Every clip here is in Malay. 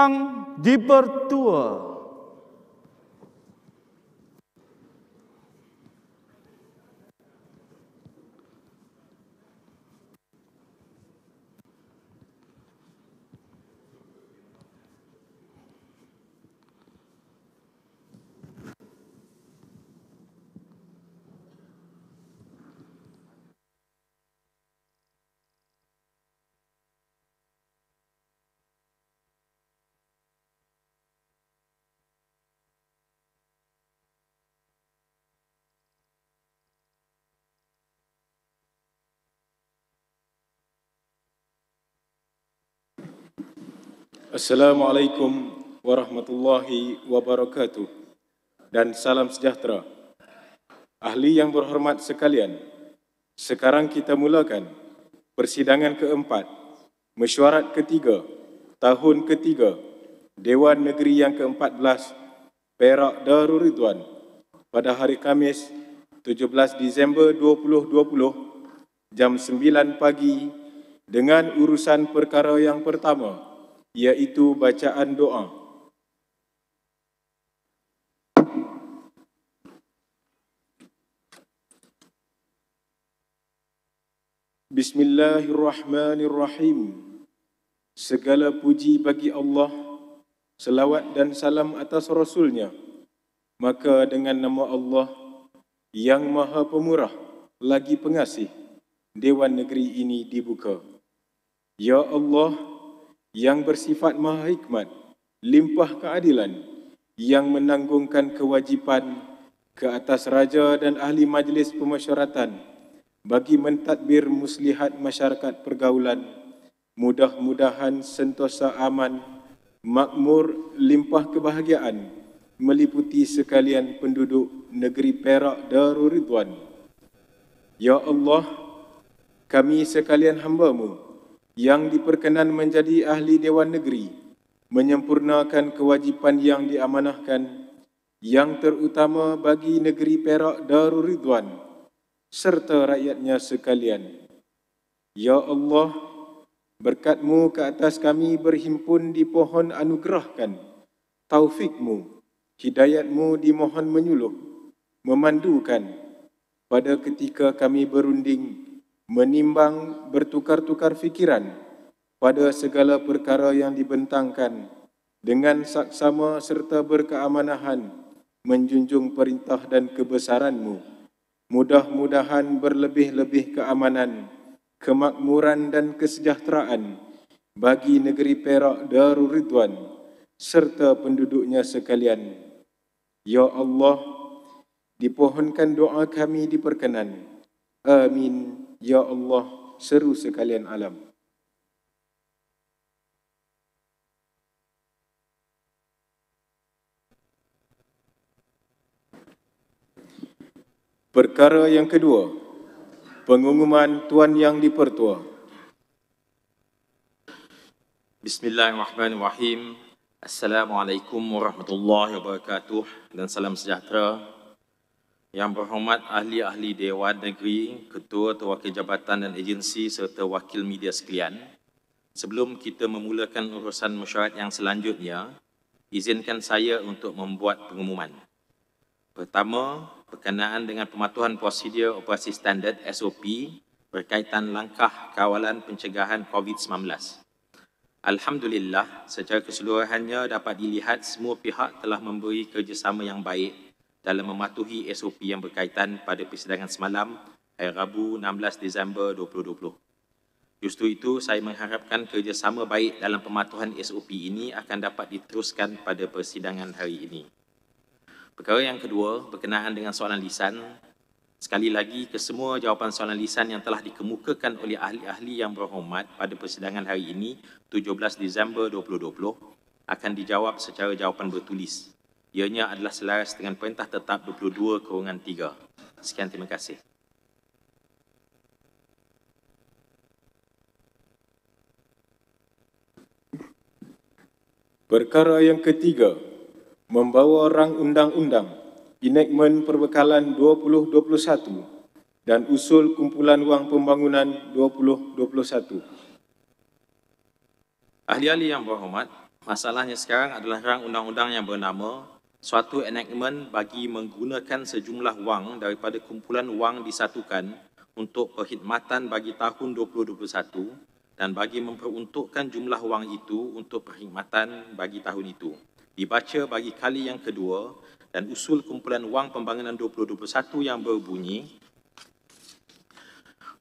yang dipertua Assalamualaikum warahmatullahi wabarakatuh dan salam sejahtera. Ahli yang berhormat sekalian, sekarang kita mulakan persidangan keempat, mesyuarat ketiga, tahun ketiga, Dewan Negeri yang ke-14, Perak Darul Ridwan pada hari Kamis 17 Disember 2020 jam 9 pagi dengan urusan perkara yang pertama, Yaitu bacaan doa. Bismillahirrahmanirrahim. Segala puji bagi Allah, selawat dan salam atas Rasulnya. Maka dengan nama Allah, Yang Maha Pemurah, lagi pengasih, Dewan Negeri ini dibuka. Ya Allah, yang bersifat maha hikmat, limpah keadilan, yang menanggungkan kewajipan ke atas raja dan ahli majlis pemasyaratan bagi mentadbir muslihat masyarakat pergaulan, mudah-mudahan sentosa aman, makmur limpah kebahagiaan meliputi sekalian penduduk negeri Perak Darul Ridwan. Ya Allah, kami sekalian hambaMu yang diperkenan menjadi ahli Dewan Negeri menyempurnakan kewajipan yang diamanahkan yang terutama bagi negeri Perak Darul Ridwan serta rakyatnya sekalian. Ya Allah, berkatmu ke atas kami berhimpun di pohon anugerahkan, taufikmu, hidayatmu dimohon menyuluh, memandukan pada ketika kami berunding menimbang bertukar-tukar fikiran pada segala perkara yang dibentangkan dengan saksama serta berkeamanahan menjunjung perintah dan kebesaranmu. Mudah-mudahan berlebih-lebih keamanan, kemakmuran dan kesejahteraan bagi negeri Perak Darul Ridwan serta penduduknya sekalian. Ya Allah, dipohonkan doa kami diperkenan. Amin. Ya Allah, seru sekalian alam. Perkara yang kedua, pengumuman Tuan Yang Dipertua. Bismillahirrahmanirrahim. Assalamualaikum warahmatullahi wabarakatuh dan salam sejahtera yang berhormat ahli-ahli Dewan Negeri, Ketua atau wakil Jabatan dan Agensi serta Wakil Media sekalian, sebelum kita memulakan urusan mesyuarat yang selanjutnya, izinkan saya untuk membuat pengumuman. Pertama, berkenaan dengan pematuhan prosedur operasi standard SOP berkaitan langkah kawalan pencegahan COVID-19. Alhamdulillah, secara keseluruhannya dapat dilihat semua pihak telah memberi kerjasama yang baik dalam mematuhi SOP yang berkaitan pada persidangan semalam hari Rabu 16 Disember 2020. Justru itu saya mengharapkan kerjasama baik dalam pematuhan SOP ini akan dapat diteruskan pada persidangan hari ini. Perkara yang kedua berkenaan dengan soalan lisan. Sekali lagi kesemua jawapan soalan lisan yang telah dikemukakan oleh ahli-ahli yang berhormat pada persidangan hari ini 17 Disember 2020 akan dijawab secara jawapan bertulis ianya adalah selaras dengan perintah tetap 22 kurungan 3. Sekian terima kasih. Perkara yang ketiga, membawa rang undang-undang enactment perbekalan 2021 dan usul kumpulan wang pembangunan 2021. Ahli-ahli yang berhormat, masalahnya sekarang adalah rang undang-undang yang bernama suatu enakmen bagi menggunakan sejumlah wang daripada kumpulan wang disatukan untuk perkhidmatan bagi tahun 2021 dan bagi memperuntukkan jumlah wang itu untuk perkhidmatan bagi tahun itu. Dibaca bagi kali yang kedua dan usul kumpulan wang pembangunan 2021 yang berbunyi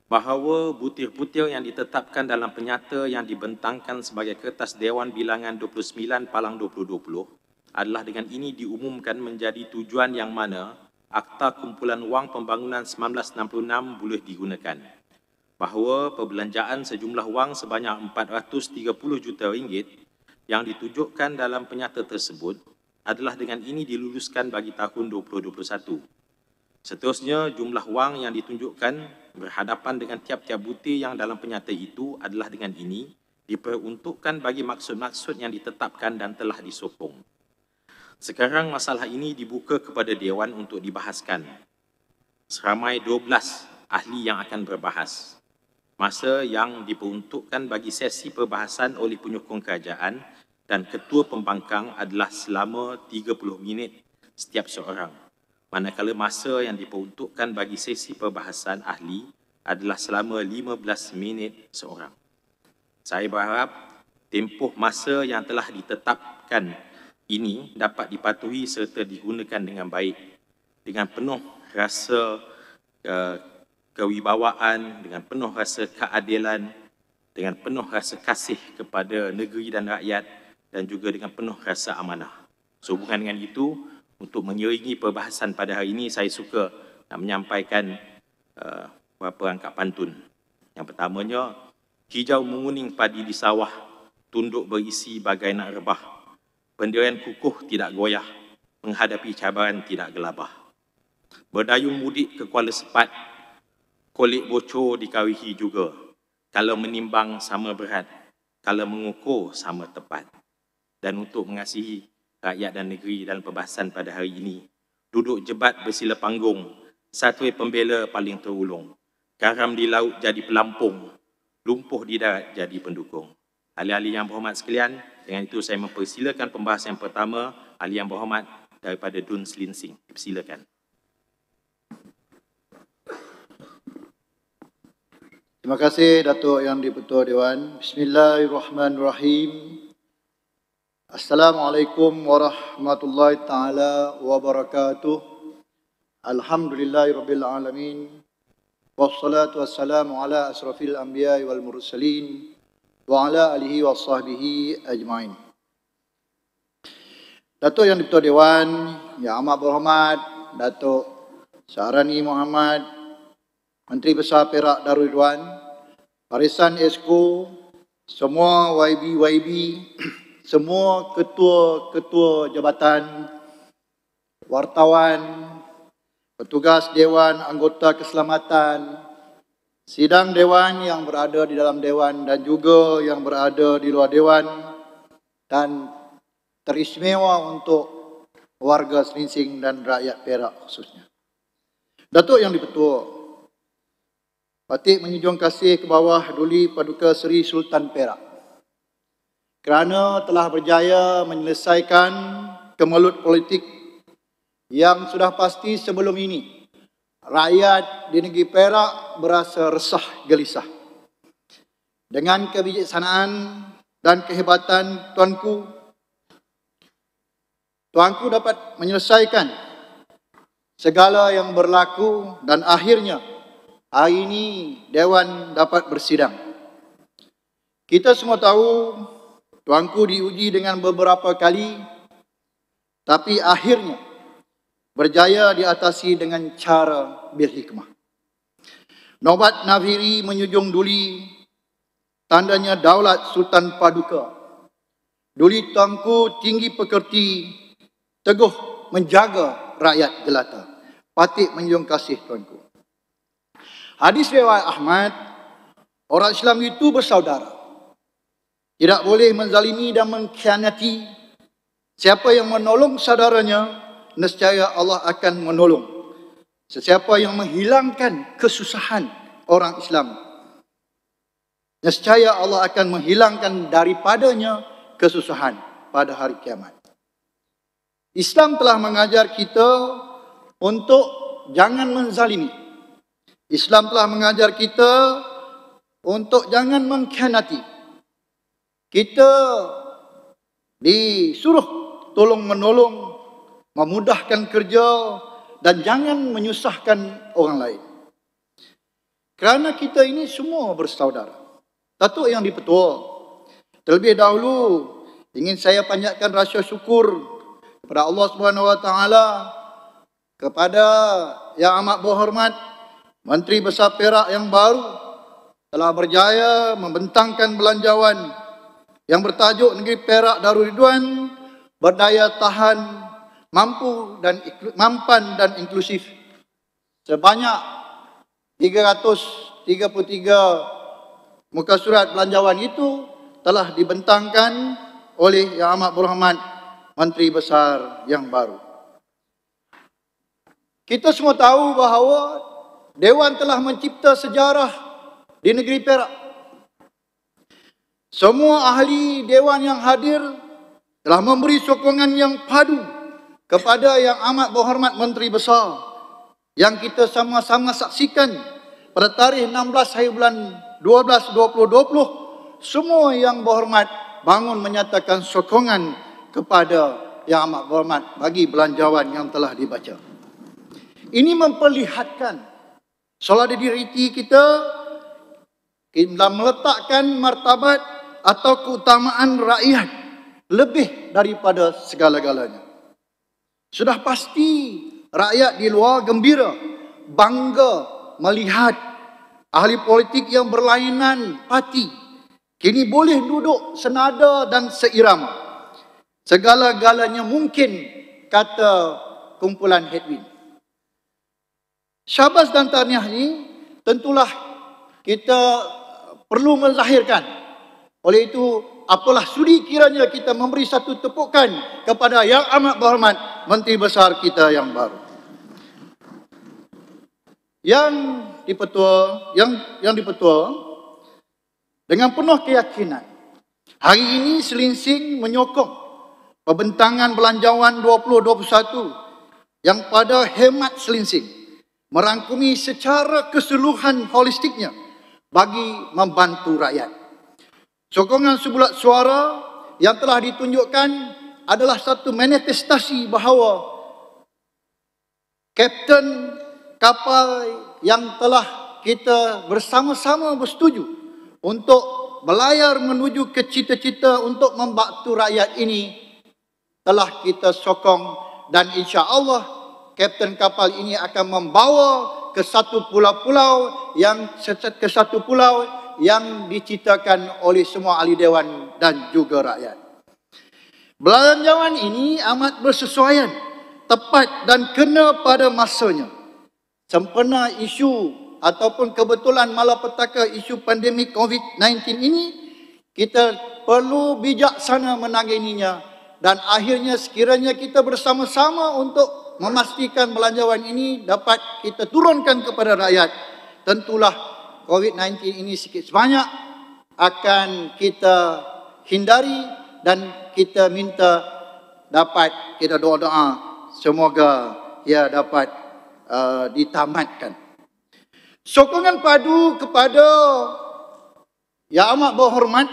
bahawa butir-butir yang ditetapkan dalam penyata yang dibentangkan sebagai kertas Dewan Bilangan 29 Palang 2020 adalah dengan ini diumumkan menjadi tujuan yang mana Akta Kumpulan Wang Pembangunan 1966 boleh digunakan. Bahawa perbelanjaan sejumlah wang sebanyak 430 juta ringgit yang ditujukan dalam penyata tersebut adalah dengan ini diluluskan bagi tahun 2021. Seterusnya, jumlah wang yang ditunjukkan berhadapan dengan tiap-tiap butir yang dalam penyata itu adalah dengan ini diperuntukkan bagi maksud-maksud yang ditetapkan dan telah disokong. Sekarang masalah ini dibuka kepada Dewan untuk dibahaskan. Seramai 12 ahli yang akan berbahas. Masa yang diperuntukkan bagi sesi perbahasan oleh penyokong kerajaan dan ketua pembangkang adalah selama 30 minit setiap seorang. Manakala masa yang diperuntukkan bagi sesi perbahasan ahli adalah selama 15 minit seorang. Saya berharap tempoh masa yang telah ditetapkan ini dapat dipatuhi serta digunakan dengan baik dengan penuh rasa ke, eh, kewibawaan, dengan penuh rasa keadilan, dengan penuh rasa kasih kepada negeri dan rakyat dan juga dengan penuh rasa amanah. Sehubungan so, dengan itu, untuk mengiringi perbahasan pada hari ini, saya suka nak menyampaikan uh, beberapa angkat pantun. Yang pertamanya, hijau menguning padi di sawah, tunduk berisi bagai nak rebah, pendirian kukuh tidak goyah, menghadapi cabaran tidak gelabah. Berdayung mudik ke Kuala Sepat, kolik bocor dikawihi juga. Kalau menimbang sama berat, kalau mengukur sama tepat. Dan untuk mengasihi rakyat dan negeri dalam perbahasan pada hari ini, duduk jebat bersila panggung, satu pembela paling terulung. Karam di laut jadi pelampung, lumpuh di darat jadi pendukung. Ahli-ahli yang berhormat sekalian, dengan itu saya mempersilakan pembahasan yang pertama, ahli yang berhormat daripada Dun Selinsing. Silakan. Terima kasih Datuk Yang Dipertua Dewan. Bismillahirrahmanirrahim. Assalamualaikum warahmatullahi taala wabarakatuh. Alhamdulillahirabbil alamin. Wassalatu wassalamu ala asrafil anbiya wal mursalin wa'ala alihi wa sahbihi ajma'in. Datuk Yang Diputuh Dewan, Yang Amat Berhormat, Datuk Sarani Muhammad, Menteri Besar Perak Darul Dewan, Barisan Esko, semua YB-YB, semua ketua-ketua jabatan, wartawan, petugas Dewan, anggota keselamatan, sidang dewan yang berada di dalam dewan dan juga yang berada di luar dewan dan terismewa untuk warga Selinsing dan rakyat Perak khususnya. Datuk Yang Dipertua, Patik menyujung kasih ke bawah Duli Paduka Seri Sultan Perak kerana telah berjaya menyelesaikan kemelut politik yang sudah pasti sebelum ini rakyat di negeri Perak berasa resah gelisah. Dengan kebijaksanaan dan kehebatan tuanku, tuanku dapat menyelesaikan segala yang berlaku dan akhirnya hari ini Dewan dapat bersidang. Kita semua tahu tuanku diuji dengan beberapa kali tapi akhirnya berjaya diatasi dengan cara berhikmah. Nobat Naviri menyujung duli, tandanya daulat Sultan Paduka. Duli tuanku tinggi pekerti, teguh menjaga rakyat jelata. Patik menyujung kasih tuanku. Hadis riwayat Ahmad, orang Islam itu bersaudara. Tidak boleh menzalimi dan mengkhianati siapa yang menolong saudaranya nescaya Allah akan menolong. Sesiapa yang menghilangkan kesusahan orang Islam, nescaya Allah akan menghilangkan daripadanya kesusahan pada hari kiamat. Islam telah mengajar kita untuk jangan menzalimi. Islam telah mengajar kita untuk jangan mengkhianati. Kita disuruh tolong menolong memudahkan kerja dan jangan menyusahkan orang lain. Kerana kita ini semua bersaudara. Datuk yang dipetua. Terlebih dahulu, ingin saya panjatkan rasa syukur kepada Allah Subhanahu Wa Taala kepada yang amat berhormat Menteri Besar Perak yang baru telah berjaya membentangkan belanjawan yang bertajuk Negeri Perak Darul Ridwan berdaya tahan mampu dan mampan dan inklusif sebanyak 333 muka surat belanjawan itu telah dibentangkan oleh Yang Amat Berhormat Menteri Besar yang baru. Kita semua tahu bahawa Dewan telah mencipta sejarah di negeri Perak. Semua ahli Dewan yang hadir telah memberi sokongan yang padu kepada yang amat berhormat Menteri Besar yang kita sama-sama saksikan pada tarikh 16 hari bulan 12 2020 semua yang berhormat bangun menyatakan sokongan kepada yang amat berhormat bagi belanjawan yang telah dibaca. Ini memperlihatkan solidariti kita dalam meletakkan martabat atau keutamaan rakyat lebih daripada segala-galanya. Sudah pasti rakyat di luar gembira, bangga melihat ahli politik yang berlainan parti kini boleh duduk senada dan seirama. Segala-galanya mungkin kata kumpulan Hedwin. Syabas dan tahniah ini tentulah kita perlu melahirkan. Oleh itu apalah sudi kiranya kita memberi satu tepukan kepada yang amat berhormat Menteri Besar kita yang baru. Yang dipetua, yang yang dipetua dengan penuh keyakinan hari ini selinsing menyokong pembentangan belanjawan 2021 yang pada hemat selinsing merangkumi secara keseluruhan holistiknya bagi membantu rakyat. Sokongan sebulat suara yang telah ditunjukkan adalah satu manifestasi bahawa kapten kapal yang telah kita bersama-sama bersetuju untuk melayar menuju ke cita-cita untuk membantu rakyat ini telah kita sokong dan insya-Allah kapten kapal ini akan membawa ke satu pulau-pulau yang ke satu pulau yang diceritakan oleh semua ahli dewan dan juga rakyat. Belanjawan ini amat bersesuaian, tepat dan kena pada masanya. Sempena isu ataupun kebetulan malapetaka isu pandemik COVID-19 ini, kita perlu bijaksana menanganinya dan akhirnya sekiranya kita bersama-sama untuk memastikan belanjawan ini dapat kita turunkan kepada rakyat, tentulah COVID-19 ini sikit sebanyak akan kita hindari dan kita minta dapat kita doa-doa semoga ia dapat uh, ditamatkan. Sokongan padu kepada yang amat berhormat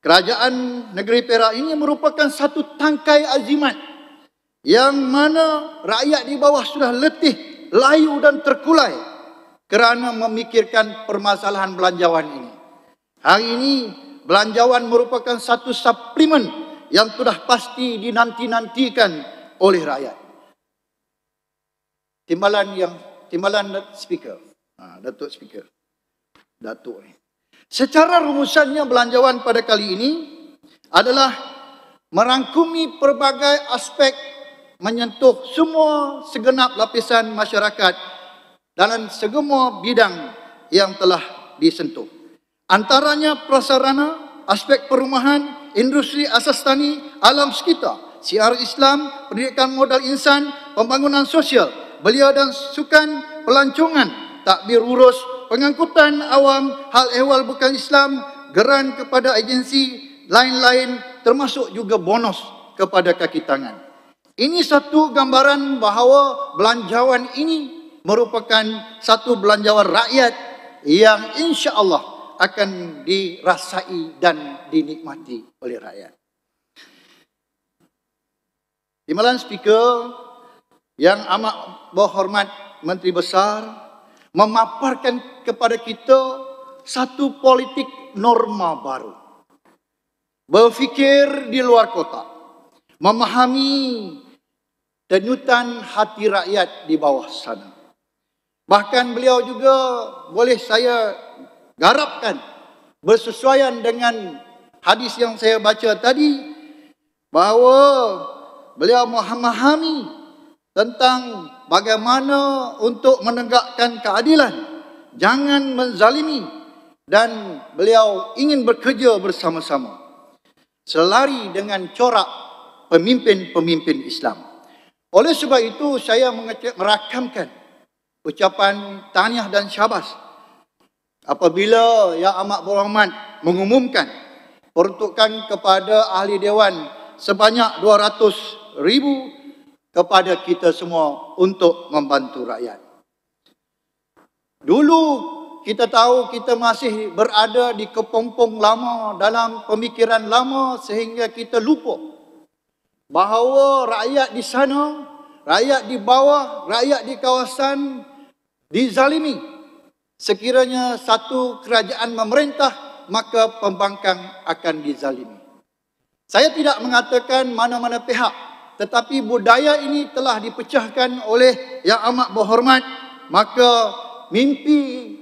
kerajaan negeri Perak ini merupakan satu tangkai azimat yang mana rakyat di bawah sudah letih, layu dan terkulai kerana memikirkan permasalahan belanjawan ini. Hari ini belanjawan merupakan satu suplemen yang sudah pasti dinanti-nantikan oleh rakyat. Timbalan yang timbalan speaker. Ha, Datuk speaker. Datuk ni. Secara rumusannya belanjawan pada kali ini adalah merangkumi pelbagai aspek menyentuh semua segenap lapisan masyarakat dalam segemua bidang yang telah disentuh. Antaranya prasarana, aspek perumahan, industri asas tani, alam sekitar, siar Islam, pendidikan modal insan, pembangunan sosial, belia dan sukan, pelancongan, takbir urus, pengangkutan awam, hal ehwal bukan Islam, geran kepada agensi, lain-lain termasuk juga bonus kepada kaki tangan. Ini satu gambaran bahawa belanjawan ini merupakan satu belanjawan rakyat yang insya Allah akan dirasai dan dinikmati oleh rakyat. Timbalan speaker yang amat berhormat Menteri Besar memaparkan kepada kita satu politik norma baru. Berfikir di luar kota, Memahami denyutan hati rakyat di bawah sana. Bahkan beliau juga boleh saya garapkan bersesuaian dengan hadis yang saya baca tadi bahawa beliau memahami tentang bagaimana untuk menegakkan keadilan jangan menzalimi dan beliau ingin bekerja bersama-sama selari dengan corak pemimpin-pemimpin Islam oleh sebab itu saya merakamkan ucapan tahniah dan syabas apabila Yang Amat Berhormat mengumumkan peruntukan kepada Ahli Dewan sebanyak 200 ribu kepada kita semua untuk membantu rakyat. Dulu kita tahu kita masih berada di kepompong lama dalam pemikiran lama sehingga kita lupa bahawa rakyat di sana, rakyat di bawah, rakyat di kawasan dizalimi. Sekiranya satu kerajaan memerintah, maka pembangkang akan dizalimi. Saya tidak mengatakan mana-mana pihak, tetapi budaya ini telah dipecahkan oleh yang amat berhormat, maka mimpi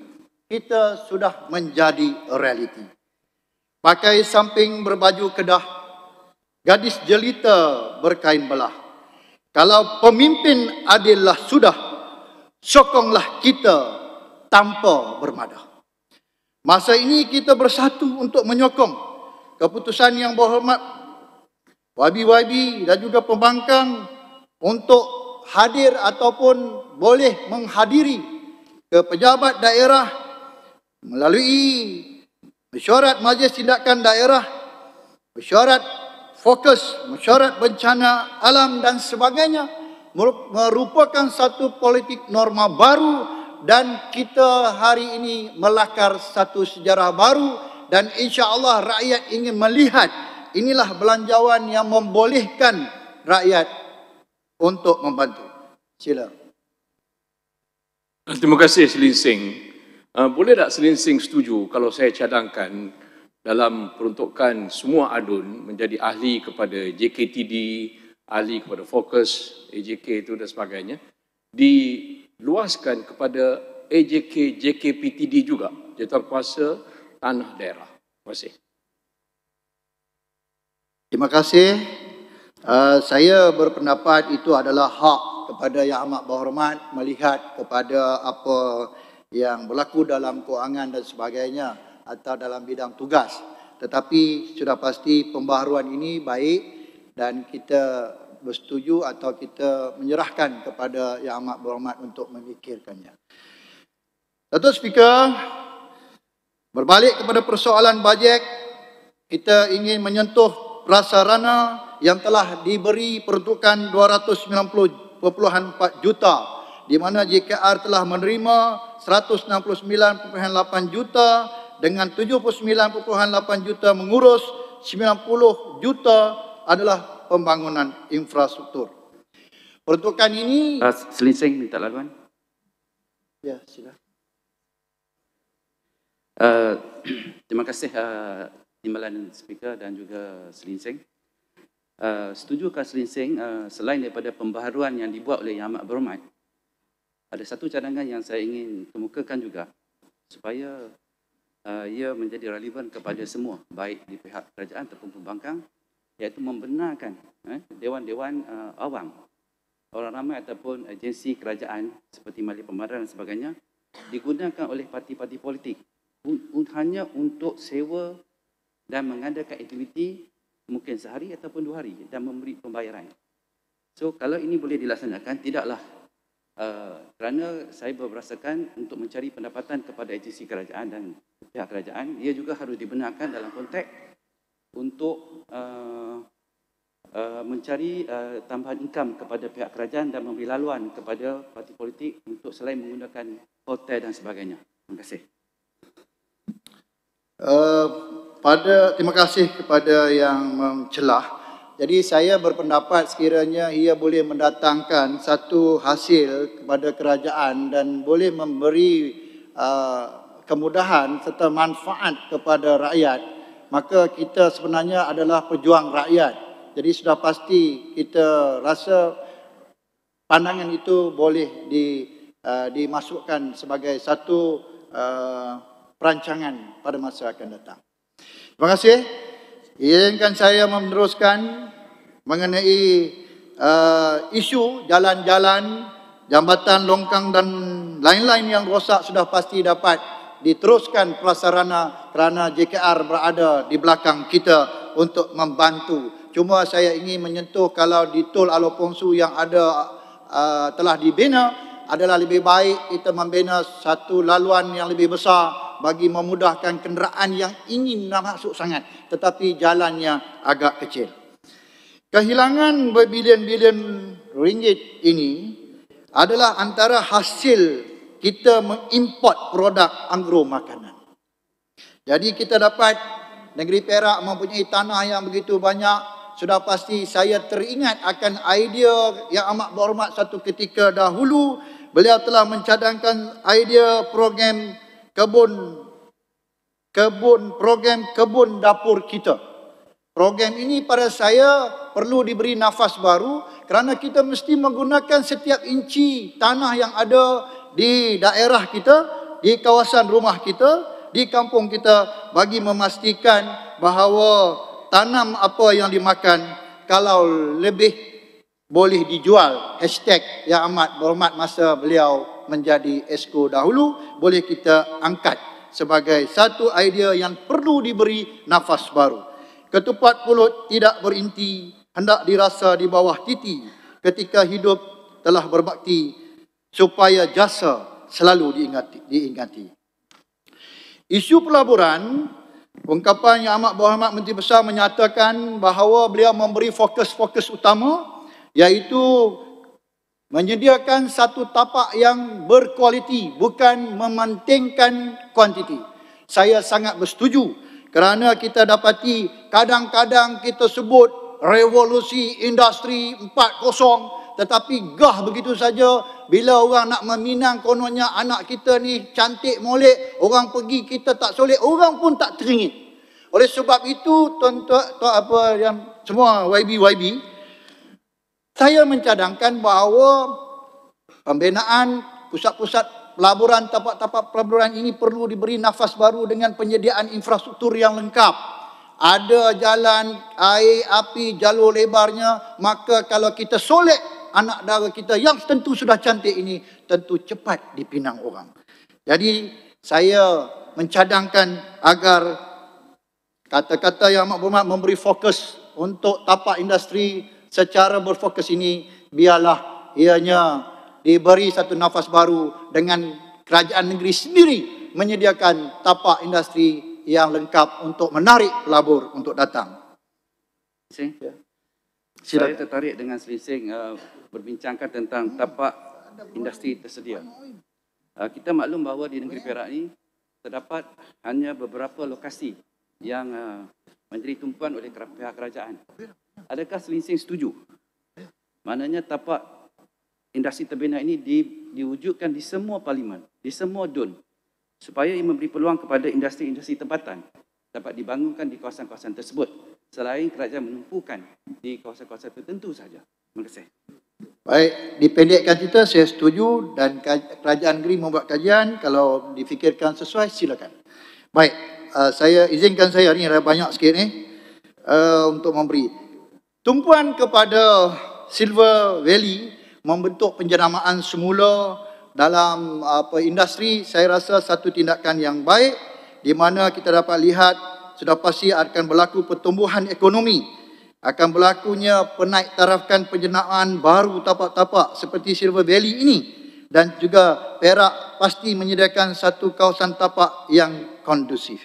kita sudah menjadi realiti. Pakai samping berbaju kedah, gadis jelita berkain belah. Kalau pemimpin adillah sudah, sokonglah kita tanpa bermadah. Masa ini kita bersatu untuk menyokong keputusan yang berhormat YB-YB dan juga pembangkang untuk hadir ataupun boleh menghadiri ke pejabat daerah melalui mesyuarat majlis tindakan daerah, mesyuarat fokus, mesyuarat bencana alam dan sebagainya merupakan satu politik norma baru dan kita hari ini melakar satu sejarah baru dan insya Allah rakyat ingin melihat inilah belanjawan yang membolehkan rakyat untuk membantu. Sila. Terima kasih Selinsing. Uh, boleh tak Selinsing setuju kalau saya cadangkan dalam peruntukan semua adun menjadi ahli kepada JKTD, ahli kepada fokus AJK itu dan sebagainya diluaskan kepada AJK JKPTD juga jawatan kuasa tanah daerah. Terima kasih. Terima kasih. Uh, saya berpendapat itu adalah hak kepada yang amat berhormat melihat kepada apa yang berlaku dalam keuangan dan sebagainya atau dalam bidang tugas. Tetapi sudah pasti pembaharuan ini baik dan kita bersetuju atau kita menyerahkan kepada yang amat berhormat untuk memikirkannya. Datuk Speaker, berbalik kepada persoalan bajet, kita ingin menyentuh prasarana yang telah diberi peruntukan 290.4 juta di mana JKR telah menerima 169.8 juta dengan 79.8 juta mengurus 90 juta adalah pembangunan infrastruktur. Peruntukan ini... Uh, ah, selising minta laluan. Ya, sila. Uh, ah, terima kasih uh, timbalan speaker dan juga selising. Uh, setuju Kak Selinsing, uh, selain daripada pembaharuan yang dibuat oleh Yang Amat Berhormat, ada satu cadangan yang saya ingin kemukakan juga supaya uh, ia menjadi relevan kepada semua, baik di pihak kerajaan ataupun pembangkang iaitu membenarkan eh, dewan-dewan uh, awam orang ramai ataupun agensi kerajaan seperti mali Pemadaran dan sebagainya digunakan oleh parti-parti politik un- hanya untuk sewa dan mengadakan aktiviti mungkin sehari ataupun dua hari dan memberi pembayaran. So kalau ini boleh dilaksanakan tidaklah uh, kerana saya berasakan untuk mencari pendapatan kepada agensi kerajaan dan pihak kerajaan ia juga harus dibenarkan dalam konteks untuk uh, uh, mencari uh, tambahan income kepada pihak kerajaan dan memberi laluan kepada parti politik untuk selain menggunakan hotel dan sebagainya. Terima kasih. Uh, pada terima kasih kepada yang mencelah. Jadi saya berpendapat sekiranya ia boleh mendatangkan satu hasil kepada kerajaan dan boleh memberi uh, kemudahan serta manfaat kepada rakyat maka kita sebenarnya adalah pejuang rakyat. Jadi sudah pasti kita rasa pandangan itu boleh di, uh, dimasukkan sebagai satu uh, perancangan pada masa akan datang. Terima kasih. Izinkan saya meneruskan mengenai uh, isu jalan-jalan, jambatan, longkang dan lain-lain yang rosak sudah pasti dapat diteruskan prasarana kerana JKR berada di belakang kita untuk membantu. Cuma saya ingin menyentuh kalau di Tol Alopongsu yang ada uh, telah dibina adalah lebih baik kita membina satu laluan yang lebih besar bagi memudahkan kenderaan yang ingin nak masuk sangat tetapi jalannya agak kecil. Kehilangan berbilion-bilion ringgit ini adalah antara hasil kita mengimport produk agro makanan. Jadi kita dapat negeri Perak mempunyai tanah yang begitu banyak. Sudah pasti saya teringat akan idea yang amat berhormat satu ketika dahulu. Beliau telah mencadangkan idea program kebun kebun program kebun dapur kita. Program ini pada saya perlu diberi nafas baru kerana kita mesti menggunakan setiap inci tanah yang ada di daerah kita, di kawasan rumah kita, di kampung kita bagi memastikan bahawa tanam apa yang dimakan kalau lebih boleh dijual. Hashtag yang amat berhormat masa beliau menjadi esko dahulu boleh kita angkat sebagai satu idea yang perlu diberi nafas baru. Ketupat pulut tidak berinti, hendak dirasa di bawah titi ketika hidup telah berbakti supaya jasa selalu diingati. diingati. Isu pelaburan, pengkapan yang amat berhormat Menteri Besar menyatakan bahawa beliau memberi fokus-fokus utama iaitu menyediakan satu tapak yang berkualiti bukan mementingkan kuantiti. Saya sangat bersetuju kerana kita dapati kadang-kadang kita sebut revolusi industri tetapi gah begitu saja bila orang nak meminang kononnya anak kita ni cantik molek orang pergi kita tak solek orang pun tak teringin oleh sebab itu tuan-tuan tu, apa yang semua YB YB saya mencadangkan bahawa pembinaan pusat-pusat pelaburan tapak-tapak pelaburan ini perlu diberi nafas baru dengan penyediaan infrastruktur yang lengkap ada jalan air api jalur lebarnya maka kalau kita solek anak dara kita yang tentu sudah cantik ini tentu cepat dipinang orang. Jadi saya mencadangkan agar kata-kata yang amat berhormat memberi fokus untuk tapak industri secara berfokus ini biarlah ianya diberi satu nafas baru dengan kerajaan negeri sendiri menyediakan tapak industri yang lengkap untuk menarik pelabur untuk datang. Ya. Saya tertarik dengan selising uh, berbincangkan tentang tapak industri tersedia. Ah, kita maklum bahawa di negeri Perak ini terdapat hanya beberapa lokasi yang ah, menjadi tumpuan oleh pihak kerajaan. Adakah selinsing setuju? Maknanya tapak industri terbina ini di, diwujudkan di semua parlimen, di semua dun supaya ia memberi peluang kepada industri-industri tempatan dapat dibangunkan di kawasan-kawasan tersebut selain kerajaan menumpukan di kawasan-kawasan tertentu saja. Terima kasih. Baik, dipendekkan cerita saya setuju dan kerajaan negeri membuat kajian kalau difikirkan sesuai silakan. Baik, uh, saya izinkan saya hari ini banyak sikit ni uh, untuk memberi. Tumpuan kepada Silver Valley membentuk penjenamaan semula dalam apa industri saya rasa satu tindakan yang baik di mana kita dapat lihat sudah pasti akan berlaku pertumbuhan ekonomi akan berlakunya penaik tarafkan penjenaan baru tapak-tapak seperti Silver Valley ini dan juga Perak pasti menyediakan satu kawasan tapak yang kondusif.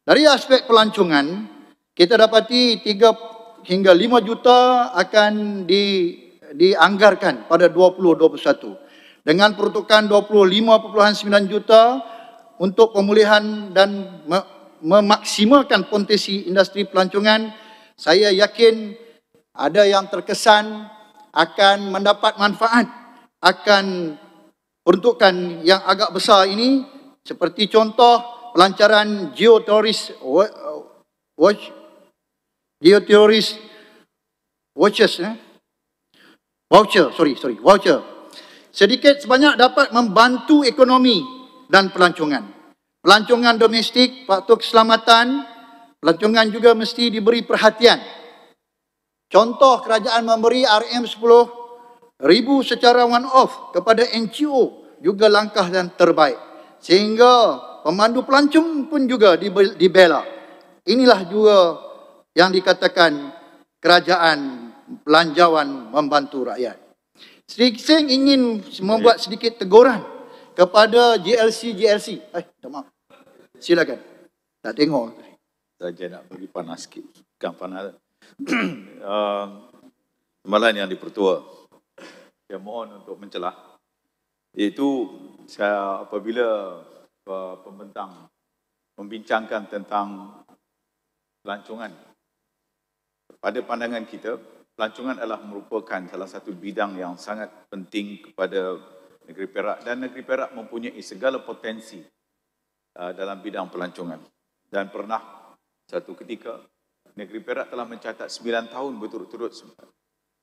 Dari aspek pelancongan, kita dapati 3 hingga 5 juta akan di, dianggarkan pada 2021 dengan peruntukan 25.9 juta untuk pemulihan dan memaksimalkan potensi industri pelancongan saya yakin ada yang terkesan akan mendapat manfaat akan peruntukan yang agak besar ini seperti contoh pelancaran geotourist watch geotourist watches eh? voucher sorry sorry voucher sedikit sebanyak dapat membantu ekonomi dan pelancongan pelancongan domestik faktor keselamatan Pelancongan juga mesti diberi perhatian. Contoh kerajaan memberi RM10 ribu secara one off kepada NGO juga langkah yang terbaik. Sehingga pemandu pelancong pun juga dibela. Inilah juga yang dikatakan kerajaan pelanjawan membantu rakyat. Sri Kiseng ingin membuat ya. sedikit teguran kepada GLC-GLC. Eh, tak maaf. Silakan. Tak tengok saja nak bagi panas sikit. Bukan panas. Ah, Malam yang dipertua, saya mohon untuk mencelah. Iaitu saya apabila uh, pembentang membincangkan tentang pelancongan. Pada pandangan kita, pelancongan adalah merupakan salah satu bidang yang sangat penting kepada negeri Perak dan negeri Perak mempunyai segala potensi uh, dalam bidang pelancongan. Dan pernah satu ketika, negeri Perak telah mencatat 9 tahun berturut-turut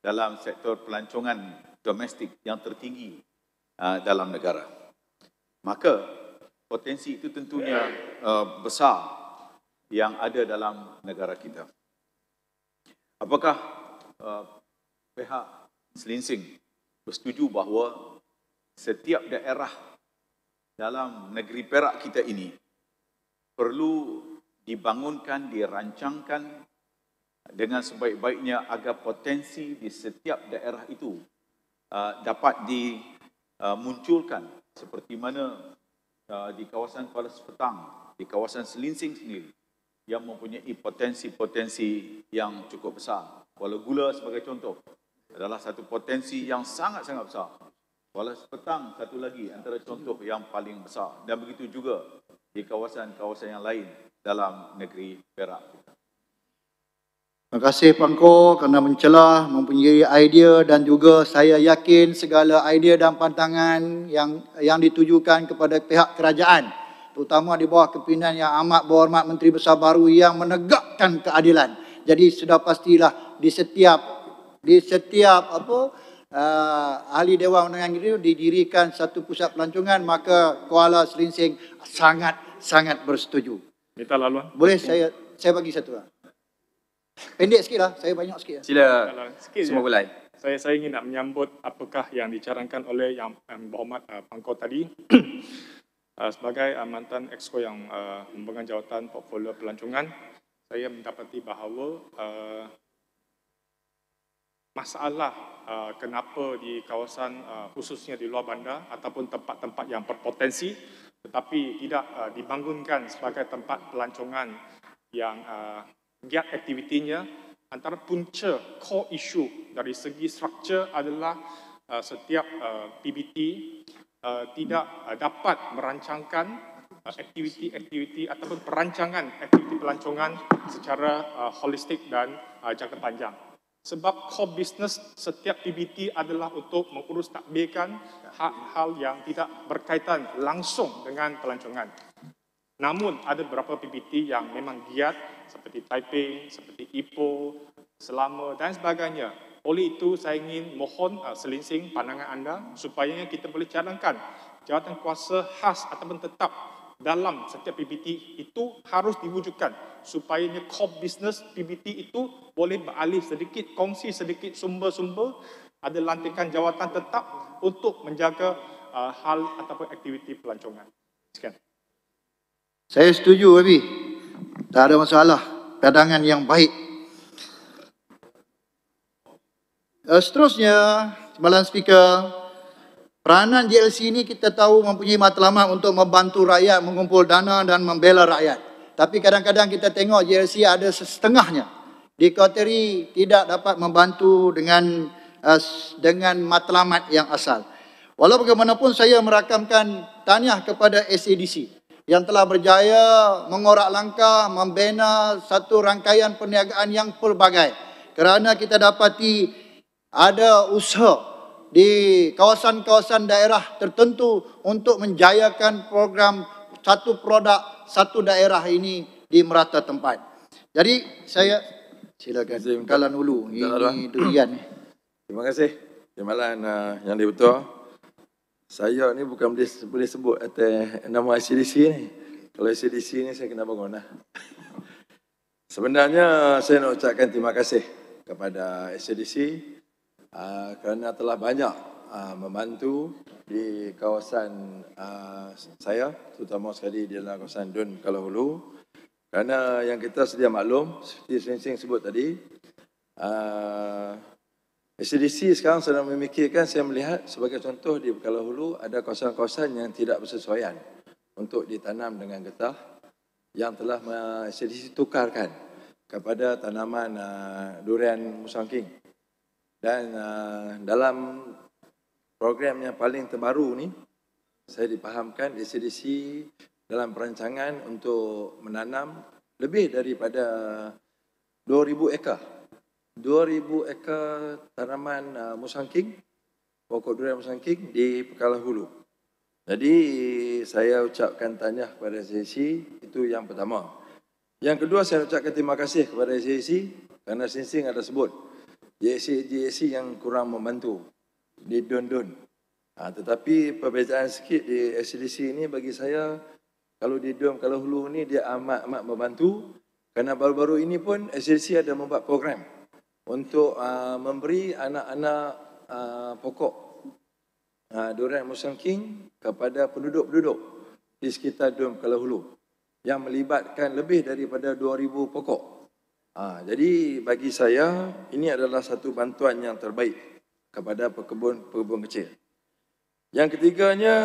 dalam sektor pelancongan domestik yang tertinggi ah, dalam negara. Maka, potensi itu tentunya ah, besar yang ada dalam negara kita. Apakah ah, pihak selinsing bersetuju bahawa setiap daerah dalam negeri Perak kita ini perlu dibangunkan, dirancangkan dengan sebaik-baiknya agar potensi di setiap daerah itu uh, dapat dimunculkan uh, seperti mana uh, di kawasan Kuala Sepetang, di kawasan Selinsing sendiri yang mempunyai potensi-potensi yang cukup besar. Kuala Gula sebagai contoh adalah satu potensi yang sangat-sangat besar. Kuala Sepetang satu lagi antara contoh yang paling besar dan begitu juga di kawasan-kawasan yang lain dalam negeri Perak. Terima kasih Pangko kerana mencelah mempunyai idea dan juga saya yakin segala idea dan pantangan yang yang ditujukan kepada pihak kerajaan terutama di bawah kepimpinan yang amat berhormat Menteri Besar baru yang menegakkan keadilan. Jadi sudah pastilah di setiap di setiap apa uh, ahli dewan undangan itu didirikan satu pusat pelancongan maka Kuala Selinsing sangat sangat bersetuju. Minta laluan. Boleh saya saya bagi satu lah. Pendek sikit lah. Saya banyak sikit lah. Sila. Sikit Semua mulai. Saya, saya ingin nak menyambut apakah yang dicarangkan oleh yang, yang berhormat uh, Pangkau tadi. uh, sebagai uh, mantan exco yang uh, memegang jawatan portfolio pelancongan, saya mendapati bahawa uh, masalah uh, kenapa di kawasan uh, khususnya di luar bandar ataupun tempat-tempat yang berpotensi tetapi tidak uh, dibangunkan sebagai tempat pelancongan yang uh, giat aktivitinya antara punca core issue dari segi struktur adalah uh, setiap uh, PBT uh, tidak uh, dapat merancangkan uh, aktiviti-aktiviti uh, ataupun perancangan aktiviti pelancongan secara uh, holistik dan uh, jangka panjang. Sebab core business setiap PBT adalah untuk mengurus takbirkan hal-hal yang tidak berkaitan langsung dengan pelancongan. Namun ada beberapa PBT yang memang giat seperti Taipei, seperti IPO, Selama dan sebagainya. Oleh itu saya ingin mohon uh, selinsing pandangan anda supaya kita boleh cadangkan jawatan kuasa khas ataupun tetap dalam setiap PBT itu harus diwujudkan supaya core business PBT itu boleh beralih sedikit, kongsi sedikit sumber-sumber ada lantikan jawatan tetap untuk menjaga uh, hal ataupun aktiviti pelancongan. Sekian. Saya setuju, Abi. Tak ada masalah. Pandangan yang baik. Uh, seterusnya, Malam Speaker, Peranan JLC ini kita tahu mempunyai matlamat untuk membantu rakyat mengumpul dana dan membela rakyat. Tapi kadang-kadang kita tengok JLC ada setengahnya. Dikoteri tidak dapat membantu dengan eh, dengan matlamat yang asal. Walau bagaimanapun saya merakamkan taniah kepada SADC yang telah berjaya mengorak langkah membina satu rangkaian perniagaan yang pelbagai. Kerana kita dapati ada usaha di kawasan-kawasan daerah tertentu untuk menjayakan program satu produk satu daerah ini di merata tempat. Jadi saya silakan Kalan Ulu ini durian. Terima kasih. Jemalan uh, yang dibetul. Saya ni bukan boleh, boleh sebut atas nama ICDC ni. Kalau ICDC ni saya kena bangun lah. Sebenarnya saya nak ucapkan terima kasih kepada ICDC Ah, kerana telah banyak ah, membantu di kawasan ah, saya terutama sekali di dalam kawasan Dun Kuala Hulu kerana yang kita sedia maklum seperti Sensing sebut tadi SDC sekarang sedang memikirkan saya melihat sebagai contoh di Kuala Hulu ada kawasan-kawasan yang tidak bersesuaian untuk ditanam dengan getah yang telah SDC tukarkan kepada tanaman durian musangking dan uh, dalam program yang paling terbaru ni, saya dipahamkan ACDC dalam perancangan untuk menanam lebih daripada 2,000 ekar. 2,000 ekar tanaman uh, musangking, pokok durian musangking di Pekalah Hulu. Jadi saya ucapkan tanya kepada ACDC, itu yang pertama. Yang kedua saya ucapkan terima kasih kepada ACDC kerana Sinsing ada sebut. JSC-JSC yang kurang membantu di dun-dun. Ha, tetapi perbezaan sikit di SDC ini bagi saya kalau di dun, kalau hulu ini dia amat-amat membantu kerana baru-baru ini pun SDC ada membuat program untuk uh, memberi anak-anak uh, pokok uh, durian musim king kepada penduduk-penduduk di sekitar dun, kalau hulu yang melibatkan lebih daripada 2,000 pokok. Ha, jadi bagi saya ini adalah satu bantuan yang terbaik kepada pekebun-pekebun kecil. Yang ketiganya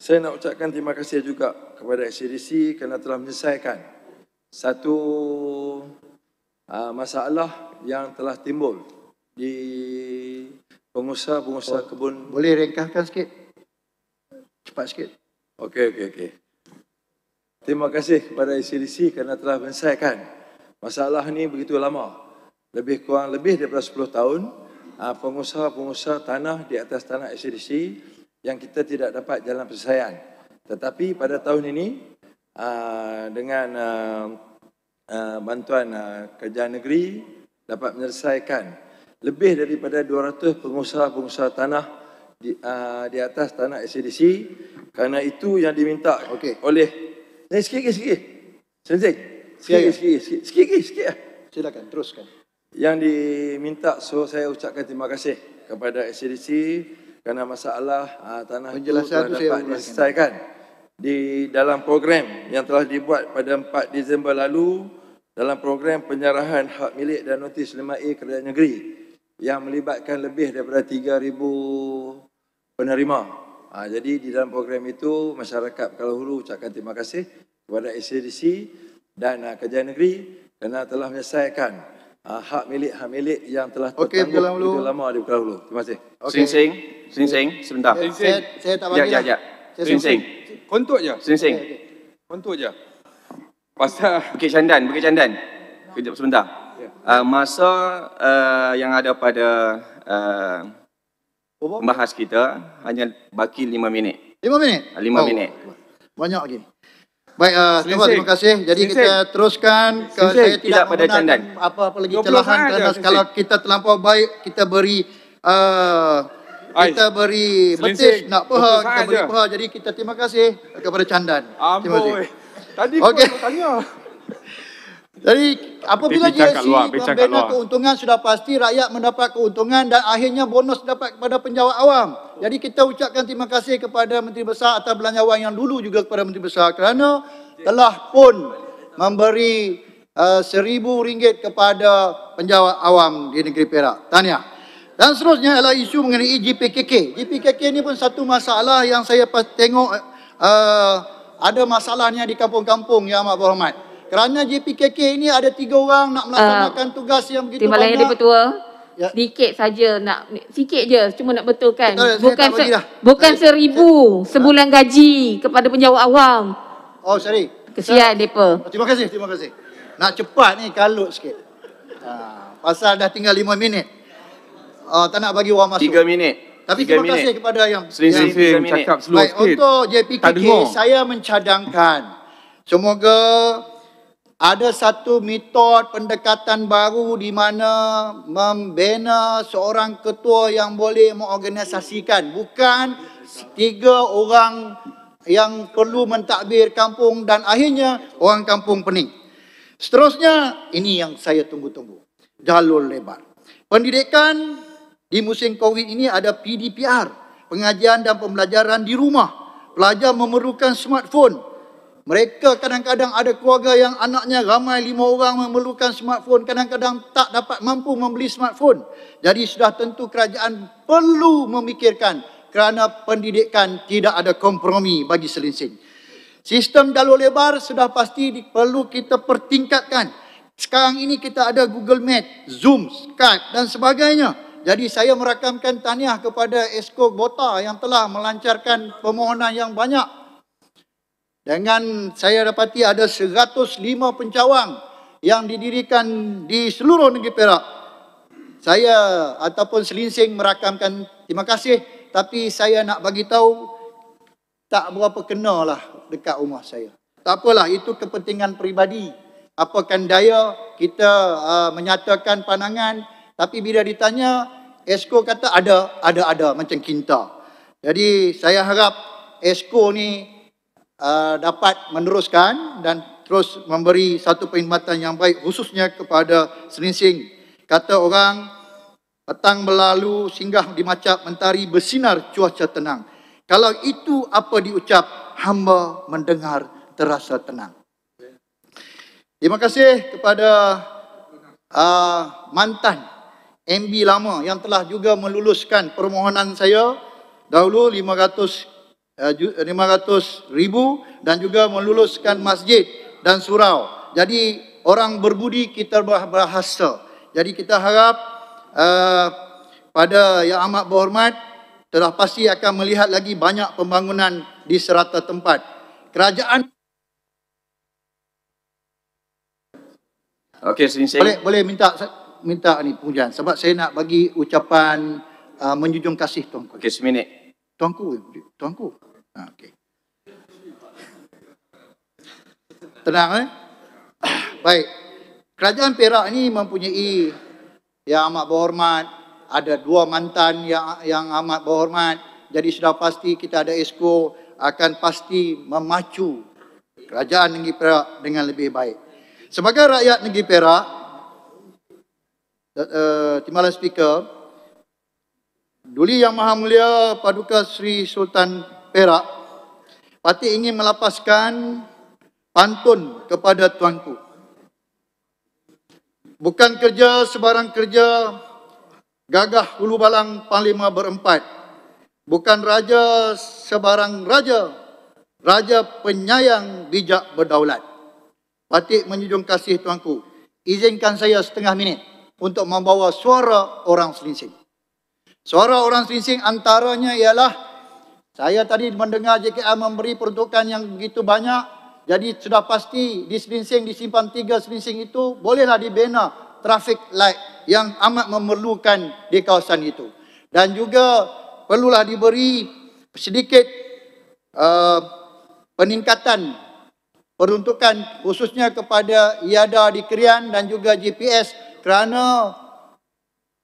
saya nak ucapkan terima kasih juga kepada SCDC kerana telah menyelesaikan satu uh, masalah yang telah timbul di pengusaha-pengusaha oh, kebun. Boleh ringkaskan sikit? Cepat sikit. Okey okey okey. Terima kasih kepada SCDC kerana telah menyelesaikan Masalah ni begitu lama. Lebih kurang lebih daripada 10 tahun ah, pengusaha-pengusaha tanah di atas tanah SDC yang kita tidak dapat jalan persaingan. Tetapi pada tahun ini ah, dengan ah, bantuan kerajaan negeri dapat menyelesaikan lebih daripada 200 pengusaha-pengusaha tanah di, di atas tanah SDC kerana itu yang diminta okay. oleh Sikit-sikit. Eh, Sikit-sikit. Sikit-sikit. Ya, ya. Sikit-sikit. Lah. Silakan, teruskan. Yang diminta, so saya ucapkan terima kasih kepada SDC, kerana masalah uh, tanah itu telah tu dapat diselesaikan di dalam program yang telah dibuat pada 4 Disember lalu dalam program penyerahan hak milik dan notis 5A kerajaan negeri yang melibatkan lebih daripada 3,000 penerima. Uh, jadi di dalam program itu, masyarakat Pekalau Hulu ucapkan terima kasih kepada SDC dan uh, ah, kerajaan negeri kerana telah menyelesaikan uh, hak milik hak milik yang telah okay, tertangguh begitu lama di Kuala Hulu. Terima kasih. Okay. Sing Sing, Sing Sing, sebentar. Sing -sing. Saya, saya tak bagi. Ya, ya, lah. ya. Sing Sing. -sing. Kontuk je. Sing Sing. Kontuk je. Pasal Bukit Candan, Bukit Candan. Kejap sebentar. Uh, masa uh, yang ada pada uh, pembahas kita hanya baki lima minit. Lima minit? Lima oh. minit. Banyak lagi. Okay. Baik, uh, eh, Tuan, terima kasih. Jadi Sinsin. kita teruskan Sinsin. saya tidak, tidak pada candan. Apa-apa lagi celahan kerana kalau kita terlampau baik, kita beri uh, kita beri betis nak peha, kita beri peha. Jadi kita terima kasih kepada candan. Amboi. Terima kasih. Tadi okay. aku tanya. Jadi apabila GST membina keuntungan sudah pasti rakyat mendapat keuntungan dan akhirnya bonus dapat kepada penjawat awam. Jadi kita ucapkan terima kasih kepada Menteri Besar atas belanjawan yang dulu juga kepada Menteri Besar kerana telah pun memberi eh, seribu uh, ringgit kepada penjawat awam di negeri Perak. Tahniah. Dan seterusnya adalah isu mengenai GPKK. GPKK ini pun satu masalah yang saya tengok uh, ada masalahnya di kampung-kampung yang amat berhormat. Kerana JPKK ini ada tiga orang nak melaksanakan uh, tugas yang begitu banyak. Timbalan yang dipertua. Ya. Sedikit saja nak sikit je cuma nak betulkan. Betul, bukan se- bukan saya, seribu saya, sebulan gaji kepada penjawat awam. Oh, sorry. Kesian saya, depa. Terima kasih, terima kasih. Nak cepat ni kalut sikit. Ha, pasal dah tinggal lima minit. Ah, uh, tak nak bagi orang masuk. Tiga minit. Tapi tiga terima minit. kasih kepada yang Sri Sri cakap slow Baik, Untuk JPKK saya mencadangkan semoga ada satu metod pendekatan baru di mana membina seorang ketua yang boleh mengorganisasikan. Bukan tiga orang yang perlu mentadbir kampung dan akhirnya orang kampung pening. Seterusnya, ini yang saya tunggu-tunggu. Jalur lebar. Pendidikan di musim COVID ini ada PDPR. Pengajian dan pembelajaran di rumah. Pelajar memerlukan smartphone. Mereka kadang-kadang ada keluarga yang anaknya ramai lima orang memerlukan smartphone. Kadang-kadang tak dapat mampu membeli smartphone. Jadi sudah tentu kerajaan perlu memikirkan kerana pendidikan tidak ada kompromi bagi selinsin. Sistem jalur lebar sudah pasti perlu kita pertingkatkan. Sekarang ini kita ada Google Meet, Zoom, Skype dan sebagainya. Jadi saya merakamkan tahniah kepada Esko Bota yang telah melancarkan permohonan yang banyak dengan saya dapati ada 105 pencawang yang didirikan di seluruh negeri Perak. Saya ataupun selinsing merakamkan terima kasih tapi saya nak bagi tahu tak berapa kenalah dekat rumah saya. Tak apalah itu kepentingan peribadi. Apakan daya kita uh, menyatakan pandangan tapi bila ditanya Esko kata ada ada ada macam kita. Jadi saya harap Esko ni Uh, dapat meneruskan dan terus memberi satu perkhidmatan yang baik khususnya kepada Selinsing. Kata orang, petang berlalu singgah di macam mentari bersinar cuaca tenang. Kalau itu apa diucap, hamba mendengar terasa tenang. Terima kasih kepada uh, mantan MB lama yang telah juga meluluskan permohonan saya dahulu 500 500 eh, eh, ribu dan juga meluluskan masjid dan surau. Jadi orang berbudi kita berhasil. Jadi kita harap uh, pada yang amat berhormat telah pasti akan melihat lagi banyak pembangunan di serata tempat. Kerajaan Okey, sini saya. Boleh boleh minta minta ni pujian sebab saya nak bagi ucapan uh, menjunjung kasih tuanku. Okey, seminit. Tuanku, tuanku. Ah, okey. Tenang eh? Baik. Kerajaan Perak ni mempunyai yang amat berhormat. Ada dua mantan yang yang amat berhormat. Jadi sudah pasti kita ada esko akan pasti memacu kerajaan negeri Perak dengan lebih baik. Sebagai rakyat negeri Perak, uh, Timbalan Speaker, Duli Yang Maha Mulia Paduka Sri Sultan Perak Pati ingin melapaskan pantun kepada tuanku Bukan kerja sebarang kerja gagah ulu balang panglima berempat Bukan raja sebarang raja raja penyayang bijak berdaulat Patik menyujung kasih tuanku izinkan saya setengah minit untuk membawa suara orang selinsing Suara orang selinsing antaranya ialah saya tadi mendengar JKA memberi peruntukan yang begitu banyak. Jadi sudah pasti di selinsing, di tiga selinsing itu bolehlah dibina traffic light yang amat memerlukan di kawasan itu. Dan juga perlulah diberi sedikit uh, peningkatan peruntukan khususnya kepada IADA di Kerian dan juga GPS kerana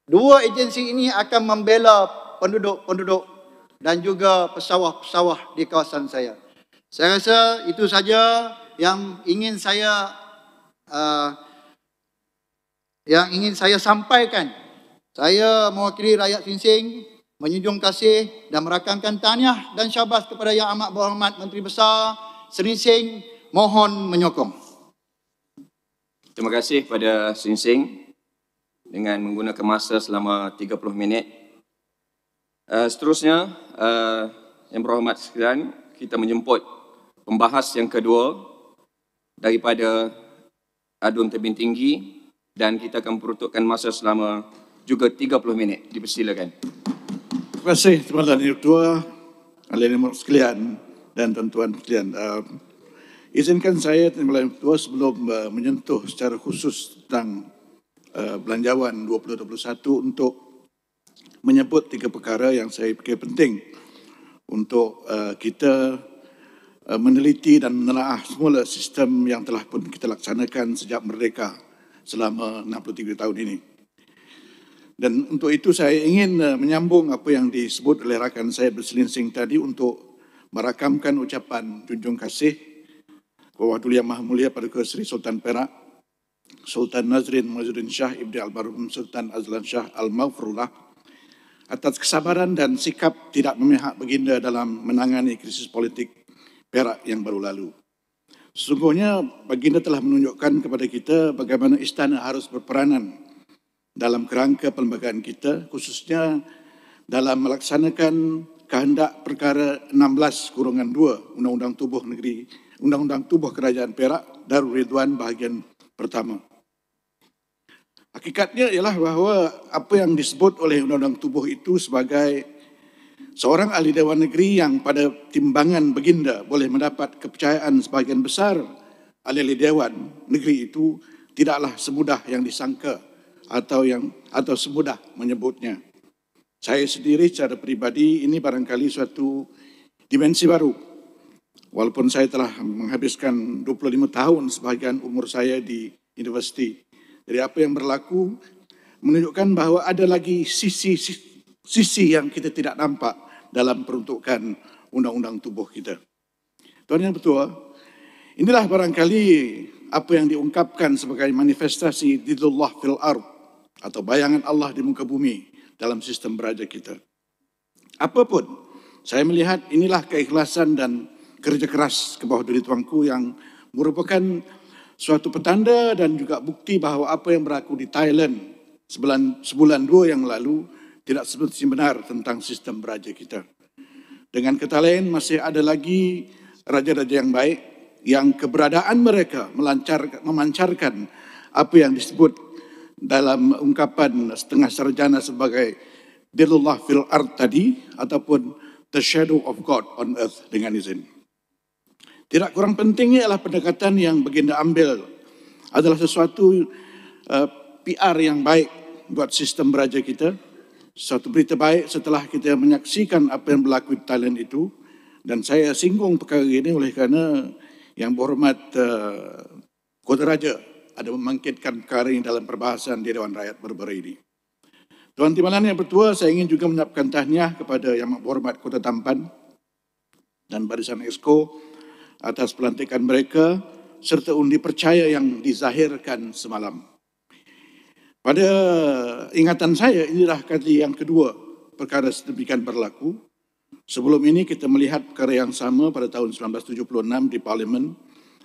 dua agensi ini akan membela penduduk-penduduk dan juga pesawah-pesawah di kawasan saya. Saya rasa itu saja yang ingin saya uh, yang ingin saya sampaikan. Saya mewakili rakyat Sinsing menyunjung kasih dan merakamkan tahniah dan syabas kepada Yang Amat Berhormat Menteri Besar Seri Sing mohon menyokong. Terima kasih kepada Sinsing dengan menggunakan masa selama 30 minit Eh, seterusnya, uh, yang berhormat sekalian, kita menjemput pembahas yang kedua daripada adun tebing tinggi dan kita akan peruntukkan masa selama juga 30 minit. Dipersilakan. Terima kasih Tuan Tuan Ketua, Alain Mok sekalian dan Tuan Tuan sekalian. Um, izinkan saya Tuan Tuan Ketua sebelum uh, menyentuh secara khusus tentang uh, belanjawan 2021 untuk menyebut tiga perkara yang saya fikir penting untuk uh, kita uh, meneliti dan menelaah semula sistem yang telah pun kita laksanakan sejak merdeka selama 63 tahun ini. Dan untuk itu saya ingin uh, menyambung apa yang disebut oleh rakan saya berselinsing tadi untuk merakamkan ucapan junjung kasih Wawadul Yang Maha Mulia pada Keseri Sultan Perak, Sultan Nazrin Mazrin Shah Ibn Al-Barum Sultan Azlan Shah Al-Mawfrullah atas kesabaran dan sikap tidak memihak baginda dalam menangani krisis politik Perak yang baru lalu. Sesungguhnya baginda telah menunjukkan kepada kita bagaimana istana harus berperanan dalam kerangka perlembagaan kita khususnya dalam melaksanakan kehendak perkara 16 kurungan 2 Undang-Undang Tubuh Negeri Undang-Undang Tubuh Kerajaan Perak Darul Ridwan bahagian pertama. Hakikatnya ialah bahawa apa yang disebut oleh Undang-Undang Tubuh itu sebagai seorang ahli Dewan Negeri yang pada timbangan beginda boleh mendapat kepercayaan sebahagian besar ahli-ahli Dewan Negeri itu tidaklah semudah yang disangka atau yang atau semudah menyebutnya. Saya sendiri secara pribadi ini barangkali suatu dimensi baru. Walaupun saya telah menghabiskan 25 tahun sebahagian umur saya di universiti jadi apa yang berlaku menunjukkan bahawa ada lagi sisi-sisi yang kita tidak nampak dalam peruntukan undang-undang tubuh kita. Tuan yang betul, inilah barangkali apa yang diungkapkan sebagai manifestasi didullah fil Ar atau bayangan Allah di muka bumi dalam sistem beraja kita. Apapun, saya melihat inilah keikhlasan dan kerja keras kebawah bawah diri tuanku yang merupakan suatu petanda dan juga bukti bahawa apa yang berlaku di Thailand sebulan, sebulan dua yang lalu tidak sebetulnya benar tentang sistem beraja kita. Dengan kata lain, masih ada lagi raja-raja yang baik yang keberadaan mereka melancar, memancarkan apa yang disebut dalam ungkapan setengah sarjana sebagai Dillullah fil art tadi ataupun the shadow of God on earth dengan izin. Tidak kurang pentingnya adalah pendekatan yang baginda ambil adalah sesuatu uh, eh, PR yang baik buat sistem beraja kita. Satu berita baik setelah kita menyaksikan apa yang berlaku di Thailand itu. Dan saya singgung perkara ini oleh kerana yang berhormat uh, Kota Raja ada membangkitkan perkara ini dalam perbahasan di Dewan Rakyat baru-baru ini. Tuan Timbalan yang bertua, saya ingin juga menyiapkan tahniah kepada yang berhormat Kota Tampan dan Barisan Exco. Exco atas pelantikan mereka serta undi percaya yang dizahirkan semalam. Pada ingatan saya, inilah kali yang kedua perkara sedemikian berlaku. Sebelum ini kita melihat perkara yang sama pada tahun 1976 di Parlimen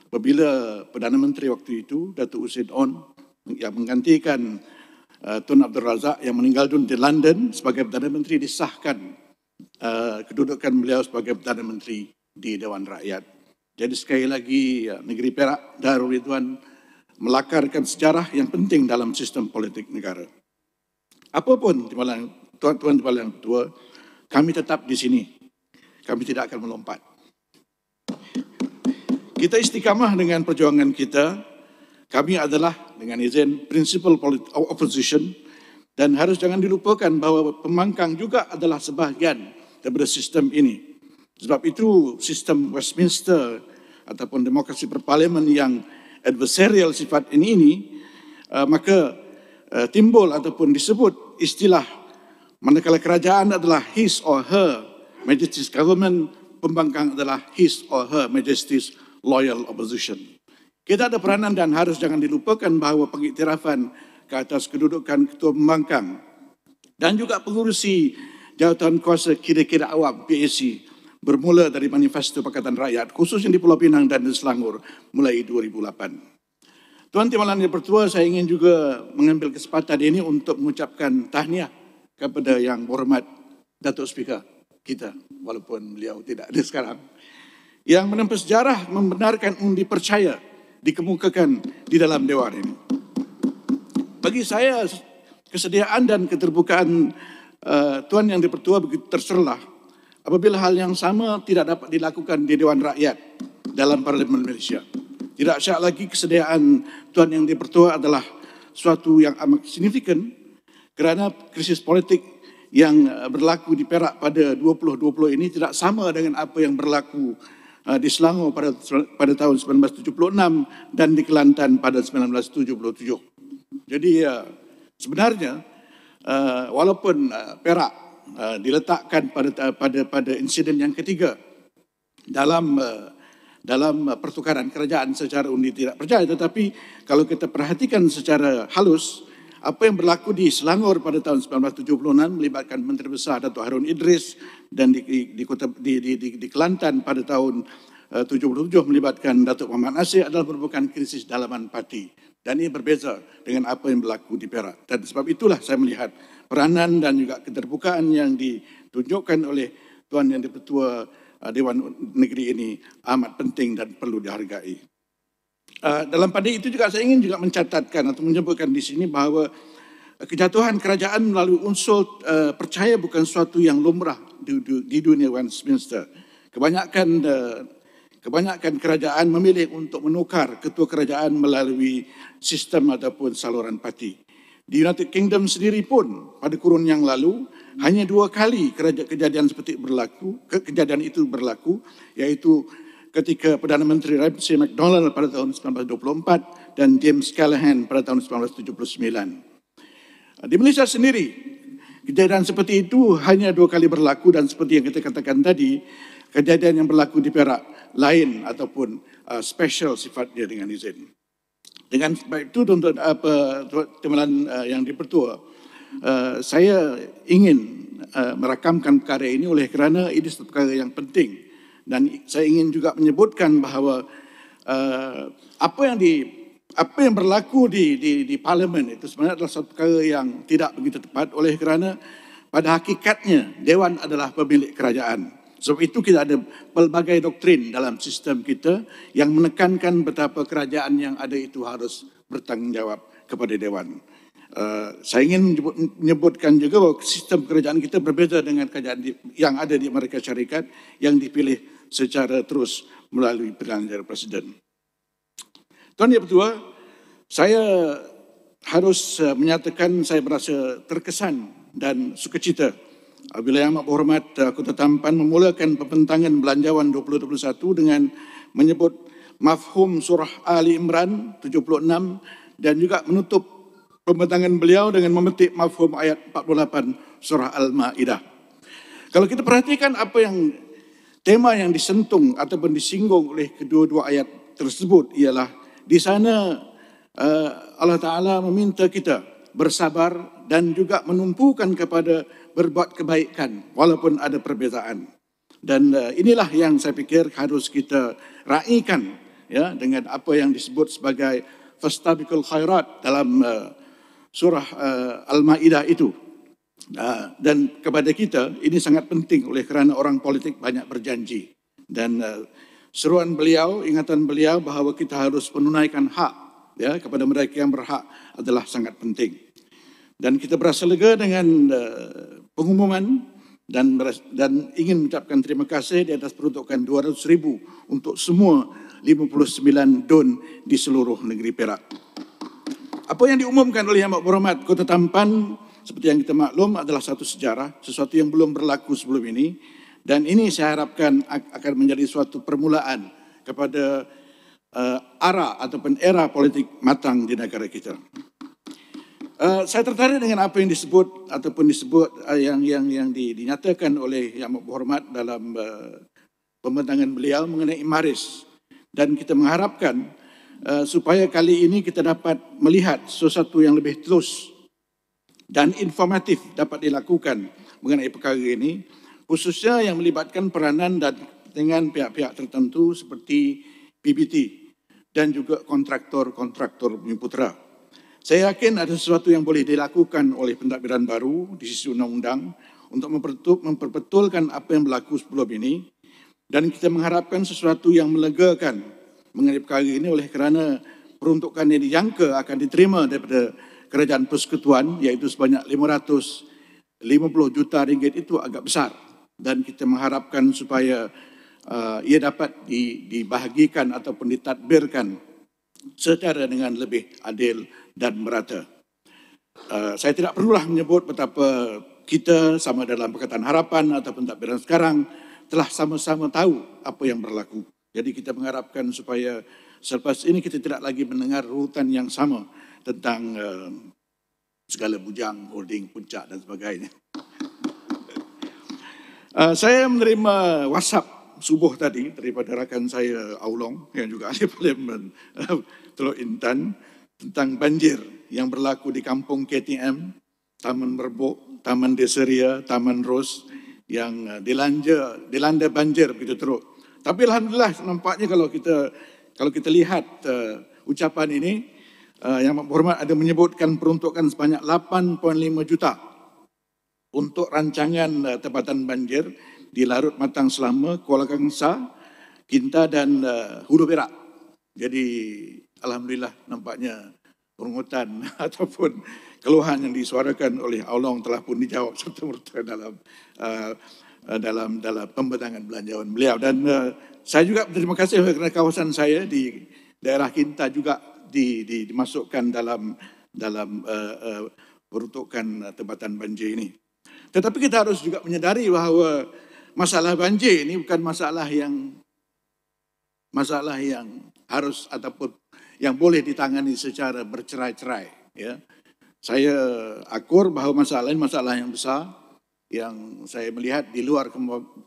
apabila Perdana Menteri waktu itu, Datuk Usin On yang menggantikan uh, Tun Abdul Razak yang meninggal dunia di London sebagai Perdana Menteri disahkan uh, kedudukan beliau sebagai Perdana Menteri di Dewan Rakyat. Jadi sekali lagi ya, negeri Perak Darul Ridwan melakarkan sejarah yang penting dalam sistem politik negara. Apapun tuan-tuan timbalan yang tua, kami tetap di sini. Kami tidak akan melompat. Kita istiqamah dengan perjuangan kita. Kami adalah dengan izin principal opposition dan harus jangan dilupakan bahawa pemangkang juga adalah sebahagian daripada sistem ini. Sebab itu sistem Westminster ataupun demokrasi berparlimen yang adversarial sifat ini ini eh, maka eh, timbul ataupun disebut istilah manakala kerajaan adalah his or her majesty's government pembangkang adalah his or her majesty's loyal opposition kita ada peranan dan harus jangan dilupakan bahawa pengiktirafan ke atas kedudukan ketua pembangkang dan juga pengurusi jawatan kuasa kira-kira awam PAC bermula dari manifesto Pakatan Rakyat, khususnya di Pulau Pinang dan di Selangor, mulai 2008. Tuan Timbalan yang Pertua, saya ingin juga mengambil kesempatan ini untuk mengucapkan tahniah kepada yang hormat Datuk Speaker kita, walaupun beliau tidak ada sekarang, yang menempuh sejarah membenarkan undi percaya dikemukakan di dalam Dewan ini. Bagi saya, kesediaan dan keterbukaan uh, Tuan yang dipertua begitu terserlah apabila hal yang sama tidak dapat dilakukan di Dewan Rakyat dalam Parlimen Malaysia. Tidak syak lagi kesediaan Tuan Yang Dipertua adalah suatu yang amat signifikan kerana krisis politik yang eh, berlaku di Perak pada 2020 ini tidak sama dengan apa yang berlaku eh, di Selangor pada pada tahun 1976 dan di Kelantan pada 1977. Jadi eh, sebenarnya walaupun Perak Uh, diletakkan pada uh, pada pada insiden yang ketiga dalam uh, dalam pertukaran kerajaan secara undi tidak percaya tetapi kalau kita perhatikan secara halus apa yang berlaku di Selangor pada tahun 1976 melibatkan menteri besar Datuk Harun Idris dan di di Kota di di di, di Kelantan pada tahun uh, melibatkan Datuk Muhammad Nasir adalah merupakan krisis dalaman parti dan ini berbeza dengan apa yang berlaku di Perak dan sebab itulah saya melihat peranan dan juga keterbukaan yang ditunjukkan oleh Tuan Yang Dipertua uh, Dewan Negeri ini amat penting dan perlu dihargai. Uh, dalam pada itu juga saya ingin juga mencatatkan atau menyebutkan di sini bahawa uh, kejatuhan kerajaan melalui unsur percaya bukan suatu yang lumrah di dunia Westminster. Kebanyakan kebanyakan kerajaan memilih untuk menukar ketua kerajaan melalui sistem ataupun saluran parti. Di United Kingdom sendiri pun pada kurun yang lalu hanya dua kali kejadian seperti berlaku, kejadian itu berlaku iaitu ketika Perdana Menteri Ramsay MacDonald pada tahun 1924 dan James Callaghan pada tahun 1979. Di Malaysia sendiri, kejadian seperti itu hanya dua kali berlaku dan seperti yang kita katakan tadi, kejadian yang berlaku di Perak lain ataupun uh, special sifatnya dengan izin. Dengan sebab itu tuan-tuan apa eh, yang dipertua, eh, saya ingin eh, merakamkan perkara ini oleh kerana ini satu perkara yang penting. Dan saya ingin juga menyebutkan bahawa apa yang di apa yang berlaku di di, di parlimen itu sebenarnya adalah satu perkara yang tidak begitu tepat oleh kerana pada hakikatnya dewan adalah pemilik kerajaan sebab itu kita ada pelbagai doktrin dalam sistem kita yang menekankan betapa kerajaan yang ada itu harus bertanggungjawab kepada Dewan. Uh, saya ingin menyebutkan juga bahawa sistem kerajaan kita berbeza dengan kerajaan di, yang ada di Amerika Syarikat yang dipilih secara terus melalui pilihan dari Presiden. Tuan Yang Pertua, saya harus eh, menyatakan saya berasa terkesan dan sukacita Apabila Yang Amat Berhormat Kota Tampan memulakan pembentangan belanjawan 2021 dengan menyebut mafhum surah Ali Imran 76 dan juga menutup pembentangan beliau dengan memetik mafhum ayat 48 surah Al-Ma'idah. Kalau kita perhatikan apa yang tema yang disentung ataupun disinggung oleh kedua-dua ayat tersebut ialah di sana eh, Allah Ta'ala meminta kita bersabar dan juga menumpukan kepada berbuat kebaikan walaupun ada perbezaan. Dan eh, inilah yang saya fikir harus kita raikan ya dengan apa yang disebut sebagai "fashtabikul khairat dalam eh, surah eh, Al-Maidah itu. Dan kepada kita ini sangat penting oleh kerana orang politik banyak berjanji dan seruan beliau, ingatan beliau bahawa kita harus menunaikan hak ya kepada mereka yang berhak adalah sangat penting. Dan kita berasa lega dengan pengumuman dan dan ingin mengucapkan terima kasih di atas peruntukan 200,000 untuk semua 59 don di seluruh negeri Perak. Apa yang diumumkan oleh Yang Berhormat Kota Tampan seperti yang kita maklum adalah satu sejarah, sesuatu yang belum berlaku sebelum ini dan ini saya harapkan akan menjadi suatu permulaan kepada uh, eh, arah ataupun era politik matang di negara kita. Eh, saya tertarik dengan apa yang disebut ataupun disebut uh, yang yang yang di, dinyatakan oleh Yang Berhormat dalam uh, pemandangan beliau mengenai Maris dan kita mengharapkan uh, supaya kali ini kita dapat melihat sesuatu yang lebih terus dan informatif dapat dilakukan mengenai perkara ini khususnya yang melibatkan peranan dan dengan pihak-pihak tertentu seperti PBT dan juga kontraktor-kontraktor Bumiputra. -kontraktor saya yakin ada sesuatu yang boleh dilakukan oleh pentadbiran baru di sisi undang-undang untuk memperbetulkan apa yang berlaku sebelum ini dan kita mengharapkan sesuatu yang melegakan mengenai perkara ini oleh kerana peruntukan yang dijangka akan diterima daripada kerajaan persekutuan iaitu sebanyak 550 juta ringgit itu agak besar dan kita mengharapkan supaya uh, ia dapat dibahagikan ataupun ditadbirkan secara dengan lebih adil dan merata. Uh, saya tidak perlulah menyebut betapa kita sama dalam Pakatan Harapan ataupun takbiran sekarang telah sama-sama tahu apa yang berlaku. Jadi kita mengharapkan supaya selepas ini kita tidak lagi mendengar rutan yang sama tentang uh, segala bujang, holding, puncak dan sebagainya. Uh, saya menerima WhatsApp subuh tadi daripada rakan saya Aulong yang juga ahli parlimen Teluk Intan tentang banjir yang berlaku di kampung KTM, Taman Merbok, Taman Deseria, Taman Ros yang eh, dilanja, dilanda banjir begitu teruk. Tapi alhamdulillah nampaknya kalau kita kalau kita lihat uh, ucapan ini uh, yang berhormat ada menyebutkan peruntukan sebanyak 8.5 juta untuk rancangan uh, tempatan banjir di larut matang selama Kuala Kangsa, Kinta dan uh, Hulu Perak. Jadi alhamdulillah nampaknya permohonan ataupun keluhan yang disuarakan oleh Aulong telah pun dijawab serta merta dalam uh, dalam dalam pembentangan belanjawan beliau dan uh, saya juga berterima kasih kerana kawasan saya di daerah Kinta juga di, di, dimasukkan dalam dalam uh, uh, peruntukan tempatan banjir ini. Tetapi kita harus juga menyadari bahawa masalah banjir ini bukan masalah yang masalah yang harus ataupun yang boleh ditangani secara bercerai-cerai. Ya. Saya akur bahawa masalah ini masalah yang besar yang saya melihat di luar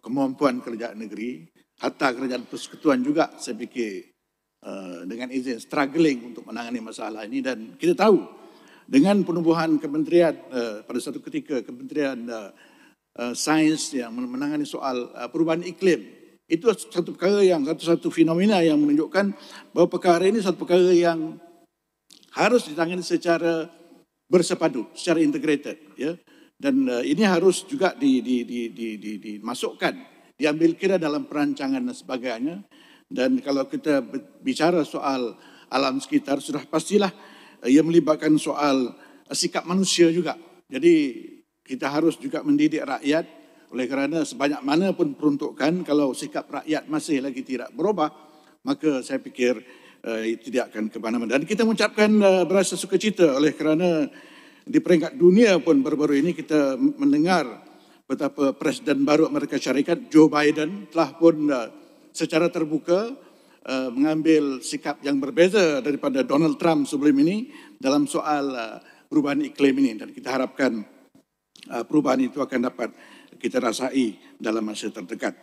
kemampuan kerajaan negeri, hatta kerajaan persekutuan juga saya fikir eh, dengan izin struggling untuk menangani masalah ini dan kita tahu dengan penubuhan kementerian eh, pada satu ketika kementerian eh, Eh, sains yang menangani soal eh, perubahan iklim. Itu satu perkara yang satu-satu fenomena yang menunjukkan bahawa perkara ini satu perkara yang harus ditangani secara bersepadu, secara integrated. Ya. Dan eh, ini harus juga di, di, di, di, di, dimasukkan, diambil kira dalam perancangan dan sebagainya. Dan kalau kita bicara soal alam sekitar, sudah pastilah ia melibatkan soal sikap manusia juga. Jadi kita harus juga mendidik rakyat oleh kerana sebanyak mana pun peruntukan kalau sikap rakyat masih lagi tidak berubah maka saya fikir uh, eh, itu tidak akan ke mana-mana dan kita mengucapkan uh, berasa sukacita oleh kerana di peringkat dunia pun baru-baru ini kita mendengar betapa presiden baru Amerika Syarikat Joe Biden telah pun uh, secara terbuka uh, mengambil sikap yang berbeza daripada Donald Trump sebelum ini dalam soal uh, perubahan iklim ini dan kita harapkan Ah, perubahan itu akan dapat kita rasai dalam masa terdekat.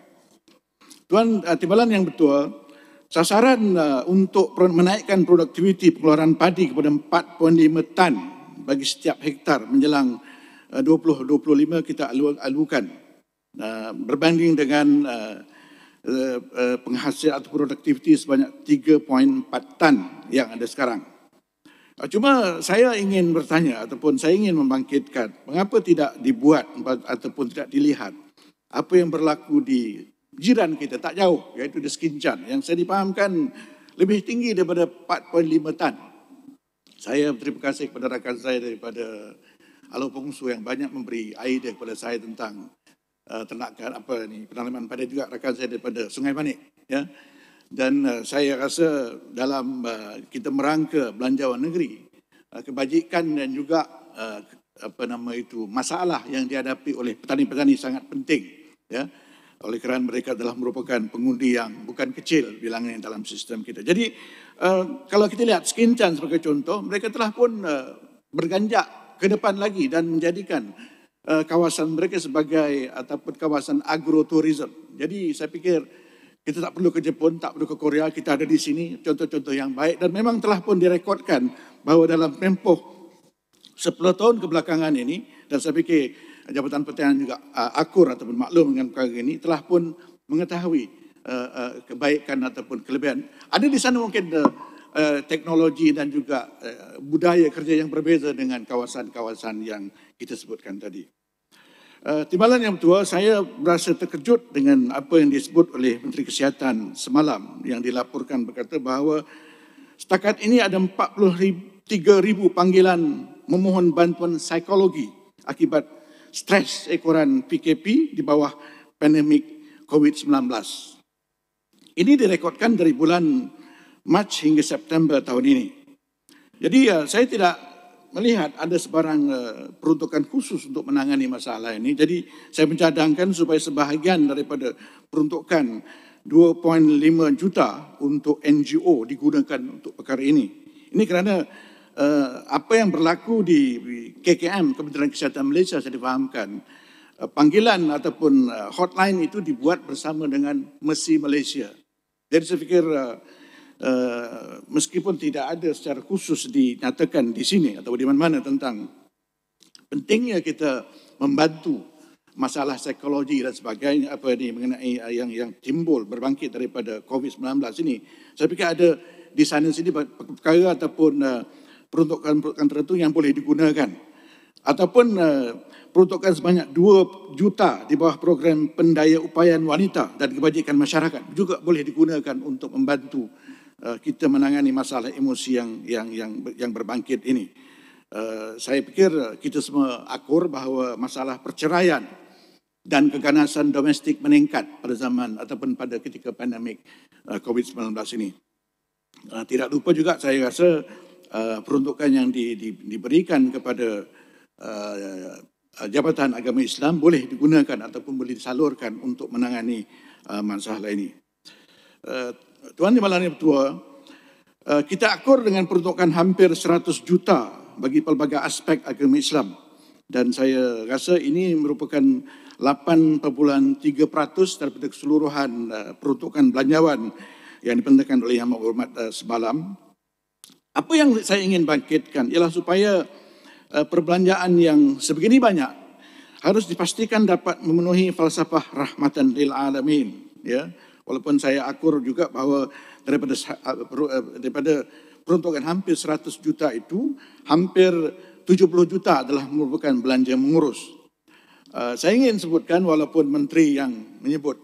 Tuan uh, Timbalan yang betul, sasaran ah, untuk menaikkan produktiviti pengeluaran padi kepada 4.5 tan bagi setiap hektar menjelang uh, 2025 kita alukan berbanding dengan eh, eh, penghasil atau produktiviti sebanyak 3.4 tan yang ada sekarang. Ah, cuma saya ingin bertanya ataupun saya ingin membangkitkan mengapa tidak dibuat ataupun tidak dilihat apa yang berlaku di jiran kita tak jauh iaitu di Skinchan yang saya dipahamkan lebih tinggi daripada 4.5 tan. Saya berterima kasih kepada rakan saya daripada Alau Pengusu yang banyak memberi idea kepada saya tentang uh, ternakan apa ni penanaman pada juga rakan saya daripada Sungai Manik ya dan uh, saya rasa dalam uh, kita merangka belanjawan negeri uh, kebajikan dan juga uh, apa nama itu masalah yang dihadapi oleh petani-petani sangat penting ya oleh kerana mereka adalah merupakan pengundi yang bukan kecil bilangan yang dalam sistem kita. Jadi uh, kalau kita lihat skin sebagai contoh mereka telah pun uh, berganjak ke depan lagi dan menjadikan uh, kawasan mereka sebagai ataupun kawasan agrotourism. Jadi saya fikir kita tak perlu ke Jepun, tak perlu ke Korea, kita ada di sini. Contoh-contoh yang baik dan memang telah pun direkodkan bahawa dalam tempoh 10 tahun kebelakangan ini dan saya fikir Jabatan pertanian juga akur ataupun maklum dengan perkara ini telah pun mengetahui kebaikan ataupun kelebihan. Ada di sana mungkin teknologi dan juga budaya kerja yang berbeza dengan kawasan-kawasan yang kita sebutkan tadi. Eh, timbalan yang kedua, saya berasa terkejut dengan apa yang disebut oleh Menteri Kesihatan semalam yang dilaporkan berkata bahawa setakat ini ada 43,000 panggilan memohon bantuan psikologi akibat stres ekoran PKP di bawah pandemik COVID-19. Ini direkodkan dari bulan Mac hingga September tahun ini. Jadi eh, saya tidak melihat ada sebarang uh, peruntukan khusus untuk menangani masalah ini. Jadi saya mencadangkan supaya sebahagian daripada peruntukan 2.5 juta untuk NGO digunakan untuk perkara ini. Ini kerana uh, apa yang berlaku di KKM, Kementerian Kesihatan Malaysia saya difahamkan, uh, panggilan ataupun uh, hotline itu dibuat bersama dengan Mercy Malaysia. Jadi saya fikir uh, Eh, meskipun tidak ada secara khusus dinyatakan di sini atau di mana-mana tentang pentingnya kita membantu masalah psikologi dan sebagainya apa ini mengenai eh, yang yang timbul berbangkit daripada COVID-19 ini saya fikir ada di sana sini perkara ataupun eh, peruntukan-peruntukan tertentu yang boleh digunakan ataupun peruntukan sebanyak 2 juta di bawah program pendaya upayaan wanita dan kebajikan masyarakat juga boleh digunakan untuk membantu Eh, kita menangani masalah emosi yang yang yang yang berbangkit ini. Uh, saya pikir kita semua akur bahawa masalah perceraian dan keganasan domestik meningkat pada zaman ataupun pada ketika pandemik uh, eh, COVID-19 ini. Uh, tidak lupa juga saya rasa uh, peruntukan yang di, di, diberikan kepada uh, Jabatan Agama Islam boleh digunakan ataupun boleh disalurkan untuk menangani uh, masalah ini. Uh, Tuan di malam ini eh, kita akur dengan peruntukan hampir 100 juta bagi pelbagai aspek agama Islam. Dan saya rasa ini merupakan 8.3% daripada keseluruhan eh, peruntukan belanjawan yang dipentingkan oleh Yang Maha Berhormat eh, semalam. Apa yang saya ingin bangkitkan ialah supaya perbelanjaan yang sebegini banyak harus dipastikan dapat memenuhi falsafah rahmatan lil alamin. Ya. Walaupun saya akur juga bahawa daripada eh, eh, daripada peruntukan hampir 100 juta itu, hampir 70 juta adalah merupakan belanja mengurus. Eh, saya ingin sebutkan walaupun menteri yang menyebut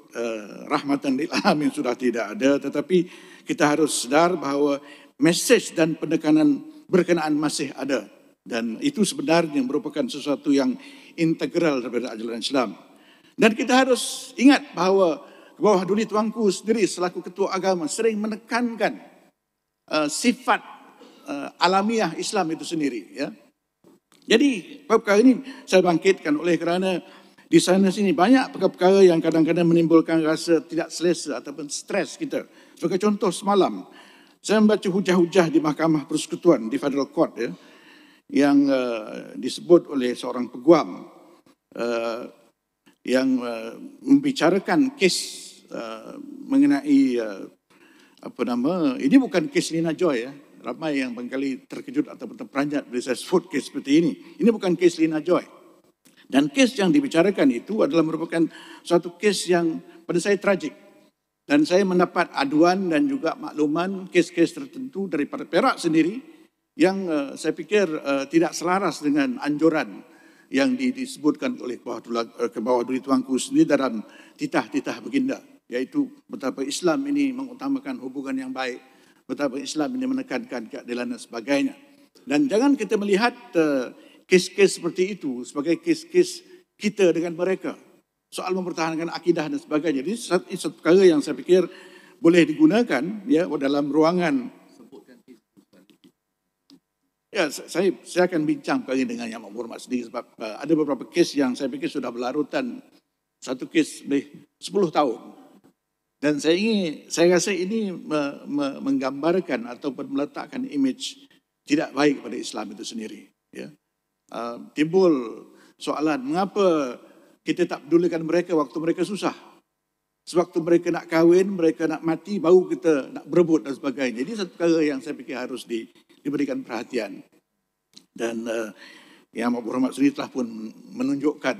rahmatan lil alamin sudah tidak ada tetapi kita harus sedar bahawa mesej dan penekanan berkenaan masih ada dan itu sebenarnya merupakan sesuatu yang integral daripada ajaran Islam. Dan kita harus ingat bahawa Roh Duli Tuanku sendiri selaku ketua agama sering menekankan uh, sifat uh, alamiah Islam itu sendiri. Ya. Jadi perkara ini saya bangkitkan oleh kerana di sana sini banyak perkara-perkara yang kadang-kadang menimbulkan rasa tidak selesa ataupun stres kita. Sebagai contoh semalam, saya membaca hujah-hujah di Mahkamah Persekutuan di Federal Court ya, yang uh, disebut oleh seorang peguam uh, yang uh, membicarakan kes Uh, mengenai uh, apa nama ini bukan kes Lina Joy ya. Ramai yang berkali terkejut ataupun terperanjat bila saya sebut kes seperti ini. Ini bukan kes Lina Joy. Dan kes yang dibicarakan itu adalah merupakan satu kes yang pada saya tragik. Dan saya mendapat aduan dan juga makluman kes-kes tertentu dari Perak sendiri yang uh, saya fikir uh, tidak selaras dengan anjuran yang disebutkan oleh ke bawah duri tuanku sendiri dalam titah-titah baginda iaitu betapa Islam ini mengutamakan hubungan yang baik, betapa Islam ini menekankan keadilan dan sebagainya. Dan jangan kita melihat uh, kes-kes seperti itu sebagai kes-kes kita dengan mereka. Soal mempertahankan akidah dan sebagainya. Jadi satu, satu perkara yang saya fikir boleh digunakan ya dalam ruangan Ya, saya, saya akan bincang kali dengan Yang Hormat sendiri sebab uh, ada beberapa kes yang saya fikir sudah berlarutan. Satu kes lebih 10 tahun dan saya ingin saya rasa ini me, me, menggambarkan ataupun meletakkan image tidak baik pada Islam itu sendiri. Ya. Uh, timbul soalan, mengapa kita tak pedulikan mereka waktu mereka susah? Sewaktu mereka nak kahwin, mereka nak mati, baru kita nak berebut dan sebagainya. Jadi satu perkara yang saya fikir harus di, diberikan perhatian. Dan uh, yang Abu Rahmat sendiri telah pun menunjukkan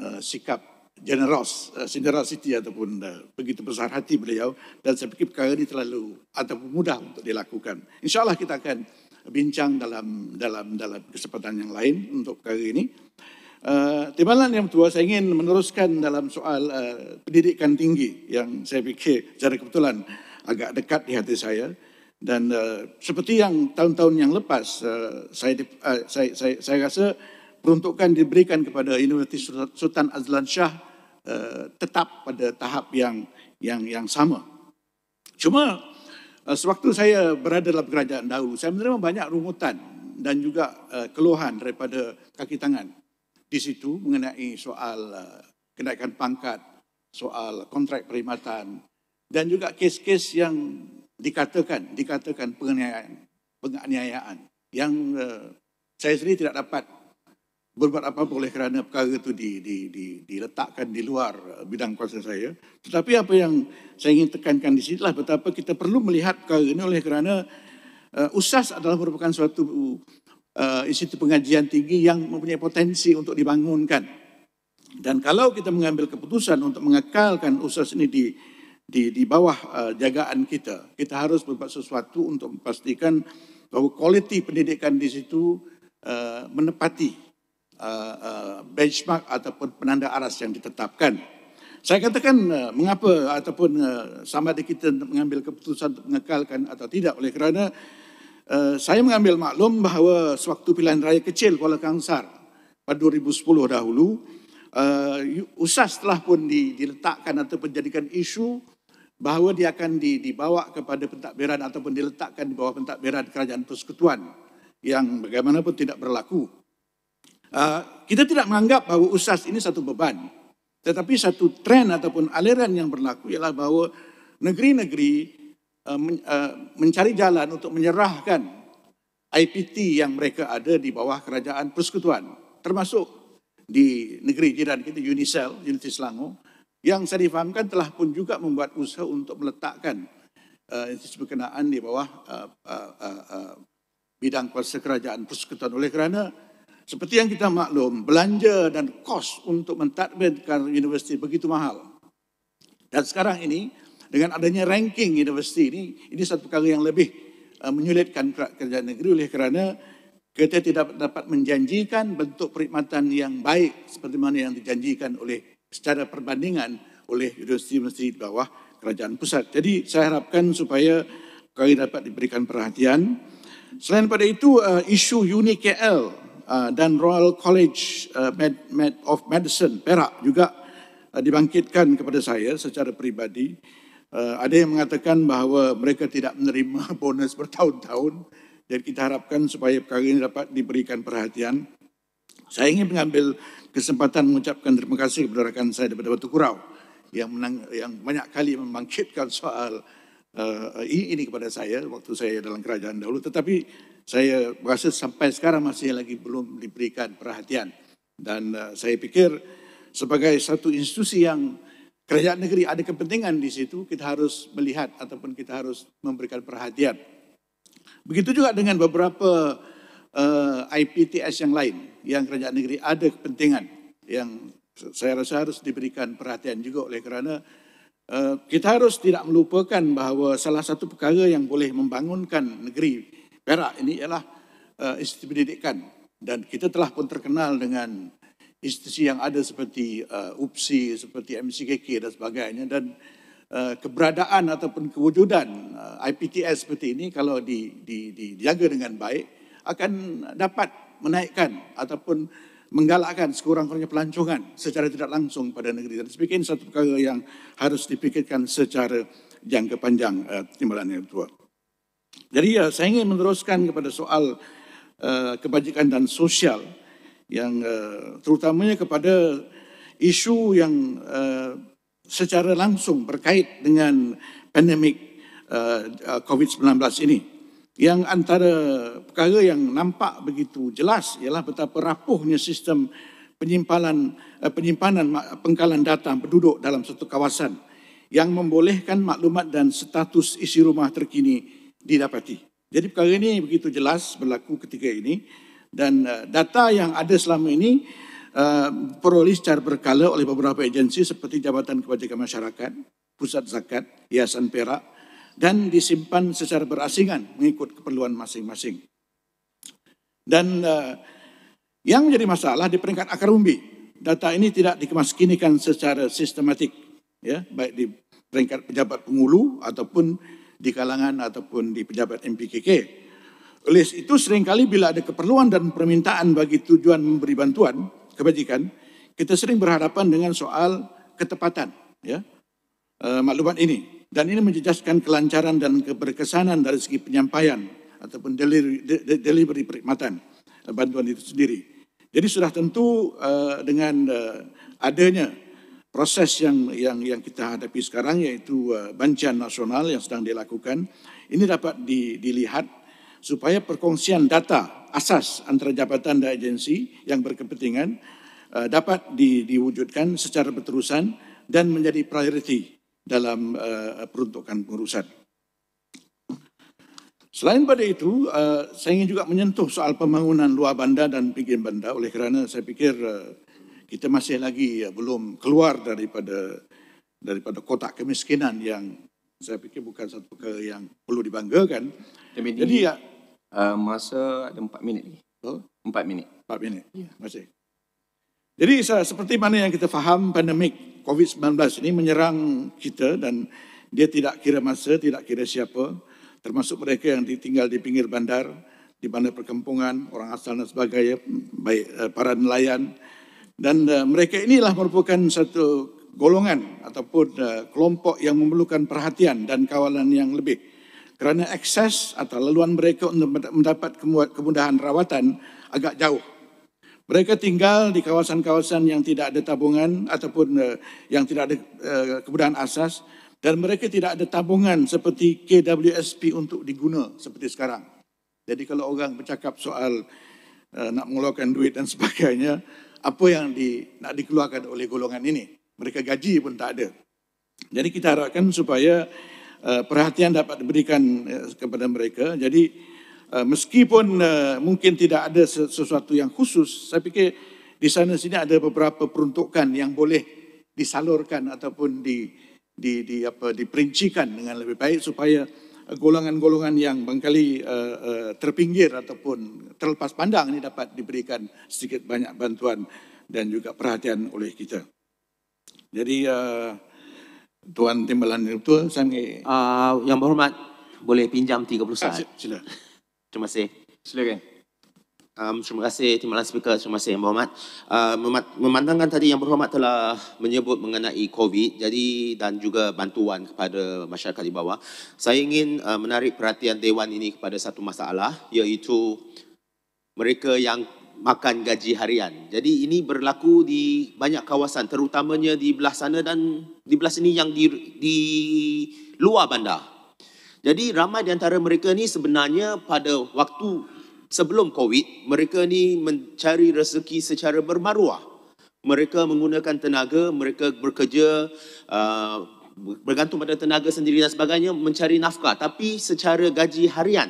uh, sikap Generous, eh, generosity ataupun eh, begitu besar hati beliau dan saya fikir perkara ini terlalu ataupun mudah untuk dilakukan. InsyaAllah kita akan bincang dalam dalam dalam kesempatan yang lain untuk perkara ini. Uh, timbalan yang tua saya ingin meneruskan dalam soal uh, pendidikan tinggi yang saya fikir secara kebetulan agak dekat di hati saya dan uh, seperti yang tahun-tahun yang lepas uh, saya, uh, saya, saya saya rasa peruntukan diberikan kepada Universiti Sultan Azlan Shah Eh, tetap pada tahap yang yang yang sama. Cuma eh, sewaktu saya berada dalam kerajaan dahulu, saya menerima banyak rungutan dan juga eh, keluhan daripada kaki tangan di situ mengenai soal kenaikan pangkat, soal kontrak perkhidmatan dan juga kes-kes yang dikatakan dikatakan penganiayaan penganiayaan yang saya sendiri tidak dapat berbuat apa boleh kerana perkara itu di, di, di, diletakkan di luar uh, bidang kuasa saya. Tetapi apa yang saya ingin tekankan di sini adalah betapa kita perlu melihat perkara ini oleh kerana uh, USAS adalah merupakan suatu uh, institut pengajian tinggi yang mempunyai potensi untuk dibangunkan. Dan kalau kita mengambil keputusan untuk mengekalkan USAS ini di, di, di bawah uh, jagaan kita, kita harus berbuat sesuatu untuk memastikan bahawa kualiti pendidikan di situ uh, menepati Uh, uh, benchmark ataupun penanda aras yang ditetapkan. Saya katakan uh, mengapa ataupun uh, sama ada kita mengambil keputusan untuk mengekalkan atau tidak oleh kerana uh, saya mengambil maklum bahawa sewaktu pilihan raya kecil Kuala Kangsar pada 2010 dahulu uh, usas telah pun diletakkan atau menjadikan isu bahawa dia akan dibawa kepada pentadbiran ataupun diletakkan di bawah pentadbiran kerajaan persekutuan yang bagaimanapun tidak berlaku. Ah, kita tidak menganggap bahwa usas ini satu beban. Tetapi satu tren ataupun aliran yang berlaku ialah bahwa negeri-negeri ah, ah, mencari jalan untuk menyerahkan IPT yang mereka ada di bawah kerajaan persekutuan. Termasuk di negeri jiran kita Unicel, Unity Selangor yang saya difahamkan telah pun juga membuat usaha untuk meletakkan institusi berkenaan di bawah bidang kuasa kerajaan persekutuan. Oleh kerana seperti yang kita maklum, belanja dan kos untuk mentadbirkan universiti begitu mahal. Dan sekarang ini, dengan adanya ranking universiti ini, ini satu perkara yang lebih eh, menyulitkan kerja negeri oleh kerana kita tidak dapat menjanjikan bentuk perkhidmatan yang baik seperti mana yang dijanjikan oleh secara perbandingan oleh universiti-universiti di bawah kerajaan pusat. Jadi saya harapkan supaya kami dapat diberikan perhatian. Selain pada itu, eh, isu UNIKL Ah, dan Royal College ah, of Medicine Perak juga ah, dibangkitkan kepada saya secara peribadi. ada yang mengatakan bahawa mereka tidak menerima bonus bertahun-tahun dan kita harapkan supaya perkara ini dapat diberikan perhatian. Saya ingin mengambil kesempatan mengucapkan terima kasih kepada rakan saya daripada Batu Kurau yang, menang, yang banyak kali membangkitkan soal uh, ini kepada saya waktu saya dalam kerajaan dahulu. Tetapi saya rasa sampai sekarang masih lagi belum diberikan perhatian dan eh, saya fikir sebagai satu institusi yang kerajaan negeri ada kepentingan di situ kita harus melihat ataupun kita harus memberikan perhatian begitu juga dengan beberapa uh, eh, IPTS yang lain yang kerajaan negeri ada kepentingan yang saya rasa harus diberikan perhatian juga oleh kerana uh, kita harus tidak melupakan bahawa salah satu perkara yang boleh membangunkan negeri Perak ini ialah uh, institusi pendidikan dan kita telah pun terkenal dengan institusi yang ada seperti uh, eh, UPSI, seperti MCKK dan sebagainya dan uh, keberadaan ataupun kewujudan uh, IPTS seperti ini kalau di, di, di, dijaga dengan baik akan dapat menaikkan ataupun menggalakkan sekurang-kurangnya pelancongan secara tidak langsung pada negeri. Dan sebegini satu perkara yang harus dipikirkan secara jangka panjang uh, timbalan yang tua. Jadi ya, saya ingin meneruskan kepada soal uh, kebajikan dan sosial yang uh, terutamanya kepada isu yang uh, secara langsung berkait dengan pandemik uh, COVID-19 ini. Yang antara perkara yang nampak begitu jelas ialah betapa rapuhnya sistem penyimpanan, uh, penyimpanan pengkalan data penduduk dalam satu kawasan yang membolehkan maklumat dan status isi rumah terkini didapati. Jadi perkara ini begitu jelas berlaku ketika ini dan uh, data yang ada selama ini uh, peroleh secara berkala oleh beberapa agensi seperti Jabatan Kebajikan Masyarakat, Pusat Zakat, Hiasan Perak dan disimpan secara berasingan mengikut keperluan masing-masing. Dan uh, yang menjadi masalah di peringkat akar umbi, data ini tidak dikemaskinikan secara sistematik ya, baik di peringkat pejabat pengulu ataupun di kalangan ataupun di pejabat MPKK. Oleh itu seringkali bila ada keperluan dan permintaan bagi tujuan memberi bantuan kebajikan, kita sering berhadapan dengan soal ketepatan ya, eh, maklumat ini. Dan ini menjejaskan kelancaran dan keberkesanan dari segi penyampaian ataupun delivery, de, perkhidmatan eh, bantuan itu sendiri. Jadi sudah tentu eh, dengan adanya proses yang yang yang kita hadapi sekarang yaitu uh, bencana nasional yang sedang dilakukan ini dapat di, dilihat supaya perkongsian data asas antara jabatan dan agensi yang berkepentingan uh, dapat di, diwujudkan secara berterusan dan menjadi prioriti dalam uh, peruntukan pengurusan. Selain pada itu, saya ingin juga menyentuh soal pembangunan luar bandar dan pinggir bandar oleh kerana saya pikir kita masih lagi ya, belum keluar daripada daripada kotak kemiskinan yang saya fikir bukan satu perkara yang perlu dibanggakan. Tapi Jadi ya, eh, masa ada empat minit lagi. Oh? Empat minit. Empat minit. Ya. Masih. Jadi seperti mana yang kita faham pandemik COVID-19 ini menyerang kita dan dia tidak kira masa, tidak kira siapa, termasuk mereka yang ditinggal di pinggir bandar, di bandar perkempungan, orang asal dan sebagainya, baik eh, para nelayan, dan uh, mereka inilah merupakan satu golongan ataupun uh, kelompok yang memerlukan perhatian dan kawalan yang lebih. Kerana akses atau laluan mereka untuk mendapat kemudahan rawatan agak jauh. Mereka tinggal di kawasan-kawasan yang tidak ada tabungan ataupun uh, yang tidak ada uh, kemudahan asas dan mereka tidak ada tabungan seperti KWSP untuk diguna seperti sekarang. Jadi kalau orang bercakap soal uh, nak mengeluarkan duit dan sebagainya, apa yang di, nak dikeluarkan oleh golongan ini. Mereka gaji pun tak ada. Jadi kita harapkan supaya uh, perhatian dapat diberikan uh, kepada mereka. Jadi uh, meskipun uh, mungkin tidak ada sesuatu yang khusus, saya fikir di sana sini ada beberapa peruntukan yang boleh disalurkan ataupun di, di, di apa diperincikan dengan lebih baik supaya golongan-golongan yang bangkali uh, eh, uh, eh, terpinggir ataupun terlepas pandang ini dapat diberikan sedikit banyak bantuan dan juga perhatian oleh kita. Jadi uh, Tuan Timbalan itu saya ingin... Uh, ah, yang berhormat boleh pinjam 30 ah, saat. Ah, sila. Terima kasih. Silakan. Um, terima kasih Timur Lan Speaker, terima kasih Yang Berhormat. Uh, memandangkan tadi Yang Berhormat telah menyebut mengenai COVID jadi dan juga bantuan kepada masyarakat di bawah, saya ingin uh, menarik perhatian Dewan ini kepada satu masalah iaitu mereka yang makan gaji harian. Jadi ini berlaku di banyak kawasan terutamanya di belah sana dan di belah sini yang di, di luar bandar. Jadi ramai di antara mereka ni sebenarnya pada waktu sebelum COVID, mereka ni mencari rezeki secara bermaruah. Mereka menggunakan tenaga, mereka bekerja, uh, bergantung pada tenaga sendiri dan sebagainya, mencari nafkah. Tapi secara gaji harian,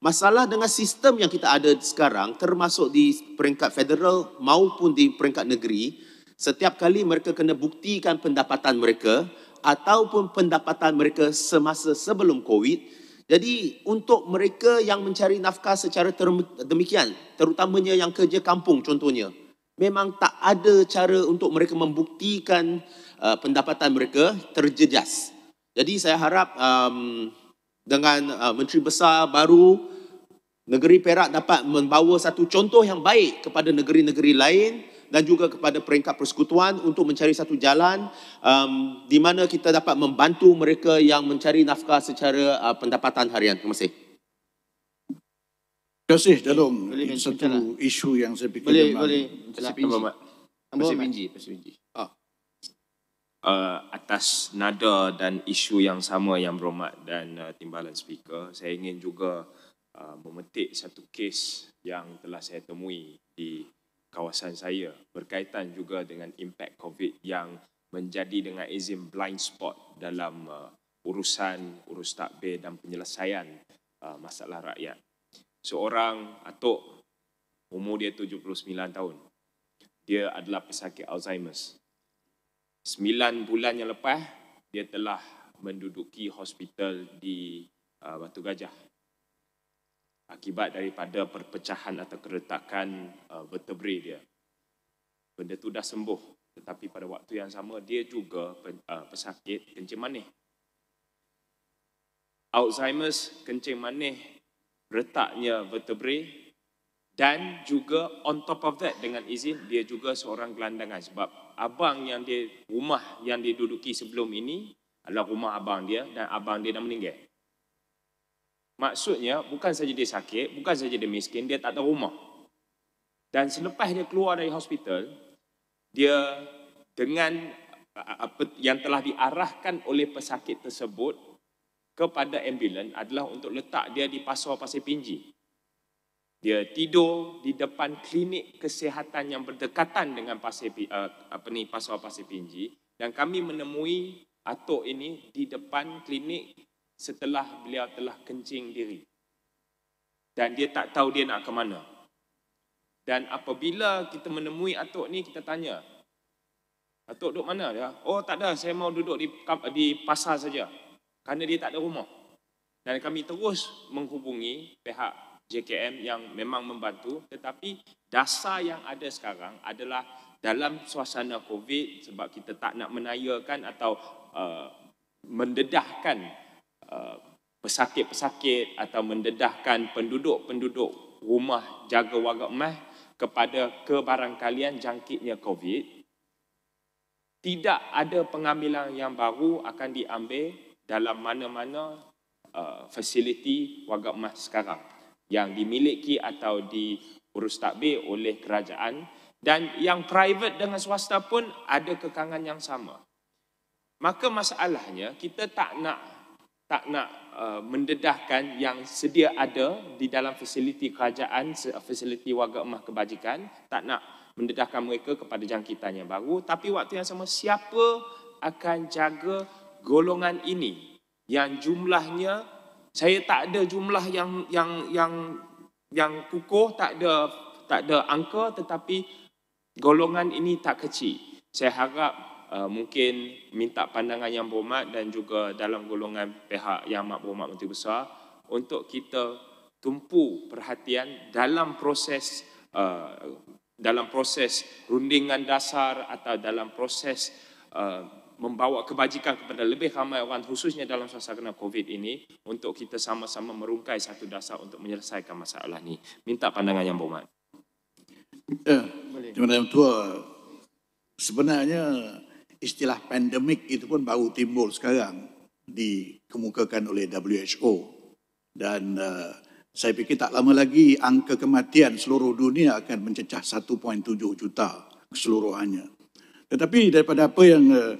masalah dengan sistem yang kita ada sekarang, termasuk di peringkat federal maupun di peringkat negeri, setiap kali mereka kena buktikan pendapatan mereka ataupun pendapatan mereka semasa sebelum COVID, jadi untuk mereka yang mencari nafkah secara demikian, terutamanya yang kerja kampung contohnya, memang tak ada cara untuk mereka membuktikan uh, pendapatan mereka terjejas. Jadi saya harap um, dengan uh, Menteri Besar baru, negeri Perak dapat membawa satu contoh yang baik kepada negeri-negeri lain, dan juga kepada peringkat persekutuan untuk mencari satu jalan um, di mana kita dapat membantu mereka yang mencari nafkah secara uh, pendapatan harian. Terima kasih. Terima kasih, Jalom. Ini satu bencana. isu yang saya fikir boleh, memang. Boleh, boleh. Terima kasih, Terima kasih, Binji. Terima kasih, Binji. Uh, atas nada dan isu yang sama yang berhormat dan uh, timbalan speaker saya ingin juga uh, memetik satu kes yang telah saya temui di kawasan saya berkaitan juga dengan impak COVID yang menjadi dengan izin blind spot dalam uh, urusan urus takbir dan penyelesaian uh, masalah rakyat. Seorang atuk umur dia 79 tahun. Dia adalah pesakit Alzheimer. Sembilan bulan yang lepas dia telah menduduki hospital di uh, Batu Gajah akibat daripada perpecahan atau keretakan uh, vertebrae dia. Benda tu dah sembuh tetapi pada waktu yang sama dia juga uh, pesakit kencing manis. Alzheimer's kencing manis retaknya vertebrae dan juga on top of that dengan izin dia juga seorang gelandangan sebab abang yang di rumah yang diduduki sebelum ini adalah rumah abang dia dan abang dia dah meninggal. Maksudnya, bukan saja dia sakit, bukan saja dia miskin, dia tak ada rumah. Dan selepas dia keluar dari hospital, dia dengan apa yang telah diarahkan oleh pesakit tersebut kepada ambulans adalah untuk letak dia di pasar pasir pinji. Dia tidur di depan klinik kesihatan yang berdekatan dengan pasir, apa ni, pasar pasir pinji. Dan kami menemui atuk ini di depan klinik setelah beliau telah kencing diri. Dan dia tak tahu dia nak ke mana. Dan apabila kita menemui atuk ni, kita tanya. Atuk duduk mana? Dia, oh tak ada, saya mau duduk di, di pasar saja. Kerana dia tak ada rumah. Dan kami terus menghubungi pihak JKM yang memang membantu. Tetapi dasar yang ada sekarang adalah dalam suasana COVID sebab kita tak nak menayakan atau uh, mendedahkan pesakit-pesakit uh, atau mendedahkan penduduk-penduduk rumah jaga warga emas kepada kebarangkalian jangkitnya COVID, tidak ada pengambilan yang baru akan diambil dalam mana-mana uh, fasiliti warga emas sekarang yang dimiliki atau diurus takbir oleh kerajaan dan yang private dengan swasta pun ada kekangan yang sama. Maka masalahnya kita tak nak tak nak uh, mendedahkan yang sedia ada di dalam fasiliti kerajaan, fasiliti warga emas kebajikan, tak nak mendedahkan mereka kepada jangkitan yang baru. Tapi waktu yang sama, siapa akan jaga golongan ini yang jumlahnya saya tak ada jumlah yang yang yang yang kukuh tak ada tak ada angka tetapi golongan ini tak kecil saya harap Uh, mungkin minta pandangan yang berhormat dan juga dalam golongan pihak yang amat berhormat Menteri Besar untuk kita tumpu perhatian dalam proses uh, dalam proses rundingan dasar atau dalam proses uh, membawa kebajikan kepada lebih ramai orang khususnya dalam suasana COVID ini untuk kita sama-sama merungkai satu dasar untuk menyelesaikan masalah ini. Minta pandangan yang berhormat. Ya, Terima kasih Tuan. Sebenarnya istilah pandemik itu pun baru timbul sekarang dikemukakan oleh WHO dan uh, saya fikir tak lama lagi angka kematian seluruh dunia akan mencecah 1.7 juta keseluruhannya tetapi daripada apa yang uh,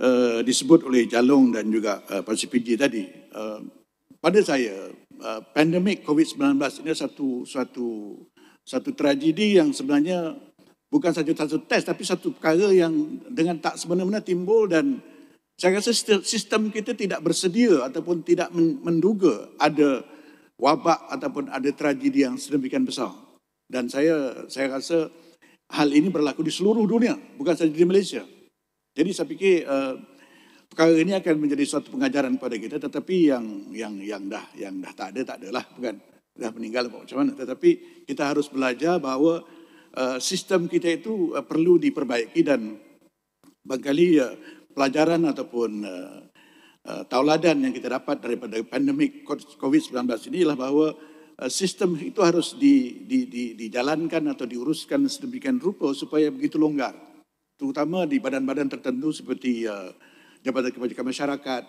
uh, disebut oleh Jalung dan juga uh, PCPG tadi uh, pada saya uh, pandemik COVID-19 ini satu satu satu tragedi yang sebenarnya bukan saja satu test tapi satu perkara yang dengan tak sebenarnya timbul dan saya rasa sistem kita tidak bersedia ataupun tidak menduga ada wabak ataupun ada tragedi yang sedemikian besar. Dan saya saya rasa hal ini berlaku di seluruh dunia, bukan saja di Malaysia. Jadi saya fikir uh, perkara ini akan menjadi suatu pengajaran kepada kita tetapi yang yang yang dah yang dah tak ada tak adalah bukan dah meninggal apa macam mana tetapi kita harus belajar bahawa Eh, sistem kita itu eh, perlu diperbaiki dan bagali eh, pelajaran ataupun tauladan yang kita dapat daripada pandemik COVID-19 ialah bahawa sistem itu harus di, di, di, dijalankan atau diuruskan sedemikian rupa supaya begitu longgar. Terutama di badan-badan tertentu seperti Jabatan Kebajikan Masyarakat,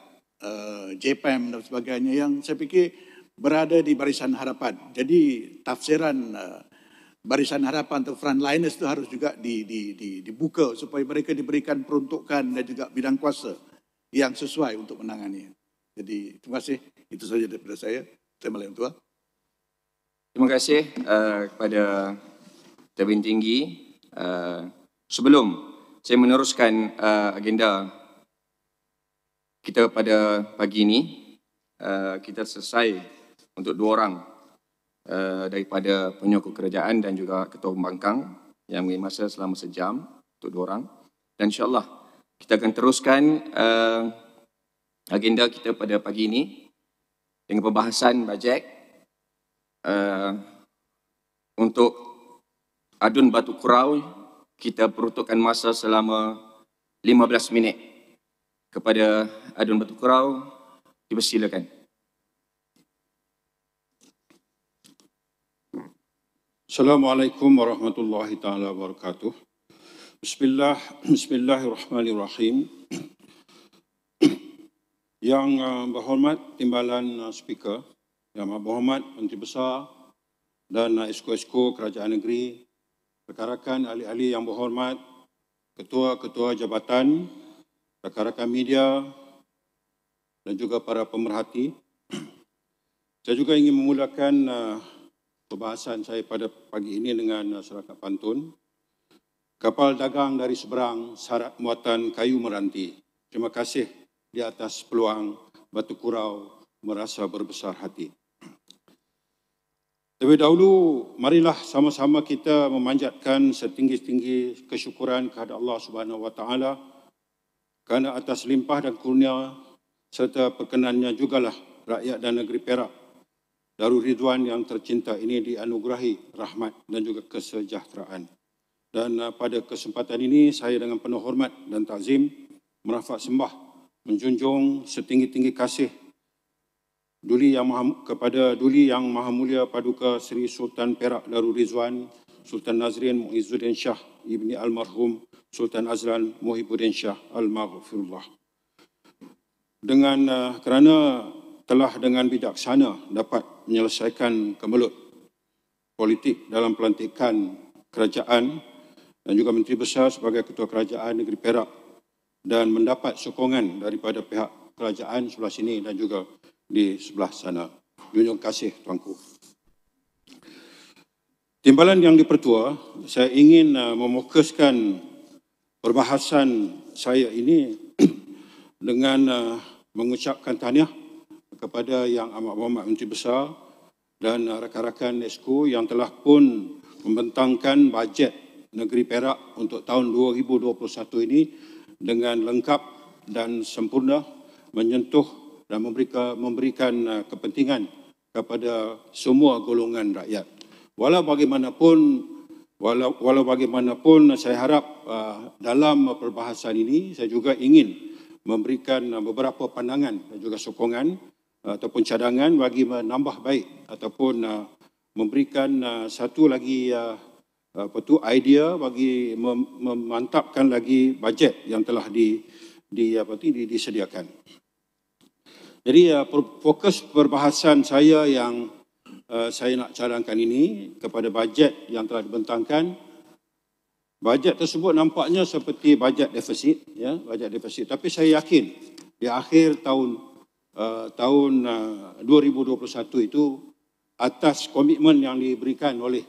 JPM e dan sebagainya yang saya fikir berada di barisan harapan. Jadi tafsiran uh, barisan harapan atau frontliners itu harus juga di, di, di, dibuka supaya mereka diberikan peruntukan dan juga bidang kuasa yang sesuai untuk menangani. Jadi terima kasih. Itu saja daripada saya. Terima kasih Tuan. Terima kasih uh, kepada Tabin Tinggi. Uh, sebelum saya meneruskan uh, agenda kita pada pagi ini, uh, kita selesai untuk dua orang Eh, daripada penyokong kerajaan dan juga ketua pembangkang yang mengambil masa selama sejam untuk dua orang dan insyaallah kita akan teruskan uh, agenda kita pada pagi ini dengan pembahasan bajet uh, untuk adun batu kurau kita peruntukkan masa selama 15 minit kepada adun batu kurau dipersilakan Assalamualaikum warahmatullahi taala wabarakatuh. Bismillah, bismillahirrahmanirrahim. yang uh, berhormat Timbalan uh, Speaker, Yang Berhormat Menteri Besar dan uh, esko-esko kerajaan negeri, rakan-rakan ahli-ahli yang berhormat, ketua-ketua jabatan, rakan-rakan media dan juga para pemerhati. Saya juga ingin memulakan uh, pembahasan saya pada pagi ini dengan masyarakat uh, pantun. Kapal dagang dari seberang syarat muatan kayu meranti. Terima kasih di atas peluang Batu Kurau merasa berbesar hati. Terlebih dahulu, marilah sama-sama kita memanjatkan setinggi-tinggi kesyukuran kepada Allah Subhanahu Wa Taala kerana atas limpah dan kurnia serta perkenannya jugalah rakyat dan negeri Perak Darul Ridwan yang tercinta ini dianugerahi rahmat dan juga kesejahteraan. Dan uh, pada kesempatan ini saya dengan penuh hormat dan takzim merafak sembah menjunjung setinggi-tinggi kasih Duli yang maha, kepada Duli Yang Maha Mulia Paduka Seri Sultan Perak Darul Ridwan Sultan Nazrin Muizzuddin Shah Ibni Almarhum, Sultan Azlan Muhyiddin Shah Al-Maghfirullah. Dengan uh, kerana telah dengan bijaksana dapat menyelesaikan kemelut politik dalam pelantikan kerajaan dan juga Menteri Besar sebagai Ketua Kerajaan Negeri Perak dan mendapat sokongan daripada pihak kerajaan sebelah sini dan juga di sebelah sana. Junjung kasih tuanku. Timbalan yang dipertua, saya ingin uh, memokuskan perbahasan saya ini dengan uh, mengucapkan tahniah kepada Yang Amat Berhormat Menteri Besar dan rakan-rakan Nesko yang telah pun membentangkan bajet negeri Perak untuk tahun 2021 ini dengan lengkap dan sempurna menyentuh dan memberikan, memberikan uh, kepentingan kepada semua golongan rakyat. Walau bagaimanapun, walau, walau bagaimanapun saya harap uh, dalam perbahasan ini saya juga ingin memberikan beberapa pandangan dan juga sokongan ataupun cadangan bagi menambah baik ataupun uh, memberikan uh, satu lagi uh, apa tu idea bagi mem- memantapkan lagi bajet yang telah di di apa tu di, disediakan. Jadi uh, fokus perbahasan saya yang uh, saya nak cadangkan ini kepada bajet yang telah dibentangkan bajet tersebut nampaknya seperti bajet defisit ya bajet defisit tapi saya yakin di akhir tahun uh, tahun eh, uh, 2021 itu atas komitmen yang diberikan oleh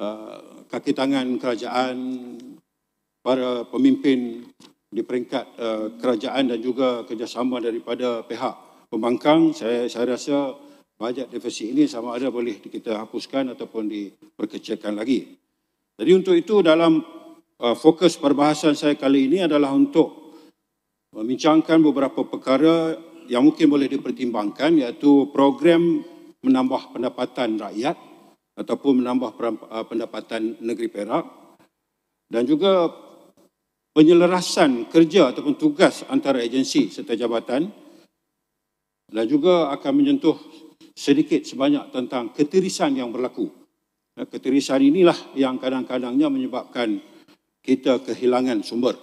uh, kaki tangan kerajaan para pemimpin di peringkat uh, kerajaan dan juga kerjasama daripada pihak pembangkang saya saya rasa bajet defisit ini sama ada boleh kita hapuskan ataupun diperkecilkan lagi. Jadi untuk itu dalam uh, fokus perbahasan saya kali ini adalah untuk membincangkan beberapa perkara yang mungkin boleh dipertimbangkan iaitu program menambah pendapatan rakyat ataupun menambah uh, pendapatan negeri Perak dan juga penyelarasan kerja ataupun tugas antara agensi serta jabatan dan juga akan menyentuh sedikit sebanyak tentang ketirisan yang berlaku. Ya, ketirisan inilah yang kadang-kadangnya menyebabkan kita kehilangan sumber.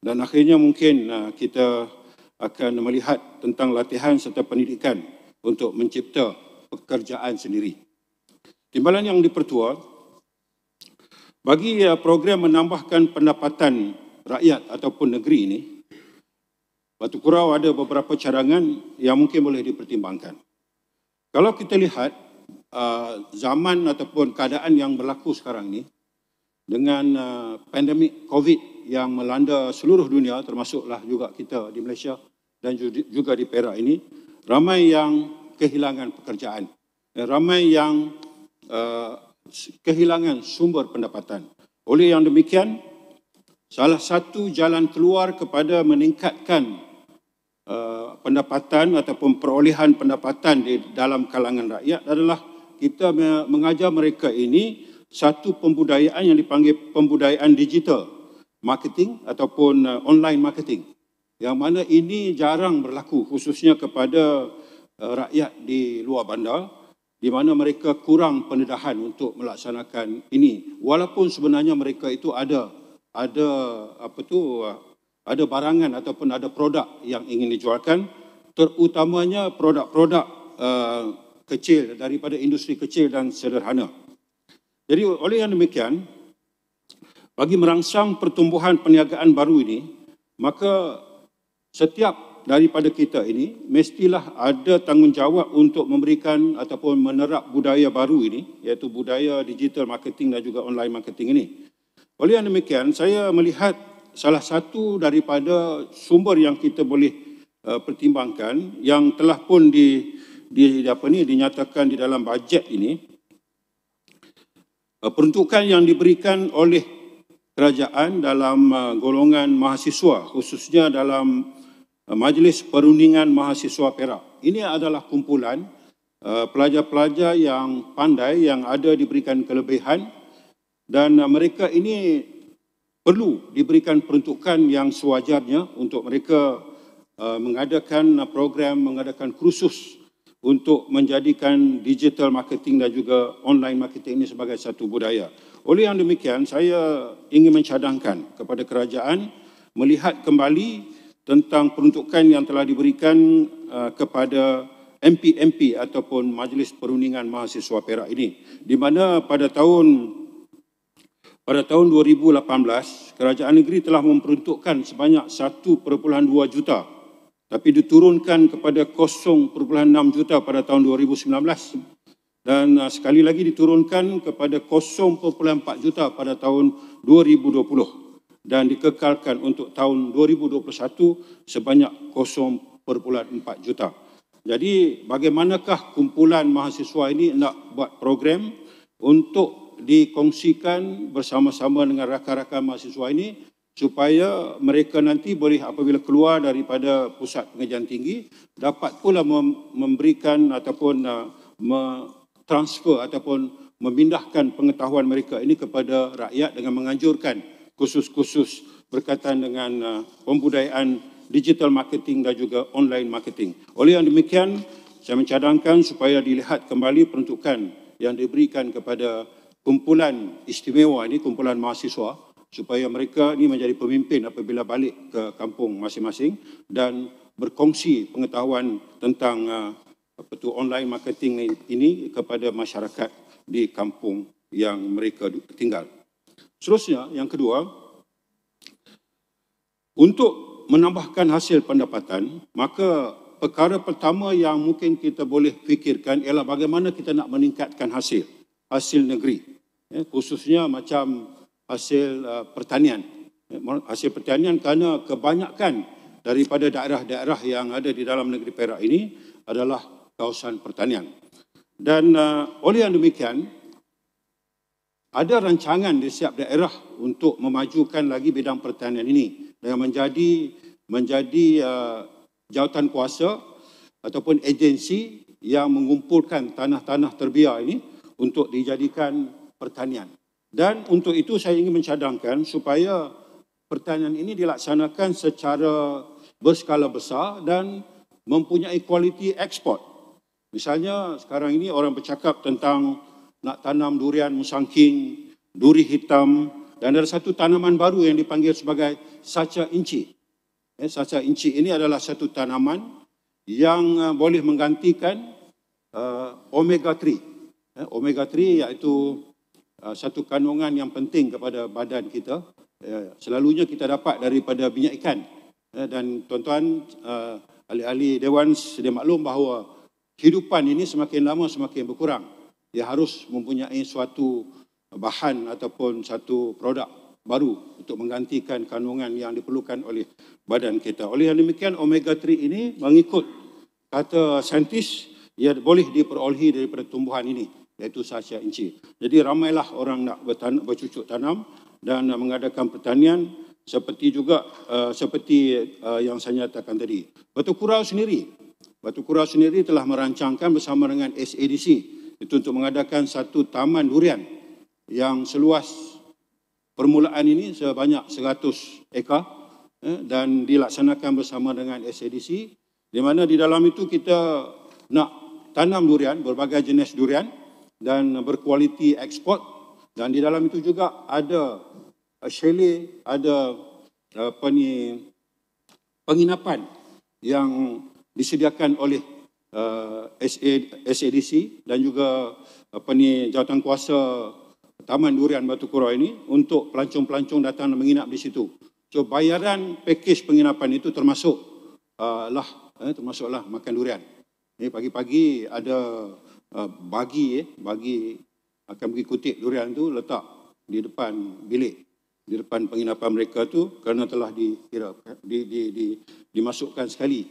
Dan akhirnya mungkin uh, kita akan melihat tentang latihan serta pendidikan untuk mencipta pekerjaan sendiri. Timbalan yang dipertua, bagi eh, program menambahkan pendapatan rakyat ataupun negeri ini, Batu Kurau ada beberapa cadangan yang mungkin boleh dipertimbangkan. Kalau kita lihat eh, zaman ataupun keadaan yang berlaku sekarang ini, dengan eh, pandemik COVID-19, yang melanda seluruh dunia termasuklah juga kita di Malaysia dan juga di Perak ini ramai yang kehilangan pekerjaan ramai yang uh, kehilangan sumber pendapatan oleh yang demikian salah satu jalan keluar kepada meningkatkan uh, pendapatan ataupun perolehan pendapatan di dalam kalangan rakyat adalah kita mengajar mereka ini satu pembudayaan yang dipanggil pembudayaan digital marketing ataupun uh, online marketing. Yang mana ini jarang berlaku khususnya kepada uh, rakyat di luar bandar di mana mereka kurang pendedahan untuk melaksanakan ini walaupun sebenarnya mereka itu ada ada apa tu uh, ada barangan ataupun ada produk yang ingin dijualkan terutamanya produk-produk uh, kecil daripada industri kecil dan sederhana. Jadi oleh yang demikian bagi merangsang pertumbuhan perniagaan baru ini, maka setiap daripada kita ini mestilah ada tanggungjawab untuk memberikan ataupun menerap budaya baru ini, iaitu budaya digital marketing dan juga online marketing ini. Oleh demikian, saya melihat salah satu daripada sumber yang kita boleh uh, pertimbangkan yang telah pun di, di, di apa ni, dinyatakan di dalam bajet ini, uh, peruntukan yang diberikan oleh kerajaan dalam uh, golongan mahasiswa khususnya dalam uh, Majlis Perundingan Mahasiswa Perak. Ini adalah kumpulan uh, pelajar-pelajar yang pandai yang ada diberikan kelebihan dan mereka ini perlu diberikan peruntukan yang sewajarnya untuk mereka mengadakan program, mengadakan kursus untuk menjadikan digital marketing dan juga online marketing ini sebagai satu budaya. Oleh yang demikian, saya ingin mencadangkan kepada kerajaan melihat kembali tentang peruntukan yang telah diberikan uh, kepada MPMP ataupun Majlis Perundingan Mahasiswa Perak ini. Di mana pada tahun pada tahun 2018, kerajaan negeri telah memperuntukkan sebanyak 1.2 juta tapi diturunkan kepada 0.6 juta pada tahun dan uh, sekali lagi diturunkan kepada 0.4 juta pada tahun 2020 dan dikekalkan untuk tahun 2021 sebanyak 0.4 juta. Jadi bagaimanakah kumpulan mahasiswa ini nak buat program untuk dikongsikan bersama-sama dengan rakan-rakan mahasiswa ini supaya mereka nanti boleh apabila keluar daripada pusat pengajian tinggi dapat pula memberikan ataupun uh, transfer ataupun memindahkan pengetahuan mereka ini kepada rakyat dengan menganjurkan kursus-kursus berkaitan dengan uh, pembudayaan digital marketing dan juga online marketing. Oleh yang demikian, saya mencadangkan supaya dilihat kembali peruntukan yang diberikan kepada kumpulan istimewa ini, kumpulan mahasiswa supaya mereka ini menjadi pemimpin apabila balik ke kampung masing-masing dan berkongsi pengetahuan tentang uh, apa tu online marketing ini kepada masyarakat di kampung yang mereka tinggal. Seterusnya yang kedua untuk menambahkan hasil pendapatan maka perkara pertama yang mungkin kita boleh fikirkan ialah bagaimana kita nak meningkatkan hasil hasil negeri eh, khususnya macam hasil uh, pertanian eh, hasil pertanian kerana kebanyakan daripada daerah-daerah yang ada di dalam negeri Perak ini adalah kawasan pertanian. Dan uh, oleh yang demikian, ada rancangan di setiap daerah untuk memajukan lagi bidang pertanian ini dengan menjadi menjadi uh, jawatan kuasa ataupun agensi yang mengumpulkan tanah-tanah terbiar ini untuk dijadikan pertanian. Dan untuk itu saya ingin mencadangkan supaya pertanian ini dilaksanakan secara berskala besar dan mempunyai kualiti ekspor Misalnya sekarang ini orang bercakap tentang nak tanam durian musangking, duri hitam dan ada satu tanaman baru yang dipanggil sebagai saca inci. Eh, saca inci ini adalah satu tanaman yang uh, boleh menggantikan uh, omega 3. Eh, omega 3 eh, iaitu uh, satu kandungan yang penting kepada badan kita. Eh, selalunya kita dapat daripada minyak ikan. Eh, dan tuan-tuan, uh, ahli-ahli Dewan sedia maklum bahawa kehidupan ini semakin lama semakin berkurang. Dia harus mempunyai suatu bahan ataupun satu produk baru untuk menggantikan kandungan yang diperlukan oleh badan kita. Oleh yang demikian, omega-3 ini mengikut kata saintis ia boleh diperolehi daripada tumbuhan ini iaitu sasya inci. Jadi ramailah orang nak bertanam, bercucuk tanam dan mengadakan pertanian seperti juga uh, seperti uh, yang saya nyatakan tadi. Batu kurau sendiri Batu Kura sendiri telah merancangkan bersama dengan SADC itu untuk mengadakan satu taman durian yang seluas permulaan ini sebanyak 100 ekar eh, dan dilaksanakan bersama dengan SADC di mana di dalam itu kita nak tanam durian berbagai jenis durian dan berkualiti ekspor dan di dalam itu juga ada shelly eh, ada apa ni penginapan yang disediakan oleh uh, SADC dan juga uh, apa ni jawatan kuasa Taman Durian Batu Kura ini untuk pelancong-pelancong datang menginap di situ. So bayaran pakej penginapan itu termasuk uh, lah eh, termasuklah makan durian. Ini pagi-pagi ada uh, bagi eh, bagi akan bagi kutip durian tu letak di depan bilik di depan penginapan mereka tu kerana telah dikira di, di, di, dimasukkan sekali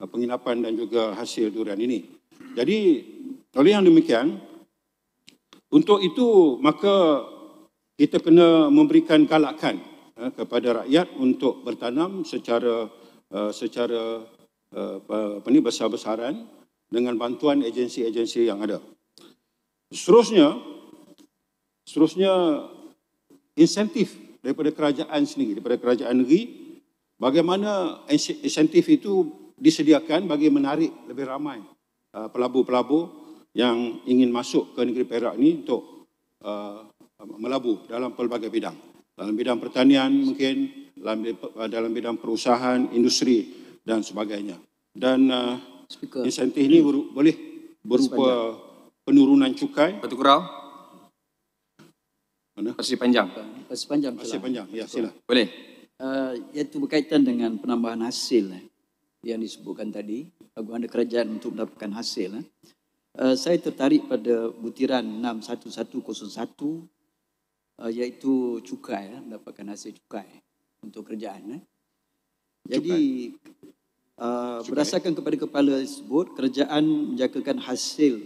Eh, penginapan dan juga hasil durian ini. Jadi oleh yang demikian, untuk itu maka kita kena memberikan galakan eh, kepada rakyat untuk bertanam secara eh, secara apa ni besar-besaran dengan bantuan agensi-agensi yang ada. Seterusnya, seterusnya insentif daripada kerajaan sendiri, daripada kerajaan negeri, bagaimana insentif itu disediakan bagi menarik lebih ramai uh, pelabur-pelabur yang ingin masuk ke negeri Perak ini untuk uh, melabur dalam pelbagai bidang. Dalam bidang pertanian mungkin, dalam, uh, bidang perusahaan, industri dan sebagainya. Dan uh, insentif ini ber, boleh berupa penurunan cukai. Batu Kurau. Mana? Pasir Panjang. Pasir Panjang. Pasir Panjang, ya sila. Boleh. Uh, iaitu berkaitan dengan penambahan hasil. Eh yang disebutkan tadi, lagu kerajaan untuk mendapatkan hasil. Eh. Uh, saya tertarik pada butiran 61101 uh, eh, iaitu cukai, eh, mendapatkan hasil cukai untuk kerajaan. Eh. Jadi cukai. Uh, berdasarkan kepada kepala tersebut, kerajaan menjagakan hasil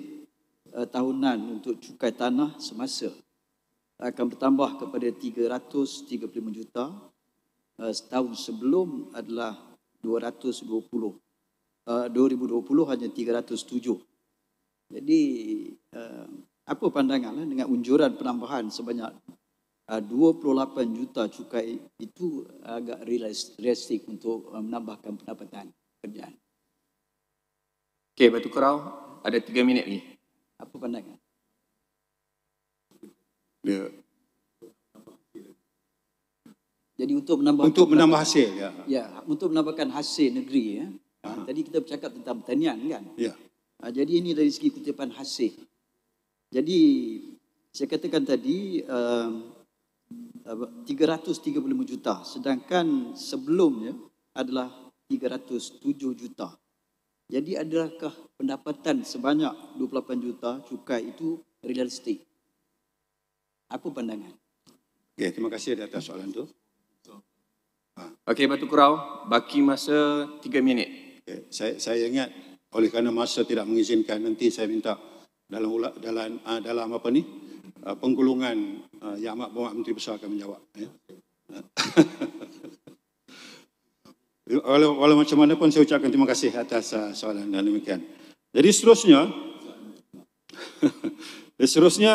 uh, tahunan untuk cukai tanah semasa akan bertambah kepada 335 juta uh, setahun sebelum adalah 220. Uh, 2020 hanya 307. Jadi uh, apa pandangan lah dengan unjuran penambahan sebanyak eh, uh, 28 juta cukai itu agak realistik untuk uh, menambahkan pendapatan kerjaan. Okey, Batu Kerau, ada 3 minit ni. Apa pandangan? Ya, jadi untuk menambah untuk menambah hasil ya. Ya, untuk menambahkan hasil negeri ya. Ha, tadi kita bercakap tentang pertanian kan? Ya. Ah, jadi ini dari segi kutipan hasil. Jadi saya katakan tadi um, uh, 335 juta sedangkan sebelumnya adalah 307 juta. Jadi adakah pendapatan sebanyak 28 juta cukai itu realistik? Apa pandangan? Okay, terima kasih atas soalan itu. Okey, Batu Kurau, baki masa tiga minit. Okay, saya, saya ingat oleh kerana masa tidak mengizinkan nanti saya minta dalam dalam ah, dalam apa ni ah, penggulungan uh, yang amat bermakna menteri besar akan menjawab ya. Okay. Eh. walau, macam mana pun saya ucapkan terima kasih atas soalan dan demikian. Jadi seterusnya seterusnya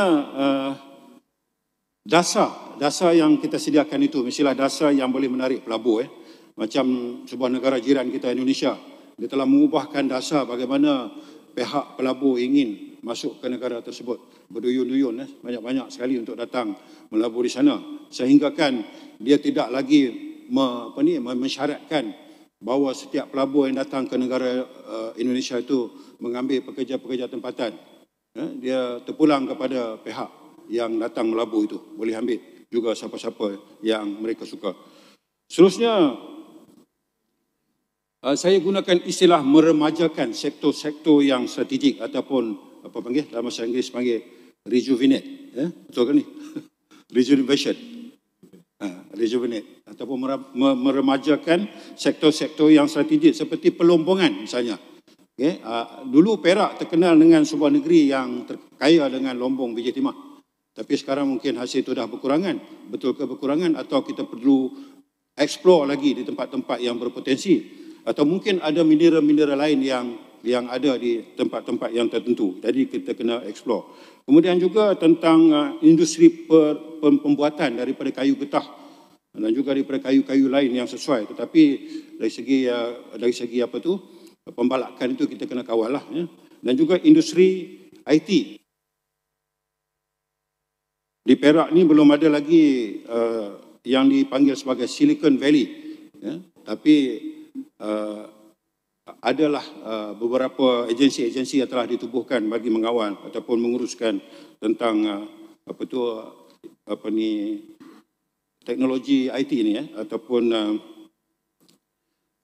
dasar dasar yang kita sediakan itu mestilah dasar yang boleh menarik pelabur eh. Macam sebuah negara jiran kita Indonesia, dia telah mengubahkan dasar bagaimana pihak pelabur ingin masuk ke negara tersebut berduyun-duyun eh, banyak-banyak sekali untuk datang melabur di sana sehinggakan dia tidak lagi me, apa ni mensyaratkan bahawa setiap pelabur yang datang ke negara uh, Indonesia itu mengambil pekerja-pekerja tempatan eh, dia terpulang kepada pihak yang datang melabur itu boleh ambil juga siapa-siapa yang mereka suka. Seterusnya, uh, saya gunakan istilah meremajakan sektor-sektor yang strategik ataupun apa panggil dalam bahasa Inggeris panggil rejuvenate. Ya, betul kan ni? Rejuvenation. Ha, rejuvenate. Ataupun meremajakan sektor-sektor yang strategik seperti pelombongan misalnya. Okay. Uh, dulu Perak terkenal dengan sebuah negeri yang terkaya dengan lombong biji timah. Tapi sekarang mungkin hasil itu dah berkurangan. Betul ke berkurangan atau kita perlu explore lagi di tempat-tempat yang berpotensi atau mungkin ada mineral-mineral lain yang yang ada di tempat-tempat yang tertentu. Jadi kita kena explore. Kemudian juga tentang uh, industri per, per, pembuatan daripada kayu getah dan juga daripada kayu-kayu lain yang sesuai. Tetapi dari segi uh, dari segi apa tu pembalakan itu kita kena kawal lah ya. Dan juga industri IT di Perak ni belum ada lagi uh, yang dipanggil sebagai Silicon Valley ya tapi uh, adalah uh, beberapa agensi-agensi yang telah ditubuhkan bagi mengawal ataupun menguruskan tentang uh, apa tu apa ni teknologi IT ni ya ataupun uh,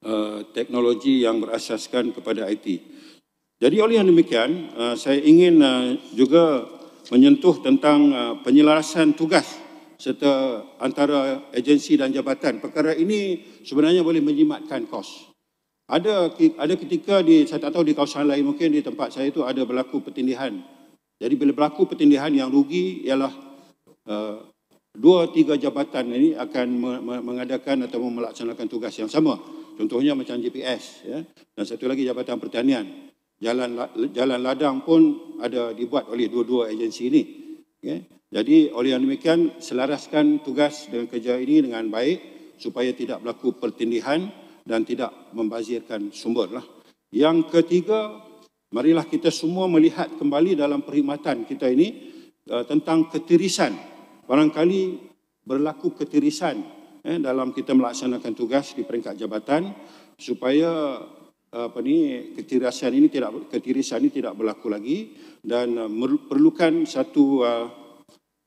uh, teknologi yang berasaskan kepada IT. Jadi oleh yang demikian uh, saya ingin uh, juga menyentuh tentang uh, penyelarasan tugas serta antara agensi dan jabatan. Perkara ini sebenarnya boleh menjimatkan kos. Ada ada ketika di saya tak tahu di kawasan lain mungkin di tempat saya itu ada berlaku pertindihan. Jadi bila berlaku pertindihan yang rugi ialah uh, dua tiga jabatan ini akan me, me, mengadakan atau melaksanakan tugas yang sama. Contohnya macam GPS ya, dan satu lagi jabatan pertanian jalan jalan ladang pun ada dibuat oleh dua-dua agensi ini. Okay. Ya. Jadi oleh yang demikian selaraskan tugas dengan kerja ini dengan baik supaya tidak berlaku pertindihan dan tidak membazirkan sumber. Lah. Yang ketiga, marilah kita semua melihat kembali dalam perkhidmatan kita ini uh, tentang ketirisan. Barangkali berlaku ketirisan eh, dalam kita melaksanakan tugas di peringkat jabatan supaya apa ni ketirisan ini tidak ketirisan ini tidak berlaku lagi dan uh, perlukan satu uh,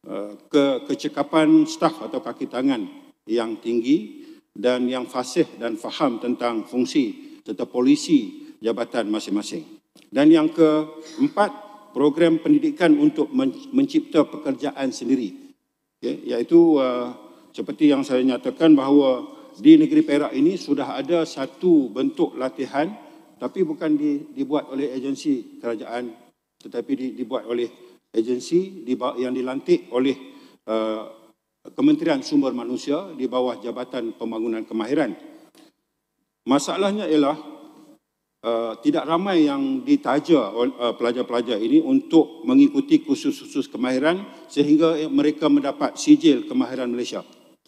uh, ke, kecekapan staf atau kaki tangan yang tinggi dan yang fasih dan faham tentang fungsi serta polisi jabatan masing-masing. Dan yang keempat, program pendidikan untuk mencipta pekerjaan sendiri. Okay, iaitu uh, seperti yang saya nyatakan bahawa di negeri Perak ini sudah ada satu bentuk latihan tapi bukan di, dibuat oleh agensi kerajaan tetapi di, dibuat oleh agensi di, yang dilantik oleh uh, Kementerian Sumber Manusia di bawah Jabatan Pembangunan Kemahiran. Masalahnya ialah uh, tidak ramai yang ditaja eh, pelajar-pelajar uh, ini untuk mengikuti kursus-kursus kemahiran sehingga mereka mendapat sijil kemahiran Malaysia.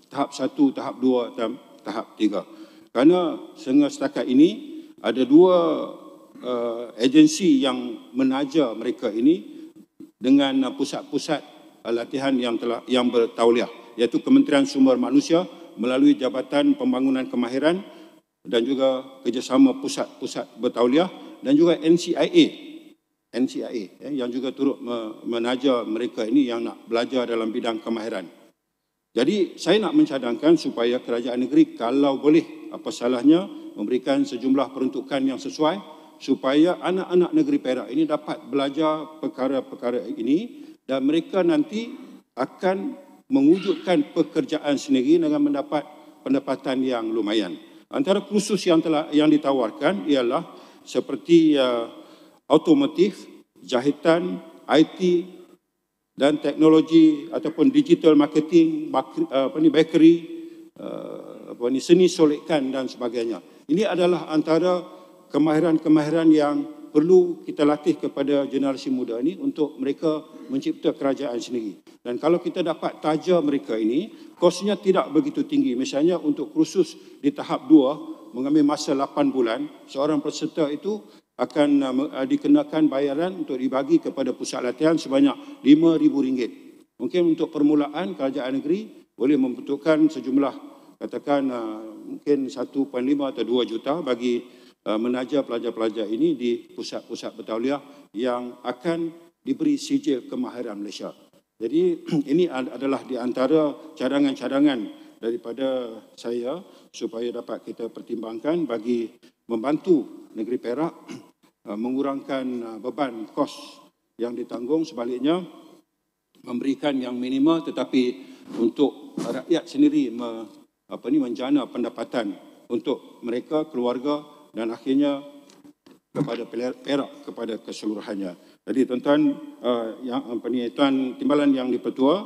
Tahap satu, tahap dua tahap tiga. Kerana sehingga setakat ini ada dua uh, agensi yang menaja mereka ini dengan eh, pusat-pusat uh, latihan yang telah yang bertauliah iaitu Kementerian Sumber Manusia melalui Jabatan Pembangunan Kemahiran dan juga kerjasama pusat-pusat bertauliah dan juga NCIA NCIA eh, yang juga turut menaja mereka ini yang nak belajar dalam bidang kemahiran. Jadi saya nak mencadangkan supaya kerajaan negeri kalau boleh apa salahnya memberikan sejumlah peruntukan yang sesuai supaya anak-anak negeri Perak ini dapat belajar perkara-perkara ini dan mereka nanti akan mewujudkan pekerjaan sendiri dengan mendapat pendapatan yang lumayan. Antara kursus yang telah yang ditawarkan ialah seperti uh, automotif, jahitan, IT, dan teknologi ataupun digital marketing, uh, apa ni bakery, uh, apa ni seni solekan dan sebagainya. Ini adalah antara kemahiran-kemahiran yang perlu kita latih kepada generasi muda ini untuk mereka mencipta kerajaan sendiri. Dan kalau kita dapat taja mereka ini, kosnya tidak begitu tinggi. Misalnya untuk kursus di tahap 2 mengambil masa 8 bulan, seorang peserta itu akan uh, uh, dikenakan bayaran untuk dibagi kepada pusat latihan sebanyak RM5,000. Mungkin untuk permulaan kerajaan negeri boleh membutuhkan sejumlah katakan uh, mungkin 1.5 atau 2 juta bagi menaja pelajar-pelajar ini di pusat-pusat bertauliah yang akan diberi sijil kemahiran Malaysia. Jadi ini adalah di antara cadangan-cadangan daripada saya supaya dapat kita pertimbangkan bagi membantu negeri Perak Uh, mengurangkan uh, beban kos yang ditanggung sebaliknya memberikan yang minima tetapi untuk rakyat sendiri me, apa ni menjana pendapatan untuk mereka keluarga dan akhirnya kepada perak kepada keseluruhannya. Jadi tuan-tuan uh, yang apa ni tuan timbalan yang dipertua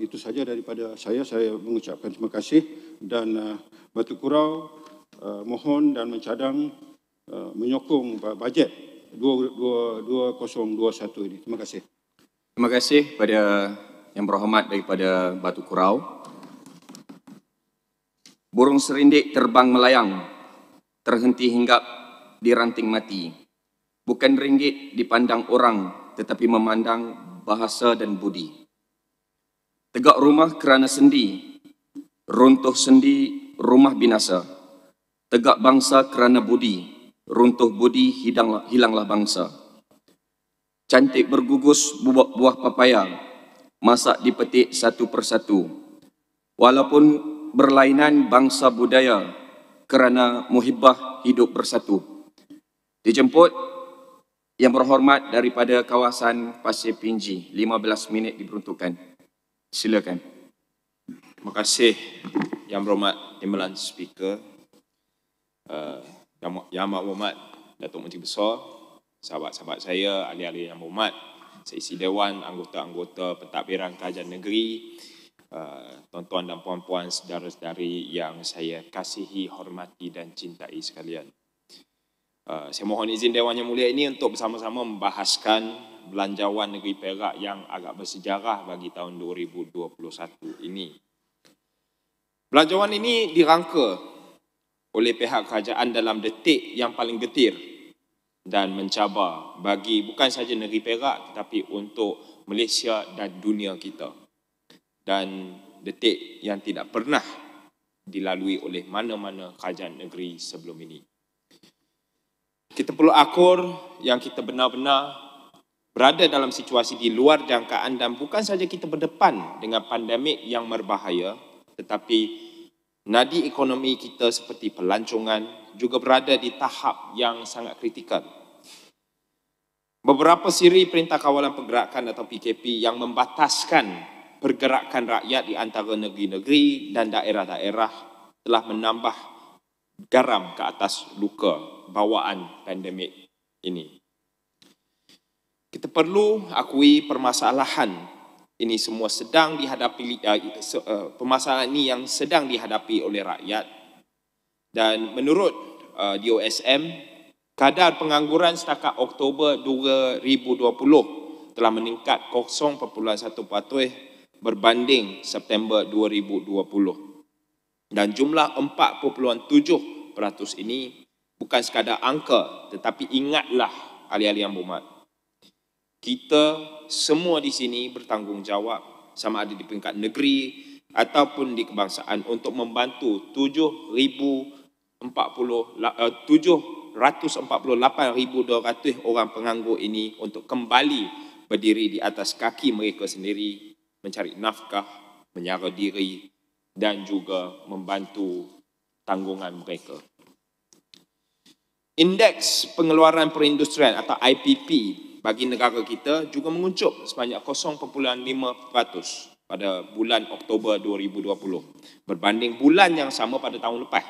itu saja daripada saya saya mengucapkan terima kasih dan batu kurau mohon dan mencadang Uh, menyokong bajet 2021 ini. Terima kasih. Terima kasih kepada yang berhormat daripada Batu Kurau. Burung serindik terbang melayang, terhenti hinggap di ranting mati. Bukan ringgit dipandang orang tetapi memandang bahasa dan budi. Tegak rumah kerana sendi, runtuh sendi rumah binasa. Tegak bangsa kerana budi, runtuh budi hilanglah, hilanglah bangsa. Cantik bergugus buah, buah papaya, masak dipetik satu persatu. Walaupun berlainan bangsa budaya kerana muhibbah hidup bersatu. Dijemput yang berhormat daripada kawasan Pasir Pinji, 15 minit diperuntukkan. Silakan. Terima kasih Yang Berhormat Timbalan Speaker. Uh, yang, yang Amat Muhammad, Datuk Menteri Besar, sahabat-sahabat saya, ahli-ahli Yang Amat seisi Dewan, anggota-anggota pentadbiran kerajaan negeri, uh, tuan-tuan dan puan-puan saudara-saudari yang saya kasihi, hormati dan cintai sekalian. Uh, saya mohon izin Dewan Yang Mulia ini untuk bersama-sama membahaskan belanjawan negeri Perak yang agak bersejarah bagi tahun 2021 ini. Belanjawan ini dirangka oleh pihak kerajaan dalam detik yang paling getir dan mencabar bagi bukan saja negeri Perak tetapi untuk Malaysia dan dunia kita. Dan detik yang tidak pernah dilalui oleh mana-mana kerajaan negeri sebelum ini. Kita perlu akur yang kita benar-benar berada dalam situasi di luar jangkaan dan bukan saja kita berdepan dengan pandemik yang berbahaya tetapi Nadi ekonomi kita seperti pelancongan juga berada di tahap yang sangat kritikal. Beberapa siri Perintah Kawalan Pergerakan atau PKP yang membataskan pergerakan rakyat di antara negeri-negeri dan daerah-daerah telah menambah garam ke atas luka bawaan pandemik ini. Kita perlu akui permasalahan ini semua sedang dihadapi uh, eh, eh, permasalahan ini yang sedang dihadapi oleh rakyat dan menurut uh, eh, DOSM kadar pengangguran setakat Oktober 2020 telah meningkat 0.1% berbanding September 2020 dan jumlah 4.7% ini bukan sekadar angka tetapi ingatlah ahli-ahli yang berhormat kita semua di sini bertanggungjawab sama ada di peringkat negeri ataupun di kebangsaan untuk membantu 748,200 eh, orang penganggur ini untuk kembali berdiri di atas kaki mereka sendiri mencari nafkah, menyara diri dan juga membantu tanggungan mereka. Indeks Pengeluaran Perindustrian atau IPP bagi negara kita juga menguncup sebanyak 0.5% pada bulan Oktober 2020 berbanding bulan yang sama pada tahun lepas.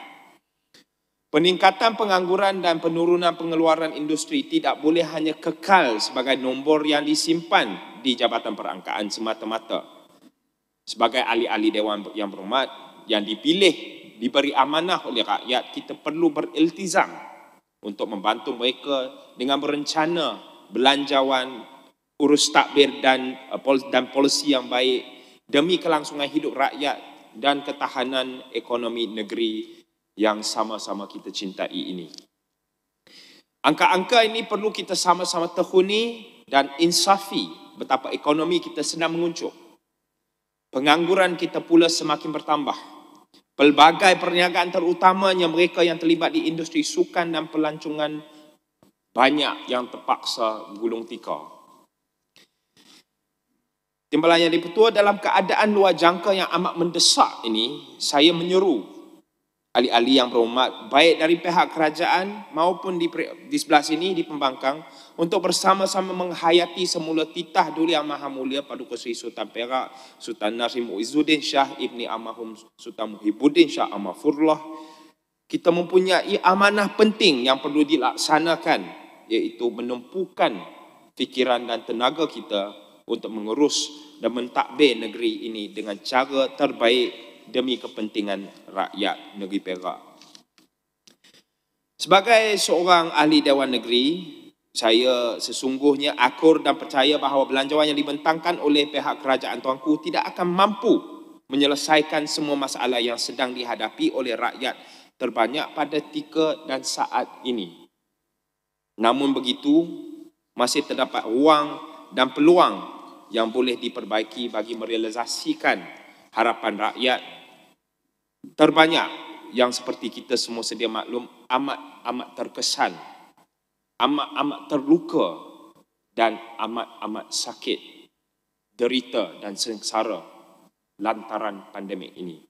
Peningkatan pengangguran dan penurunan pengeluaran industri tidak boleh hanya kekal sebagai nombor yang disimpan di Jabatan Perangkaan semata-mata. Sebagai ahli-ahli Dewan yang berhormat, yang dipilih, diberi amanah oleh rakyat, kita perlu beriltizam untuk membantu mereka dengan berencana belanjawan, urus takbir dan eh, dan polisi yang baik demi kelangsungan hidup rakyat dan ketahanan ekonomi negeri yang sama-sama kita cintai ini. Angka-angka ini perlu kita sama-sama tekuni dan insafi betapa ekonomi kita sedang menguncup. Pengangguran kita pula semakin bertambah. Pelbagai perniagaan terutamanya mereka yang terlibat di industri sukan dan pelancongan banyak yang terpaksa gulung tikar. Timbalan yang dipertua dalam keadaan luar jangka yang amat mendesak ini, saya menyeru ahli-ahli yang berumat baik dari pihak kerajaan maupun di, di sebelah sini di pembangkang untuk bersama-sama menghayati semula titah Duli Yang Maha Mulia Paduka Seri Sultan Perak, Sultan Nasim Uizuddin Shah, Ibni Amahum Sultan Muhyiddin Shah Amafurullah. Kita mempunyai amanah penting yang perlu dilaksanakan iaitu menempuhkan fikiran dan tenaga kita untuk mengurus dan mentadbir negeri ini dengan cara terbaik demi kepentingan rakyat negeri Perak. Sebagai seorang ahli Dewan Negeri, saya sesungguhnya akur dan percaya bahawa belanjawan yang dibentangkan oleh pihak kerajaan Tuanku tidak akan mampu menyelesaikan semua masalah yang sedang dihadapi oleh rakyat terbanyak pada tiga dan saat ini. Namun begitu, masih terdapat ruang dan peluang yang boleh diperbaiki bagi merealisasikan harapan rakyat terbanyak yang seperti kita semua sedia maklum amat-amat terkesan, amat-amat terluka dan amat-amat sakit, derita dan sengsara lantaran pandemik ini.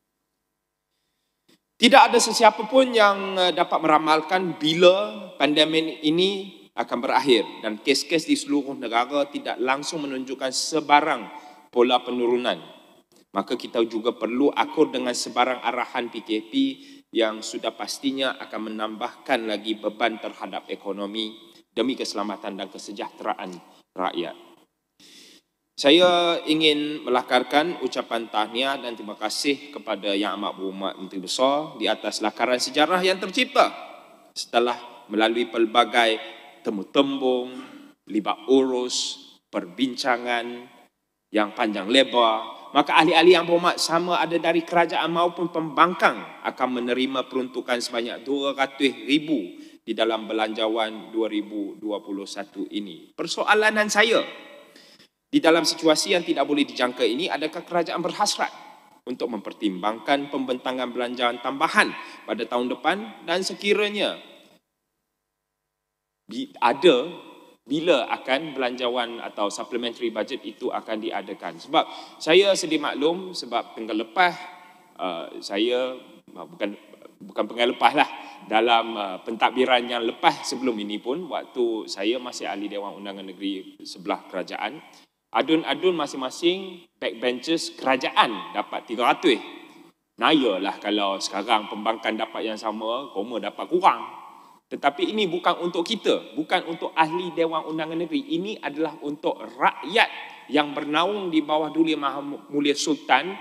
Tidak ada sesiapa pun yang eh, dapat meramalkan bila pandemik ini akan berakhir dan kes-kes di seluruh negara tidak langsung menunjukkan sebarang pola penurunan. Maka kita juga perlu akur dengan sebarang arahan PKP yang sudah pastinya akan menambahkan lagi beban terhadap ekonomi demi keselamatan dan kesejahteraan rakyat. Saya ingin melakarkan ucapan tahniah dan terima kasih kepada Yang Amat Berhormat Menteri Besar di atas lakaran sejarah yang tercipta setelah melalui pelbagai temu tembung, libat urus, perbincangan yang panjang lebar. Maka ahli-ahli yang berhormat sama ada dari kerajaan maupun pembangkang akan menerima peruntukan sebanyak 200 ribu di dalam belanjawan 2021 ini. Persoalanan saya di dalam situasi yang tidak boleh dijangka ini, adakah kerajaan berhasrat untuk mempertimbangkan pembentangan belanjaan tambahan pada tahun depan dan sekiranya ada bila akan belanjawan atau supplementary budget itu akan diadakan. Sebab saya sedih maklum sebab tinggal lepas uh, saya uh, bukan bukan pengal lepas lah dalam uh, pentadbiran yang lepas sebelum ini pun waktu saya masih ahli Dewan Undangan Negeri sebelah kerajaan adun-adun masing-masing backbenchers kerajaan dapat 300. Naya lah kalau sekarang pembangkang dapat yang sama, koma dapat kurang. Tetapi ini bukan untuk kita, bukan untuk ahli Dewan Undangan Negeri. Ini adalah untuk rakyat yang bernaung di bawah Duli Maha Mulia Sultan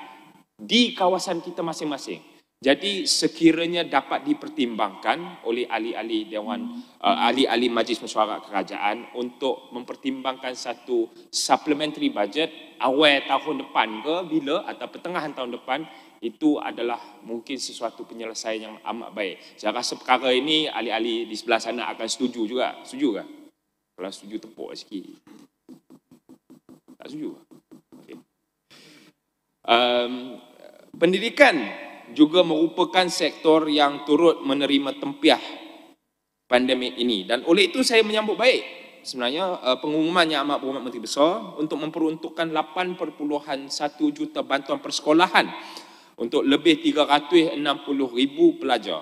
di kawasan kita masing-masing. Jadi sekiranya dapat dipertimbangkan oleh ahli-ahli dewan hmm. ahli-ahli majlis mesyuarat kerajaan untuk mempertimbangkan satu supplementary budget awal tahun depan ke bila atau pertengahan tahun depan itu adalah mungkin sesuatu penyelesaian yang amat baik. Saya rasa perkara ini ahli-ahli di sebelah sana akan setuju juga. Setuju ke? Kalau setuju tepuk sikit. Tak setuju. Okay. Um, pendidikan juga merupakan sektor yang turut menerima tempiah pandemik ini dan oleh itu saya menyambut baik sebenarnya eh, pengumuman yang amat berhormat Menteri Besar untuk memperuntukkan 8.1 juta bantuan persekolahan untuk lebih 360,000 pelajar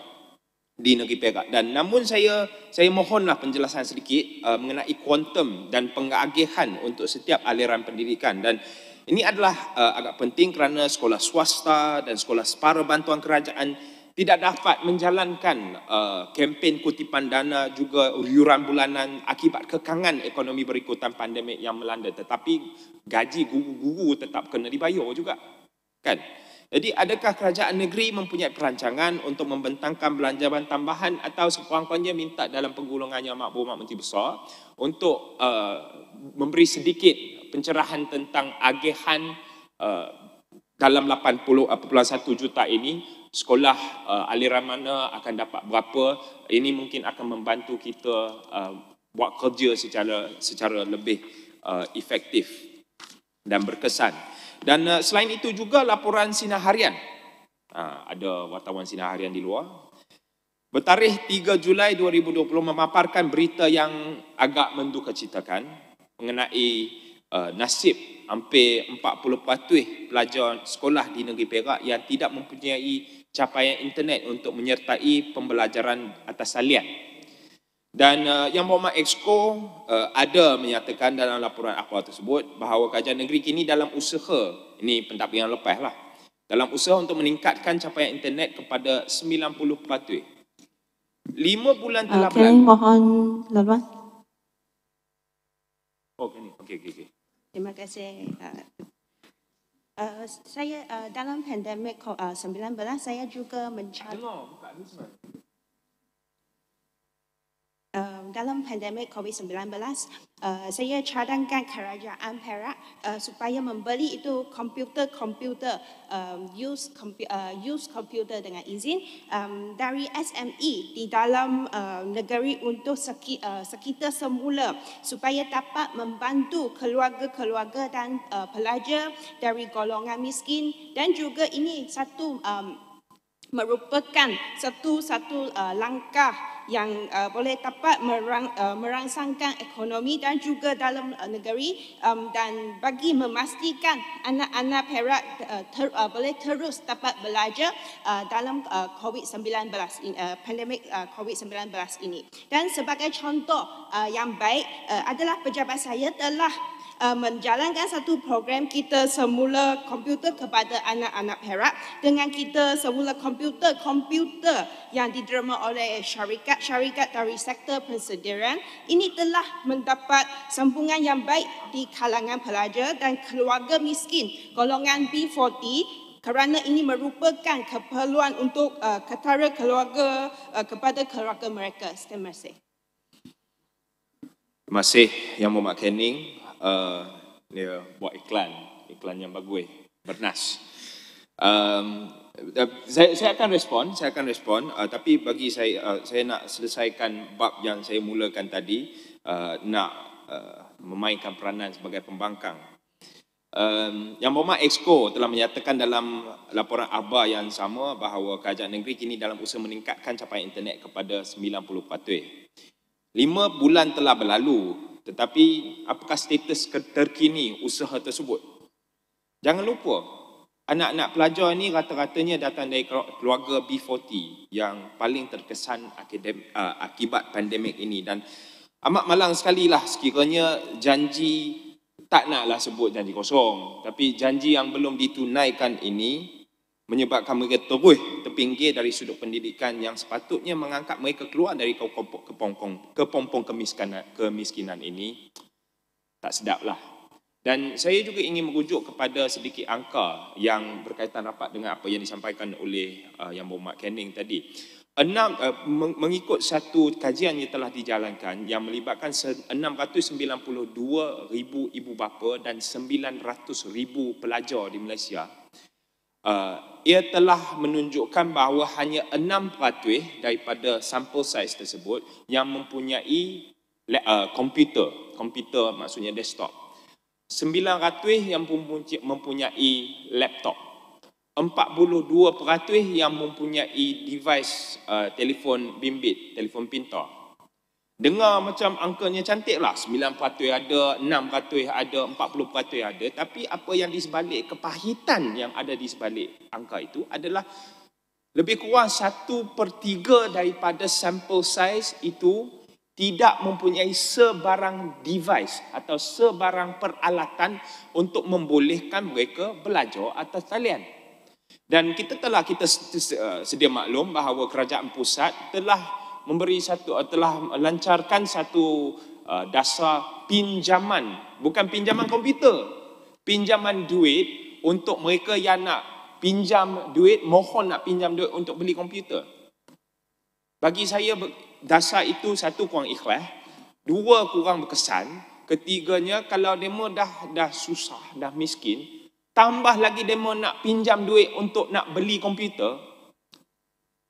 di negeri Perak. Dan namun saya saya mohonlah penjelasan sedikit uh, mengenai kuantum dan pengagihan untuk setiap aliran pendidikan dan ini adalah uh, agak penting kerana sekolah swasta dan sekolah separa bantuan kerajaan tidak dapat menjalankan uh, kempen kutipan dana juga yuran bulanan akibat kekangan ekonomi berikutan pandemik yang melanda. Tetapi gaji guru-guru tetap kena dibayar juga. Kan? Jadi adakah kerajaan negeri mempunyai perancangan untuk membentangkan belanjawan tambahan atau sekurang-kurangnya minta dalam penggulungannya Mak Bumat Menteri Besar untuk uh, memberi sedikit pencerahan tentang agihan uh, dalam 80.1 uh, juta ini sekolah uh, aliran mana akan dapat berapa ini mungkin akan membantu kita uh, buat kerja secara secara lebih uh, efektif dan berkesan. Dan uh, selain itu juga laporan Sinar Harian. Uh, ada wartawan Sinar Harian di luar. Bertarikh 3 Julai 2020 memaparkan berita yang agak mendukacitakan mengenai uh, nasib hampir 40 patuh pelajar sekolah di negeri Perak yang tidak mempunyai capaian internet untuk menyertai pembelajaran atas salian. Dan uh, Yang Berhormat Exco uh, ada menyatakan dalam laporan akhbar tersebut bahawa kajian negeri kini dalam usaha, ini pentadbiran lepas lah, dalam usaha untuk meningkatkan capaian internet kepada 90%. lima bulan ah, telah okay, berlalu. mohon laluan. Oh, okay, okay, okay. Terima kasih. Uh, saya uh, dalam pandemik uh, 19 saya juga mencari. Dengar, buka ni semua um, dalam pandemik COVID-19, uh, saya cadangkan kerajaan Perak uh, supaya membeli itu komputer-komputer, um, use, compu- uh, use computer dengan izin um, dari SME di dalam uh, negeri untuk seki, uh, sekitar semula supaya dapat membantu keluarga-keluarga dan uh, pelajar dari golongan miskin dan juga ini satu um, merupakan satu-satu uh, langkah yang uh, boleh dapat merang, uh, merangsangkan ekonomi dan juga dalam uh, negeri um, dan bagi memastikan anak-anak Perak uh, ter, uh, boleh terus dapat belajar uh, dalam uh, COVID-19 in, uh, pandemik uh, COVID-19 ini. Dan sebagai contoh uh, yang baik uh, adalah pejabat saya telah Uh, menjalankan satu program kita semula komputer kepada anak-anak perak dengan kita semula komputer komputer yang diderma oleh syarikat-syarikat dari sektor persediaan ini telah mendapat sambungan yang baik di kalangan pelajar dan keluarga miskin golongan B40 kerana ini merupakan keperluan untuk uh, ketara keluarga uh, kepada keluarga mereka. Terima kasih. Terima kasih Yang Mohd Kenning. Eh, dia buat iklan, iklan yang bagus, bernas. Um, uh, saya, saya akan respon, saya akan respon. Uh, tapi bagi saya, uh, saya nak selesaikan bab yang saya mulakan tadi, uh, nak uh, memainkan peranan sebagai pembangkang. Um, yang berhormat Exco telah menyatakan dalam laporan aba yang sama bahawa kerajaan negeri kini dalam usaha meningkatkan capaian internet kepada 90 Lima bulan telah berlalu tetapi apakah status terkini usaha tersebut? Jangan lupa, anak-anak pelajar ini rata-ratanya datang dari keluarga B40 yang paling terkesan akibat pandemik ini dan amat malang sekali lah sekiranya janji tak naklah sebut janji kosong tapi janji yang belum ditunaikan ini menyebabkan mereka terus terpinggir dari sudut pendidikan yang sepatutnya mengangkat mereka keluar dari kepompong, kepompong kemiskinan, kemiskinan ini, tak sedaplah. Dan saya juga ingin merujuk kepada sedikit angka yang berkaitan rapat dengan apa yang disampaikan oleh uh, Yang Berhormat Kenning tadi. Enam, uh, mengikut satu kajian yang telah dijalankan yang melibatkan 692 ribu ibu bapa dan 900 ribu pelajar di Malaysia, Uh, ia telah menunjukkan bahawa hanya enam 6% daripada sampel saiz tersebut yang mempunyai uh, komputer, komputer maksudnya desktop. Sembilan 900 yang mempunyai laptop. Empat puluh dua 42% yang mempunyai device uh, telefon bimbit, telefon pintar. Dengar macam angkanya cantik lah. 9% ada, 6% ada, 40% ada. Tapi apa yang di sebalik, kepahitan yang ada di sebalik angka itu adalah lebih kurang 1 per 3 daripada sample size itu tidak mempunyai sebarang device atau sebarang peralatan untuk membolehkan mereka belajar atas talian. Dan kita telah kita sedia maklum bahawa kerajaan pusat telah memberi satu eh, telah lancarkan satu eh, dasar pinjaman bukan pinjaman komputer pinjaman duit untuk mereka yang nak pinjam duit mohon nak pinjam duit untuk beli komputer bagi saya dasar itu satu kurang ikhlas dua kurang berkesan ketiganya kalau demo dah dah susah dah miskin tambah lagi demo nak pinjam duit untuk nak beli komputer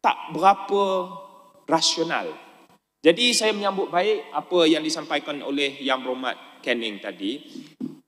tak berapa rasional. Jadi saya menyambut baik apa yang disampaikan oleh Yang Berhormat Kenning tadi.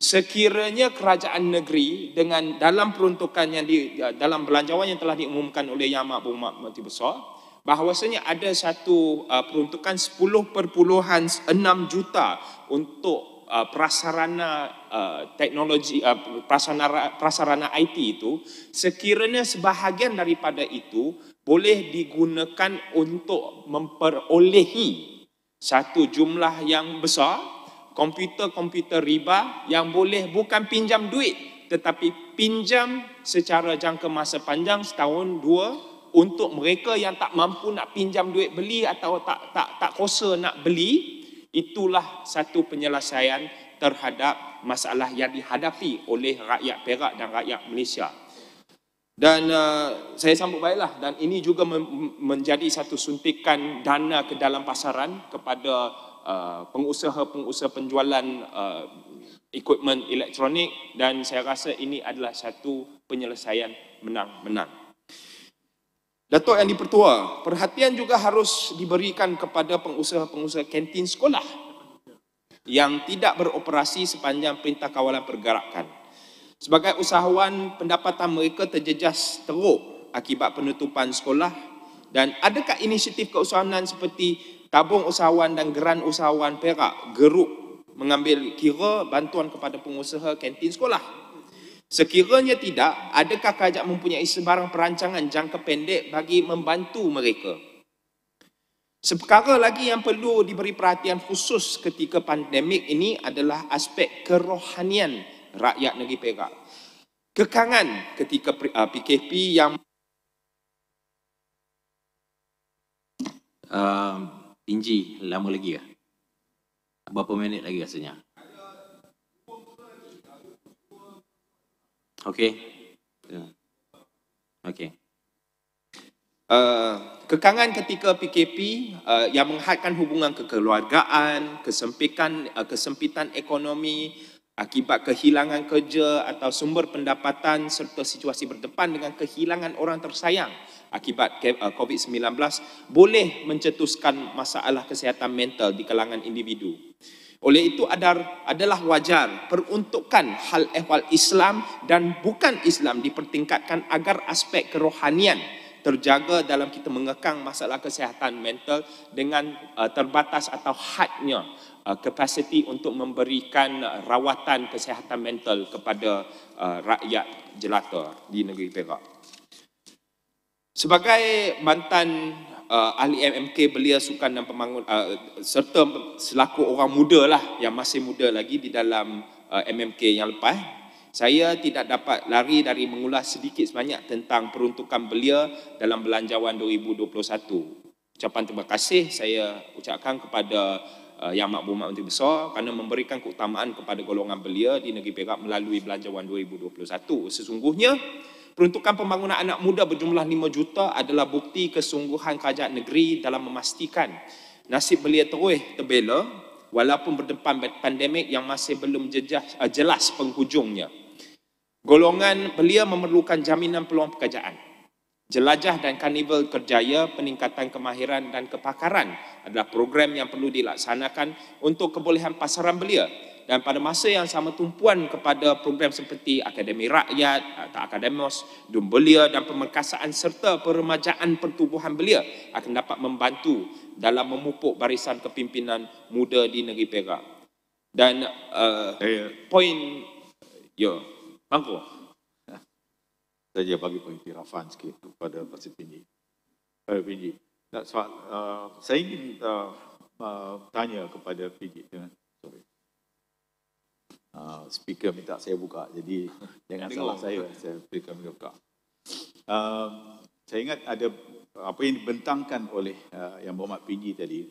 Sekiranya kerajaan negeri dengan dalam peruntukan yang di ya, dalam belanjawan yang telah diumumkan oleh Yang Amat Berhormat Menteri Besar bahawasanya ada satu uh, peruntukan 10.6 juta untuk Uh, prasarana uh, teknologi uh, prasarana prasarana IT itu sekiranya sebahagian daripada itu boleh digunakan untuk memperolehi satu jumlah yang besar komputer-komputer riba yang boleh bukan pinjam duit tetapi pinjam secara jangka masa panjang setahun dua untuk mereka yang tak mampu nak pinjam duit beli atau tak tak tak kuasa nak beli itulah satu penyelesaian terhadap masalah yang dihadapi oleh rakyat Perak dan rakyat Malaysia dan uh, saya sambut baiklah dan ini juga menjadi satu suntikan dana ke dalam pasaran kepada uh, pengusaha-pengusaha penjualan uh, equipment elektronik dan saya rasa ini adalah satu penyelesaian menang-menang. Datuk yang dipertua, perhatian juga harus diberikan kepada pengusaha-pengusaha kantin sekolah yang tidak beroperasi sepanjang perintah kawalan pergerakan. Sebagai usahawan, pendapatan mereka terjejas teruk akibat penutupan sekolah dan adakah inisiatif keusahawanan seperti tabung usahawan dan geran usahawan Perak geruk mengambil kira bantuan kepada pengusaha kantin sekolah? Sekiranya tidak, adakah kajak mempunyai sebarang perancangan jangka pendek bagi membantu mereka? Seperkara lagi yang perlu diberi perhatian khusus ketika pandemik ini adalah aspek kerohanian rakyat negeri Perak. Kekangan ketika PKP uh, yang uh, lama lagi ya? Berapa minit lagi rasanya? Okey. Hmm. Okey. Uh, kekangan ketika PKP uh, yang menghadkan hubungan kekeluargaan, kesempitan, uh, kesempitan ekonomi, akibat kehilangan kerja atau sumber pendapatan serta situasi berdepan dengan kehilangan orang tersayang akibat eh, COVID-19 boleh mencetuskan masalah kesihatan mental di kalangan individu. Oleh itu adalah wajar peruntukan hal ehwal Islam dan bukan Islam dipertingkatkan agar aspek kerohanian terjaga dalam kita mengekang masalah kesihatan mental dengan eh, terbatas atau hadnya kapasiti uh, untuk memberikan rawatan kesihatan mental kepada uh, rakyat jelata di negeri Perak. Sebagai mantan Uh, ahli MMK belia sukan dan pembangun uh, serta selaku orang muda lah yang masih muda lagi di dalam uh, MMK yang lepas saya tidak dapat lari dari mengulas sedikit sebanyak tentang peruntukan belia dalam belanjawan 2021 ucapan terima kasih saya ucapkan kepada uh, yang makmum menteri besar kerana memberikan keutamaan kepada golongan belia di negeri Perak melalui belanjawan 2021. Sesungguhnya peruntukan pembangunan anak muda berjumlah 5 juta adalah bukti kesungguhan kerajaan negeri dalam memastikan nasib belia terus terbela walaupun berdepan pandemik yang masih belum jejas, uh, jelas penghujungnya. Golongan belia memerlukan jaminan peluang pekerjaan. Jelajah dan Karnival Kerjaya Peningkatan Kemahiran dan Kepakaran adalah program yang perlu dilaksanakan untuk kebolehan pasaran belia dan pada masa yang sama tumpuan kepada program seperti Akademi Rakyat atau Akademos Dun Belia dan pemerkasaan serta peremajaan pertubuhan belia akan dapat membantu dalam memupuk barisan kepimpinan muda di negeri Perak. Dan uh, eh, yeah. poin, yeah, bangku saja bagi pengiktirafan sikit kepada Pasir Pinji. Uh, eh, Pinji. Nah, so, uh, saya ingin uh, uh, tanya kepada Pinji. Sorry. Uh, speaker minta saya buka, jadi jangan Dengar. salah saya. saya berikan minta buka. Uh, saya ingat ada apa yang dibentangkan oleh uh, Yang Berhormat Pinji tadi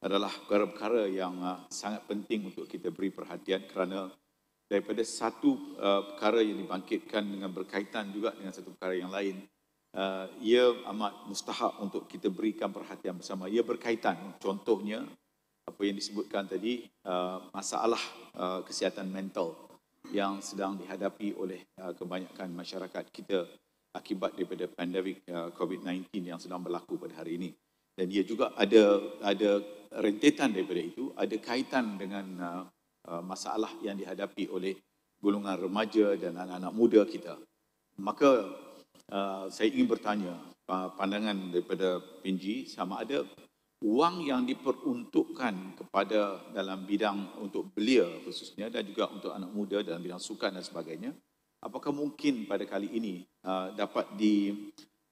adalah perkara-perkara yang uh, sangat penting untuk kita beri perhatian kerana daripada satu uh, perkara yang dibangkitkan dengan berkaitan juga dengan satu perkara yang lain uh, ia amat mustahak untuk kita berikan perhatian bersama ia berkaitan contohnya apa yang disebutkan tadi uh, masalah uh, kesihatan mental yang sedang dihadapi oleh uh, kebanyakan masyarakat kita akibat daripada pandemik uh, COVID-19 yang sedang berlaku pada hari ini dan ia juga ada ada rentetan daripada itu ada kaitan dengan uh, Uh, masalah yang dihadapi oleh golongan remaja dan anak-anak muda kita. Maka uh, saya ingin bertanya uh, pandangan daripada Pinji sama ada wang yang diperuntukkan kepada dalam bidang untuk belia khususnya dan juga untuk anak muda dalam bidang sukan dan sebagainya apakah mungkin pada kali ini uh, dapat di,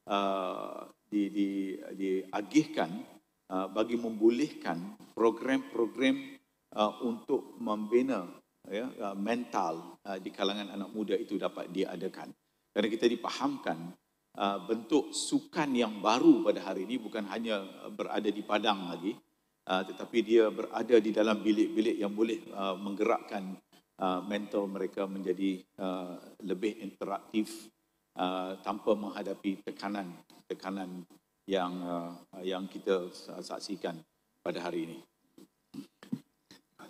uh, di di di diagihkan uh, bagi membolehkan program-program Uh, untuk membina ya, uh, mental uh, di kalangan anak muda itu dapat diadakan. Kerana kita dipahamkan uh, bentuk sukan yang baru pada hari ini bukan hanya uh, berada di padang lagi, uh, tetapi dia berada di dalam bilik-bilik yang boleh uh, menggerakkan uh, mental mereka menjadi uh, lebih interaktif uh, tanpa menghadapi tekanan-tekanan yang uh, yang kita saksikan pada hari ini.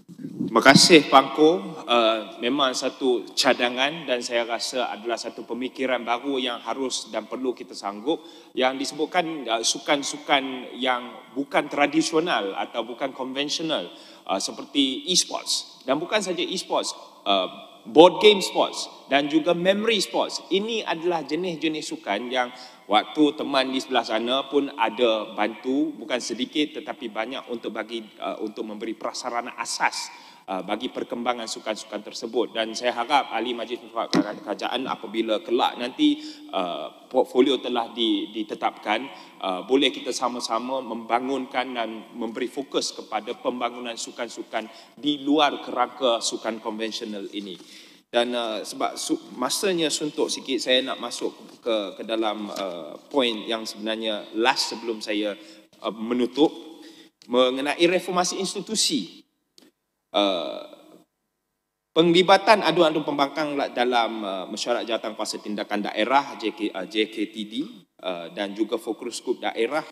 Terima kasih Pangko. Uh, eh, memang satu cadangan dan saya rasa adalah satu pemikiran baru yang harus dan perlu kita sanggup yang disebutkan uh, sukan-sukan yang bukan tradisional atau bukan konvensional uh, eh, seperti e-sports dan bukan saja e-sports uh, board game sports dan juga memory sports. Ini adalah jenis-jenis sukan yang waktu teman di sebelah sana pun ada bantu bukan sedikit tetapi banyak untuk bagi uh, untuk memberi prasarana asas Uh, bagi perkembangan sukan-sukan tersebut dan saya harap ahli majlis mufakat kerajaan apabila kelak nanti uh, portfolio telah ditetapkan uh, boleh kita sama-sama membangunkan dan memberi fokus kepada pembangunan sukan-sukan di luar kerangka sukan konvensional ini dan uh, sebab su- masanya suntuk sikit saya nak masuk ke ke dalam uh, poin yang sebenarnya last sebelum saya uh, menutup mengenai reformasi institusi Uh, penglibatan aduan-aduan pembangkang lah dalam uh, mesyuarat jawatankuasa tindakan daerah JK, uh, JKTD uh, dan juga fokus grup daerah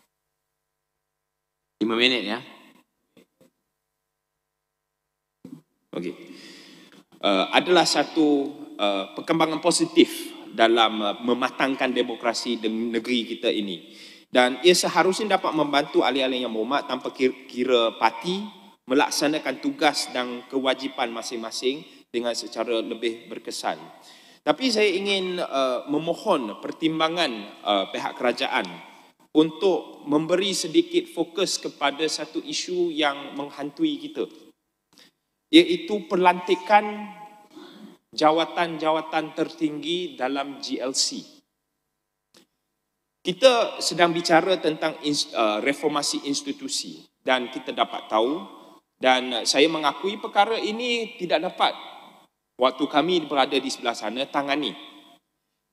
5 minit ya. Okey. Uh, adalah satu uh, perkembangan positif dalam uh, mematangkan demokrasi di negeri kita ini. Dan ia seharusnya dapat membantu ahli-ahli yang berumat tanpa kira, kira parti melaksanakan tugas dan kewajipan masing-masing dengan secara lebih berkesan. Tapi saya ingin uh, memohon pertimbangan uh, pihak kerajaan untuk memberi sedikit fokus kepada satu isu yang menghantui kita iaitu pelantikan jawatan-jawatan tertinggi dalam GLC. Kita sedang bicara tentang uh, reformasi institusi dan kita dapat tahu dan saya mengakui perkara ini tidak dapat waktu kami berada di sebelah sana tangani.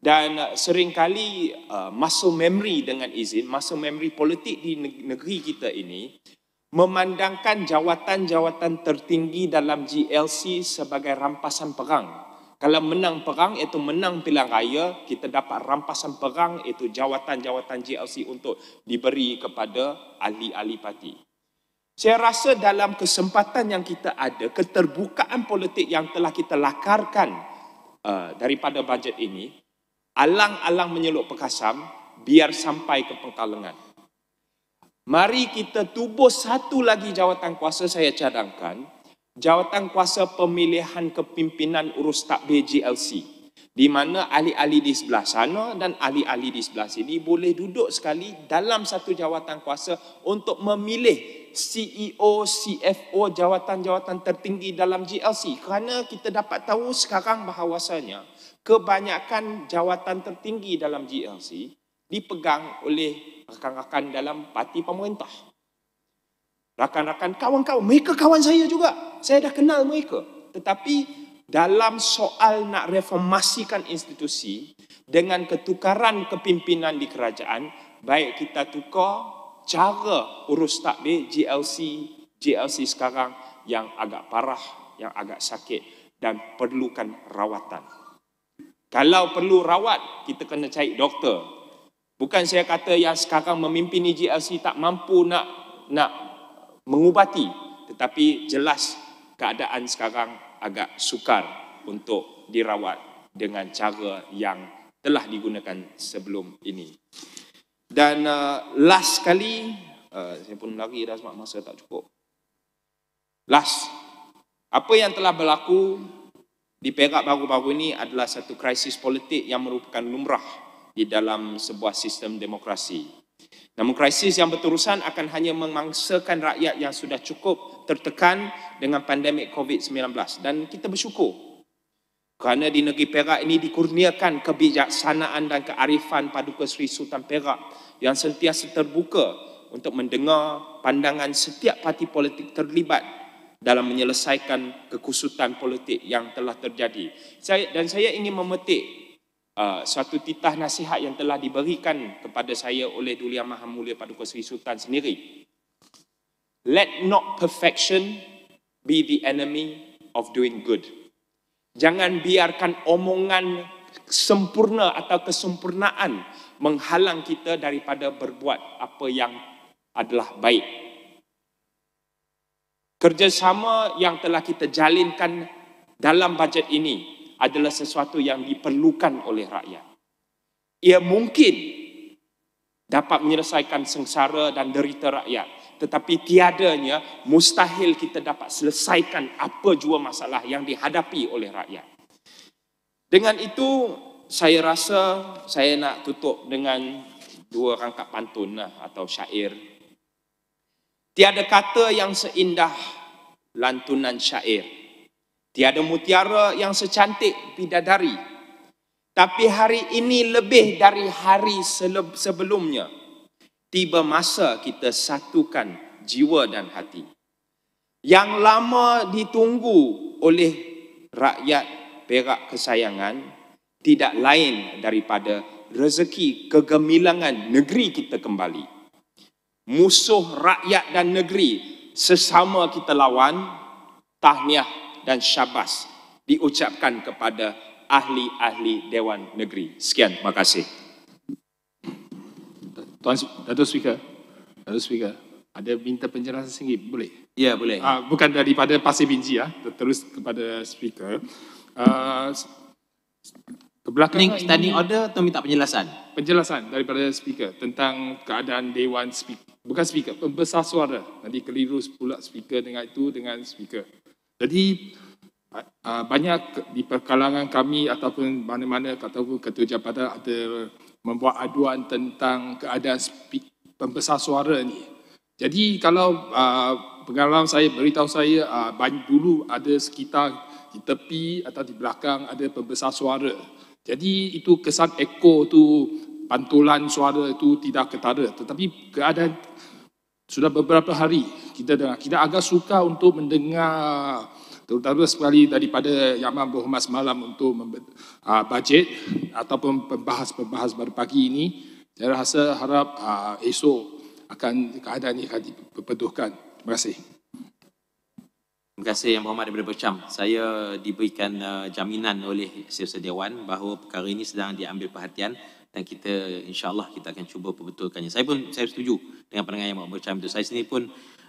Dan seringkali uh, masuk memory dengan izin, masuk memory politik di negeri kita ini memandangkan jawatan-jawatan tertinggi dalam GLC sebagai rampasan perang. Kalau menang perang itu menang pilihan raya, kita dapat rampasan perang itu jawatan-jawatan GLC untuk diberi kepada ahli-ahli parti. Saya rasa dalam kesempatan yang kita ada, keterbukaan politik yang telah kita lakarkan uh, daripada bajet ini, alang-alang menyeluk pekasam biar sampai ke pengkalengan. Mari kita tubuh satu lagi jawatan kuasa saya cadangkan, jawatan kuasa pemilihan kepimpinan urus takbir GLC. Di mana ahli-ahli di sebelah sana dan ahli-ahli di sebelah sini boleh duduk sekali dalam satu jawatan kuasa untuk memilih CEO, CFO, jawatan-jawatan tertinggi dalam GLC. Kerana kita dapat tahu sekarang bahawasanya kebanyakan jawatan tertinggi dalam GLC dipegang oleh rakan-rakan dalam parti pemerintah. Rakan-rakan kawan-kawan, mereka kawan saya juga. Saya dah kenal mereka. Tetapi dalam soal nak reformasikan institusi dengan ketukaran kepimpinan di kerajaan, baik kita tukar cara urus start ni GLC GLC sekarang yang agak parah yang agak sakit dan perlukan rawatan kalau perlu rawat kita kena cari doktor bukan saya kata yang sekarang memimpin GLC tak mampu nak nak mengubati tetapi jelas keadaan sekarang agak sukar untuk dirawat dengan cara yang telah digunakan sebelum ini. Dan uh, last kali, uh, saya pun lari dah sebab masa tak cukup. Last, apa yang telah berlaku di Perak baru-baru ini adalah satu krisis politik yang merupakan lumrah di dalam sebuah sistem demokrasi. Namun krisis yang berterusan akan hanya memangsakan rakyat yang sudah cukup tertekan dengan pandemik COVID-19. Dan kita bersyukur kerana di negeri Perak ini dikurniakan kebijaksanaan dan kearifan paduka Sri Sultan Perak yang sentiasa terbuka untuk mendengar pandangan setiap parti politik terlibat dalam menyelesaikan kekusutan politik yang telah terjadi. Saya, dan saya ingin memetik uh, satu titah nasihat yang telah diberikan kepada saya oleh Duli Yang Maha Mulia Paduka Seri Sultan sendiri. Let not perfection be the enemy of doing good. Jangan biarkan omongan sempurna atau kesempurnaan menghalang kita daripada berbuat apa yang adalah baik. Kerjasama yang telah kita jalinkan dalam bajet ini adalah sesuatu yang diperlukan oleh rakyat. Ia mungkin dapat menyelesaikan sengsara dan derita rakyat. Tetapi tiadanya mustahil kita dapat selesaikan apa jua masalah yang dihadapi oleh rakyat. Dengan itu, saya rasa saya nak tutup dengan dua rangkap pantun lah, atau syair. Tiada kata yang seindah lantunan syair. Tiada mutiara yang secantik bidadari. Tapi hari ini lebih dari hari sebelumnya. Tiba masa kita satukan jiwa dan hati. Yang lama ditunggu oleh rakyat perak kesayangan tidak lain daripada rezeki kegemilangan negeri kita kembali. Musuh rakyat dan negeri sesama kita lawan, tahniah dan syabas diucapkan kepada ahli-ahli Dewan Negeri. Sekian, terima kasih. Tuan Dato' Speaker, Dato' Speaker, ada minta penjelasan sikit, boleh? Ya, boleh. Uh, bukan daripada Pasir Binji, ya. terus kepada Speaker. Uh, Kebelakang standing ini, order atau minta penjelasan? Penjelasan daripada speaker tentang keadaan Dewan Speaker. Bukan speaker, pembesar suara. Nanti keliru pula speaker dengan itu dengan speaker. Jadi banyak di perkalangan kami ataupun mana-mana ataupun ketua jabatan ada membuat aduan tentang keadaan speak, pembesar suara ini. Jadi kalau pengalaman saya beritahu saya banyak dulu ada sekitar di tepi atau di belakang ada pembesar suara. Jadi itu kesan echo tu pantulan suara itu tidak ketara tetapi keadaan sudah beberapa hari kita dengar kita agak suka untuk mendengar terutama sekali daripada Yaman Bohmas malam untuk uh, ah, budget ataupun pembahas-pembahas baru pagi ini saya rasa harap uh, esok akan keadaan ini akan diperbetulkan. Terima kasih. Terima kasih Yang Berhormat daripada Percam. Saya diberikan uh, jaminan oleh Siasa Dewan bahawa perkara ini sedang diambil perhatian dan kita insyaAllah kita akan cuba perbetulkannya. Saya pun saya setuju dengan pandangan Yang Berhormat Percam itu. Saya sendiri pun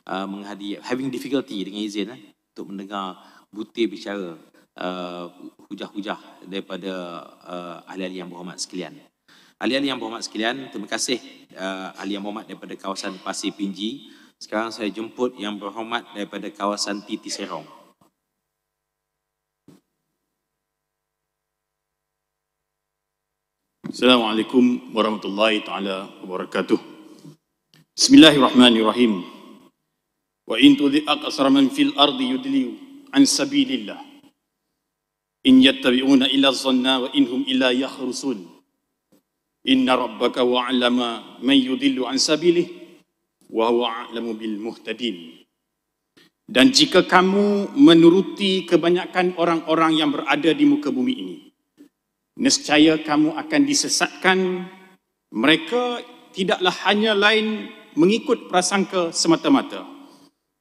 uh, menghadiri, having difficulty dengan izin uh, untuk mendengar butir bicara uh, hujah-hujah daripada uh, ahli-ahli Yang Berhormat sekalian. Ahli-ahli Yang Berhormat sekalian, terima kasih uh, ahli Yang Berhormat daripada kawasan Pasir Pinji. Sekarang saya jemput yang berhormat daripada kawasan Titi Serong. Assalamualaikum warahmatullahi taala wabarakatuh. Bismillahirrahmanirrahim. Wa in tudhi aqsar man fil ardi yudliu an sabilillah. In yattabi'una illa zanna, wa inhum illa yakhrusun. Inna rabbaka wa'lama man yudillu an sabilihi wa huwa a'lamu bil muhtadin dan jika kamu menuruti kebanyakan orang-orang yang berada di muka bumi ini nescaya kamu akan disesatkan mereka tidaklah hanya lain mengikut prasangka semata-mata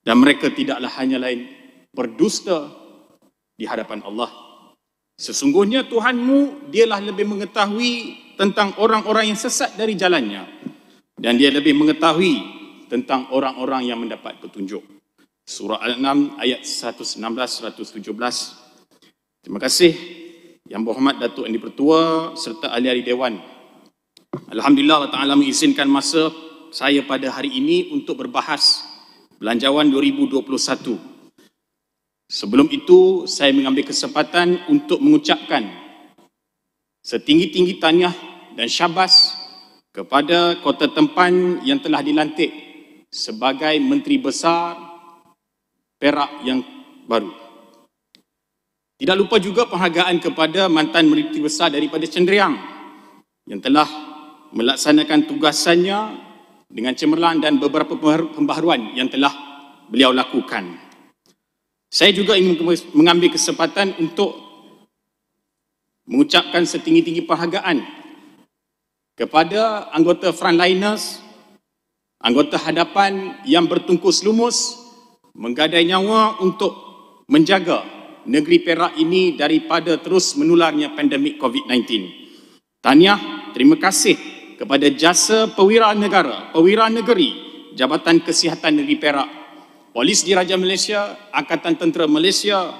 dan mereka tidaklah hanya lain berdusta di hadapan Allah sesungguhnya Tuhanmu dialah lebih mengetahui tentang orang-orang yang sesat dari jalannya dan dia lebih mengetahui tentang orang-orang yang mendapat petunjuk. Surah Al-An'am ayat 116-117. Terima kasih yang berhormat Datuk Andi Pertua serta ahli-ahli Dewan. Alhamdulillah Allah Ta'ala mengizinkan masa saya pada hari ini untuk berbahas Belanjawan 2021. Sebelum itu, saya mengambil kesempatan untuk mengucapkan setinggi-tinggi tanya dan syabas kepada kota tempan yang telah dilantik sebagai menteri besar Perak yang baru. Tidak lupa juga penghargaan kepada mantan menteri besar daripada Cendriang yang telah melaksanakan tugasannya dengan cemerlang dan beberapa pembaharuan yang telah beliau lakukan. Saya juga ingin mengambil kesempatan untuk mengucapkan setinggi-tinggi penghargaan kepada anggota frontliners Anggota hadapan yang bertungkus lumus menggadai nyawa untuk menjaga negeri Perak ini daripada terus menularnya pandemik COVID-19. Tahniah, terima kasih kepada jasa pewira negara, pewira negeri, Jabatan Kesihatan Negeri Perak, Polis Diraja Malaysia, Angkatan Tentera Malaysia,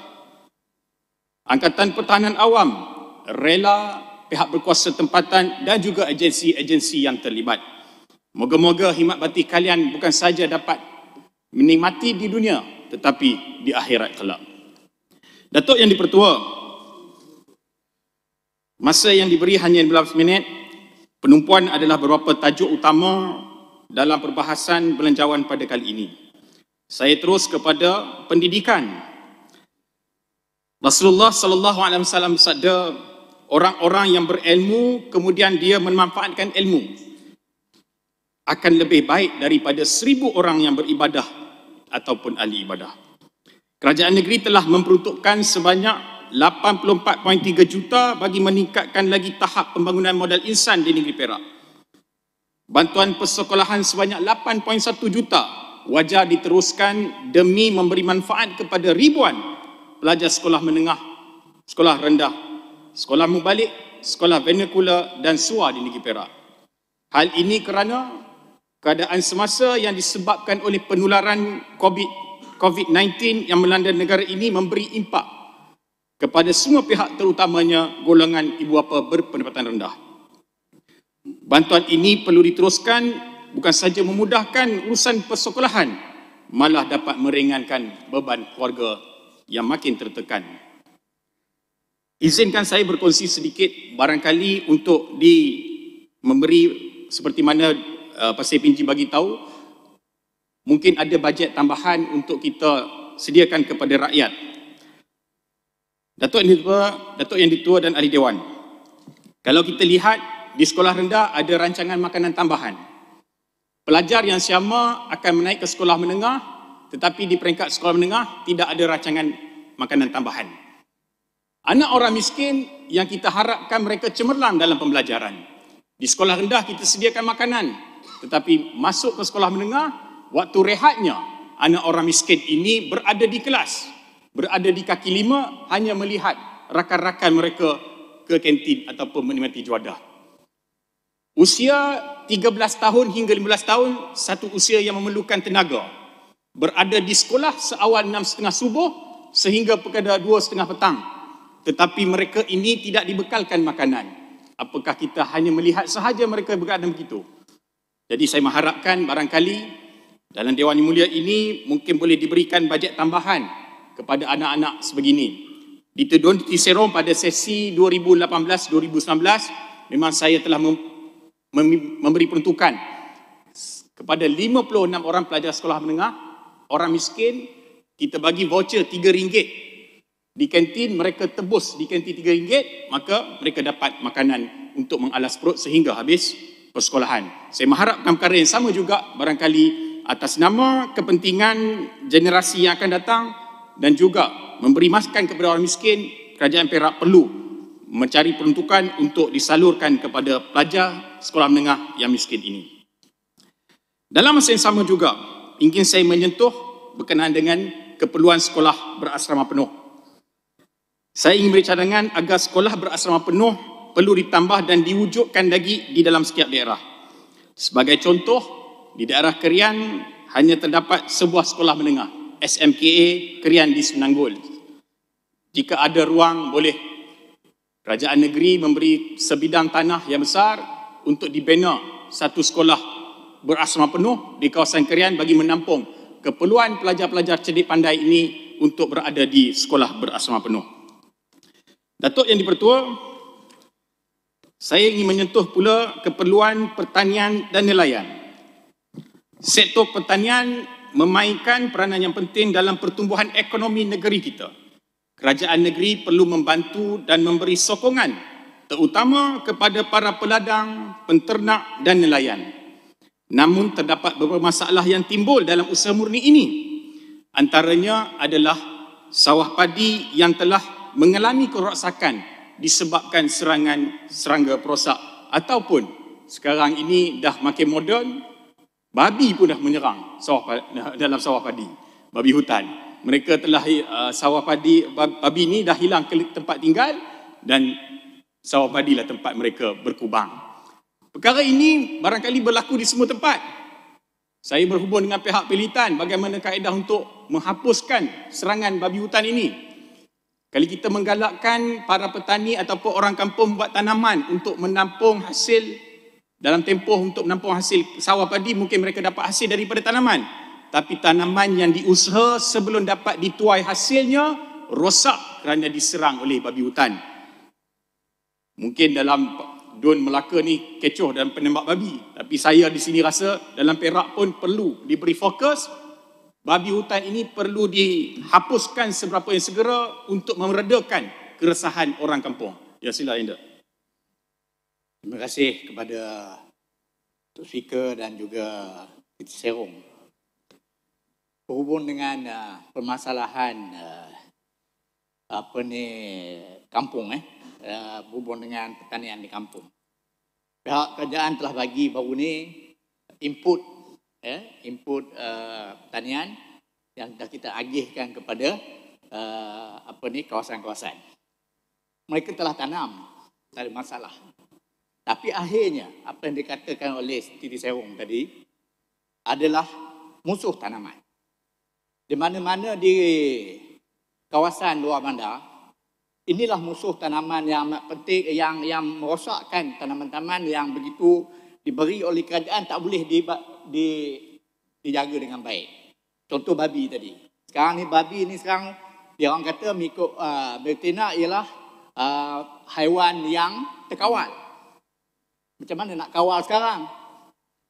Angkatan Pertahanan Awam, Rela, pihak berkuasa tempatan dan juga agensi-agensi yang terlibat. Moga-moga himat bati kalian bukan saja dapat menikmati di dunia tetapi di akhirat kelak. Datuk yang dipertua, masa yang diberi hanya 15 minit, penumpuan adalah beberapa tajuk utama dalam perbahasan belanjawan pada kali ini. Saya terus kepada pendidikan. Rasulullah sallallahu alaihi wasallam bersabda, orang-orang yang berilmu kemudian dia memanfaatkan ilmu akan lebih baik daripada seribu orang yang beribadah ataupun ahli ibadah. Kerajaan negeri telah memperuntukkan sebanyak 84.3 juta bagi meningkatkan lagi tahap pembangunan modal insan di negeri Perak. Bantuan persekolahan sebanyak 8.1 juta wajar diteruskan demi memberi manfaat kepada ribuan pelajar sekolah menengah, sekolah rendah, sekolah mubalik, sekolah vernacular dan suar di negeri Perak. Hal ini kerana keadaan semasa yang disebabkan oleh penularan COVID COVID-19 yang melanda negara ini memberi impak kepada semua pihak terutamanya golongan ibu bapa berpendapatan rendah. Bantuan ini perlu diteruskan bukan sahaja memudahkan urusan persekolahan malah dapat meringankan beban keluarga yang makin tertekan. Izinkan saya berkongsi sedikit barangkali untuk di memberi seperti mana uh, pasal pinjim bagi tahu mungkin ada bajet tambahan untuk kita sediakan kepada rakyat. Datuk yang ditua, Datuk yang ditua dan ahli dewan. Kalau kita lihat di sekolah rendah ada rancangan makanan tambahan. Pelajar yang sama akan menaik ke sekolah menengah tetapi di peringkat sekolah menengah tidak ada rancangan makanan tambahan. Anak orang miskin yang kita harapkan mereka cemerlang dalam pembelajaran. Di sekolah rendah kita sediakan makanan, tetapi masuk ke sekolah menengah, waktu rehatnya, anak orang miskin ini berada di kelas, berada di kaki lima, hanya melihat rakan-rakan mereka ke kantin ataupun menikmati juadah. Usia 13 tahun hingga 15 tahun, satu usia yang memerlukan tenaga. Berada di sekolah seawal 6.30 subuh sehingga pukul 2.30 petang. Tetapi mereka ini tidak dibekalkan makanan. Apakah kita hanya melihat sahaja mereka berada begitu? Jadi saya mengharapkan barangkali dalam Dewan yang Mulia ini mungkin boleh diberikan bajet tambahan kepada anak-anak sebegini. Di Tedun Tiserong pada sesi 2018-2019 memang saya telah mem- memberi peruntukan kepada 56 orang pelajar sekolah menengah, orang miskin, kita bagi voucher RM3 di kantin mereka tebus di kantin RM3 maka mereka dapat makanan untuk mengalas perut sehingga habis persekolahan. Saya mengharapkan perkara yang sama juga barangkali atas nama kepentingan generasi yang akan datang dan juga memberi maskan kepada orang miskin, kerajaan Perak perlu mencari peruntukan untuk disalurkan kepada pelajar sekolah menengah yang miskin ini. Dalam masa yang sama juga, ingin saya menyentuh berkenaan dengan keperluan sekolah berasrama penuh. Saya ingin beri cadangan agar sekolah berasrama penuh perlu ditambah dan diwujudkan lagi di dalam setiap daerah. Sebagai contoh, di daerah Kerian hanya terdapat sebuah sekolah menengah, SMKA Kerian di Semenanggul. Jika ada ruang, boleh kerajaan negeri memberi sebidang tanah yang besar untuk dibina satu sekolah berasrama penuh di kawasan Kerian bagi menampung keperluan pelajar-pelajar cerdik pandai ini untuk berada di sekolah berasrama penuh. Datuk yang dipertua, saya ingin menyentuh pula keperluan pertanian dan nelayan. Sektor pertanian memainkan peranan yang penting dalam pertumbuhan ekonomi negeri kita. Kerajaan negeri perlu membantu dan memberi sokongan terutama kepada para peladang, penternak dan nelayan. Namun terdapat beberapa masalah yang timbul dalam usaha murni ini. Antaranya adalah sawah padi yang telah mengalami kerosakan disebabkan serangan serangga perosak ataupun sekarang ini dah makin moden babi pun dah menyerang sawah dalam sawah padi babi hutan mereka telah uh, sawah padi babi ini dah hilang ke tempat tinggal dan sawah padi lah tempat mereka berkubang perkara ini barangkali berlaku di semua tempat saya berhubung dengan pihak pelitan bagaimana kaedah untuk menghapuskan serangan babi hutan ini kalau kita menggalakkan para petani ataupun orang kampung buat tanaman untuk menampung hasil dalam tempoh untuk menampung hasil sawah padi, mungkin mereka dapat hasil daripada tanaman. Tapi tanaman yang diusaha sebelum dapat dituai hasilnya, rosak kerana diserang oleh babi hutan. Mungkin dalam Dun Melaka ni kecoh dan penembak babi. Tapi saya di sini rasa dalam Perak pun perlu diberi fokus babi hutan ini perlu dihapuskan seberapa yang segera untuk meredakan keresahan orang kampung. Ya sila Indah. Terima kasih kepada Tok Fika dan juga Kit Serong. Berhubung dengan uh, permasalahan uh, apa ni kampung eh uh, berhubung dengan pertanian di kampung. Pihak kerajaan telah bagi baru ni input eh, input uh, pertanian yang dah kita agihkan kepada uh, apa ni kawasan-kawasan. Mereka telah tanam, tak ada masalah. Tapi akhirnya apa yang dikatakan oleh Titi Sewong tadi adalah musuh tanaman. Di mana-mana di kawasan luar bandar, inilah musuh tanaman yang amat penting yang yang merosakkan tanaman-tanaman yang begitu diberi oleh kerajaan tak boleh di, di, dijaga dengan baik. Contoh babi tadi. Sekarang ni babi ni sekarang dia orang kata mengikut uh, ah, betina ialah uh, haiwan yang terkawal. Macam mana nak kawal sekarang?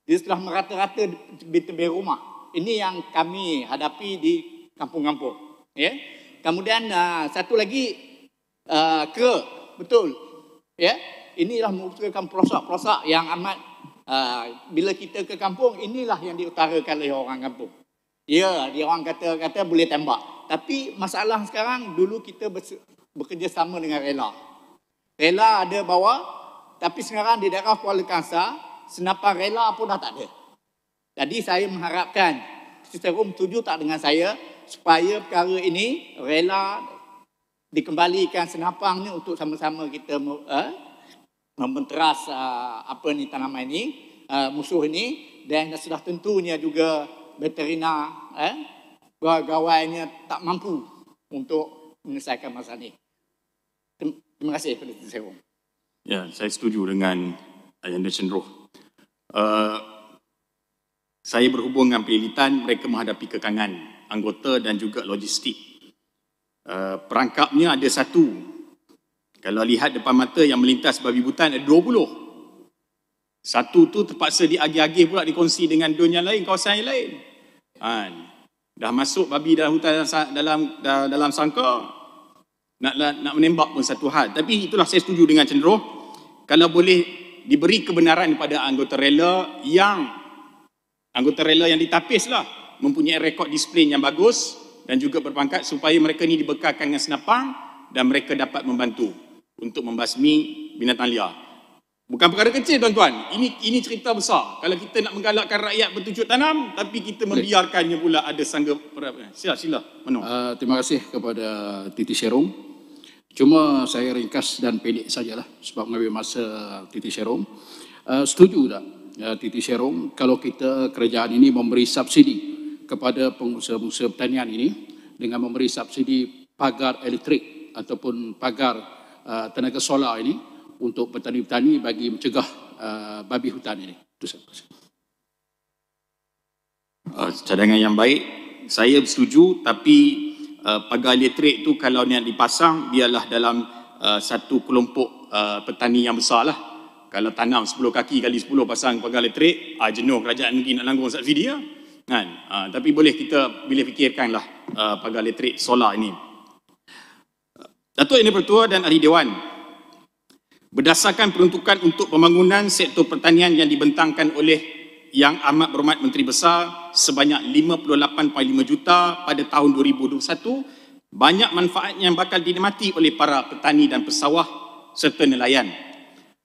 Dia sudah merata-rata di tepi rumah. Ini yang kami hadapi di kampung-kampung. Ya. Yeah? Kemudian uh, satu lagi uh, kera, betul. Ya. Yeah? Inilah merupakan pelosok-pelosok yang amat Ah, bila kita ke kampung, inilah yang diutarakan oleh orang kampung. Ya, dia orang kata-kata boleh tembak. Tapi masalah sekarang, dulu kita bekerjasama dengan Rela. Rela ada bawa, tapi sekarang di daerah Kuala Kangsar, senapan Rela pun dah tak ada. Jadi saya mengharapkan, seterum tuju tak dengan saya, supaya perkara ini Rela dikembalikan senapangnya untuk sama-sama kita eh, membenteras uh, apa ni tanaman ini uh, musuh ini dan sudah tentunya juga veterina eh gawainya tak mampu untuk menyelesaikan masalah ini. Terima kasih Pak Dr. Serum. Ya, saya setuju dengan Ayanda Cendroh. Uh, saya berhubung dengan pelilitan, mereka menghadapi kekangan anggota dan juga logistik. Uh, perangkapnya ada satu kalau lihat depan mata yang melintas babi hutan ada 20. Satu tu terpaksa diagih-agih pula dikongsi dengan dunia lain, kawasan yang lain. Han. Dah masuk babi dalam hutan dalam dalam sangka nak nak menembak pun satu hal. Tapi itulah saya setuju dengan cenderung kalau boleh diberi kebenaran kepada anggota rela yang anggota rela yang ditapis lah mempunyai rekod disiplin yang bagus dan juga berpangkat supaya mereka ni dibekalkan dengan senapang dan mereka dapat membantu untuk membasmi binatang liar. Bukan perkara kecil tuan-tuan. Ini ini cerita besar. Kalau kita nak menggalakkan rakyat bertujuk tanam tapi kita membiarkannya pula ada sangga eh, sila sila. Mano. Uh, terima kasih kepada Titi Serum. Cuma saya ringkas dan pendek sajalah sebab mengambil masa Titi Serum. Uh, ah, setuju tak uh, Titi Serum kalau kita kerajaan ini memberi subsidi kepada pengusaha-pengusaha pertanian ini dengan memberi subsidi pagar elektrik ataupun pagar Uh, tenaga solar ini untuk petani-petani bagi mencegah uh, babi hutan ini. Itu uh, cadangan yang baik. Saya setuju tapi pagar elektrik tu kalau niat dipasang biarlah dalam satu kelompok petani yang besar lah. Kalau tanam 10 kaki kali 10 pasang pagar elektrik, ah, jenuh kerajaan negeri nak langgung subsidi lah. Kan? Ah, tapi boleh kita boleh fikirkanlah ah, pagar elektrik solar ini. Datuk Yang Pertua dan Ahli Dewan, berdasarkan peruntukan untuk pembangunan sektor pertanian yang dibentangkan oleh Yang Amat Berhormat Menteri Besar sebanyak 58.5 juta pada tahun 2021, banyak manfaat yang bakal dinikmati oleh para petani dan pesawah serta nelayan.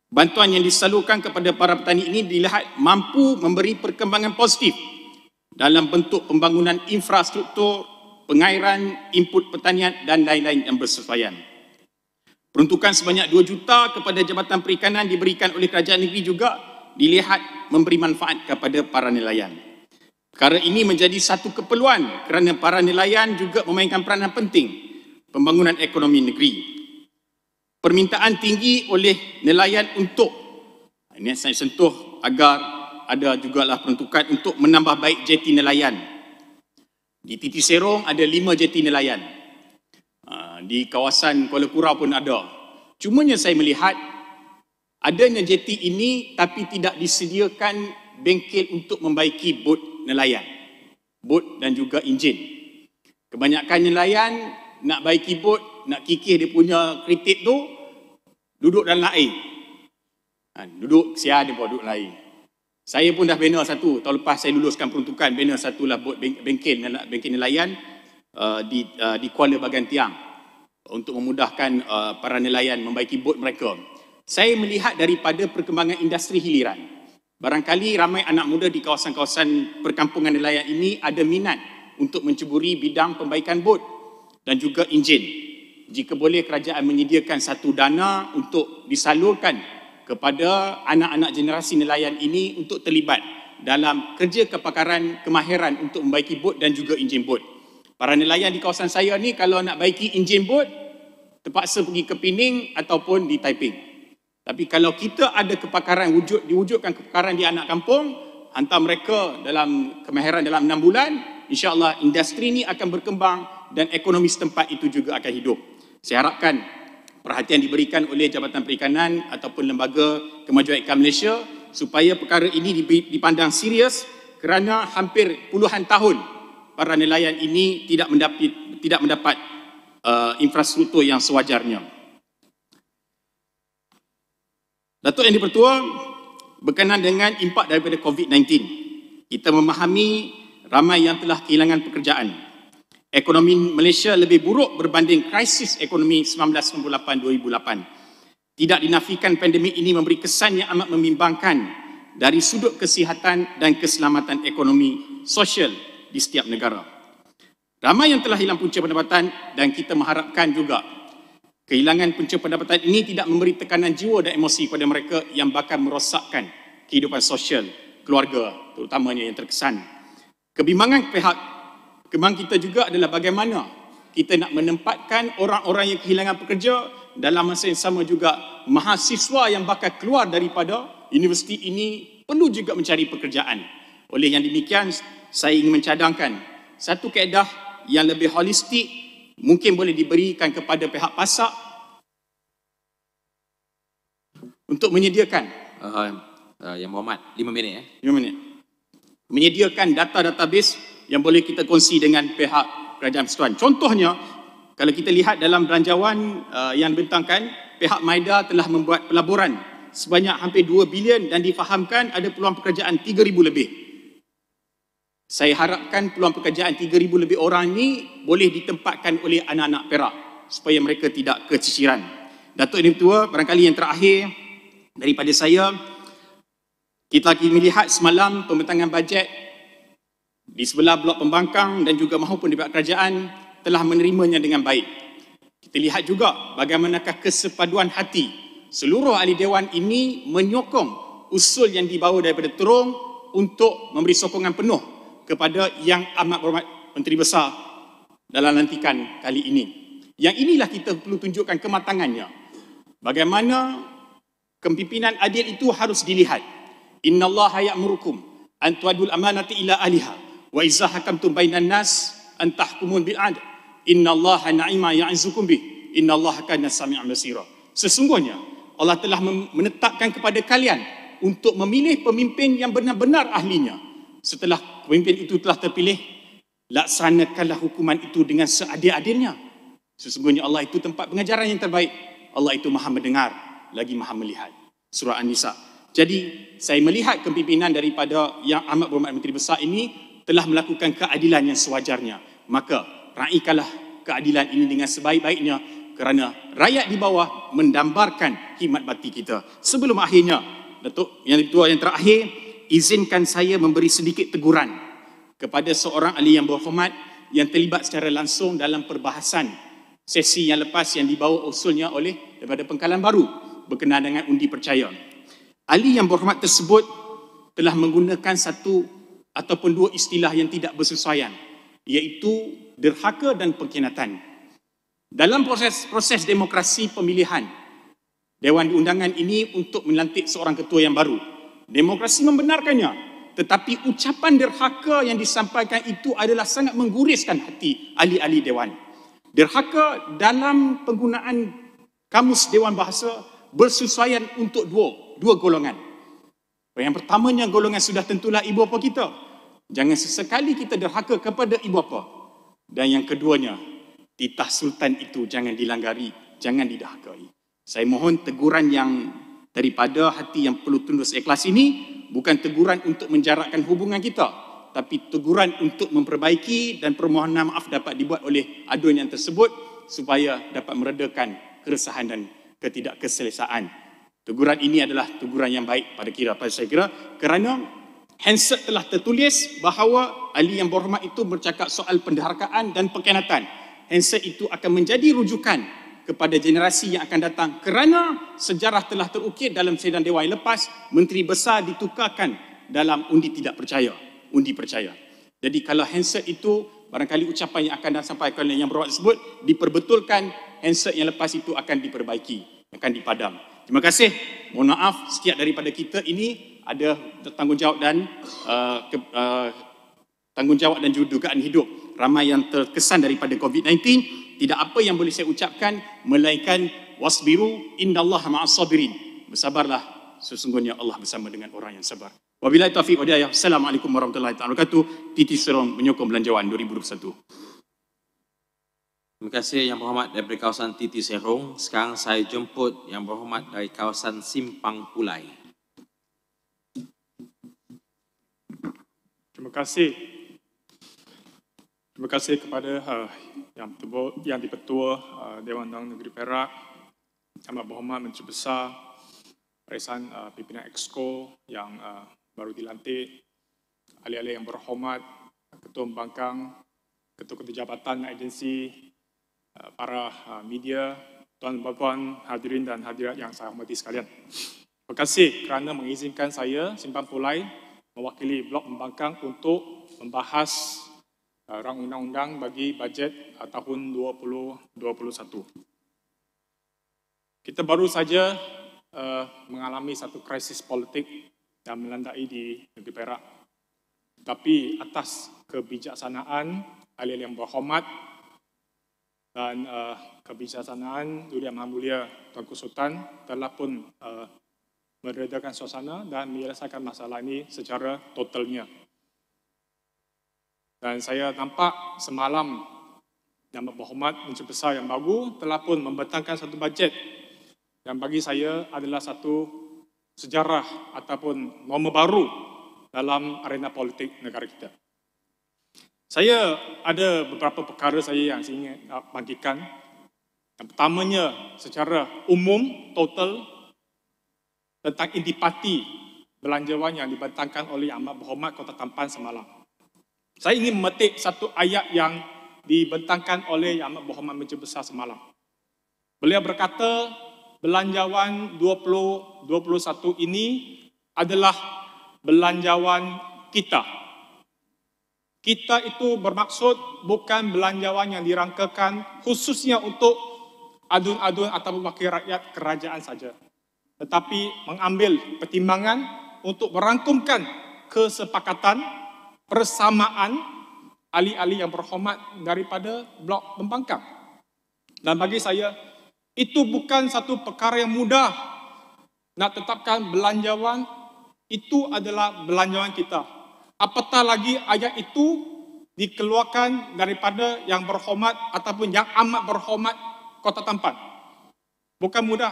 Bantuan yang disalurkan kepada para petani ini dilihat mampu memberi perkembangan positif dalam bentuk pembangunan infrastruktur pengairan, input pertanian dan lain-lain yang bersesuaian. Peruntukan sebanyak 2 juta kepada Jabatan Perikanan diberikan oleh Kerajaan Negeri juga dilihat memberi manfaat kepada para nelayan. Perkara ini menjadi satu keperluan kerana para nelayan juga memainkan peranan penting pembangunan ekonomi negeri. Permintaan tinggi oleh nelayan untuk ini saya sentuh agar ada jugalah peruntukan untuk menambah baik jeti nelayan di Titi Serong ada lima jeti nelayan. Ah, di kawasan Kuala Kurau pun ada. Cumanya saya melihat adanya jeti ini tapi tidak disediakan bengkel untuk membaiki bot nelayan. Bot dan juga enjin. Kebanyakan nelayan nak baiki bot, nak kikih dia punya kritik tu, duduk dalam air. Ha, duduk, siar dia pun duduk dalam air. Saya pun dah bina satu, tahun lepas saya luluskan peruntukan bina satu lah bot bengkel, bengkel nelayan uh, di, uh, di Kuala Bagan Tiang untuk memudahkan uh, para nelayan membaiki bot mereka. Saya melihat daripada perkembangan industri hiliran, barangkali ramai anak muda di kawasan-kawasan perkampungan nelayan ini ada minat untuk mencuburi bidang pembaikan bot dan juga enjin. Jika boleh kerajaan menyediakan satu dana untuk disalurkan kepada anak-anak generasi nelayan ini untuk terlibat dalam kerja kepakaran kemahiran untuk membaiki bot dan juga enjin bot. Para nelayan di kawasan saya ni kalau nak baiki enjin bot terpaksa pergi ke Pening ataupun di Taiping. Tapi kalau kita ada kepakaran wujud diwujudkan kepakaran di anak kampung, hantar mereka dalam kemahiran dalam 6 bulan, insyaallah industri ni akan berkembang dan ekonomi setempat itu juga akan hidup. Saya harapkan perhatian diberikan oleh Jabatan Perikanan ataupun Lembaga Kemajuan Ikan Malaysia supaya perkara ini dipandang serius kerana hampir puluhan tahun para nelayan ini tidak mendapat tidak mendapat uh, infrastruktur yang sewajarnya. Datuk Yang Dipertua, berkenaan dengan impak daripada COVID-19, kita memahami ramai yang telah kehilangan pekerjaan ekonomi Malaysia lebih buruk berbanding krisis ekonomi 1998-2008. Tidak dinafikan pandemik ini memberi kesan yang amat membimbangkan dari sudut kesihatan dan keselamatan ekonomi sosial di setiap negara. Ramai yang telah hilang punca pendapatan dan kita mengharapkan juga kehilangan punca pendapatan ini tidak memberi tekanan jiwa dan emosi kepada mereka yang bakal merosakkan kehidupan sosial keluarga terutamanya yang terkesan. Kebimbangan pihak kemang kita juga adalah bagaimana kita nak menempatkan orang-orang yang kehilangan pekerja dalam masa yang sama juga mahasiswa yang bakal keluar daripada universiti ini perlu juga mencari pekerjaan. Oleh yang demikian, saya ingin mencadangkan satu kaedah yang lebih holistik mungkin boleh diberikan kepada pihak pasak untuk menyediakan uh, uh, yang Muhammad 5 minit eh 5 minit menyediakan data database yang boleh kita kongsi dengan pihak kerajaan persekutuan. Contohnya, kalau kita lihat dalam beranjawan uh, yang dibentangkan, pihak Maida telah membuat pelaburan sebanyak hampir 2 bilion dan difahamkan ada peluang pekerjaan 3,000 lebih. Saya harapkan peluang pekerjaan 3,000 lebih orang ini boleh ditempatkan oleh anak-anak perak supaya mereka tidak kecisiran. Datuk Ini Tua, barangkali yang terakhir daripada saya, kita lagi melihat semalam pembentangan bajet di sebelah blok pembangkang dan juga mahupun di pihak kerajaan telah menerimanya dengan baik. Kita lihat juga bagaimanakah kesepaduan hati seluruh ahli dewan ini menyokong usul yang dibawa daripada Terong untuk memberi sokongan penuh kepada yang amat berhormat Menteri Besar dalam lantikan kali ini. Yang inilah kita perlu tunjukkan kematangannya. Bagaimana kepimpinan adil itu harus dilihat. Inna Allah ya'murukum an tu'addul amanati ila ahliha wa iza hakamtum bainan nas an tahkumun bil adl innallaha na'ima ya'izukum bi innallaha kana sami'an basira sesungguhnya Allah telah menetapkan kepada kalian untuk memilih pemimpin yang benar-benar ahlinya setelah pemimpin itu telah terpilih laksanakanlah hukuman itu dengan seadil-adilnya sesungguhnya Allah itu tempat pengajaran yang terbaik Allah itu maha mendengar lagi maha melihat surah an-nisa jadi saya melihat kepimpinan daripada yang amat berhormat menteri besar ini telah melakukan keadilan yang sewajarnya. Maka raikanlah keadilan ini dengan sebaik-baiknya kerana rakyat di bawah mendambarkan khidmat bakti kita. Sebelum akhirnya, Datuk yang tua yang terakhir, izinkan saya memberi sedikit teguran kepada seorang ahli yang berhormat yang terlibat secara langsung dalam perbahasan sesi yang lepas yang dibawa usulnya oleh daripada pengkalan baru berkenaan dengan undi percaya. Ahli yang berhormat tersebut telah menggunakan satu ataupun dua istilah yang tidak bersesuaian iaitu derhaka dan pengkhianatan. Dalam proses-proses demokrasi pemilihan Dewan Undangan ini untuk melantik seorang ketua yang baru, demokrasi membenarkannya tetapi ucapan derhaka yang disampaikan itu adalah sangat mengguriskan hati ahli-ahli dewan. Derhaka dalam penggunaan kamus dewan bahasa bersesuaian untuk dua, dua golongan. Yang pertamanya golongan sudah tentulah ibu bapa kita, Jangan sesekali kita derhaka kepada ibu bapa. Dan yang keduanya, titah sultan itu jangan dilanggari, jangan didahakai. Saya mohon teguran yang daripada hati yang perlu tundus ikhlas ini bukan teguran untuk menjarakkan hubungan kita tapi teguran untuk memperbaiki dan permohonan maaf dapat dibuat oleh aduan yang tersebut supaya dapat meredakan keresahan dan ketidakkeselesaan. Teguran ini adalah teguran yang baik pada kira pada saya kira kerana Hansard telah tertulis bahawa Ali yang berhormat itu bercakap soal pendaharkaan dan perkhianatan. Hansard itu akan menjadi rujukan kepada generasi yang akan datang kerana sejarah telah terukir dalam sidang Dewan lepas Menteri Besar ditukarkan dalam undi tidak percaya. Undi percaya. Jadi kalau Hansard itu barangkali ucapan yang akan disampaikan oleh yang berhormat tersebut diperbetulkan, Hansard yang lepas itu akan diperbaiki, akan dipadam. Terima kasih. Mohon maaf setiap daripada kita ini ada tanggungjawab dan uh, ke, uh, tanggungjawab dan dugaan hidup ramai yang terkesan daripada COVID-19 tidak apa yang boleh saya ucapkan melainkan wasbiru indallah ma'as sabirin bersabarlah sesungguhnya Allah bersama dengan orang yang sabar wabillahi taufiq wa hidayah assalamualaikum warahmatullahi wabarakatuh titi serong menyokong belanjawan 2021 Terima kasih Yang Berhormat dari kawasan Titi Serong. Sekarang saya jemput Yang Berhormat dari kawasan Simpang Pulai. Terima kasih. Terima kasih kepada uh, yang, tebu, yang dipetua uh, Dewan Undang Negeri Perak, yang berhormat Menteri Besar, Perisan uh, Pimpinan Exco yang uh, baru dilantik, ahli-ahli yang berhormat, Ketua Membangkang, Ketua-Ketua Jabatan Agensi, uh, para uh, media, Tuan dan Puan hadirin dan hadirat yang saya hormati sekalian. Terima kasih kerana mengizinkan saya simpan pulai mewakili blok pembangkang untuk membahas uh, rang undang-undang bagi bajet uh, tahun 2021. Kita baru saja uh, mengalami satu krisis politik yang melanda di negeri Perak. Tapi atas kebijaksanaan ahli yang berhormat dan uh, kebijaksanaan Duli Yang Maha Mulia Tuanku Sultan telah pun uh, meredakan suasana dan menyelesaikan masalah ini secara totalnya. Dan saya nampak semalam yang berhormat Menteri Besar yang baru telah pun membentangkan satu bajet yang bagi saya adalah satu sejarah ataupun norma baru dalam arena politik negara kita. Saya ada beberapa perkara saya yang saya ingin bagikan. Yang pertamanya secara umum, total, tentang intipati belanjawan yang dibentangkan oleh Ahmad Muhammad Kota Tampan semalam. Saya ingin memetik satu ayat yang dibentangkan oleh Ahmad Muhammad Meja Besar semalam. Beliau berkata, belanjawan 2021 ini adalah belanjawan kita. Kita itu bermaksud bukan belanjawan yang dirangkakan khususnya untuk adun-adun atau wakil rakyat kerajaan saja tetapi mengambil pertimbangan untuk merangkumkan kesepakatan persamaan ahli-ahli yang berhormat daripada blok pembangkang. Dan bagi saya, itu bukan satu perkara yang mudah nak tetapkan belanjawan itu adalah belanjawan kita. Apatah lagi ayat itu dikeluarkan daripada yang berhormat ataupun yang amat berhormat kota tampan. Bukan mudah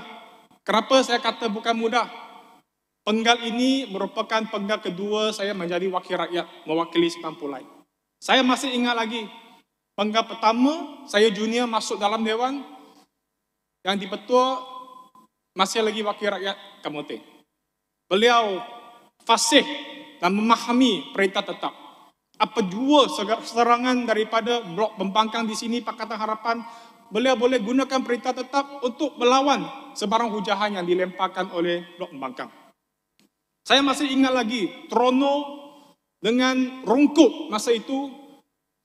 Kenapa saya kata bukan mudah? Penggal ini merupakan penggal kedua saya menjadi wakil rakyat, mewakili sekampulai. Saya masih ingat lagi, penggal pertama saya junior masuk dalam Dewan, yang dipetua masih lagi wakil rakyat Kamote. Beliau fasih dan memahami perintah tetap. Apa dua serangan daripada blok pembangkang di sini Pakatan Harapan, beliau boleh gunakan perintah tetap untuk melawan sebarang hujahan yang dilemparkan oleh blok membangkang. Saya masih ingat lagi trono dengan rungkut masa itu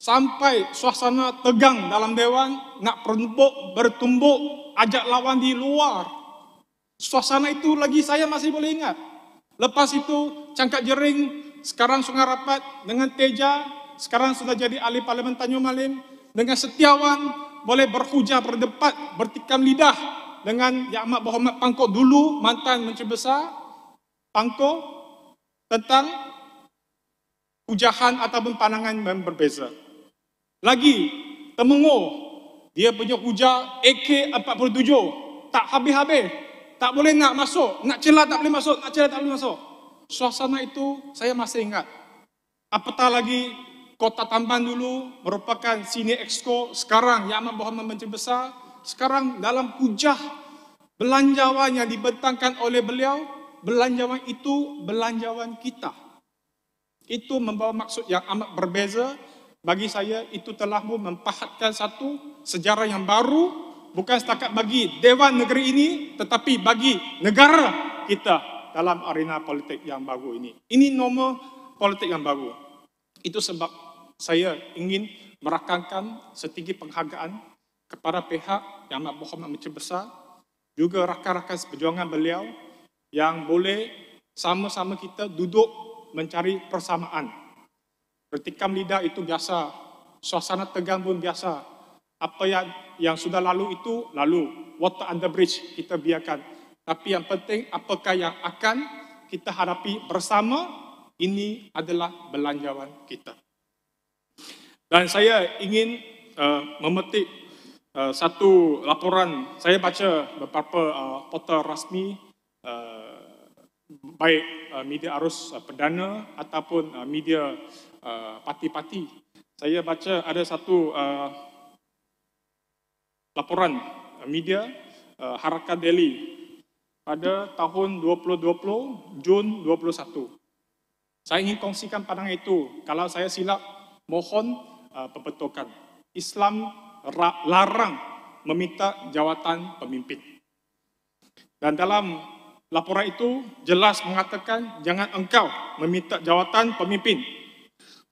sampai suasana tegang dalam dewan nak bertumbuk, bertumbuk ajak lawan di luar. Suasana itu lagi saya masih boleh ingat. Lepas itu cangkat jering sekarang sungai rapat dengan teja sekarang sudah jadi ahli parlimen Tanjung Malim dengan setiawan boleh berhujah berdebat bertikam lidah dengan Yang Amat Berhormat Pangkor dulu mantan Menteri Besar Pangkor tentang ujahan ataupun pandangan yang berbeza. Lagi, Temenguh, dia punya hujah AK-47, tak habis-habis, tak boleh nak masuk, nak celah tak boleh masuk, nak celah tak boleh masuk. Suasana itu saya masih ingat. Apatah lagi, Kota Tamban dulu merupakan Sini Exco, sekarang Yaman Bohaman Menteri Besar, sekarang dalam hujah belanjawan yang dibentangkan oleh beliau, belanjawan itu belanjawan kita. Itu membawa maksud yang amat berbeza. Bagi saya, itu telah mempahatkan satu sejarah yang baru, bukan setakat bagi Dewan Negeri ini, tetapi bagi negara kita dalam arena politik yang baru ini. Ini nomor politik yang baru. Itu sebab saya ingin merakankan setinggi penghargaan kepada pihak yang amat berhormat macam besar, juga rakan-rakan seperjuangan beliau yang boleh sama-sama kita duduk mencari persamaan. Bertikam lidah itu biasa, suasana tegang pun biasa. Apa yang, yang sudah lalu itu, lalu. Water under bridge kita biarkan. Tapi yang penting, apakah yang akan kita hadapi bersama, ini adalah belanjawan kita. Dan saya ingin uh, memetik uh, satu laporan saya baca beberapa uh, portal rasmi uh, baik uh, media arus uh, perdana ataupun uh, media uh, parti-parti. Saya baca ada satu uh, laporan uh, media uh, Harakat Delhi pada tahun 2020 Jun 21. Saya ingin kongsikan pandangan itu. Kalau saya silap mohon uh, perbetulkan. Islam larang meminta jawatan pemimpin. Dan dalam laporan itu jelas mengatakan jangan engkau meminta jawatan pemimpin.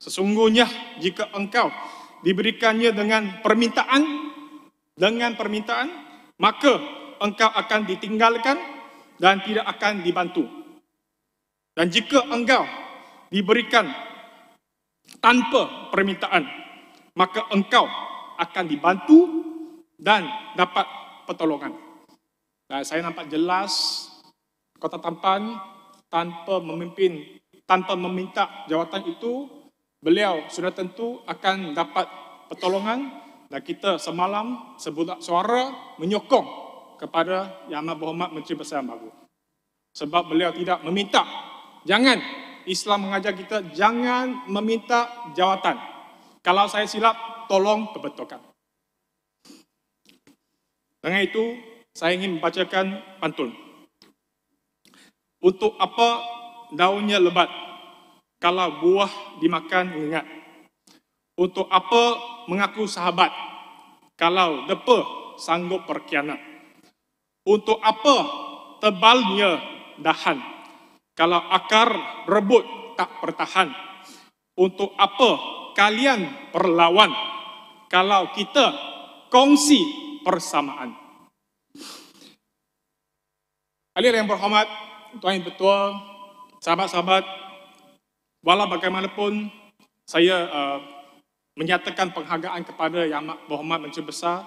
Sesungguhnya jika engkau diberikannya dengan permintaan dengan permintaan maka engkau akan ditinggalkan dan tidak akan dibantu. Dan jika engkau diberikan tanpa permintaan maka engkau akan dibantu dan dapat pertolongan. Dan saya nampak jelas kota tampan tanpa memimpin, tanpa meminta jawatan itu, beliau sudah tentu akan dapat pertolongan dan kita semalam sebutak suara menyokong kepada Yang Amat Berhormat Menteri Besar Yang Baru. Sebab beliau tidak meminta, jangan Islam mengajar kita jangan meminta jawatan. Kalau saya silap, tolong perbetulkan. Dengan itu, saya ingin membacakan pantun. Untuk apa daunnya lebat kalau buah dimakan ingat? Untuk apa mengaku sahabat kalau depa sanggup berkhianat? Untuk apa tebalnya dahan kalau akar rebut tak bertahan? Untuk apa kalian perlawan kalau kita kongsi persamaan. Alir yang berhormat, Tuan yang Betua, sahabat-sahabat, walau bagaimanapun saya uh, menyatakan penghargaan kepada Yang Berhormat Menteri Besar,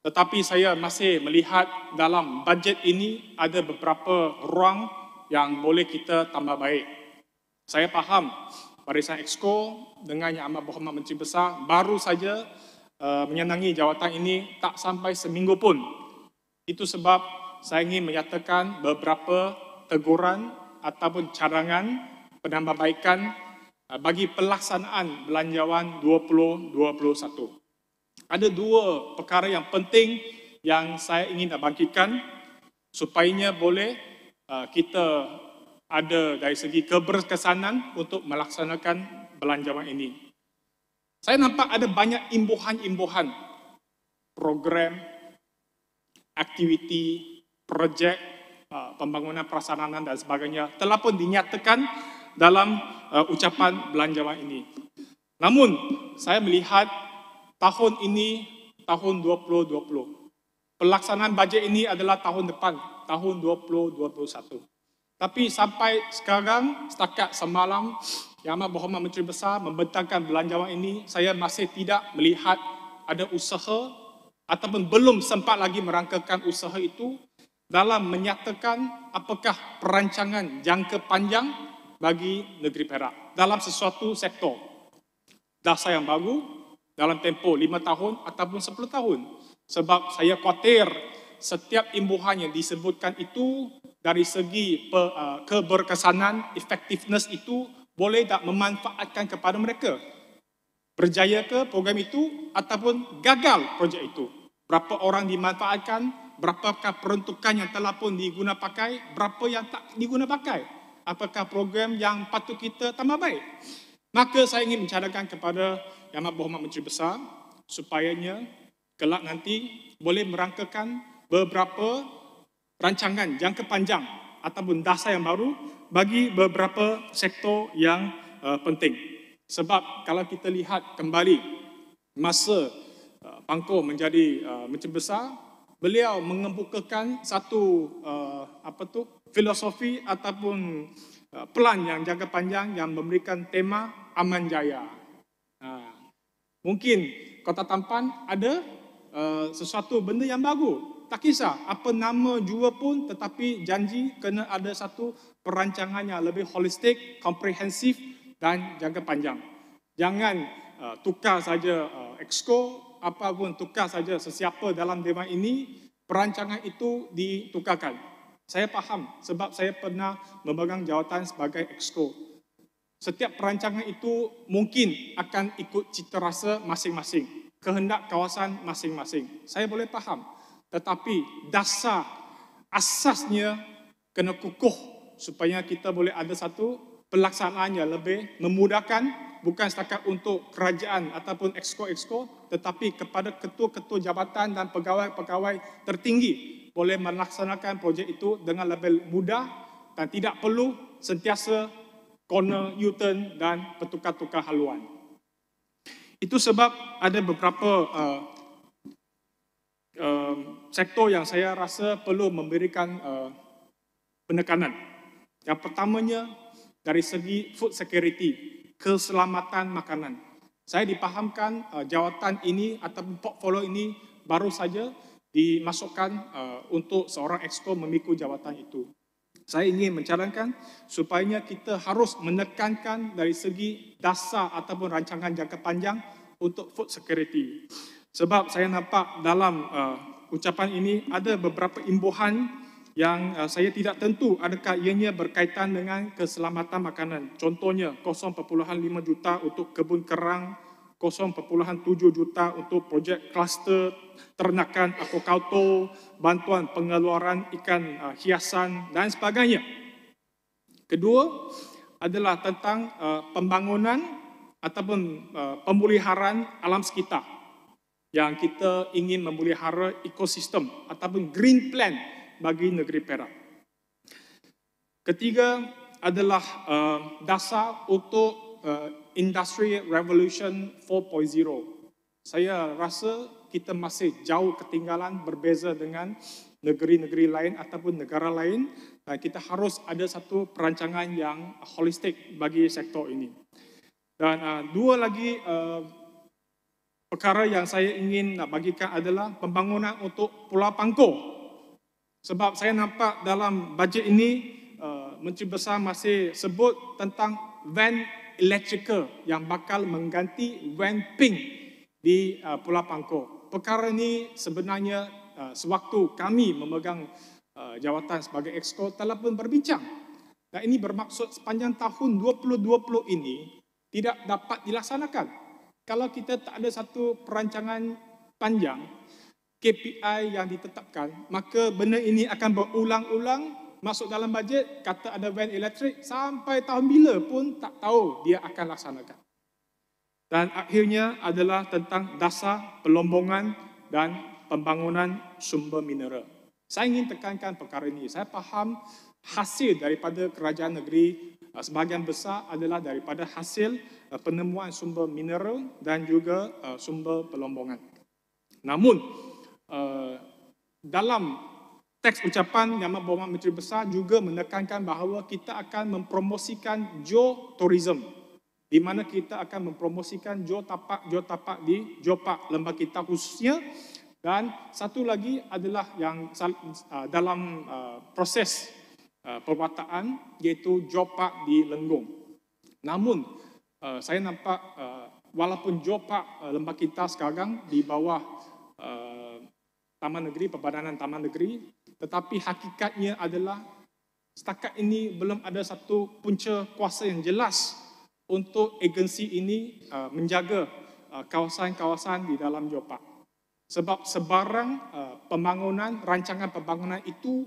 tetapi saya masih melihat dalam bajet ini ada beberapa ruang yang boleh kita tambah baik. Saya faham Barisan Exco dengan Yang Amat Berhormat Menteri Besar baru saja Eh, menyenangi jawatan ini tak sampai seminggu pun. Itu sebab saya ingin menyatakan beberapa teguran ataupun carangan penambahbaikan eh, bagi pelaksanaan Belanjawan 2021. Ada dua perkara yang penting yang saya ingin bangkitkan supaya boleh eh, kita ada dari segi keberkesanan untuk melaksanakan Belanjawan ini. Saya nampak ada banyak imbuhan-imbuhan. Program, aktiviti, projek, uh, pembangunan prasarana dan sebagainya telah pun dinyatakan dalam uh, ucapan belanjawan ini. Namun, saya melihat tahun ini, tahun 2020. Pelaksanaan bajet ini adalah tahun depan, tahun 2021. Tapi sampai sekarang, setakat semalam, yang Amat Berhormat Menteri Besar membentangkan belanjawan ini, saya masih tidak melihat ada usaha ataupun belum sempat lagi merangkakan usaha itu dalam menyatakan apakah perancangan jangka panjang bagi negeri Perak dalam sesuatu sektor. Dasar yang baru dalam tempoh lima tahun ataupun sepuluh tahun. Sebab saya khawatir setiap imbuhan yang disebutkan itu dari segi eh, keberkesanan, effectiveness itu boleh tak memanfaatkan kepada mereka? Berjaya ke program itu ataupun gagal projek itu? Berapa orang dimanfaatkan? Berapakah peruntukan yang telah pun diguna pakai? Berapa yang tak diguna pakai? Apakah program yang patut kita tambah baik? Maka saya ingin mencadangkan kepada Yang Maha Berhormat Menteri Besar supaya nya kelak nanti boleh merangkakan beberapa rancangan jangka panjang ataupun dasar yang baru bagi beberapa sektor yang uh, penting. Sebab kalau kita lihat kembali masa uh, Pangkor menjadi uh, macam besar, beliau mengembukakan satu uh, apa tu filosofi ataupun uh, pelan yang jangka panjang yang memberikan tema aman jaya. Uh, mungkin Kota Tampan ada uh, sesuatu benda yang baru. Tak kisah apa nama jua pun tetapi janji kena ada satu perancangannya lebih holistik, komprehensif dan jangka panjang. Jangan uh, tukar saja uh, exco apapun tukar saja sesiapa dalam tema ini, perancangan itu ditukarkan. Saya faham sebab saya pernah memegang jawatan sebagai exco. Setiap perancangan itu mungkin akan ikut citarasa masing-masing, kehendak kawasan masing-masing. Saya boleh faham. Tetapi dasar asasnya kena kukuh supaya kita boleh ada satu pelaksanaannya lebih memudahkan bukan setakat untuk kerajaan ataupun exco-exco tetapi kepada ketua-ketua jabatan dan pegawai-pegawai tertinggi boleh melaksanakan projek itu dengan lebih mudah dan tidak perlu sentiasa corner U-turn dan petukar-tukar haluan. Itu sebab ada beberapa uh, uh, sektor yang saya rasa perlu memberikan uh, penekanan. Yang pertamanya dari segi food security, keselamatan makanan. Saya dipahamkan uh, jawatan ini atau portfolio ini baru saja dimasukkan uh, untuk seorang exco memikul jawatan itu. Saya ingin mencadangkan supaya kita harus menekankan dari segi dasar ataupun rancangan jangka panjang untuk food security. Sebab saya nampak dalam uh, ucapan ini ada beberapa imbuhan yang uh, saya tidak tentu adakah ianya berkaitan dengan keselamatan makanan. Contohnya 0.5 juta untuk kebun kerang, 0.7 juta untuk projek kluster ternakan aquaculture, bantuan pengeluaran ikan uh, hiasan dan sebagainya. Kedua adalah tentang uh, pembangunan ataupun uh, pemuliharaan alam sekitar yang kita ingin memulihara ekosistem ataupun green plan bagi negeri Perak. Ketiga adalah uh, dasar untuk uh, industri revolution 4.0. Saya rasa kita masih jauh ketinggalan berbeza dengan negeri-negeri lain ataupun negara lain. Uh, kita harus ada satu perancangan yang holistik bagi sektor ini. Dan uh, dua lagi uh, perkara yang saya ingin nak bagikan adalah pembangunan untuk Pulau Pangkor. Sebab saya nampak dalam bajet ini, eh, Menteri Besar masih sebut tentang van electrical yang bakal mengganti van pink di eh, Pulau Pangkor. Perkara ini sebenarnya eh, sewaktu kami memegang jawatan sebagai exco telah pun berbincang. Dan ini bermaksud sepanjang tahun 2020 ini tidak dapat dilaksanakan. Kalau kita tak ada satu perancangan panjang, KPI yang ditetapkan, maka benda ini akan berulang-ulang masuk dalam bajet, kata ada van elektrik, sampai tahun bila pun tak tahu dia akan laksanakan. Dan akhirnya adalah tentang dasar pelombongan dan pembangunan sumber mineral. Saya ingin tekankan perkara ini. Saya faham hasil daripada kerajaan negeri eh, sebahagian besar adalah daripada hasil eh, penemuan sumber mineral dan juga eh, sumber pelombongan. Namun, uh, dalam teks ucapan Nyaman Bohongan Menteri Besar juga menekankan bahawa kita akan mempromosikan Jo Tourism, di mana kita akan mempromosikan Jo tapak Jo tapak di geopark lembah kita khususnya dan satu lagi adalah yang eh, dalam eh, proses perwataan iaitu geopark di Lenggong. Namun saya nampak walaupun geopark uh, lembah kita sekarang di bawah Taman Negeri, Perbadanan Taman Negeri, tetapi hakikatnya adalah setakat ini belum ada satu punca kuasa yang jelas untuk agensi ini uh, menjaga uh, kawasan-kawasan di dalam geopark. Sebab sebarang uh, pembangunan, rancangan pembangunan itu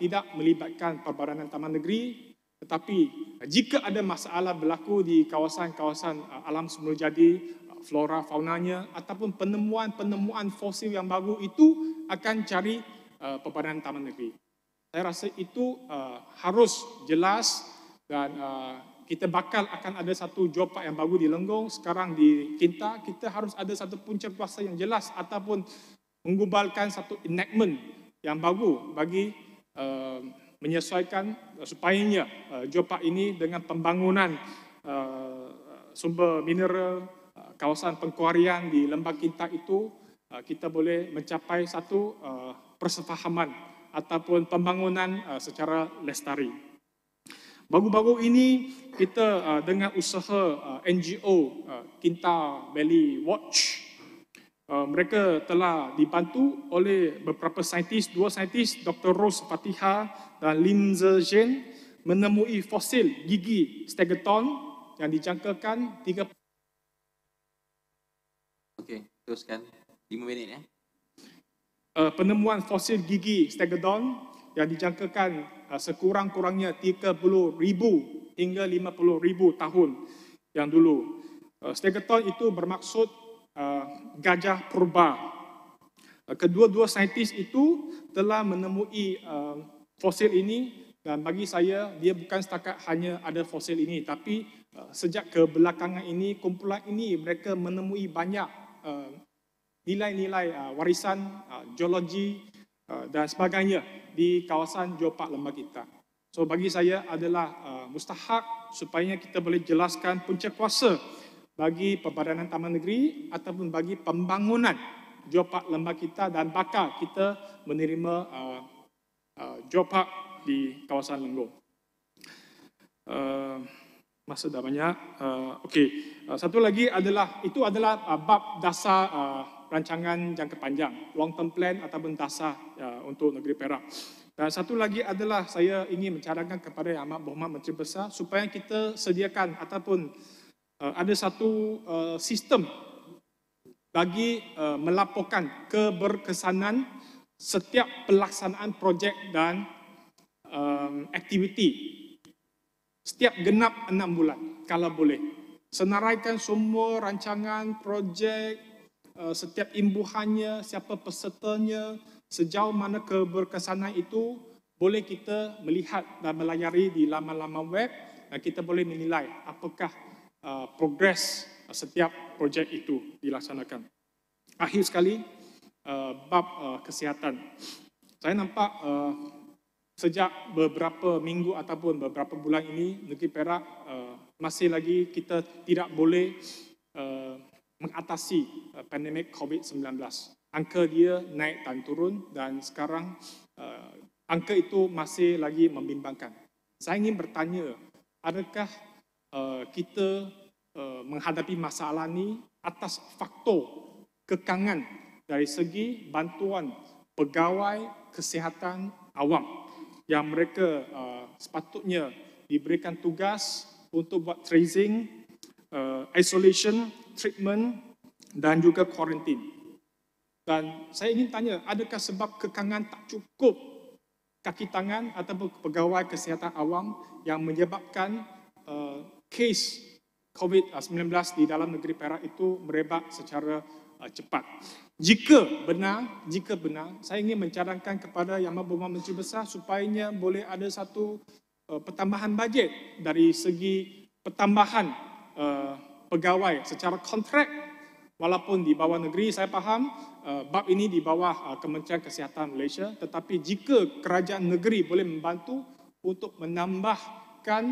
tidak melibatkan Perbadanan Taman Negeri, tetapi jika ada masalah berlaku di kawasan-kawasan alam semula jadi flora faunanya ataupun penemuan-penemuan fosil yang baru itu akan cari uh, perbadanan taman negeri. Saya rasa itu uh, harus jelas dan uh, kita bakal akan ada satu jopak yang baru di Lenggong sekarang di Kinta kita harus ada satu punca kuasa yang jelas ataupun menggubalkan satu enactment yang baru bagi uh, menyesuaikan uh, supayanya uh, jopak ini dengan pembangunan uh, sumber mineral kawasan pengkuarian di Lembah Kintang itu uh, kita boleh mencapai satu uh, persefahaman ataupun pembangunan uh, secara lestari. Baru-baru ini kita dengan usaha NGO Kintang Valley Watch mereka telah dibantu oleh beberapa saintis, dua saintis Dr. Rose Fatiha dan Lin Zhejian menemui fosil gigi stegeton yang dijangkakan Okey, teruskan. 5 minit eh. Uh, penemuan fosil gigi Stegodon yang dijangkakan uh, sekurang-kurangnya 30,000 hingga 50,000 tahun yang dulu. Uh, Stegodon itu bermaksud uh, gajah purba. Uh, kedua-dua saintis itu telah menemui uh, fosil ini dan bagi saya dia bukan setakat hanya ada fosil ini tapi uh, sejak kebelakangan ini kumpulan ini mereka menemui banyak Um, nilai-nilai uh, uh, warisan uh, geologi uh, dan sebagainya di kawasan Geopark Lembah Kita. So bagi saya adalah uh, mustahak supaya kita boleh jelaskan punca kuasa bagi perbadanan taman negeri ataupun bagi pembangunan Geopark Lembah Kita dan bakal kita menerima uh, uh, Geopark di kawasan Lenggong. Uh, masa dah banyak. Uh, eh, Okey, uh, eh, satu lagi adalah itu adalah uh, bab dasar uh, rancangan jangka panjang, long term plan ataupun dasar uh, untuk negeri Perak. Dan satu lagi adalah saya ingin mencarangkan kepada Yang Amat Berhormat Menteri Besar supaya kita sediakan ataupun uh, ada satu uh, sistem bagi uh, melaporkan keberkesanan setiap pelaksanaan projek dan um, aktiviti setiap genap enam bulan kalau boleh. Senaraikan semua rancangan, projek, eh, setiap imbuhannya, siapa pesertanya, sejauh mana keberkesanan itu boleh kita melihat dan melayari di laman-laman web dan kita boleh menilai apakah eh, progres setiap projek itu dilaksanakan. Akhir sekali, eh, bab kesihatan. Saya nampak sejak beberapa minggu ataupun beberapa bulan ini negeri Perak uh, masih lagi kita tidak boleh uh, mengatasi uh, pandemik COVID-19. Angka dia naik dan turun dan sekarang uh, angka itu masih lagi membimbangkan. Saya ingin bertanya, adakah uh, kita uh, menghadapi masalah ini atas faktor kekangan dari segi bantuan pegawai kesihatan awam? yang mereka uh, sepatutnya diberikan tugas untuk buat tracing, uh, isolation, treatment dan juga quarantine. Dan saya ingin tanya, adakah sebab kekangan tak cukup kaki tangan ataupun pegawai kesihatan awam yang menyebabkan uh, kes COVID-19 di dalam negeri Perak itu merebak secara uh, cepat? Jika benar, jika benar, saya ingin mencadangkan kepada Yang Mahbubah Menteri Besar supaya boleh ada satu uh, pertambahan bajet dari segi pertambahan uh, pegawai secara kontrak walaupun di bawah negeri saya faham uh, bab ini di bawah uh, Kementerian Kesihatan Malaysia tetapi jika kerajaan negeri boleh membantu untuk menambahkan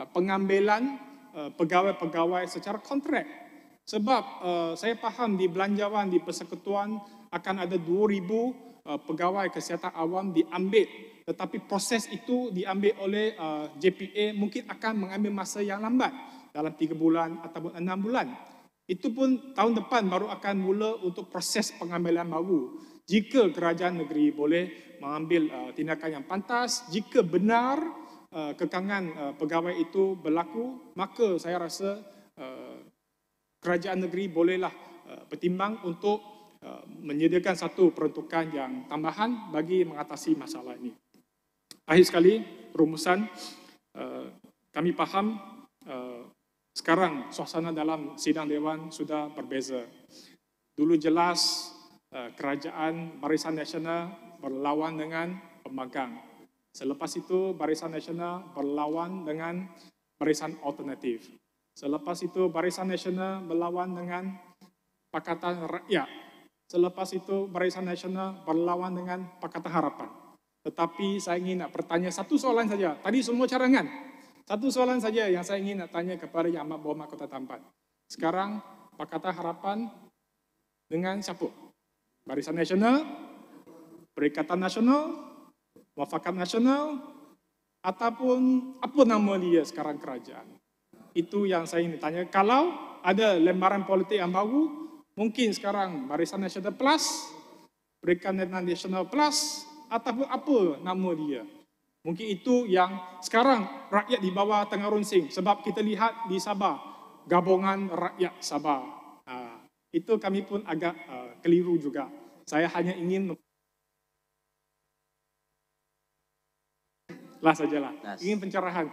uh, pengambilan pegawai-pegawai uh, secara kontrak sebab uh, saya faham di belanjawan, di persekutuan akan ada 2,000 uh, eh, pegawai kesihatan awam diambil. Tetapi proses itu diambil oleh uh, eh, JPA mungkin akan mengambil masa yang lambat dalam 3 bulan ataupun 6 bulan. Itu pun tahun depan baru akan mula untuk proses pengambilan baru. Jika kerajaan negeri boleh mengambil uh, tindakan yang pantas, jika benar uh, kekangan uh, pegawai itu berlaku, maka saya rasa uh, kerajaan negeri bolehlah pertimbang eh, untuk eh, menyediakan satu peruntukan yang tambahan bagi mengatasi masalah ini. Akhir sekali, rumusan eh, kami faham sekarang suasana dalam sidang Dewan sudah berbeza. Dulu jelas kerajaan Barisan Nasional berlawan dengan pembangkang. Selepas itu, Barisan Nasional berlawan dengan Barisan Alternatif. Selepas itu Barisan Nasional berlawan dengan Pakatan Rakyat. Selepas itu Barisan Nasional berlawan dengan Pakatan Harapan. Tetapi saya ingin nak bertanya satu soalan saja. Tadi semua carangan. Satu soalan saja yang saya ingin nak tanya kepada Yang Amat Bawah Kota Tampan. Sekarang Pakatan Harapan dengan siapa? Barisan Nasional, Perikatan Nasional, Wafakat Nasional, ataupun apa nama dia sekarang kerajaan. Itu yang saya ingin tanya. Kalau ada lembaran politik yang baru, mungkin sekarang Barisan Nasional Plus, Perikan Nasional Plus, ataupun apa nama dia. Mungkin itu yang sekarang rakyat di bawah tengah runsing. Sebab kita lihat di Sabah, gabungan rakyat Sabah. Ah, itu kami pun agak ah, keliru juga. Saya hanya ingin lah sajalah. Ingin pencerahan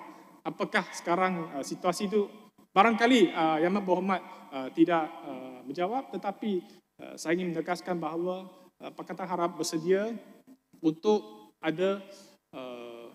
apakah sekarang uh, situasi itu barangkali uh, Yang Amat Berhormat uh, tidak uh, menjawab tetapi uh, saya ingin menegaskan bahawa uh, Pakatan Harap bersedia untuk ada uh,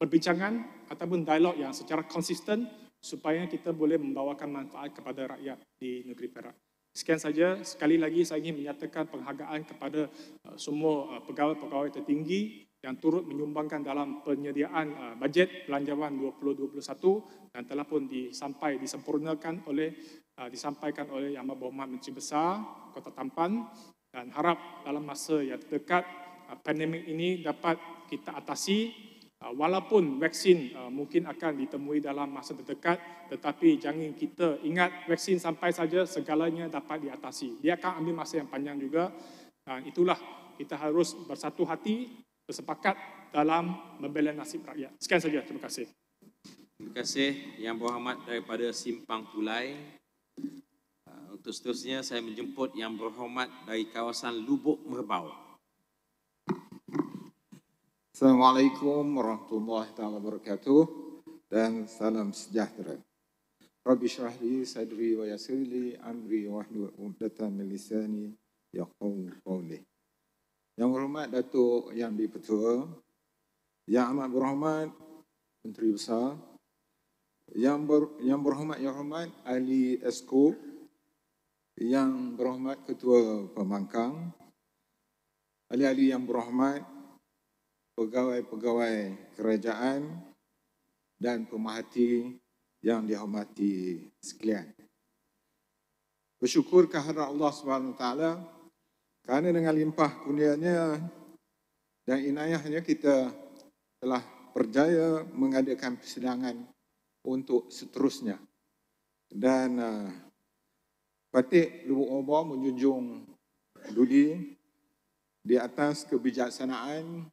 perbincangan ataupun dialog yang secara konsisten supaya kita boleh membawakan manfaat kepada rakyat di negeri Perak. Sekian saja, sekali lagi saya ingin menyatakan penghargaan kepada uh, semua uh, pegawai-pegawai tertinggi yang turut menyumbangkan dalam penyediaan uh, bajet belanjawan 2021 dan telah pun disampai disempurnakan oleh uh, disampaikan oleh Yang Berhormat Menteri Besar Kota Tampan dan harap dalam masa yang terdekat uh, pandemik ini dapat kita atasi uh, walaupun vaksin uh, mungkin akan ditemui dalam masa terdekat tetapi jangan kita ingat vaksin sampai saja segalanya dapat diatasi dia akan ambil masa yang panjang juga dan itulah kita harus bersatu hati bersepakat dalam membela nasib rakyat. Sekian saja, terima kasih. Terima kasih Yang Berhormat daripada Simpang Pulai. Uh, untuk seterusnya saya menjemput Yang Berhormat dari kawasan Lubuk Merbau. Assalamualaikum warahmatullahi wabarakatuh dan salam sejahtera. Rabbi syrahli sadri wa yassirli amri wa hlul 'uqdatam min lisani yaqulu yang berhormat Datuk Yang di-Pertua, Yang Amat Berhormat Menteri Besar, Yang ber, Yang Berhormat Yang Hormat Ali Esko, Yang Berhormat Ketua Pemangkang, Ali-ali Yang Berhormat Pegawai-pegawai Kerajaan dan Pemahati yang dihormati sekalian. Bersyukur kehadrat Allah Subhanahu Wa Taala kerana dengan limpah kurnianya dan inayahnya kita telah berjaya mengadakan persidangan untuk seterusnya. Dan uh, Patik Lubuk Obor menjunjung duli di atas kebijaksanaan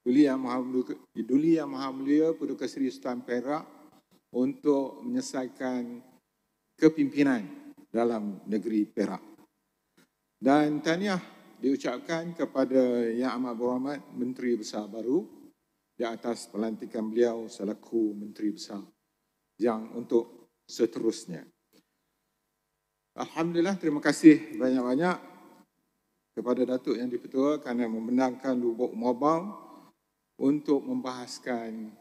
Duli Yang Maha Mulia, Duli Yang Maha Mulia Perduka Seri Sultan Perak untuk menyelesaikan kepimpinan dalam negeri Perak. Dan tahniah diucapkan kepada Yang Amat Berhormat Menteri Besar baru di atas pelantikan beliau selaku Menteri Besar yang untuk seterusnya. Alhamdulillah, terima kasih banyak-banyak kepada Datuk Yang Dipertua kerana membenarkan Lubuk Mobile untuk membahaskan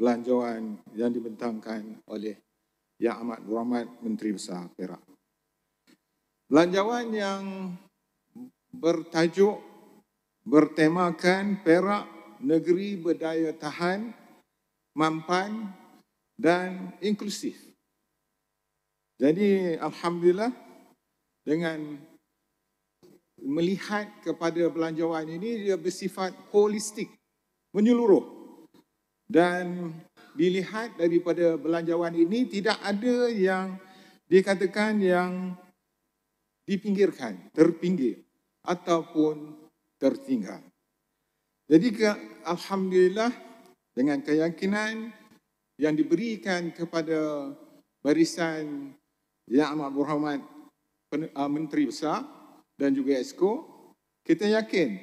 belanjawan yang dibentangkan oleh Yang Amat Berhormat Menteri Besar Perak. Belanjawan yang bertajuk bertemakan Perak Negeri Berdaya Tahan Mampan dan Inklusif. Jadi alhamdulillah dengan melihat kepada belanjawan ini dia bersifat holistik menyeluruh dan dilihat daripada belanjawan ini tidak ada yang dikatakan yang dipinggirkan, terpinggir ataupun tertinggal. Jadi Alhamdulillah dengan keyakinan yang diberikan kepada barisan Yang Amat Berhormat ah, Menteri Besar dan juga Esko, kita yakin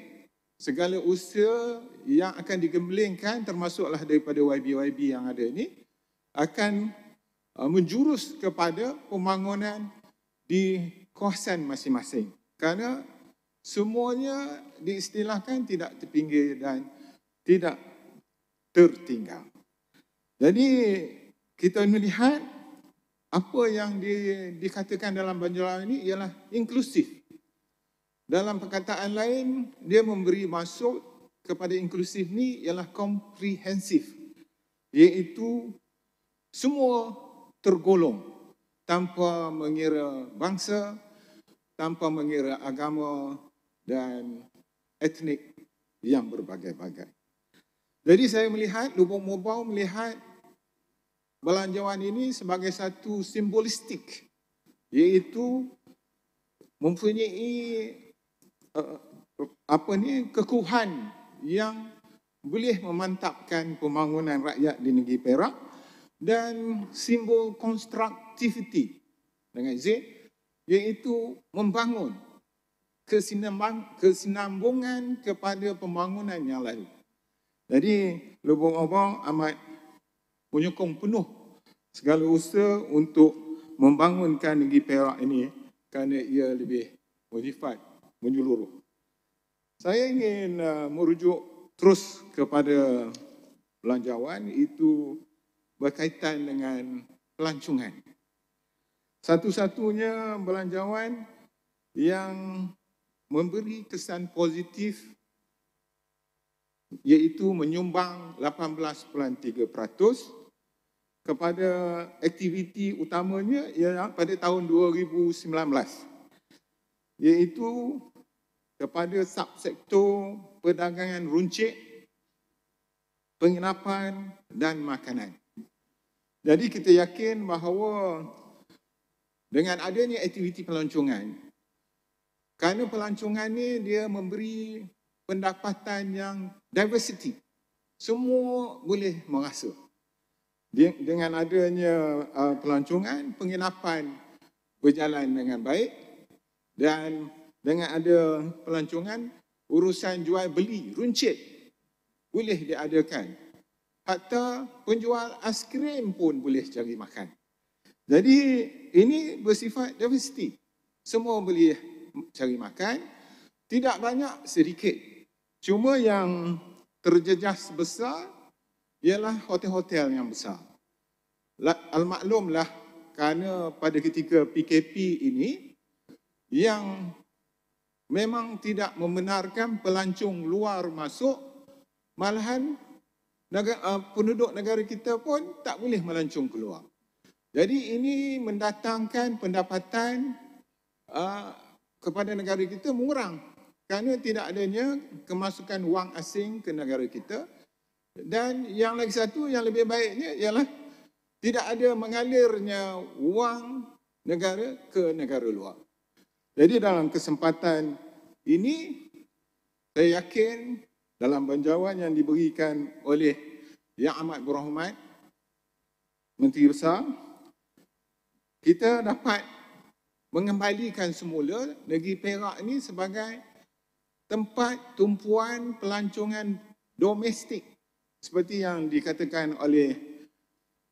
segala usaha yang akan digemblengkan termasuklah daripada YB-YB yang ada ini akan ah, menjurus kepada pembangunan di kawasan masing-masing. Kerana semuanya diistilahkan tidak terpinggir dan tidak tertinggal. Jadi kita melihat apa yang di, dikatakan dalam banjaran ini ialah inklusif. Dalam perkataan lain, dia memberi masuk kepada inklusif ni ialah komprehensif. Iaitu semua tergolong tanpa mengira bangsa, tanpa mengira agama dan etnik yang berbagai-bagai. Jadi saya melihat, Lubang Mubau melihat belanjawan ini sebagai satu simbolistik iaitu mempunyai uh, apa ni kekuhan yang boleh memantapkan pembangunan rakyat di negeri Perak dan simbol konstruktiviti dengan Z iaitu membangun kesinambang, kesinambungan kepada pembangunan yang lalu. Jadi Lubuk Obong amat menyokong penuh segala usaha untuk membangunkan negeri Perak ini kerana ia lebih modifat, menyeluruh. Saya ingin uh, merujuk terus kepada belanjawan itu berkaitan dengan pelancongan. Satu-satunya belanjawan yang memberi kesan positif iaitu menyumbang 18.3% kepada aktiviti utamanya ialah pada tahun 2019 iaitu kepada subsektor perdagangan runcit, penginapan dan makanan. Jadi kita yakin bahawa dengan adanya aktiviti pelancongan, kerana pelancongan ini dia memberi pendapatan yang diversity. Semua boleh merasa. Dengan adanya uh, pelancongan, penginapan berjalan dengan baik dan dengan ada pelancongan, urusan jual beli, runcit boleh diadakan hatta penjual aiskrim pun boleh cari makan. Jadi ini bersifat diversity. Semua boleh cari makan, tidak banyak sedikit. Cuma yang terjejas besar ialah hotel-hotel yang besar. Almaklumlah kerana pada ketika PKP ini yang memang tidak membenarkan pelancong luar masuk malahan negara, uh, penduduk negara kita pun tak boleh melancung keluar. Jadi ini mendatangkan pendapatan uh, kepada negara kita mengurang kerana tidak adanya kemasukan wang asing ke negara kita. Dan yang lagi satu yang lebih baiknya ialah tidak ada mengalirnya wang negara ke negara luar. Jadi dalam kesempatan ini saya yakin dalam banjawan yang diberikan oleh Yang Amat Berhormat Menteri Besar kita dapat mengembalikan semula negeri Perak ini sebagai tempat tumpuan pelancongan domestik seperti yang dikatakan oleh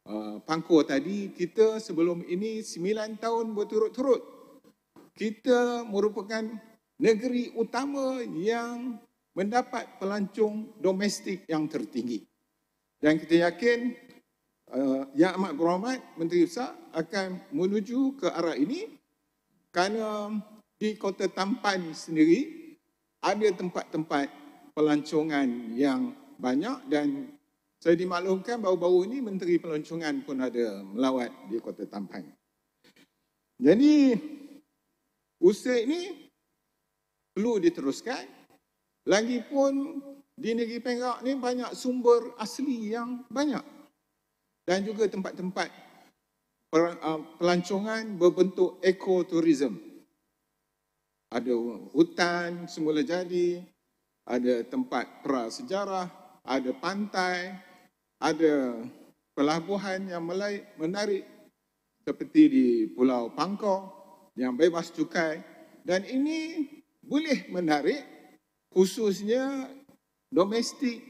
uh, Pangko tadi kita sebelum ini 9 tahun berturut-turut kita merupakan negeri utama yang mendapat pelancong domestik yang tertinggi. Dan kita yakin uh, Yang Amat Berhormat Menteri Usaha akan menuju ke arah ini kerana di Kota Tampan sendiri ada tempat-tempat pelancongan yang banyak dan saya dimaklumkan baru-baru ini Menteri Pelancongan pun ada melawat di Kota Tampan. Jadi usaha ini perlu diteruskan Lagipun di negeri Perak ni banyak sumber asli yang banyak. Dan juga tempat-tempat uh, pelancongan berbentuk ekoturism. Ada hutan semula jadi, ada tempat prasejarah, ada pantai, ada pelabuhan yang menarik seperti di Pulau Pangkor yang bebas cukai dan ini boleh menarik khususnya domestik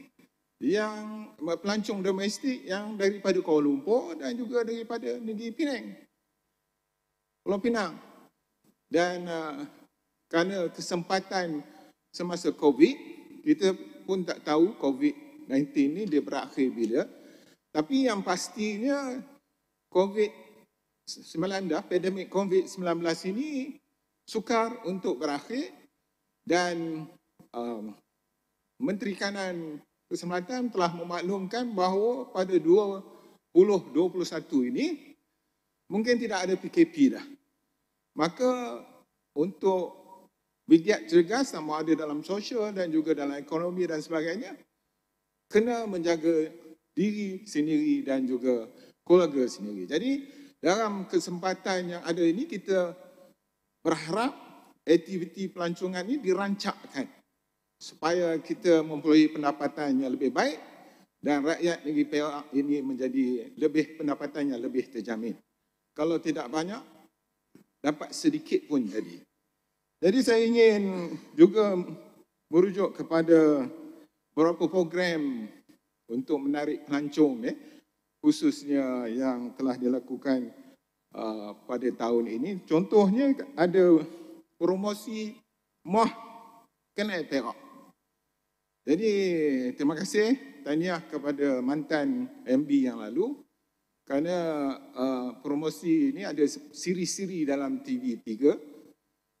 yang pelancong domestik yang daripada Kuala Lumpur dan juga daripada negeri Penang. Pulau Pinang. Dan uh, kerana kesempatan semasa COVID, kita pun tak tahu COVID-19 ni dia berakhir bila. Tapi yang pastinya COVID-19, pandemik COVID-19 ini sukar untuk berakhir dan um, Menteri Kanan Keselamatan telah memaklumkan bahawa pada 2021 ini mungkin tidak ada PKP dah. Maka untuk bijak cergas sama ada dalam sosial dan juga dalam ekonomi dan sebagainya, kena menjaga diri sendiri dan juga keluarga sendiri. Jadi dalam kesempatan yang ada ini kita berharap aktiviti pelancongan ini dirancakkan supaya kita memperoleh pendapatan yang lebih baik dan rakyat negeri Perak ini menjadi lebih pendapatannya lebih terjamin. Kalau tidak banyak, dapat sedikit pun jadi. Jadi saya ingin juga merujuk kepada beberapa program untuk menarik pelancong ya, khususnya yang telah dilakukan uh, pada tahun ini. Contohnya ada promosi Mah Kenai Perak. Jadi terima kasih tahniah kepada mantan MB yang lalu kerana uh, promosi ini ada siri-siri dalam TV3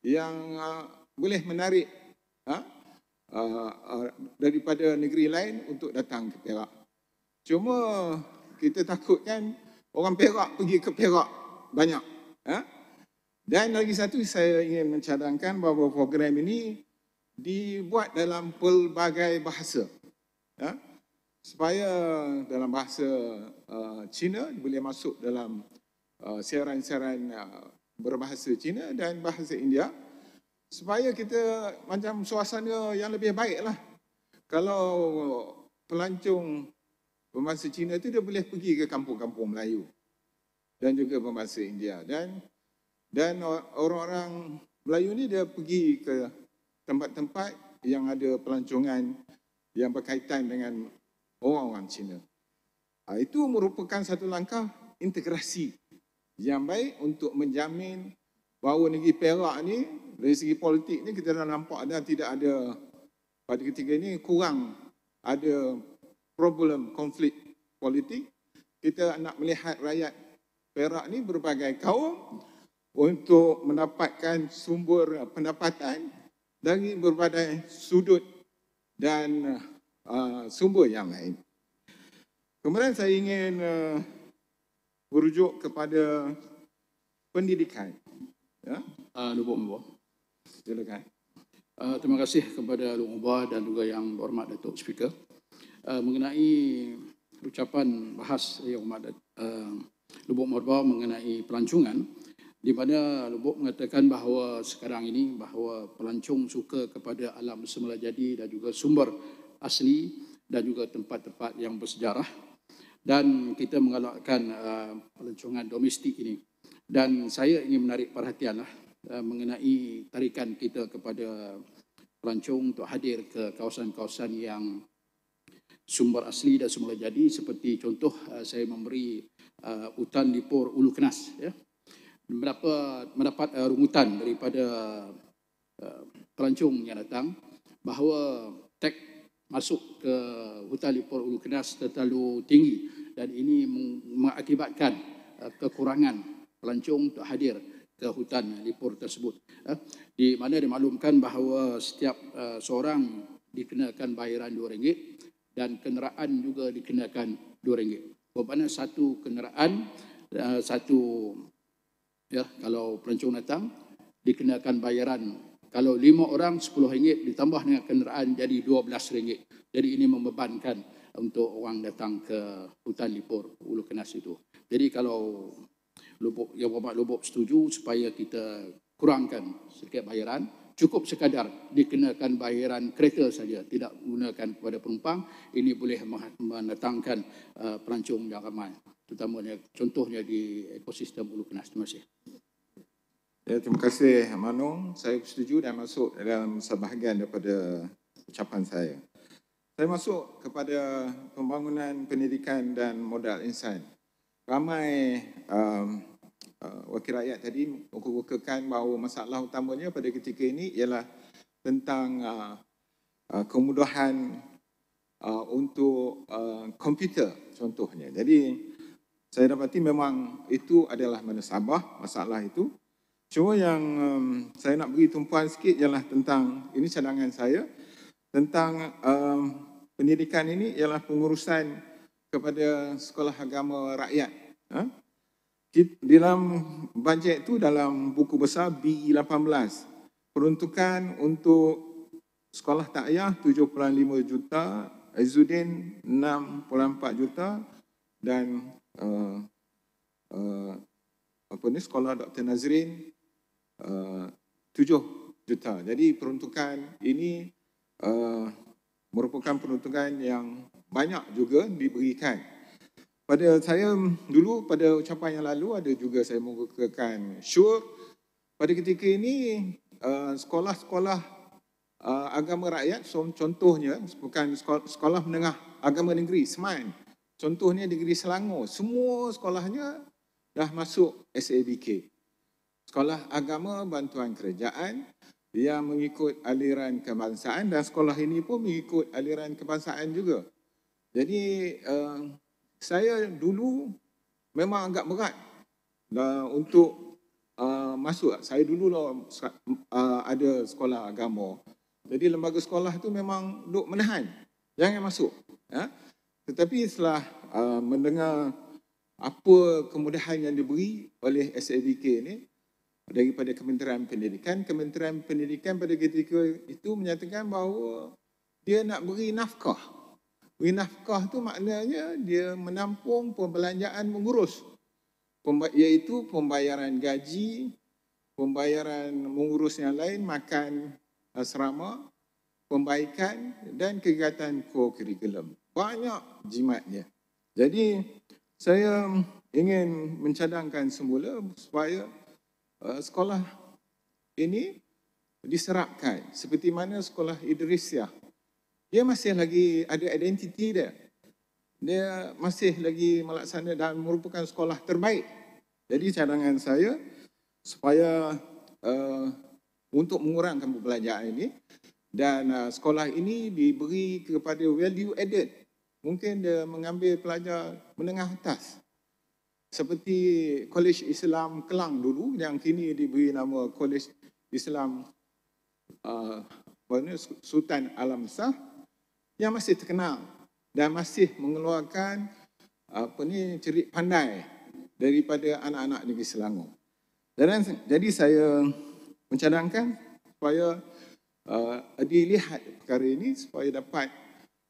yang uh, boleh menarik ha, uh, uh, daripada negeri lain untuk datang ke Perak. Cuma kita takutkan orang Perak pergi ke Perak banyak. Ha? Dan lagi satu saya ingin mencadangkan bahawa program ini dibuat dalam pelbagai bahasa. Ya? Supaya dalam bahasa uh, Cina boleh masuk dalam uh, siaran-siaran uh, berbahasa Cina dan bahasa India. Supaya kita macam suasana yang lebih baik lah. Kalau pelancong pembahasa Cina itu dia boleh pergi ke kampung-kampung Melayu dan juga pembahasa India. Dan dan orang-orang Melayu ni dia pergi ke tempat-tempat yang ada pelancongan yang berkaitan dengan orang-orang Cina. Ah, itu merupakan satu langkah integrasi yang baik untuk menjamin bahawa negeri Perak ni dari segi politik ni kita dah nampak ada tidak ada pada ketiga ini kurang ada problem konflik politik. Kita nak melihat rakyat Perak ni berbagai kaum untuk mendapatkan sumber pendapatan dari berbagai sudut dan uh, sumber yang lain. Kemudian saya ingin uh, berujuk kepada pendidikan. Ya, ah uh, Lubuk Mbah. Silakan. Uh, terima kasih kepada Lubuk Mbah dan juga yang berhormat Datuk Speaker. Uh, mengenai ucapan bahas yang uh, Lubuk Mbah mengenai pelancongan, di mana Lubuk mengatakan bahawa sekarang ini bahawa pelancong suka kepada alam semula jadi dan juga sumber asli dan juga tempat-tempat yang bersejarah dan kita menggalakkan uh, pelancongan domestik ini dan saya ingin menarik perhatianlah uh, mengenai tarikan kita kepada pelancong untuk hadir ke kawasan-kawasan yang sumber asli dan semula jadi seperti contoh uh, saya memberi uh, hutan lipur Ulu Kenas ya mendapat, mendapat uh, rungutan daripada uh, eh, pelancong yang datang bahawa tek masuk ke hutan Lipur Ulu Kenas terlalu tinggi dan ini mengakibatkan uh, kekurangan pelancong untuk hadir ke hutan Lipur tersebut. Uh, di mana dimaklumkan bahawa setiap uh, seorang dikenakan bayaran RM2 dan kenderaan juga dikenakan RM2. Bagaimana satu kenderaan, satu ya kalau pelancong datang dikenakan bayaran kalau lima orang sepuluh ringgit ditambah dengan kenderaan jadi dua belas ringgit jadi ini membebankan untuk orang datang ke hutan lipur ulu kenas itu jadi kalau lubuk yang bapak lubuk setuju supaya kita kurangkan sedikit bayaran cukup sekadar dikenakan bayaran kereta saja tidak gunakan kepada penumpang ini boleh mendatangkan uh, pelancong yang ramai terutamanya contohnya di ekosistem Ulu Kenas. Terima kasih. Ya, terima kasih Manong. Saya setuju dan masuk dalam sebahagian daripada ucapan saya. Saya masuk kepada pembangunan pendidikan dan modal insan. Ramai um, uh, wakil rakyat tadi mengukurkan bahawa masalah utamanya pada ketika ini ialah tentang uh, uh, kemudahan uh, untuk uh, komputer contohnya. Jadi, saya dapati memang itu adalah mana Sabah masalah itu. Cuma yang um, saya nak beri tumpuan sikit ialah tentang ini cadangan saya tentang um, pendidikan ini ialah pengurusan kepada sekolah agama rakyat. Ha? Dalam bajet itu dalam buku besar B18 peruntukan untuk sekolah takyah 7.5 juta, Azudin 6.4 juta dan uh, uh, apa ni sekolah Dr. Nazrin uh, 7 juta. Jadi peruntukan ini uh, merupakan peruntukan yang banyak juga diberikan. Pada saya dulu pada ucapan yang lalu ada juga saya mengukuhkan syur pada ketika ini uh, sekolah-sekolah uh, agama rakyat contohnya bukan sekolah, sekolah menengah agama negeri SMAN Contohnya negeri Selangor, semua sekolahnya dah masuk SABK. Sekolah Agama Bantuan Kerajaan yang mengikut aliran kebangsaan dan sekolah ini pun mengikut aliran kebangsaan juga. Jadi uh, saya dulu memang agak berat uh, untuk uh, masuk. Saya dulu lah, uh, ada sekolah agama. Jadi lembaga sekolah tu memang duk menahan. Jangan masuk. Ya? Uh. Tetapi setelah uh, mendengar apa kemudahan yang diberi oleh SABK ini daripada Kementerian Pendidikan, Kementerian Pendidikan pada ketika itu menyatakan bahawa dia nak beri nafkah. Beri nafkah itu maknanya dia menampung pembelanjaan mengurus iaitu pembayaran gaji, pembayaran mengurus yang lain, makan asrama, uh, pembaikan dan kegiatan kurikulum. Ko banyak jimatnya. Jadi saya ingin mencadangkan semula supaya uh, sekolah ini diserapkan seperti mana sekolah Idrisiah. Dia masih lagi ada identiti dia. Dia masih lagi melaksanakan dan merupakan sekolah terbaik. Jadi cadangan saya supaya uh, untuk mengurangkan perbelanjaan ini dan uh, sekolah ini diberi kepada value added mungkin dia mengambil pelajar menengah atas seperti Kolej Islam Kelang dulu yang kini diberi nama Kolej Islam uh, Sultan Alam Shah yang masih terkenal dan masih mengeluarkan apa ni cerit pandai daripada anak-anak negeri Selangor. Dan jadi saya mencadangkan supaya uh, dilihat perkara ini supaya dapat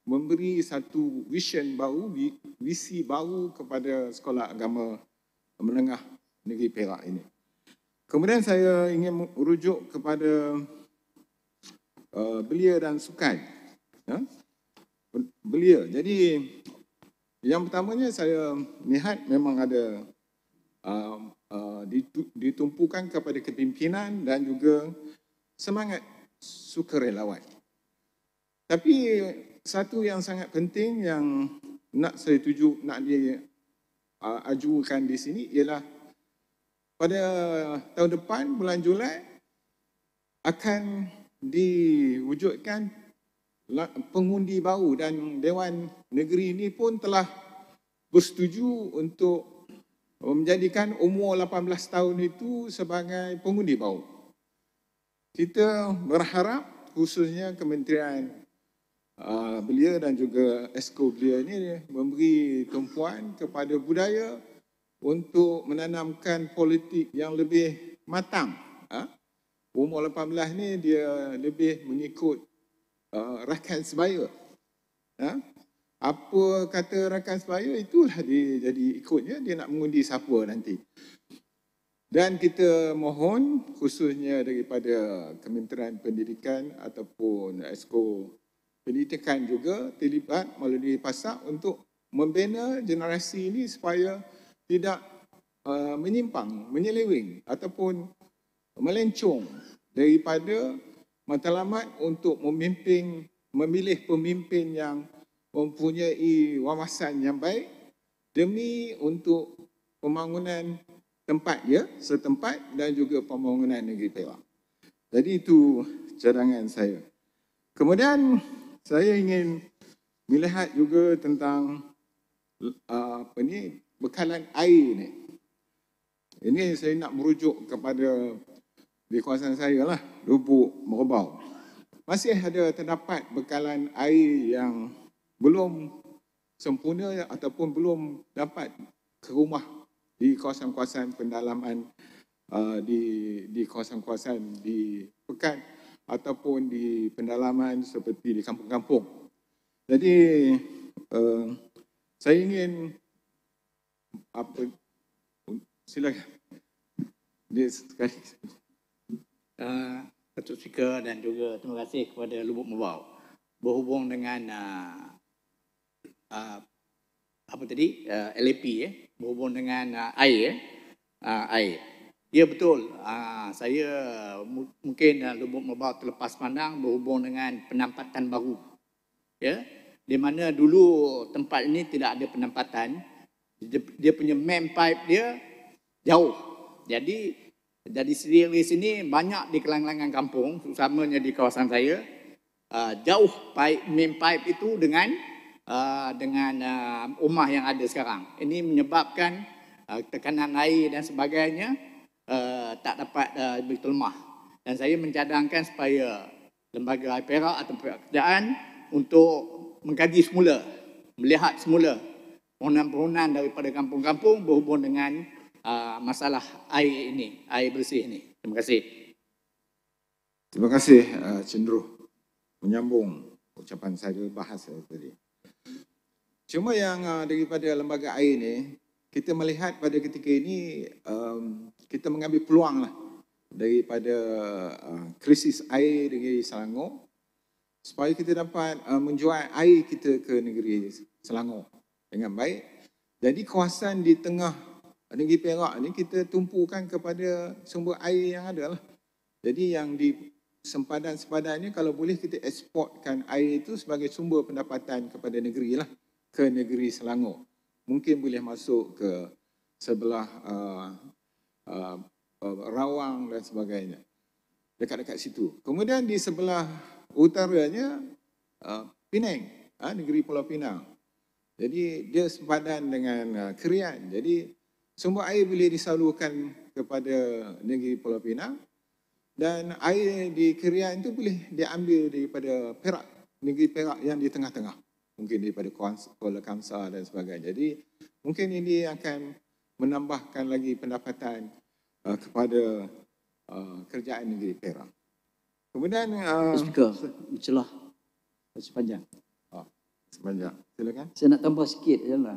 memberi satu vision baru, visi baru kepada sekolah agama menengah negeri Perak ini. Kemudian saya ingin merujuk kepada uh, belia dan sukan. Ya? Belia. Jadi yang pertamanya saya lihat memang ada uh, uh, ditumpukan kepada kepimpinan dan juga semangat sukarelawan. Tapi satu yang sangat penting yang nak saya tuju nak dia uh, ajukan di sini ialah pada tahun depan bulan Julai akan diwujudkan pengundi baru dan Dewan Negeri ini pun telah bersetuju untuk menjadikan umur 18 tahun itu sebagai pengundi baru. Kita berharap khususnya Kementerian Ah, belia dan juga esko belia ini memberi tumpuan kepada budaya untuk menanamkan politik yang lebih matang. Ah, umur 18 ni dia lebih mengikut ah, rakan sebaya. Apa kata rakan sebaya itulah dia jadi ikutnya dia nak mengundi siapa nanti. Dan kita mohon khususnya daripada Kementerian Pendidikan ataupun Esko pendidikan juga terlibat melalui pasak untuk membina generasi ini supaya tidak uh, menyimpang, menyeleweng ataupun melencong daripada matlamat untuk memimpin, memilih pemimpin yang mempunyai wawasan yang baik demi untuk pembangunan tempat ya setempat dan juga pembangunan negeri Perak. Jadi itu cadangan saya. Kemudian saya ingin melihat juga tentang uh, apa ni bekalan air ni. Ini saya nak merujuk kepada di kawasan saya lah, Lubuk Merbau. Masih ada terdapat bekalan air yang belum sempurna ataupun belum dapat ke rumah di kawasan-kawasan pendalaman uh, di di kawasan-kawasan di pekan ataupun di pendalaman seperti di kampung-kampung. Jadi uh, saya ingin apa silakan. Yes, sekali. Uh, Ketua dan juga terima kasih kepada Lubuk Mubau berhubung dengan uh, uh, apa tadi uh, LAP ya eh? berhubung dengan uh, air eh? uh, air Ya betul. Ah, saya mungkin uh, lubuk mabar terlepas pandang berhubung dengan penampatan baru. Ya. Di mana dulu tempat ini tidak ada penampatan. Dia, punya main pipe dia jauh. Jadi dari sendiri sini banyak di kelang-kelangan kampung, terutamanya di kawasan saya, ah, jauh pipe, main pipe itu dengan ah, dengan rumah yang ada sekarang. Ini menyebabkan tekanan air dan sebagainya uh, tak dapat uh, eh, begitu lemah. Dan saya mencadangkan supaya lembaga IPERA atau pihak kerjaan untuk mengkaji semula, melihat semula perunan-perunan daripada kampung-kampung berhubung dengan uh, masalah air ini, air bersih ini. Terima kasih. Terima kasih uh, Cendro menyambung ucapan saya bahas tadi. Cuma yang daripada lembaga air ini, kita melihat pada ketika ini um, kita mengambil peluang lah daripada uh, krisis air di Selangor supaya kita dapat uh, menjual air kita ke negeri Selangor dengan baik. Jadi kawasan di tengah negeri Perak ni kita tumpukan kepada sumber air yang ada lah. Jadi yang di sempadan-sempadannya sempadan kalau boleh kita eksportkan air itu sebagai sumber pendapatan kepada negeri lah ke negeri Selangor mungkin boleh masuk ke sebelah uh, uh, uh, rawang dan sebagainya. Dekat-dekat situ. Kemudian di sebelah utaranya, uh, Penang, uh, negeri Pulau Pinang. Jadi dia sempadan dengan uh, Kerian. Jadi sumber air boleh disalurkan kepada negeri Pulau Pinang. Dan air di Kerian itu boleh diambil daripada Perak, negeri Perak yang di tengah-tengah mungkin daripada Kuala Kamsa dan sebagainya. Jadi mungkin ini akan menambahkan lagi pendapatan uh, kepada uh, kerjaan negeri Perak. Kemudian uh, celah sepanjang. Oh, ah, sepanjang. Silakan. Saya nak tambah sikit jelah. Ya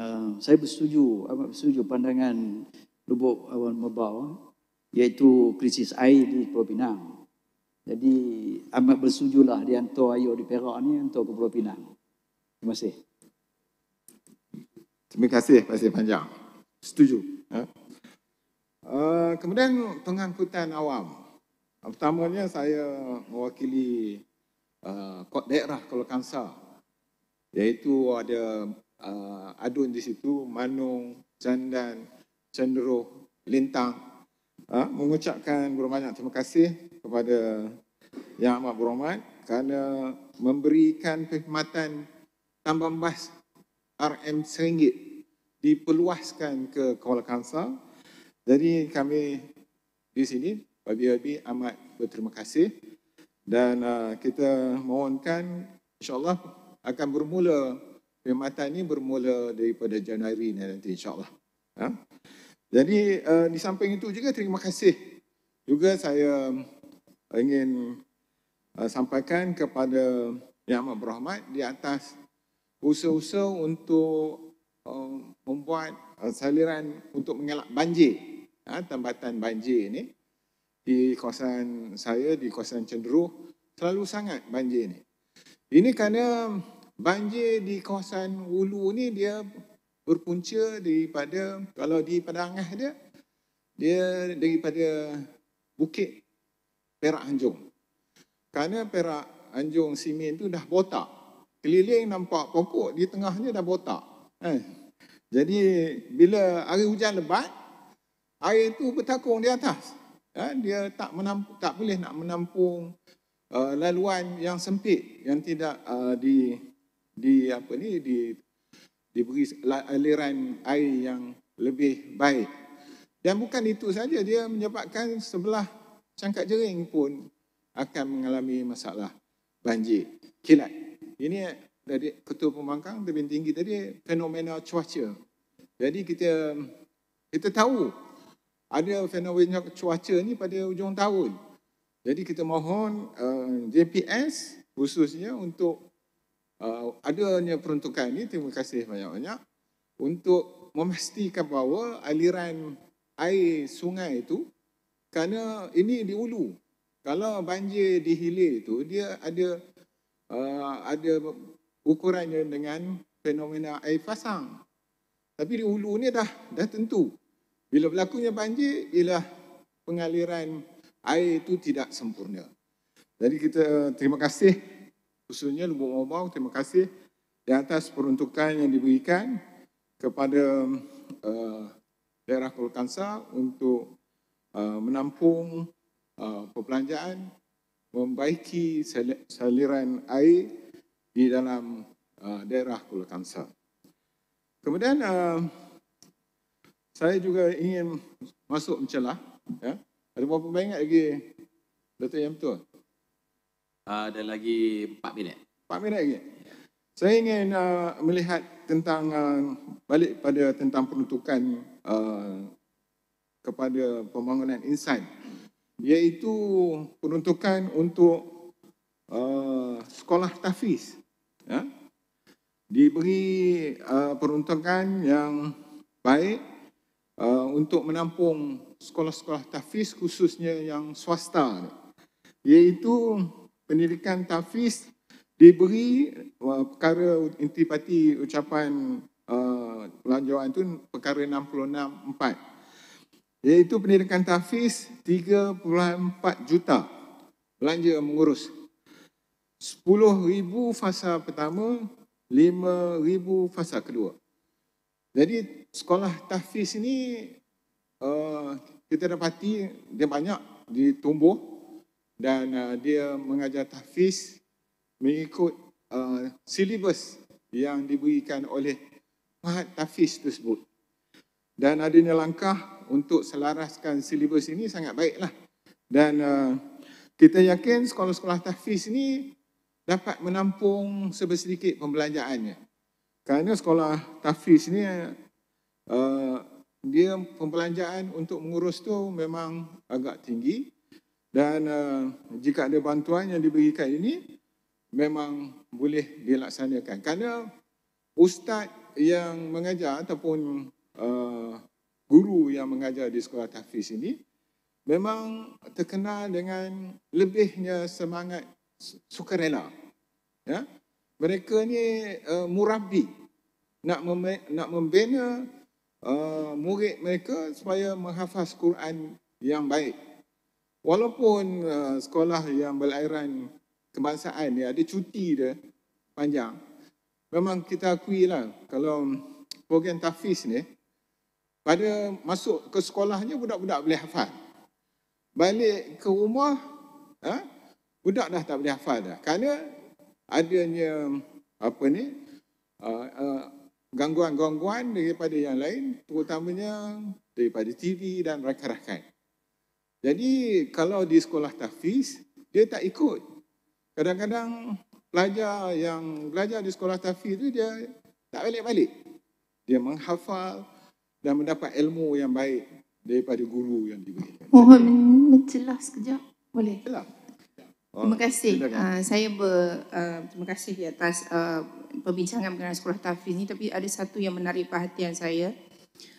uh, saya bersetuju amat bersetuju pandangan Lubuk Awan Mabau iaitu krisis air di Pulau Pinang. Jadi amat bersujulah dihantar air di Perak ni hantar ke Pulau Pinang. Terima kasih. Terima kasih, Pak Panjang. Setuju. Ha? Uh, kemudian pengangkutan awam. Pertamanya saya mewakili uh, Kod Daerah Kuala Kangsar. Iaitu ada uh, adun di situ, Manung, Jandan, Cenderuh, Lintang. Uh, mengucapkan berbanyak terima kasih kepada Yang Amat Berhormat kerana memberikan perkhidmatan Tambah emas RM1 diperluaskan ke Kuala Kangsar. Jadi kami di sini, babi-babi amat berterima kasih dan uh, kita mohonkan insyaAllah akan bermula perkhidmatan ini bermula daripada Januari nanti insyaAllah. Ha? Jadi uh, di samping itu juga terima kasih juga saya um, ingin uh, sampaikan kepada Yang Amat Berhormat di atas usaha-usaha untuk um, uh, membuat saliran untuk mengelak banjir, ha, tambatan banjir ini di kawasan saya, di kawasan Cenderuh, selalu sangat banjir ini. Ini kerana banjir di kawasan Ulu ni dia berpunca daripada, kalau di Padangah dia, dia daripada bukit Perak Anjung. Kerana Perak Anjung Simen itu dah botak keliling nampak pokok di tengahnya dah botak. Eh. Jadi bila hari hujan lebat, air itu bertakung di atas. Eh. Dia tak menampung, tak boleh nak menampung uh, laluan yang sempit yang tidak uh, di di apa ni di diberi aliran air yang lebih baik. Dan bukan itu saja dia menyebabkan sebelah cangkak jering pun akan mengalami masalah banjir kilat ini dari ketua pembangkang lebih tinggi tadi fenomena cuaca. Jadi kita kita tahu ada fenomena cuaca ni pada ujung tahun. Jadi kita mohon uh, eh, JPS khususnya untuk uh, adanya peruntukan ini, terima kasih banyak-banyak, untuk memastikan bahawa aliran air sungai itu, kerana ini di ulu. Kalau banjir di hilir itu, dia ada Eh, ada ukurannya dengan fenomena air pasang. Tapi di hulu ni dah dah tentu. Bila berlakunya banjir, ialah pengaliran air itu tidak sempurna. Jadi kita terima kasih khususnya Lubuk Mawang, terima kasih di atas peruntukan yang diberikan kepada uh, daerah Kolkansa untuk uh, menampung uh, perbelanjaan membaiki saliran air di dalam uh, daerah Kuala Kangsar. Kemudian uh, saya juga ingin masuk mencelah. Ya. Ada berapa banyak lagi Dato' Yang Betul? Uh, ada lagi 4 minit. 4 minit lagi? Saya ingin uh, melihat tentang uh, balik pada tentang peruntukan uh, kepada pembangunan insan iaitu peruntukan untuk uh, sekolah tahfiz. Ya? Diberi uh, peruntukan yang baik uh, untuk menampung sekolah-sekolah tahfiz khususnya yang swasta. Iaitu pendidikan tahfiz diberi uh, perkara intipati ucapan uh, pelanjuan itu perkara 664 iaitu pendidikan tahfiz 3.4 juta belanja mengurus 10,000 fasa pertama, 5,000 fasa kedua. Jadi sekolah tahfiz ini eh, kita dapati dia banyak ditumbuh dan eh, dia mengajar tahfiz mengikut eh, silibus yang diberikan oleh mahat tahfiz tersebut. Dan adanya langkah untuk selaraskan silibus ini sangat baiklah. Dan eh, kita yakin sekolah-sekolah tahfiz ini dapat menampung sebesedikit pembelanjaannya. Kerana sekolah tahfiz ini eh, dia pembelanjaan untuk mengurus tu memang agak tinggi dan eh, jika ada bantuan yang diberikan ini memang boleh dilaksanakan. Kerana ustaz yang mengajar ataupun uh, guru yang mengajar di sekolah tahfiz ini memang terkenal dengan lebihnya semangat sukarela. Ya? Mereka ni uh, eh, murabi nak mem- nak membina uh, murid mereka supaya menghafaz Quran yang baik. Walaupun uh, sekolah yang berlairan kebangsaan ni ada cuti dia panjang. Memang kita akui lah kalau program tahfiz ni pada masuk ke sekolahnya budak-budak boleh hafal. Balik ke rumah, ha, budak dah tak boleh hafal dah. Kerana adanya apa ni, gangguan-gangguan daripada yang lain, terutamanya daripada TV dan rakan-rakan. Jadi kalau di sekolah tahfiz, dia tak ikut. Kadang-kadang pelajar yang belajar di sekolah tahfiz tu dia tak balik-balik. Dia menghafal, dan mendapat ilmu yang baik daripada guru yang diberi. Mohon menjelas sekejap. Boleh? Jelas. Oh, terima kasih. Uh, saya ber, uh, terima kasih atas uh, perbincangan mengenai sekolah tahfiz ini. Tapi ada satu yang menarik perhatian saya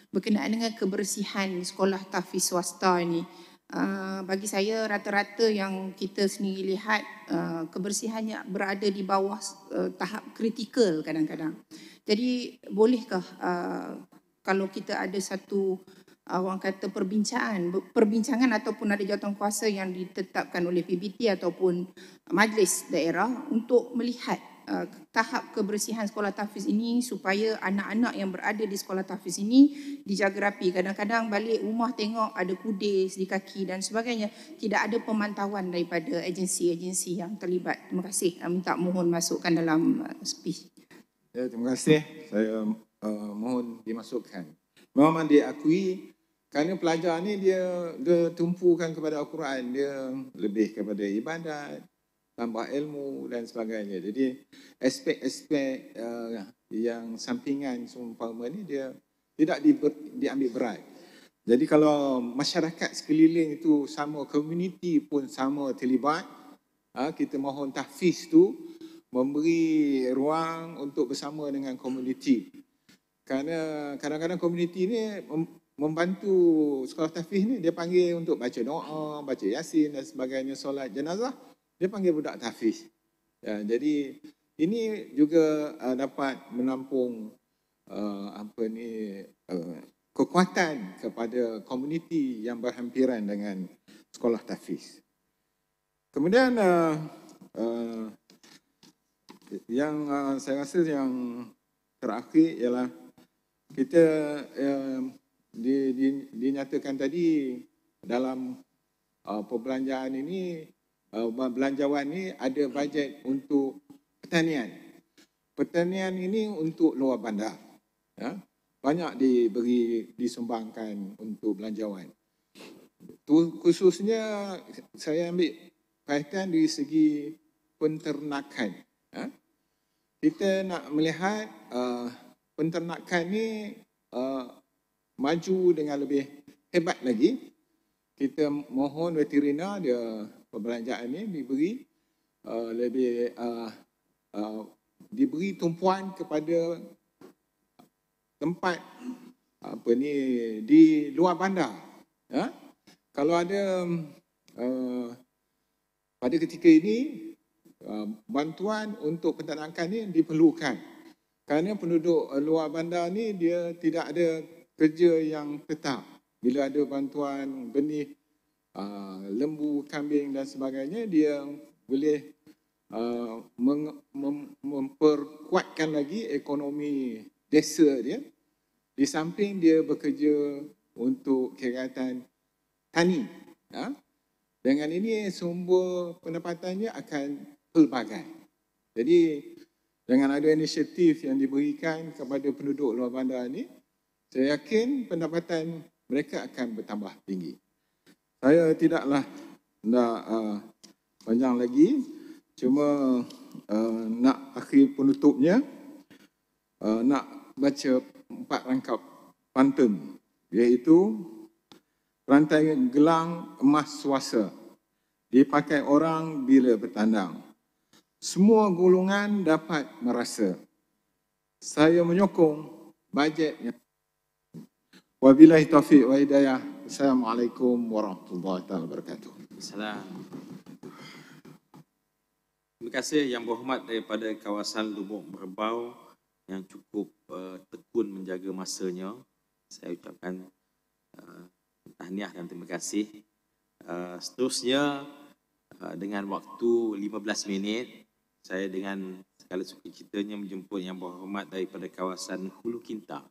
berkenaan dengan kebersihan sekolah tahfiz swasta ini. Uh, bagi saya rata-rata yang kita sendiri lihat uh, kebersihannya berada di bawah uh, tahap kritikal kadang-kadang. Jadi bolehkah uh, kalau kita ada satu uh, orang kata perbincangan perbincangan ataupun ada jawatan kuasa yang ditetapkan oleh PBT ataupun majlis daerah untuk melihat uh, tahap kebersihan sekolah tahfiz ini supaya anak-anak yang berada di sekolah tahfiz ini dijaga rapi. Kadang-kadang balik rumah tengok ada kudis di kaki dan sebagainya. Tidak ada pemantauan daripada agensi-agensi yang terlibat. Terima kasih. Minta mohon masukkan dalam uh, speech. Ya, terima kasih. Saya um, Uh, mohon dimasukkan. Memang diakui kerana pelajar ni dia, dia tumpukan kepada Al-Quran, dia lebih kepada ibadat, tambah ilmu dan sebagainya. Jadi aspek-aspek uh, yang sampingan seumpama ni dia tidak di, diambil berat. Jadi kalau masyarakat sekeliling itu sama community pun sama terlibat, uh, kita mohon tahfiz tu memberi ruang untuk bersama dengan community kerana kadang-kadang komuniti ni membantu sekolah tahfiz ni dia panggil untuk baca doa, baca yasin dan sebagainya solat jenazah dia panggil budak tahfiz. Ya, jadi ini juga uh, dapat menampung uh, apa ni uh, kekuatan kepada komuniti yang berhampiran dengan sekolah tafiz. Kemudian uh, uh, yang uh, saya rasa yang terakhir ialah kita uh, dinyatakan tadi dalam uh, perbelanjaan ini uh, belanjawan ini ada bajet untuk pertanian. Pertanian ini untuk luar bandar. Ya? Banyak diberi disumbangkan untuk belanjawan. Tu, khususnya saya ambil perhatian dari segi penternakan. Ya? Kita nak melihat uh, penternakan ni uh, maju dengan lebih hebat lagi kita mohon veterina dia perbelanjaan ni diberi uh, lebih uh, uh, diberi tumpuan kepada tempat apa ni di luar bandar ya kalau ada uh, pada ketika ini uh, bantuan untuk penternakan ni diperlukan kerana penduduk luar bandar ni dia tidak ada kerja yang tetap. Bila ada bantuan benih uh, lembu, kambing dan sebagainya, dia boleh uh, memperkuatkan lagi ekonomi desa dia. Di samping dia bekerja untuk kegiatan tani. Ya. Dengan ini sumber pendapatannya akan pelbagai. Jadi dengan ada inisiatif yang diberikan kepada penduduk luar bandar ini, saya yakin pendapatan mereka akan bertambah tinggi. Saya tidaklah nak uh, panjang lagi, cuma uh, nak akhir penutupnya, uh, nak baca empat rangkap pantun, iaitu rantai gelang emas suasa dipakai orang bila bertandang semua golongan dapat merasa. Saya menyokong bajet yang Wabillahi taufiq wa hidayah. Assalamualaikum warahmatullahi wabarakatuh. Assalamualaikum. Terima kasih yang berhormat daripada kawasan Lubuk Merbau yang cukup uh, tekun menjaga masanya. Saya ucapkan uh, tahniah dan terima kasih. Uh, seterusnya uh, dengan waktu 15 minit saya dengan segala sukacitanya menjemput yang berhormat daripada kawasan Hulu Kinta.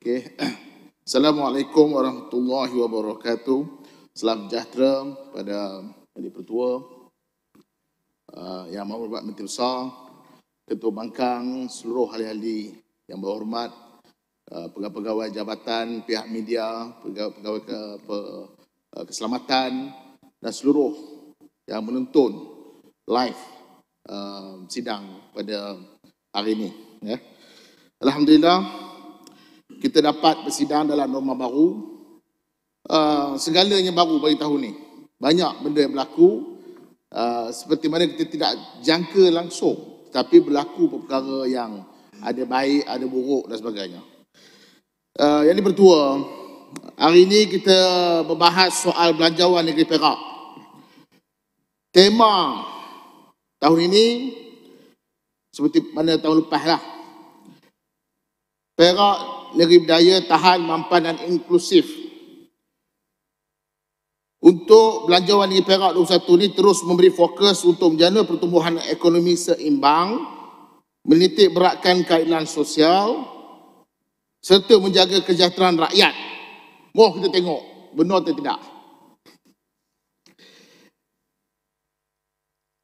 Okay. Assalamualaikum warahmatullahi wabarakatuh. Salam sejahtera pada Adik Pertua, uh, yang Yang Mahmud Menteri Besar, Ketua Bangkang, seluruh ahli-ahli yang berhormat, Uh, pegawai-pegawai jabatan, pihak media, pegawai-pegawai uh, keselamatan dan seluruh yang menonton live uh, sidang pada hari ini. Ya. Alhamdulillah kita dapat bersidang dalam norma baru. Segalanya baru bagi tahun ini. Banyak benda yang berlaku Uh, seperti mana kita tidak jangka langsung tapi berlaku perkara yang ada baik, ada buruk dan sebagainya. Uh, Uh, yang pertua, hari ini kita berbahas soal belanjawan negeri Perak. Tema tahun ini, seperti mana tahun lepas lah. Perak negeri berdaya tahan mampan dan inklusif. Untuk belanjawan negeri Perak 2021 ini terus memberi fokus untuk menjana pertumbuhan ekonomi seimbang, menitik beratkan kaitan sosial, serta menjaga kesejahteraan rakyat. Moh kita tengok, benar atau tidak.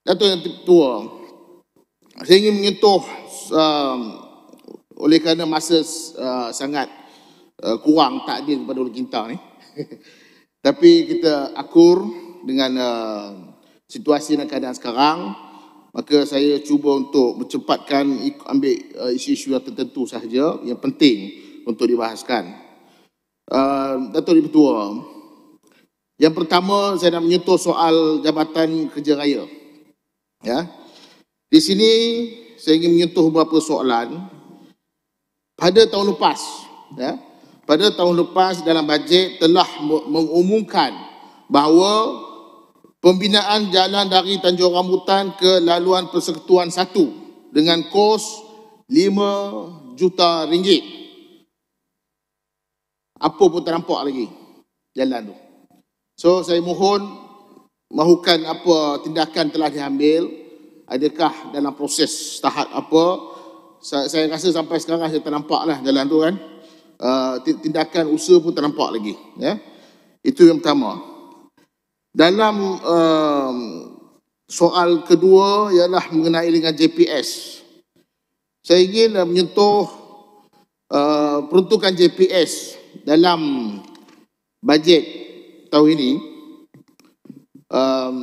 Datuk yang tua, saya ingin menyentuh um, oleh kerana masa uh, sangat uh, kurang takdir kepada Ulu Kintar ni. Tapi kita akur dengan uh, situasi dan keadaan sekarang, maka saya cuba untuk mencepatkan ambil uh, isu-isu yang tertentu sahaja yang penting untuk dibahaskan. Uh, Datuk Dewan Ketua, yang pertama saya nak menyentuh soal Jabatan Kerja Raya. Ya. Di sini saya ingin menyentuh beberapa soalan. Pada tahun lepas, ya, pada tahun lepas dalam bajet telah mengumumkan bahawa pembinaan jalan dari Tanjung Rambutan ke laluan Persekutuan 1 dengan kos 5 juta ringgit apa pun tak nampak lagi jalan tu. So saya mohon mahukan apa tindakan telah diambil, adakah dalam proses tahap apa, saya, saya rasa sampai sekarang saya tak nampak lah jalan tu kan. Uh, tindakan usaha pun tak nampak lagi. Ya? Itu yang pertama. Dalam um, soal kedua ialah mengenai dengan JPS. Saya ingin uh, menyentuh uh, peruntukan JPS. JPS dalam bajet tahun ini um,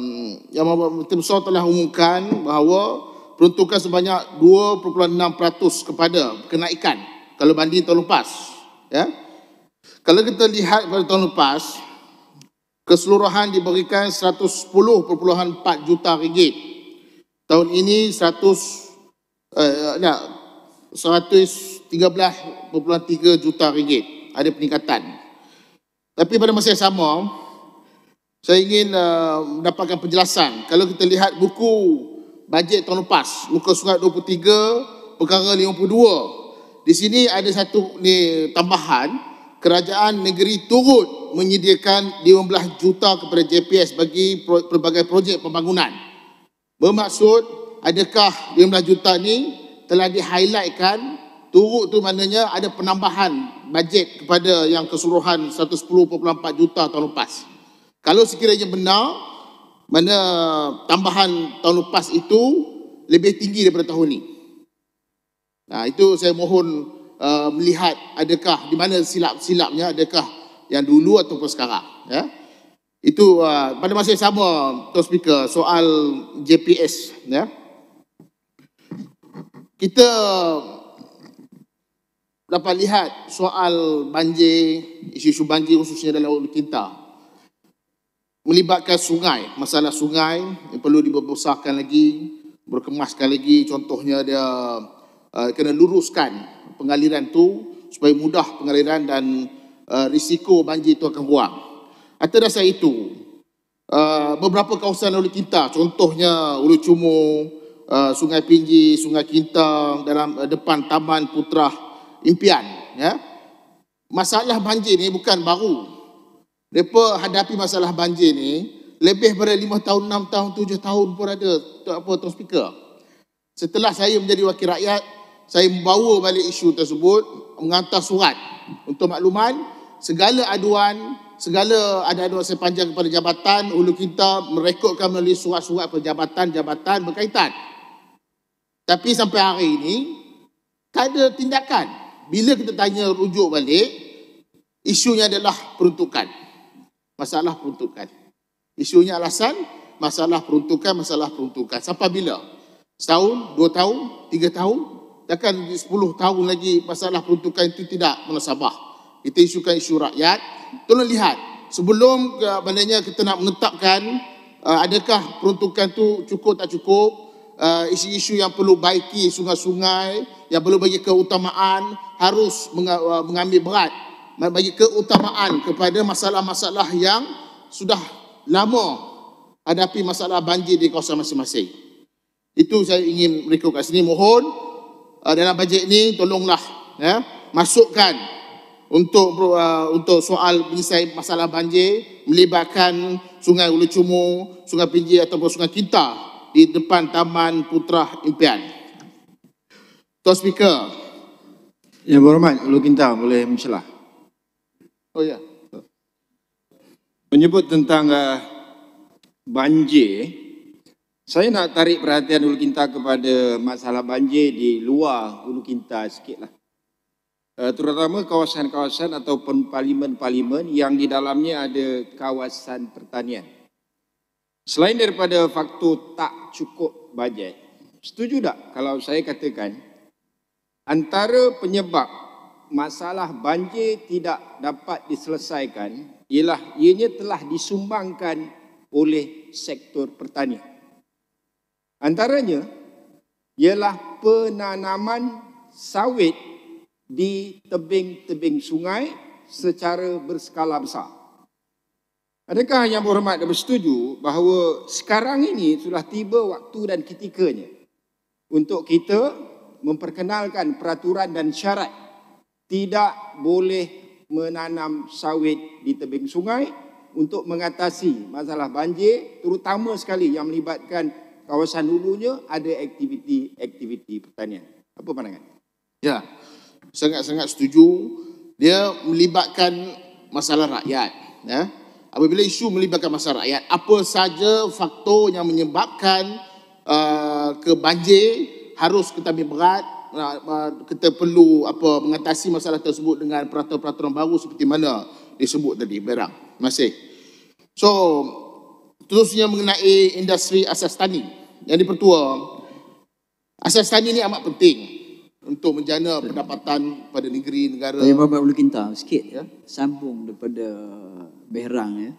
yang Menteri Besar telah umumkan bahawa peruntukan sebanyak 2.6% kepada kenaikan kalau banding tahun lepas ya. Kalau kita lihat pada tahun lepas keseluruhan diberikan 110.4 juta ringgit. Tahun ini 100 eh, eh, nah, 113.3 juta ringgit ada peningkatan. Tapi pada masa yang sama, saya ingin uh, mendapatkan penjelasan. Kalau kita lihat buku bajet tahun lepas, muka surat 23, perkara 52. Di sini ada satu ni tambahan, kerajaan negeri turut menyediakan 15 juta kepada JPS bagi pro, pelbagai projek pembangunan. Bermaksud, adakah 15 juta ni telah di-highlightkan Turuk tu maknanya ada penambahan bajet kepada yang keseluruhan 110.4 juta tahun lepas. Kalau sekiranya benar, mana tambahan tahun lepas itu lebih tinggi daripada tahun ini. Nah, itu saya mohon uh, melihat adakah di mana silap-silapnya adakah yang dulu ataupun sekarang. Ya? Itu uh, pada masa yang sama, Tuan Speaker, soal JPS. Ya? Kita dapat lihat soal banjir, isu-isu banjir khususnya dalam Ulu Kinta melibatkan sungai, masalah sungai yang perlu diperbesarkan lagi, berkemaskan lagi contohnya dia uh, kena luruskan pengaliran tu supaya mudah pengaliran dan uh, risiko banjir itu akan kurang. Atas dasar itu, uh, beberapa kawasan Ulu Kinta contohnya Ulu Cumo, uh, Sungai Pinji Sungai Kinta dalam uh, depan Taman Putrah impian. Ya. Masalah banjir ni bukan baru. Mereka hadapi masalah banjir ni lebih pada 5 tahun, 6 tahun, 7 tahun pun ada tak apa tu speaker. Setelah saya menjadi wakil rakyat, saya membawa balik isu tersebut, menghantar surat untuk makluman segala aduan segala ada aduan saya panjang kepada jabatan ulu kita merekodkan melalui surat-surat perjabatan-jabatan berkaitan tapi sampai hari ini tak ada tindakan bila kita tanya rujuk balik, isunya adalah peruntukan. Masalah peruntukan. Isunya alasan, masalah peruntukan, masalah peruntukan. Sampai bila? Setahun, dua tahun, tiga tahun, takkan sepuluh tahun lagi masalah peruntukan itu tidak menasabah. Kita isukan isu rakyat. Tolong lihat, sebelum uh, kita nak menetapkan uh, adakah peruntukan tu cukup tak cukup, Uh, isu-isu yang perlu baiki sungai-sungai yang perlu bagi keutamaan harus uh, mengambil berat bagi keutamaan kepada masalah-masalah yang sudah lama hadapi masalah banjir di kawasan masing-masing. Itu saya ingin rekod kat sini mohon uh, dalam bajet ini tolonglah ya masukkan untuk uh, untuk soal penyelesaian masalah banjir melibatkan Sungai Ulu Cumu, Sungai Pinji ataupun Sungai Kintar di depan Taman Putra Impian. Tuan Speaker. Yang berhormat, Ulu Kinta boleh mencelah. Oh ya. Menyebut tentang uh, banjir, saya nak tarik perhatian Ulu Kinta kepada masalah banjir di luar Ulu Kinta sikitlah. Uh, terutama kawasan-kawasan ataupun parlimen-parlimen yang di dalamnya ada kawasan pertanian. Selain daripada faktor tak cukup bajet, setuju tak kalau saya katakan antara penyebab masalah banjir tidak dapat diselesaikan ialah ianya telah disumbangkan oleh sektor pertanian. Antaranya ialah penanaman sawit di tebing-tebing sungai secara berskala besar. Adakah yang berhormat dan bersetuju bahawa sekarang ini sudah tiba waktu dan ketikanya untuk kita memperkenalkan peraturan dan syarat tidak boleh menanam sawit di tebing sungai untuk mengatasi masalah banjir terutama sekali yang melibatkan kawasan hulunya ada aktiviti-aktiviti pertanian. Apa pandangan? Ya, sangat-sangat setuju. Dia melibatkan masalah rakyat. Ya apabila isu melibatkan masa rakyat apa saja faktor yang menyebabkan uh, kebanjir harus kita ambil berat uh, uh kita perlu apa mengatasi masalah tersebut dengan peraturan-peraturan baru seperti mana disebut tadi berang masih so terusnya mengenai industri asas tani yang dipertua asas tani ini amat penting untuk menjana pendapatan pada negeri negara. Tanya Bapak Abdul Kinta sikit ya. Sambung daripada Berang ya.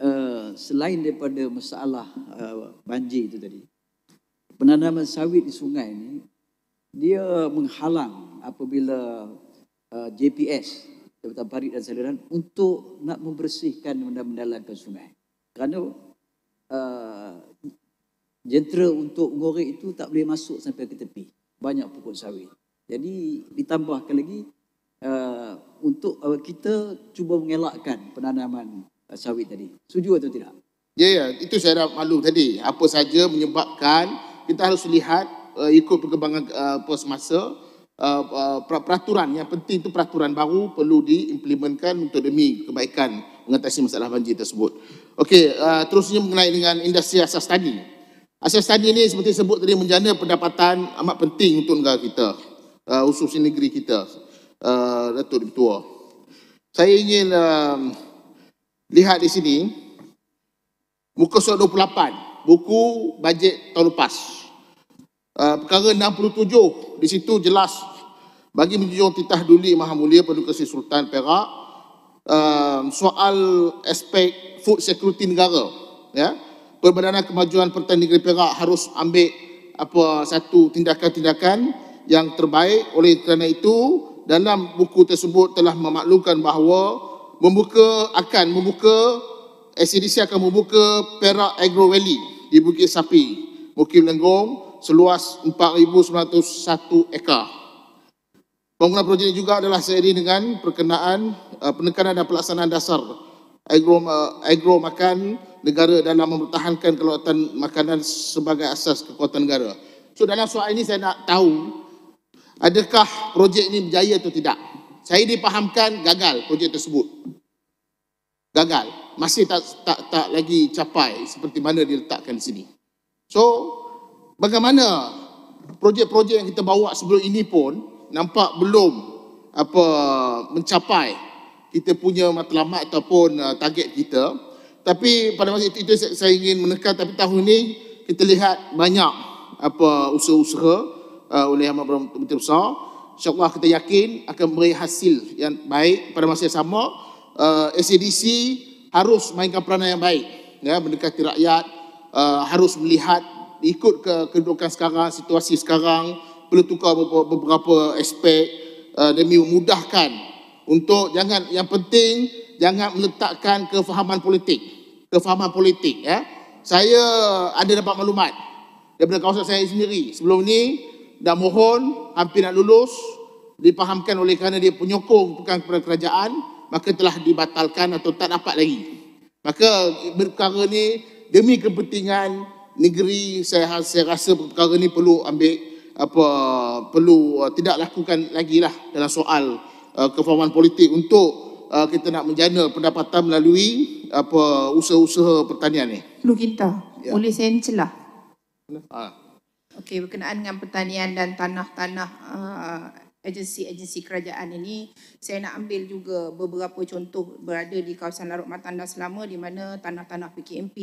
Uh, selain daripada masalah uh, banjir itu tadi. Penanaman sawit di sungai ini dia menghalang apabila uh, eh, JPS Jabatan Parit dan saliran untuk nak membersihkan dan mendalamkan sungai. Kerana uh, jentera untuk ngorek itu tak boleh masuk sampai ke tepi banyak pokok sawit. Jadi ditambahkan lagi uh, untuk uh, kita cuba mengelakkan penanaman uh, sawit tadi. Setuju atau tidak? Ya, yeah, yeah. itu saya dah maklum tadi. Apa saja menyebabkan kita harus lihat uh, ikut perkembangan uh, pos masa uh, uh, peraturan yang penting itu peraturan baru perlu diimplementkan untuk demi kebaikan mengatasi masalah banjir tersebut. Okey, uh, terusnya mengenai dengan industri asas tadi. Asas tadi ini seperti sebut tadi menjana pendapatan amat penting untuk negara kita, uh, usus negeri kita, uh, Datuk Ketua. Saya ingin um, lihat di sini, muka surat 28, buku bajet tahun lepas. Uh, perkara 67, di situ jelas bagi menjunjung titah duli maha mulia Paduka Sri Sultan Perak, uh, soal aspek food security negara. Ya. Yeah. Perbadanan Kemajuan Pertanian Negeri Perak harus ambil apa satu tindakan-tindakan yang terbaik oleh kerana itu dalam buku tersebut telah memaklumkan bahawa membuka akan membuka SDC akan membuka Perak Agro Valley di Bukit Sapi, Bukit Lenggong seluas 4,901 ekar. Pembangunan projek ini juga adalah seiring dengan perkenaan eh, penekanan dan pelaksanaan dasar agro, agro makan negara dalam mempertahankan kelautan makanan sebagai asas kekuatan negara. So dalam soal ini saya nak tahu adakah projek ini berjaya atau tidak. Saya dipahamkan gagal projek tersebut. Gagal. Masih tak tak tak lagi capai seperti mana diletakkan di sini. So bagaimana projek-projek yang kita bawa sebelum ini pun nampak belum apa mencapai kita punya matlamat ataupun uh, target kita. Tapi pada masa itu, itu saya, ingin menekan tapi tahun ini kita lihat banyak apa usaha-usaha uh, oleh Ahmad Ibrahim Menteri Besar. InsyaAllah kita yakin akan beri hasil yang baik pada masa yang sama. Uh, SADC harus mainkan peranan yang baik. Ya, mendekati rakyat, uh, harus melihat ikut ke kedudukan sekarang, situasi sekarang, perlu tukar beberapa, beberapa aspek uh, demi memudahkan untuk jangan yang penting jangan meletakkan kefahaman politik. Kefahaman politik ya. Saya ada dapat maklumat daripada kawasan saya sendiri. Sebelum ni dah mohon hampir nak lulus dipahamkan oleh kerana dia penyokong bukan kepada kerajaan maka telah dibatalkan atau tak dapat lagi. Maka perkara ni demi kepentingan negeri saya ha-, saya rasa perkara ni perlu ambil apa perlu uh, tidak lakukan lagi lah dalam soal Uh, kefahaman politik untuk uh, kita nak menjana pendapatan melalui apa usaha-usaha pertanian ni. Perlu kita. Ya. Boleh saya celah? Ha. Okey, berkenaan dengan pertanian dan tanah-tanah uh, agensi-agensi kerajaan ini, saya nak ambil juga beberapa contoh berada di kawasan Larut Matan selama di mana tanah-tanah PKMP,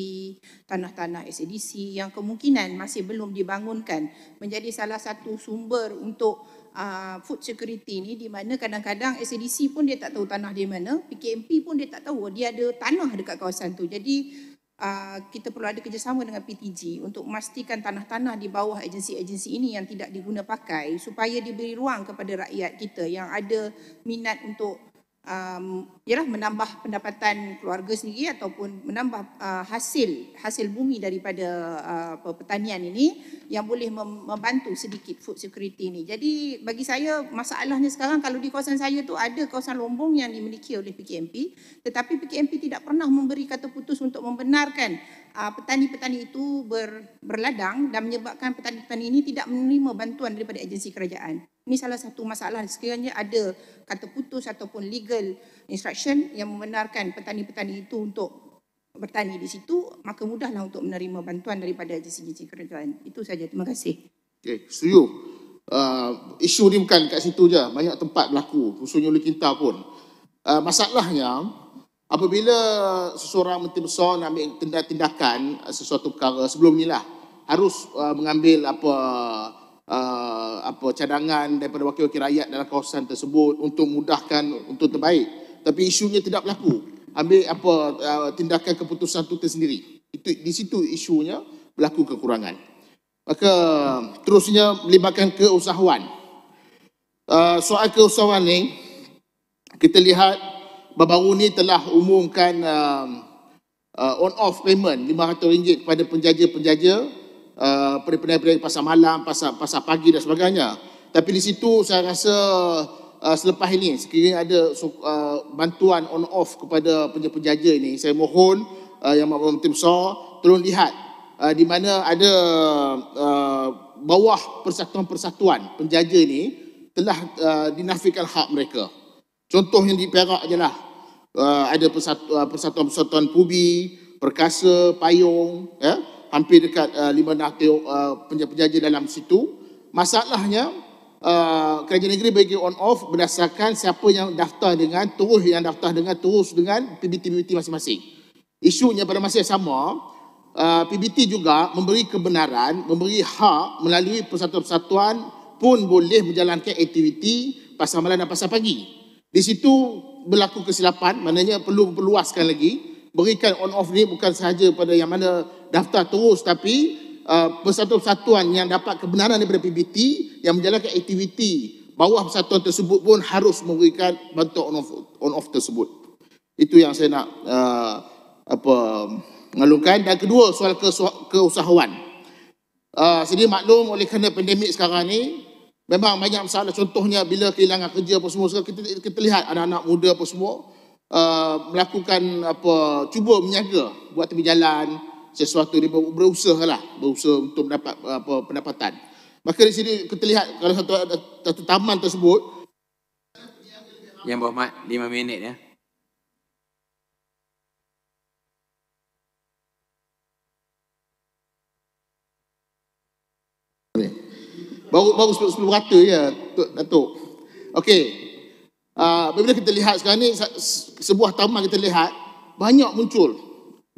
tanah-tanah SADC yang kemungkinan masih belum dibangunkan menjadi salah satu sumber untuk uh, food security ni di mana kadang-kadang SADC pun dia tak tahu tanah dia mana, PKMP pun dia tak tahu dia ada tanah dekat kawasan tu. Jadi uh, kita perlu ada kerjasama dengan PTG untuk memastikan tanah-tanah di bawah agensi-agensi ini yang tidak diguna pakai supaya diberi ruang kepada rakyat kita yang ada minat untuk um, ialah menambah pendapatan keluarga sendiri ataupun menambah uh, hasil hasil bumi daripada uh, pertanian ini yang boleh mem- membantu sedikit food security ini. Jadi bagi saya masalahnya sekarang kalau di kawasan saya tu ada kawasan lombong yang dimiliki oleh PKMP tetapi PKMP tidak pernah memberi kata putus untuk membenarkan Ah, petani-petani itu ber, berladang dan menyebabkan petani-petani ini tidak menerima bantuan daripada agensi kerajaan. Ini salah satu masalah sekiranya ada kata putus ataupun legal instruction yang membenarkan petani-petani itu untuk bertani di situ, maka mudahlah untuk menerima bantuan daripada agensi-agensi kerajaan. Itu saja. Terima kasih. Okay, setuju. Uh, isu ni bukan kat situ saja Banyak tempat berlaku. Khususnya oleh kita pun. Uh, masalahnya, Apabila seseorang menteri besar nak ambil tindakan uh, sesuatu perkara sebelum inilah harus uh, mengambil apa uh, apa cadangan daripada wakil-wakil rakyat dalam kawasan tersebut untuk mudahkan untuk terbaik tapi isunya tidak berlaku ambil apa uh, tindakan keputusan itu tersendiri itu di situ isunya berlaku kekurangan maka terusnya melibatkan keusahawan uh, soal keusahawan ini kita lihat baru-baru ni telah umumkan uh, uh, on-off payment RM500 kepada penjaja-penjaja uh, penerbangan pasar malam, pasar, pasar pagi dan sebagainya. Tapi di situ saya rasa uh, selepas ini sekiranya ada uh, bantuan on-off kepada penjaja-penjaja ini, saya mohon uh, yang maklumat tim SAR tolong lihat uh, di mana ada uh, bawah persatuan-persatuan penjaja ini telah uh, dinafikan hak mereka. Contoh yang di Perak ajalah uh, ada eh, persatuan-persatuan pubi, perkasa, payung, ya, hampir dekat uh, lima nak uh, penjaja-penjaja dalam situ. Masalahnya, uh, kerajaan negeri bagi on off berdasarkan siapa yang daftar dengan, terus yang daftar dengan, terus dengan PBT-PBT masing-masing. Isunya pada masa yang sama, uh, PBT juga memberi kebenaran, memberi hak melalui persatuan-persatuan pun boleh menjalankan aktiviti pasal malam dan pasal pagi. Di situ berlaku kesilapan, maknanya perlu perluaskan lagi. Berikan on off ni bukan sahaja pada yang mana daftar terus tapi uh, persatuan-persatuan uh, yang dapat kebenaran daripada PBT yang menjalankan aktiviti bawah persatuan tersebut pun harus memberikan bantuan on off, on off tersebut. Itu yang saya nak uh, apa mengalukan. Dan kedua, soal keusahawan. Uh, sendiri maklum oleh kerana pandemik sekarang ni, Memang banyak masalah. Contohnya bila kehilangan kerja apa semua. Sekarang kita, kita lihat anak-anak muda apa semua. Uh, melakukan apa. Cuba menyaga. Buat tepi jalan. Sesuatu dia berusaha lah. Berusaha untuk mendapat apa pendapatan. Maka di sini kita lihat kalau satu, satu taman tersebut. Yang berhormat, lima minit ya. Okay. Baru baru 10% je Datuk. Datuk. Okey. Uh, ah, bila kita lihat sekarang ni sebuah taman kita lihat banyak muncul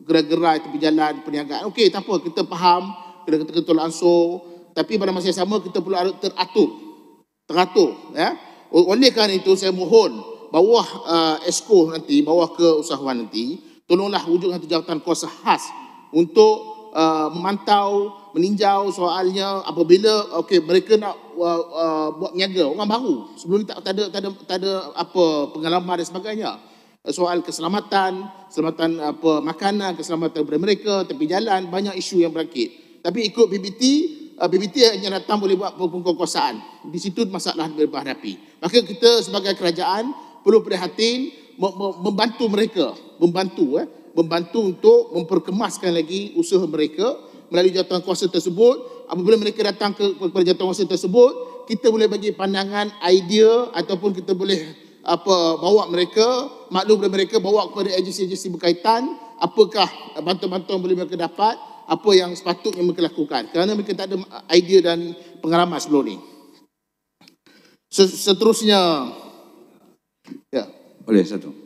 gerai-gerai tepi jalan perniagaan. Okey, tak apa kita faham kena kita kena tolak ansur tapi pada masa yang sama kita perlu teratur. Teratur, ya. Oleh kerana itu saya mohon bawah uh, esko nanti, bawah ke usahawan nanti, tolonglah wujudkan jawatan kuasa khas untuk uh, memantau, meninjau soalnya apabila okey mereka nak uh, uh, buat niaga orang baru. Sebelum ni tak, tak ada tak ada tak ada apa pengalaman dan sebagainya. Uh, soal keselamatan, keselamatan apa makanan, keselamatan daripada mereka, tepi jalan, banyak isu yang berakit. Tapi ikut PBT, uh, PBT hanya datang boleh buat pengkuasaan. Di situ masalah berhadapi. Maka kita sebagai kerajaan perlu prihatin membantu mereka, membantu eh membantu untuk memperkemaskan lagi usaha mereka melalui jawatan kuasa tersebut. Apabila mereka datang ke, kepada jawatan kuasa tersebut, kita boleh bagi pandangan, idea ataupun kita boleh apa bawa mereka, maklum kepada mereka, bawa kepada agensi-agensi berkaitan apakah bantuan-bantuan boleh mereka dapat, apa yang sepatutnya mereka lakukan. Kerana mereka tak ada idea dan pengalaman sebelum ini. Seterusnya, ya. Boleh, satu.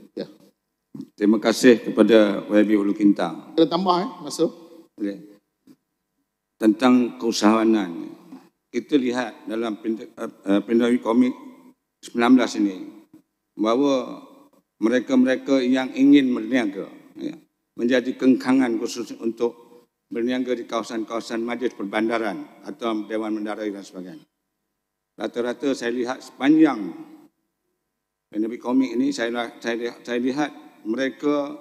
Terima kasih kepada YB Ulu Kintang. Ada tambah eh, masuk. Boleh. Tentang keusahawanan. Kita lihat dalam pendawi eh, eh, komik 19 ini bahawa mereka-mereka yang ingin berniaga ya, menjadi kengkangan khusus untuk berniaga di kawasan-kawasan majlis perbandaran atau Dewan Mendarai dan sebagainya. Rata-rata saya lihat sepanjang pandemik komik ini, saya, saya, saya lihat mereka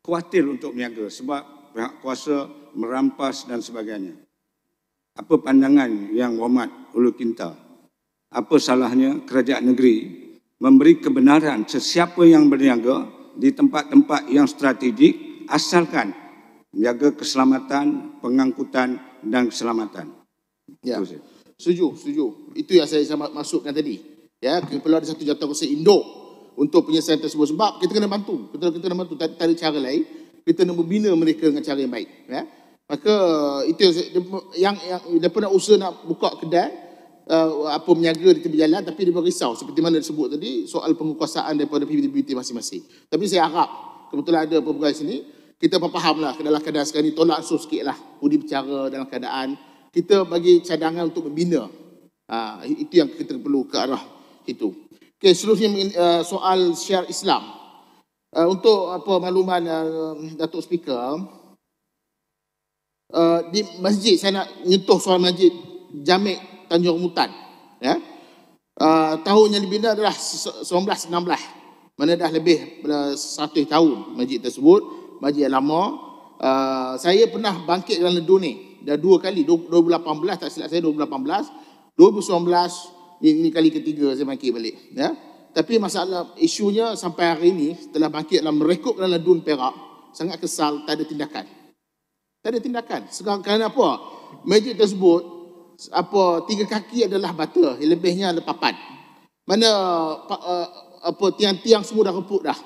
khawatir untuk meniaga sebab pihak kuasa merampas dan sebagainya. Apa pandangan yang wamat ulu kinta? Apa salahnya kerajaan negeri memberi kebenaran sesiapa yang berniaga di tempat-tempat yang strategik asalkan menjaga keselamatan, pengangkutan dan keselamatan. Ya. Setuju, setuju. Itu yang saya masukkan tadi. Ya, perlu ada satu jatuh kuasa induk untuk penyelesaian tersebut sebab kita kena bantu kita kita kena bantu tak, tak ada cara lain kita nak membina mereka dengan cara yang baik ya maka itu yang yang dia pernah usaha nak buka kedai uh, apa menyaga di tepi jalan tapi dia berisau seperti mana disebut tadi soal penguasaan daripada PBBT masing-masing tapi saya harap kebetulan ada pemegang sini kita apa fahamlah dalam keadaan sekarang ni tolak ansur sikitlah budi bicara dalam keadaan kita bagi cadangan untuk membina uh, itu yang kita perlu ke arah itu. Okey, seterusnya uh, soal syiar Islam. Uh, untuk apa makluman uh, Datuk Speaker, uh, di masjid saya nak nyentuh soal masjid Jamek Tanjung Mutan. Ya. Uh, tahun yang dibina adalah 1916. Mana dah lebih satu tahun masjid tersebut. Masjid yang lama. Uh, saya pernah bangkit dalam ledu ni. Dah dua kali. 2018 tak silap saya 2018. 2019 ini kali ketiga saya bangkit balik. Ya? Tapi masalah isunya sampai hari ini telah bangkit dalam rekod dalam dun perak. Sangat kesal, tak ada tindakan. Tak ada tindakan. Sekarang kerana apa? Meja tersebut, apa tiga kaki adalah bata. Yang lebihnya ada papan. Mana eh, apa tiang-tiang semua dah reput dah.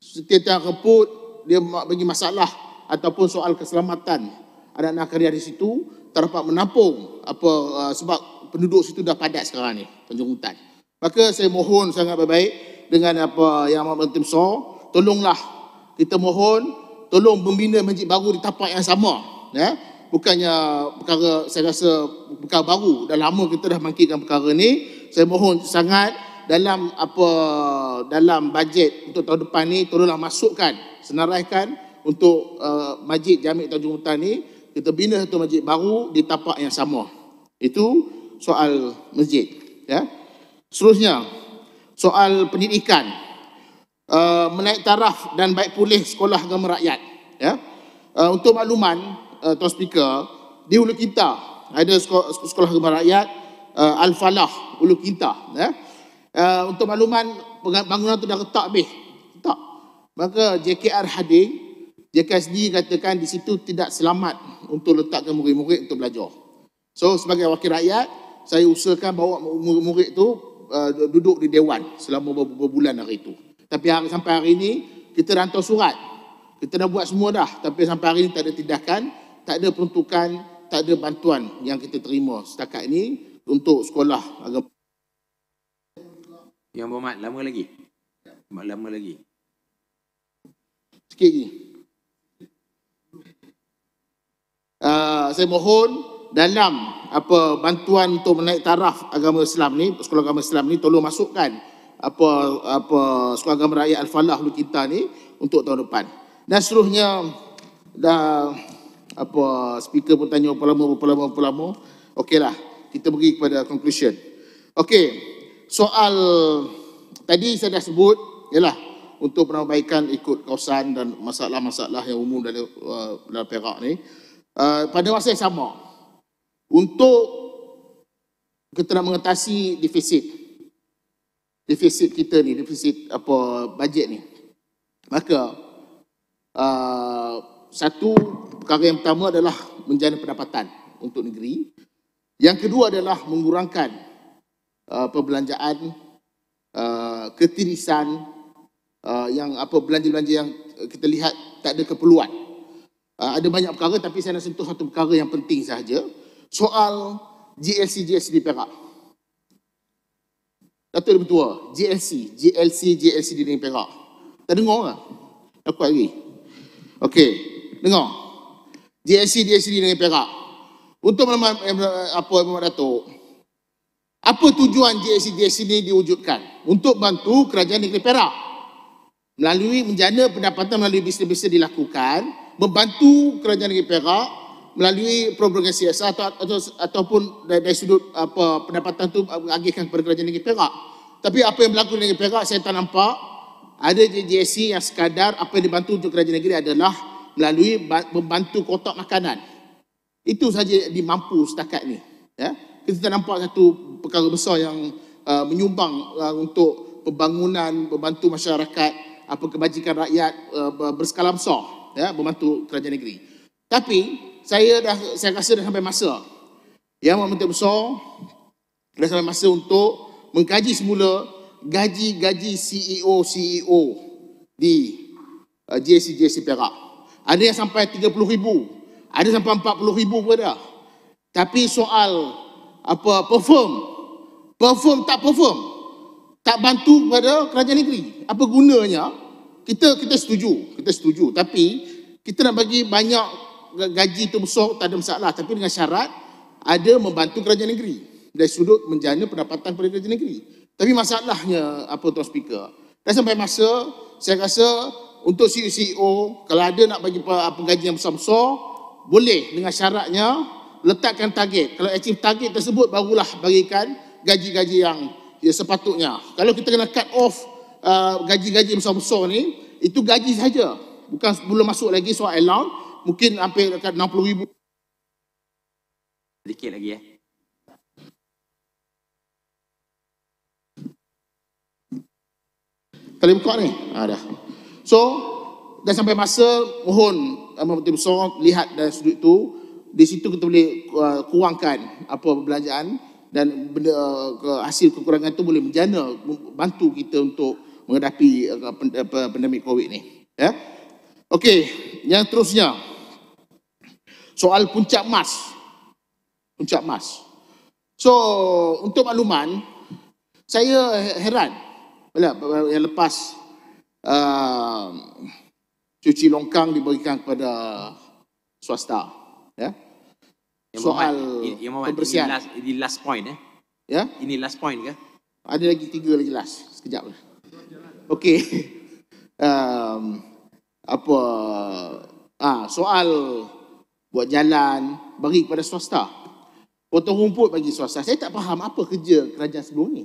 Tiang-tiang reput, dia bagi masalah ataupun soal keselamatan anak-anak karya di situ tak dapat menampung apa eh, sebab penduduk situ dah padat sekarang ni, Tanjung hutan. Maka saya mohon sangat baik-baik dengan apa yang Amat Bantim Sor, tolonglah kita mohon tolong membina masjid baru di tapak yang sama. Ya? Bukannya perkara saya rasa perkara baru, dah lama kita dah mangkitkan perkara ni. Saya mohon sangat dalam apa dalam bajet untuk tahun depan ni tolonglah masukkan senaraikan untuk uh, masjid Jamik Tanjung Hutan ni kita bina satu masjid baru di tapak yang sama. Itu soal masjid. Ya. Seterusnya, soal pendidikan. Uh, menaik taraf dan baik pulih sekolah agama rakyat. Ya. Uh, untuk makluman, uh, Tuan Speaker, di Ulu Kinta ada sekolah, sekolah agama rakyat uh, Al-Falah Ulu Kinta. Ya. Uh, untuk makluman, bangunan itu dah ketak habis. tak. Maka JKR Hading, JKR sendiri katakan di situ tidak selamat untuk letakkan murid-murid untuk belajar. So sebagai wakil rakyat, saya usulkan bawa murid tu uh, duduk di dewan selama beberapa bulan hari itu. Tapi hari, sampai hari ini kita dah hantar surat. Kita dah buat semua dah tapi sampai hari ini tak ada tindakan, tak ada peruntukan, tak ada bantuan yang kita terima setakat ini untuk sekolah agama. Yang berhormat, lama lagi? Lama lagi. Sikit lagi. Uh, saya mohon dalam apa bantuan untuk menaik taraf agama Islam ni sekolah agama Islam ni tolong masukkan apa apa sekolah agama rakyat Al-Falah Hulu Kita ni untuk tahun depan dan seluruhnya dah apa speaker pun tanya berapa lama berapa lama berapa lama okeylah kita pergi kepada conclusion okey soal tadi saya dah sebut ialah untuk perbaikan ikut kawasan dan masalah-masalah yang umum dalam, uh, dalam Perak ni uh, pada masa yang sama untuk kita nak mengatasi defisit defisit kita ni defisit apa bajet ni maka uh, satu perkara yang pertama adalah menjana pendapatan untuk negeri yang kedua adalah mengurangkan uh, perbelanjaan uh, ketirisan uh, yang apa belanja-belanja yang kita lihat tak ada keperluan uh, ada banyak perkara tapi saya nak sentuh satu perkara yang penting sahaja soal GLC GLC di Perak. Datuk Lebih Tua, GLC, GLC, GLC di negeri Perak. Tak dengar ke? Aku lagi. Okey, dengar. GLC, GLC di negeri Perak. Untuk eh, apa Muhammad Datuk, apa tujuan GLC, GLC ini diwujudkan? Untuk bantu kerajaan negeri Perak. Melalui menjana pendapatan melalui bisnes-bisnes dilakukan, membantu kerajaan negeri Perak melalui program SES atau, atau ataupun dari, dari sudut apa pendapatan tu mengagihkan kepada kerajaan negeri Perak. Tapi apa yang berlaku di negeri Perak saya tak nampak ada JJSC yang sekadar apa yang dibantu untuk kerajaan negeri adalah melalui membantu kotak makanan. Itu saja dimampu setakat ni. Ya. Kita tak nampak satu perkara besar yang uh, menyumbang uh, untuk pembangunan, membantu masyarakat, apa kebajikan rakyat uh, berskala besar ya, membantu kerajaan negeri. Tapi saya dah saya rasa dah sampai masa. Ya Muhammad Menteri Besar dah sampai masa untuk mengkaji semula gaji-gaji CEO CEO di JSC uh, JSC Perak. Ada yang sampai 30 ribu, ada sampai 40 ribu pun dah. Tapi soal apa perform, perform tak perform, tak bantu kepada kerajaan negeri. Apa gunanya? Kita kita setuju, kita setuju. Tapi kita nak bagi banyak gaji itu besar tak ada masalah tapi dengan syarat ada membantu kerajaan negeri dari sudut menjana pendapatan pada kerajaan negeri. Tapi masalahnya apa tuan speaker? Dah sampai masa saya rasa untuk CEO e kalau ada nak bagi apa gaji yang besar-besar boleh dengan syaratnya letakkan target. Kalau achieve target tersebut barulah bagikan gaji-gaji yang ya, sepatutnya. Kalau kita kena cut off uh, gaji-gaji uh, besar-besar ni itu gaji saja bukan belum masuk lagi soal allowance mungkin hampir dekat 60 ribu. Sedikit lagi ya. Kali buka ni. Ha, dah. So, dah sampai masa mohon Imam Tim lihat dari sudut tu. Di situ kita boleh uh, kurangkan apa perbelanjaan dan benda, uh, hasil kekurangan tu boleh menjana bantu kita untuk menghadapi uh, pandemik COVID ni. Ya. Okey, yang terusnya soal puncak mas, Puncak mas. So, untuk makluman, saya heran. Yang lepas uh, cuci longkang diberikan kepada swasta. Ya? Soal ya, Muhammad, pembersihan. Ini last, point. Eh? Ya? Ini last point ke? Ada lagi tiga lagi last. Sekejap. Lah. Okay, um, apa ah soal buat jalan, bagi kepada swasta. Potong rumput bagi swasta. Saya tak faham apa kerja kerajaan sebelum ni.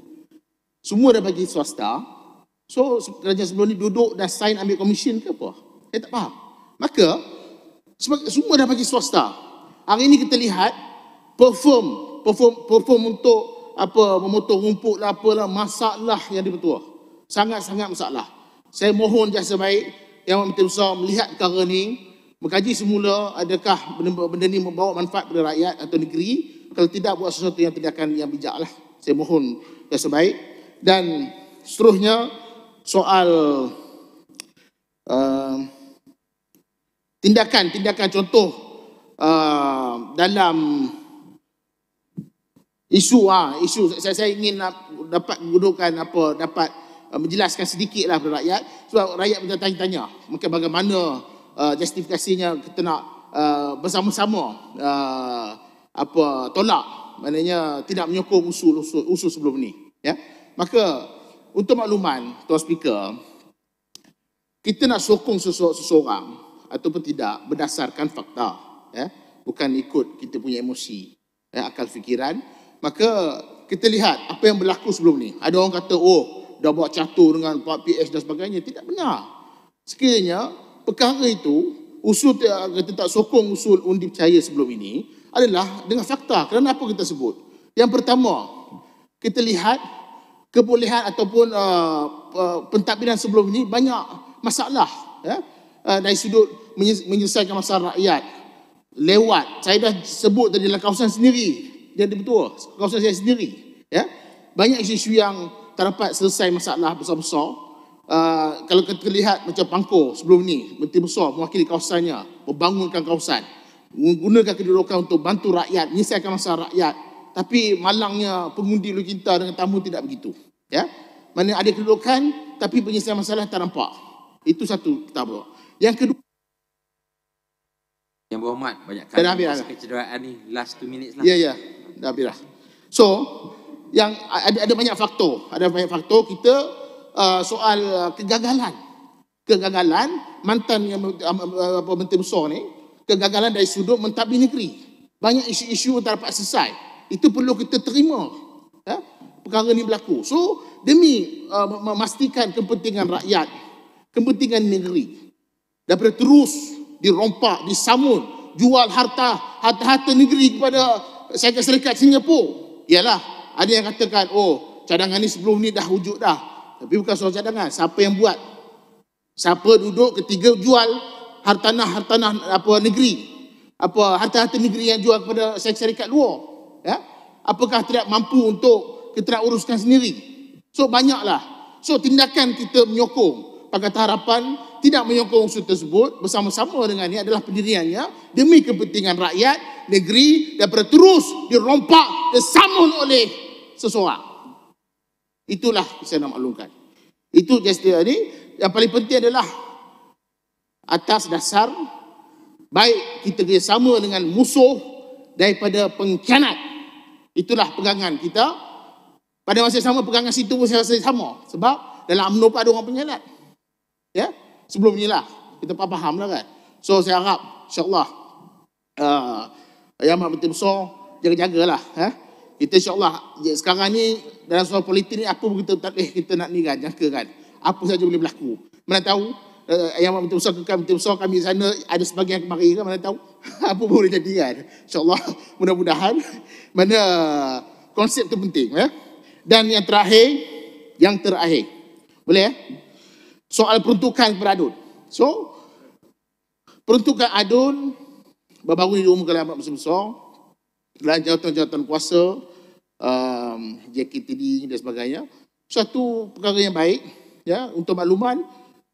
Semua dah bagi swasta. So kerajaan sebelum ni duduk dah sign ambil komisen ke apa? Saya tak faham. Maka semua dah bagi swasta. Hari ini kita lihat perform perform perform untuk apa memotong rumput lah apalah masalah yang dipertua. Sangat-sangat masalah. Saya mohon jasa baik yang Menteri Besar melihat perkara ini mengkaji semula adakah benda-benda ini membawa manfaat kepada rakyat atau negeri kalau tidak buat sesuatu yang tindakan yang bijak lah saya mohon yang sebaik dan seterusnya soal tindakan-tindakan uh, contoh uh, dalam isu ah isu saya, saya ingin dapat gunakan apa dapat uh, menjelaskan sedikitlah kepada rakyat sebab rakyat bertanya-tanya mungkin bagaimana Uh, justifikasinya kita nak uh, bersama-sama uh, apa tolak maknanya tidak menyokong usul usul, sebelum ni ya maka untuk makluman tuan speaker kita nak sokong seseorang ataupun tidak berdasarkan fakta ya bukan ikut kita punya emosi ya, akal fikiran maka kita lihat apa yang berlaku sebelum ni ada orang kata oh dah buat catur dengan 4 dan sebagainya tidak benar sekiranya perkara itu usul kita tak sokong usul undi percaya sebelum ini adalah dengan fakta. Kerana apa kita sebut? Yang pertama, kita lihat kebolehan ataupun uh, uh, pentadbiran sebelum ini banyak masalah ya? Uh, dari sudut menyelesaikan masalah rakyat. Lewat. Saya dah sebut tadi dalam kawasan sendiri. Jadi betul. Kawasan saya sendiri. Ya? Banyak isu-isu yang tak dapat selesai masalah besar-besar. Ah, kalau kita lihat macam pangko sebelum ni, Menteri Besar mewakili kawasannya, membangunkan kawasan, menggunakan kedudukan untuk bantu rakyat, menyelesaikan masalah rakyat. Tapi malangnya pengundi Lu Cinta dengan tamu tidak begitu. Ya, Mana ada kedudukan tapi penyelesaian masalah tak nampak. Itu satu kita bawa. Yang kedua, yang berhormat banyak kali dah habis kecederaan ni last 2 minutes lah. Ya, yeah, ya. Yeah. Dah habis lah. So, yang ada, ada banyak faktor. Ada banyak faktor kita Ah, soal ah, kegagalan. Kegagalan mantan yang ah, apa menteri besar ni, kegagalan dari sudut mentadbir negeri. Banyak isu-isu yang tak dapat selesai. Itu perlu kita terima. Ya? Perkara ini berlaku. So, demi uh, memastikan kepentingan rakyat, kepentingan negeri, daripada terus dirompak, disamun, jual harta, harta-harta negeri kepada syarikat-syarikat Singapura. Ialah, ada yang katakan, oh, cadangan ini sebelum ni dah wujud dah. Tapi bukan surat cadangan. Siapa yang buat? Siapa duduk ketiga jual hartanah-hartanah apa negeri? Apa harta-harta negeri yang jual kepada syarikat luar? Ya? Apakah tidak mampu untuk kita nak uruskan sendiri? So banyaklah. So tindakan kita menyokong Pakatan Harapan tidak menyokong usul tersebut bersama-sama dengan ini adalah pendiriannya demi kepentingan rakyat, negeri daripada terus dirompak, disamun oleh seseorang. Itulah saya nak maklumkan. Itu dia ni. Yang paling penting adalah atas dasar baik kita kerjasama dengan musuh daripada pengkhianat. Itulah pegangan kita. Pada masa sama pegangan situ pun saya rasa sama. Sebab dalam UMNO pun ada orang pengkhianat. Ya? Sebelum ni lah. Kita faham lah kan. So saya harap insyaAllah uh, yang amat betul besar jaga-jagalah. Eh? Kita insyaAllah, ya, sekarang ni dalam soal politik ni, apa pun kita tak eh, kita nak ni kan, jangka kan. Apa saja boleh berlaku. Mana tahu, uh, eh, yang minta besar kami, minta besar kami di sana, ada sebagian kemari kan, mana tahu. apa boleh jadi kan. InsyaAllah, mudah-mudahan. Mana konsep tu penting. Ya? Dan yang terakhir, yang terakhir. Boleh ya? Soal peruntukan kepada adun. So, peruntukan adun, baru-baru ni diumumkan oleh Ahmad Besar-Besar, dalam jawatan-jawatan kuasa, um, jacket tidying dan sebagainya. Satu perkara yang baik ya untuk makluman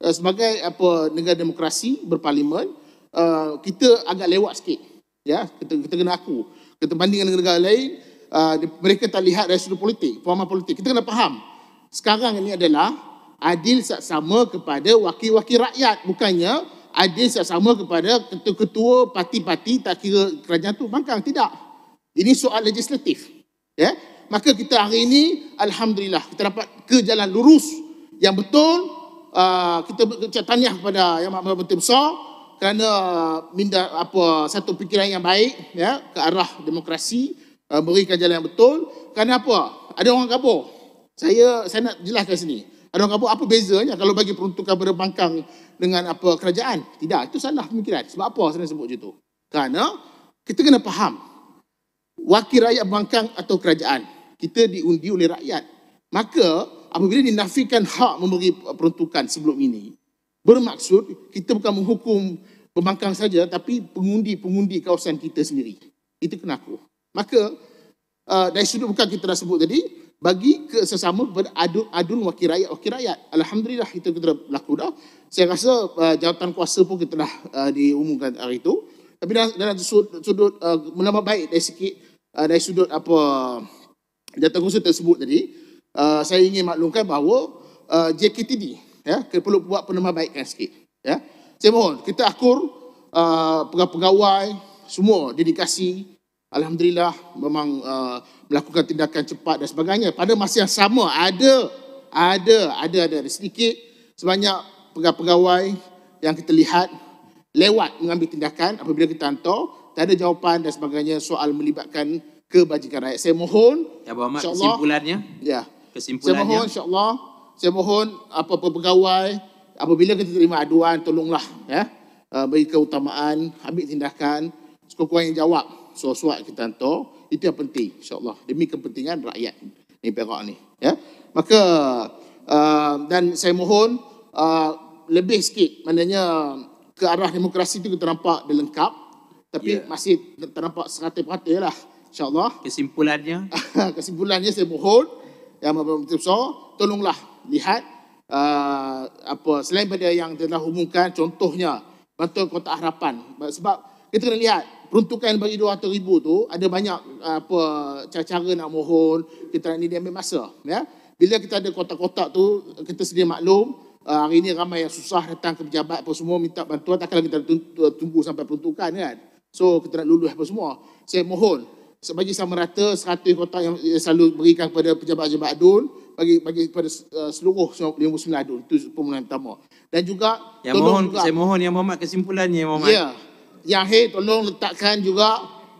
uh, sebagai apa negara demokrasi berparlimen uh, kita agak lewat sikit ya kita, kita kena aku kita bandingkan dengan negara lain uh, mereka tak lihat dari sudut politik pemahaman politik kita kena faham sekarang ini adalah adil sama kepada wakil-wakil rakyat bukannya adil sama kepada ketua-ketua parti-parti tak kira kerajaan tu bangkang tidak ini soal legislatif Ya? Maka kita hari ini, Alhamdulillah, kita dapat ke jalan lurus yang betul. Uh, kita tanya kepada Yang Maha Menteri Besar kerana minda apa satu fikiran yang baik ya ke arah demokrasi uh, berikan jalan yang betul kerana apa ada orang kabo. saya saya nak jelaskan sini ada orang kabo apa bezanya kalau bagi peruntukan pada bangkang dengan apa kerajaan tidak itu salah pemikiran sebab apa saya sebut je tu kerana kita kena faham wakil rakyat bangkang atau kerajaan. Kita diundi oleh rakyat. Maka apabila dinafikan hak memberi peruntukan sebelum ini, bermaksud kita bukan menghukum pembangkang saja tapi pengundi-pengundi kawasan kita sendiri. Itu kenapa? Maka uh, dari sudut bukan kita dah sebut tadi, bagi ke sesama adun, wakil rakyat wakil rakyat alhamdulillah kita kita dah berlaku dah saya rasa uh, jawatan kuasa pun kita dah uh, diumumkan hari itu tapi dalam, sudut, sudut uh, menambah baik dari sikit uh, dari sudut apa data kursus tersebut tadi, uh, saya ingin maklumkan bahawa uh, ah, JKTD, ya, kita perlu buat penambahbaikan sikit. Ya. Saya mohon, kita akur uh, pegawai, semua dedikasi, Alhamdulillah memang uh, melakukan tindakan cepat dan sebagainya. Pada masa yang sama, ada, ada, ada, ada, ada sedikit sebanyak pegawai yang kita lihat lewat mengambil tindakan apabila kita hantar tak ada jawapan dan sebagainya soal melibatkan kebajikan rakyat. Saya mohon ya, Abang Ahmad, kesimpulannya. Ya. Kesimpulannya. Saya mohon insya-Allah, saya mohon apa-apa pegawai apabila kita terima aduan tolonglah ya eh, bagi keutamaan, ambil tindakan, sekurang-kurangnya jawab soal-soal kita hantar. Itu yang penting insya-Allah demi kepentingan rakyat ni Perak ni ya. Maka uh, dan saya mohon uh, lebih sikit maknanya ke arah demokrasi itu kita nampak dia lengkap tapi yeah. masih terdapat serata perata lah insyaallah kesimpulannya kesimpulannya saya mohon yang berbakti besar tolonglah lihat uh, apa selain pada yang telah hubungkan contohnya bantuan kota harapan sebab kita kena lihat peruntukan bagi 200 ribu tu ada banyak uh, apa cara-cara nak mohon kita ni dia ambil masa ya bila kita ada kotak-kotak tu kita sedia maklum uh, hari ini ramai yang susah datang ke pejabat apa semua minta bantuan takkan kita tunggu, tunggu sampai peruntukan kan So kita nak lulus apa semua. Saya mohon sebagai sama rata 100 kota yang selalu berikan kepada pejabat-pejabat adun bagi bagi kepada eh, seluruh 59 adun itu permohonan pertama. Dan juga yang tolong mohon, juga, saya mohon yang Muhammad kesimpulannya yang Muhammad. Ya. Yeah. Yang akhir tolong letakkan juga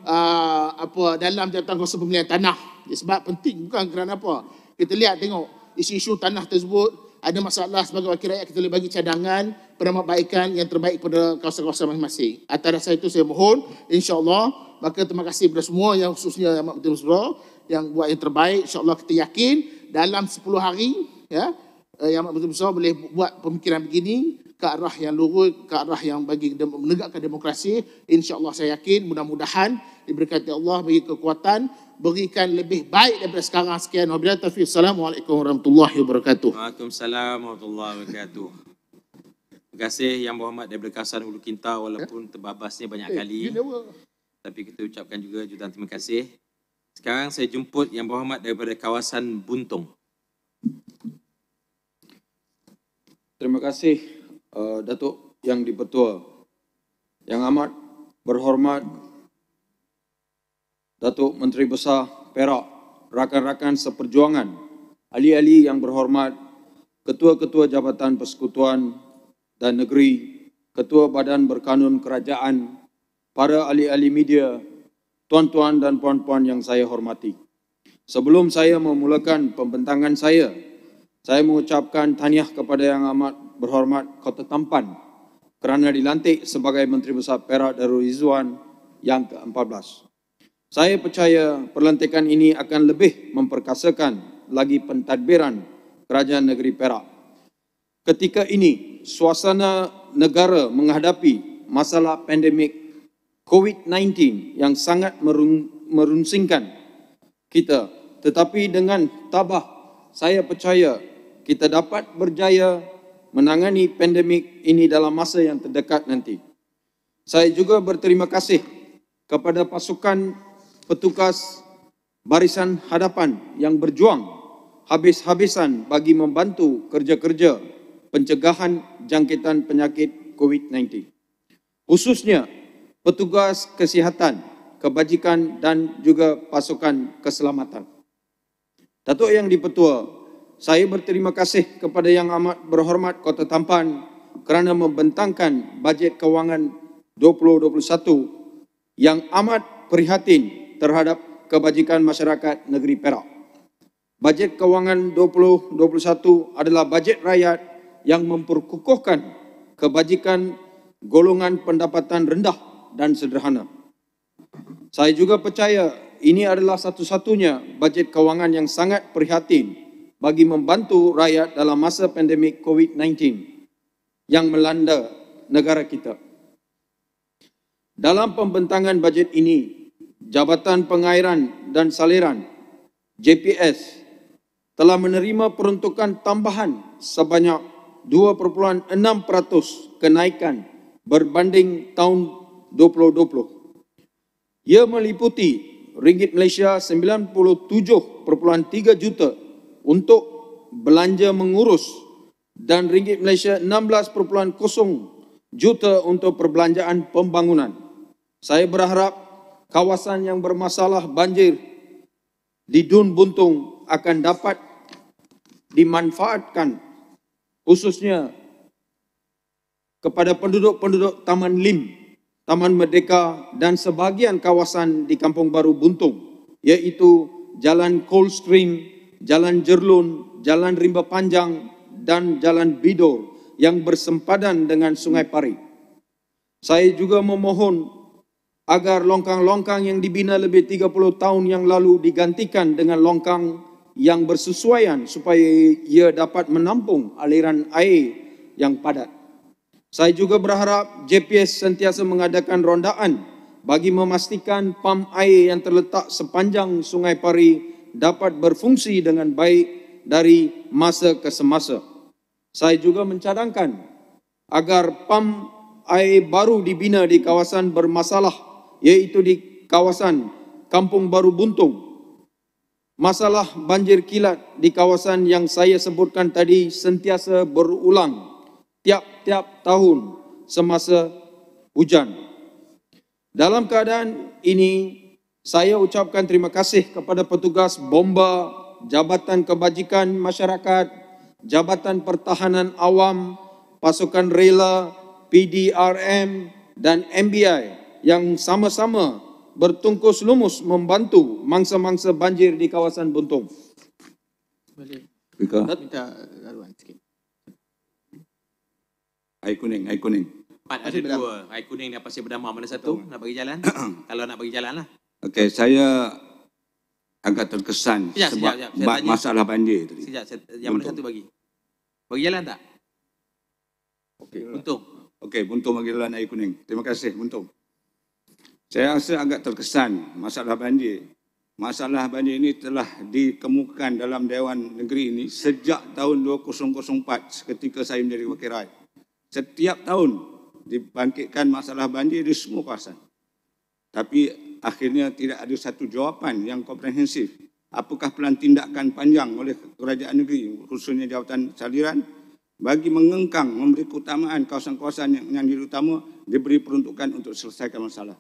uh, apa dalam jabatan kuasa pemilihan tanah. Sebab penting bukan kerana apa. Kita lihat tengok isu-isu tanah tersebut ada masalah sebagai wakil rakyat kita boleh bagi cadangan penambahbaikan yang terbaik pada kawasan-kawasan masing-masing. Atas dasar itu saya mohon insya-Allah maka terima kasih kepada semua yang khususnya yang Ahmad Mustafa yang buat yang terbaik insya-Allah kita yakin dalam 10 hari ya yang eh, Ahmad Mustafa boleh buat pemikiran begini ke arah yang lurus, ke arah yang bagi menegakkan demokrasi, insya-Allah saya yakin mudah-mudahan diberkati Allah bagi kekuatan berikan lebih baik daripada sekarang sekian. Wabillahi taufiq. Assalamualaikum warahmatullahi wabarakatuh. Waalaikumsalam warahmatullahi wabarakatuh. Terima kasih Yang Berhormat daripada Kasan Hulu Kinta walaupun ya. terbabasnya banyak eh, kali. Tapi kita ucapkan juga jutaan terima kasih. Sekarang saya jemput Yang Berhormat daripada kawasan Buntung. Terima kasih uh, Datuk Yang Dipertua. Yang Amat Berhormat Datuk Menteri Besar Perak, rakan-rakan seperjuangan, ahli-ahli yang berhormat, ketua-ketua Jabatan Persekutuan dan Negeri, ketua Badan Berkanun Kerajaan, para ahli-ahli media, tuan-tuan dan puan-puan yang saya hormati. Sebelum saya memulakan pembentangan saya, saya mengucapkan tahniah kepada yang amat berhormat Kota Tampan kerana dilantik sebagai Menteri Besar Perak Darul Izzuan yang ke-14. Saya percaya perlantikan ini akan lebih memperkasakan lagi pentadbiran Kerajaan Negeri Perak. Ketika ini, suasana negara menghadapi masalah pandemik COVID-19 yang sangat merun merunsingkan kita. Tetapi dengan tabah, saya percaya kita dapat berjaya menangani pandemik ini dalam masa yang terdekat nanti. Saya juga berterima kasih kepada pasukan petugas barisan hadapan yang berjuang habis-habisan bagi membantu kerja-kerja pencegahan jangkitan penyakit COVID-19. Khususnya petugas kesihatan, kebajikan dan juga pasukan keselamatan. Datuk Yang di-Pertua, saya berterima kasih kepada Yang Amat Berhormat Kota Tampan kerana membentangkan bajet kewangan 2021 yang amat prihatin terhadap kebajikan masyarakat negeri Perak. Bajet kewangan 2021 adalah bajet rakyat yang memperkukuhkan kebajikan golongan pendapatan rendah dan sederhana. Saya juga percaya ini adalah satu-satunya bajet kewangan yang sangat prihatin bagi membantu rakyat dalam masa pandemik COVID-19 yang melanda negara kita. Dalam pembentangan bajet ini, Jabatan Pengairan dan Saliran JPS telah menerima peruntukan tambahan sebanyak 2.6% kenaikan berbanding tahun 2020. Ia meliputi ringgit Malaysia 97.3 juta untuk belanja mengurus dan ringgit Malaysia 16.0 juta untuk perbelanjaan pembangunan. Saya berharap kawasan yang bermasalah banjir di Dun Buntung akan dapat dimanfaatkan khususnya kepada penduduk-penduduk Taman Lim, Taman Merdeka dan sebahagian kawasan di Kampung Baru Buntung iaitu Jalan Coldstream, Jalan Jerlun, Jalan Rimba Panjang dan Jalan Bidor yang bersempadan dengan Sungai Pari. Saya juga memohon agar longkang-longkang yang dibina lebih 30 tahun yang lalu digantikan dengan longkang yang bersesuaian supaya ia dapat menampung aliran air yang padat. Saya juga berharap JPS sentiasa mengadakan rondaan bagi memastikan pam air yang terletak sepanjang Sungai Pari dapat berfungsi dengan baik dari masa ke semasa. Saya juga mencadangkan agar pam air baru dibina di kawasan bermasalah iaitu di kawasan Kampung Baru Buntung. Masalah banjir kilat di kawasan yang saya sebutkan tadi sentiasa berulang tiap-tiap tahun semasa hujan. Dalam keadaan ini, saya ucapkan terima kasih kepada petugas bomba Jabatan Kebajikan Masyarakat, Jabatan Pertahanan Awam, Pasukan Rela, PDRM dan MBI yang sama-sama bertungkus lumus membantu mangsa-mangsa banjir di kawasan Buntung. Boleh. Bika. Minta laluan sikit. Air kuning, air kuning. Empat, ada berdama. dua. Air kuning dan pasir berdama. Mana satu Tung. nak bagi jalan? Kalau nak bagi jalan lah. Okey, saya agak terkesan sejak, sebab sejak, sejak. masalah banjir tadi. Sejak, sejak. yang mana satu bagi? Bagi jalan tak? Okey. Buntung. Okey, Buntung bagi jalan air kuning. Terima kasih, Buntung. Saya rasa agak terkesan masalah banjir. Masalah banjir ini telah dikemukakan dalam Dewan Negeri ini sejak tahun 2004 ketika saya menjadi wakil rakyat. Setiap tahun dibangkitkan masalah banjir di semua kawasan. Tapi akhirnya tidak ada satu jawapan yang komprehensif. Apakah pelan tindakan panjang oleh kerajaan negeri khususnya jawatan saliran bagi mengengkang memberi keutamaan kawasan-kawasan yang, yang diutama diberi peruntukan untuk selesaikan masalah.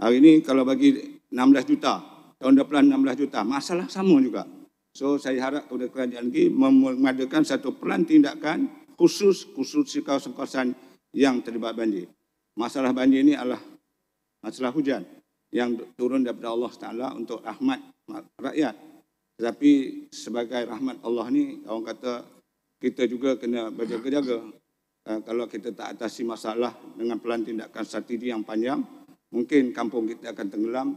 Hari ini kalau bagi 16 juta, tahun depan 16 juta, masalah sama juga. So saya harap kepada kerajaan lagi mengadakan satu pelan tindakan khusus khusus di kawasan-kawasan yang terlibat banjir. Masalah banjir ini adalah masalah hujan yang turun daripada Allah Taala untuk rahmat rakyat. Tetapi sebagai rahmat Allah ni orang kata kita juga kena berjaga-jaga. Eh, kalau kita tak atasi masalah dengan pelan tindakan strategi yang panjang, mungkin kampung kita akan tenggelam,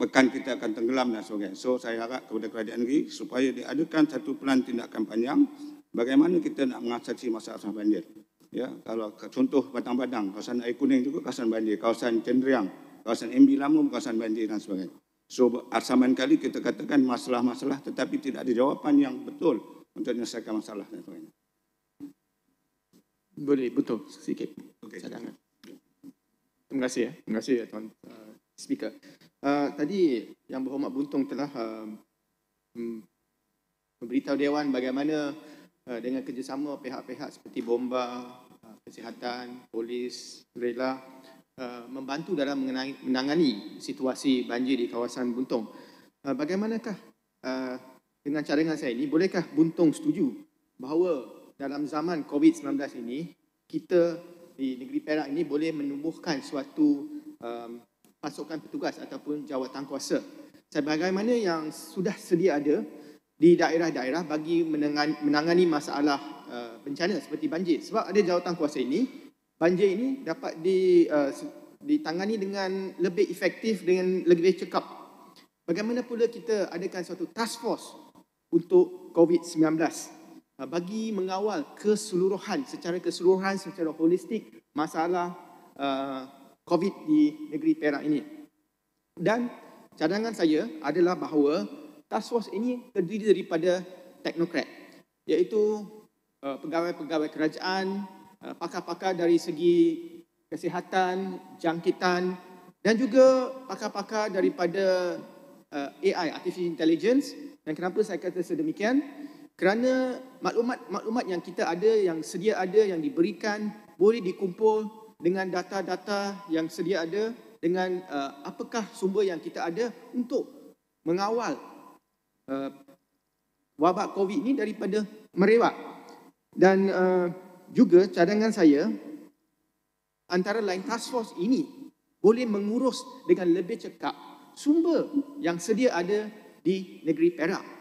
pekan kita akan tenggelam dan sebagainya. So saya harap kepada kerajaan negeri supaya diadakan satu pelan tindakan panjang bagaimana kita nak mengatasi masalah banjir. Ya, kalau contoh Batang badang, kawasan air kuning juga kawasan banjir, kawasan cenderiang, kawasan MB Lama kawasan banjir dan sebagainya. So asaman kali kita katakan masalah-masalah tetapi tidak ada jawapan yang betul untuk menyelesaikan masalah dan sebagainya. Boleh, betul sikit. Okay, cadangan. Terima kasih ya. Terima kasih ya tuan uh, speaker. Uh, tadi yang berhormat Buntung telah uh, memberitahu dewan bagaimana uh, dengan kerjasama pihak-pihak seperti bomba, uh, kesihatan, polis, rela uh, membantu dalam menangani situasi banjir di kawasan Buntung. Uh, bagaimanakah uh, dengan cadangan saya ini bolehkah Buntung setuju bahawa dalam zaman COVID-19 ini kita di negeri Perak ini boleh menumbuhkan suatu um, pasukan petugas ataupun jawatan kuasa. Sebagaimana yang sudah sedia ada di daerah-daerah bagi menangani masalah uh, bencana seperti banjir. Sebab ada jawatan kuasa ini, banjir ini dapat di, uh, ditangani dengan lebih efektif dengan lebih cekap. Bagaimana pula kita adakan suatu task force untuk COVID-19? Ah, bagi mengawal keseluruhan secara keseluruhan secara holistik masalah ah, COVID di negeri Perak ini. Dan cadangan saya adalah bahawa task force ini terdiri daripada teknokrat iaitu ah, pegawai-pegawai kerajaan, pakar-pakar dari segi kesihatan, jangkitan dan juga pakar-pakar daripada AI, Artificial Intelligence. Dan kenapa saya kata sedemikian? Kerana maklumat-maklumat yang kita ada, yang sedia ada, yang diberikan boleh dikumpul dengan data-data yang sedia ada dengan uh, apakah sumber yang kita ada untuk mengawal uh, wabak COVID ini daripada merewak. Dan uh, juga cadangan saya, antara lain task force ini boleh mengurus dengan lebih cekap sumber yang sedia ada di negeri Perak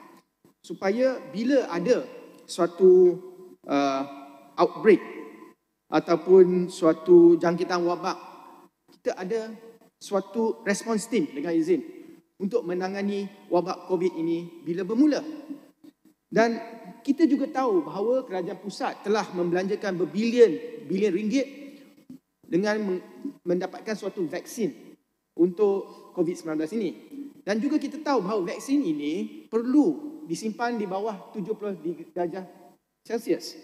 supaya bila ada suatu uh, outbreak ataupun suatu jangkitan wabak, kita ada suatu response team dengan izin untuk menangani wabak COVID ini bila bermula. Dan kita juga tahu bahawa kerajaan pusat telah membelanjakan berbilion-bilion ringgit dengan mendapatkan suatu vaksin untuk COVID-19 ini. Dan juga kita tahu bahawa vaksin ini perlu disimpan di bawah 70 darjah Celsius.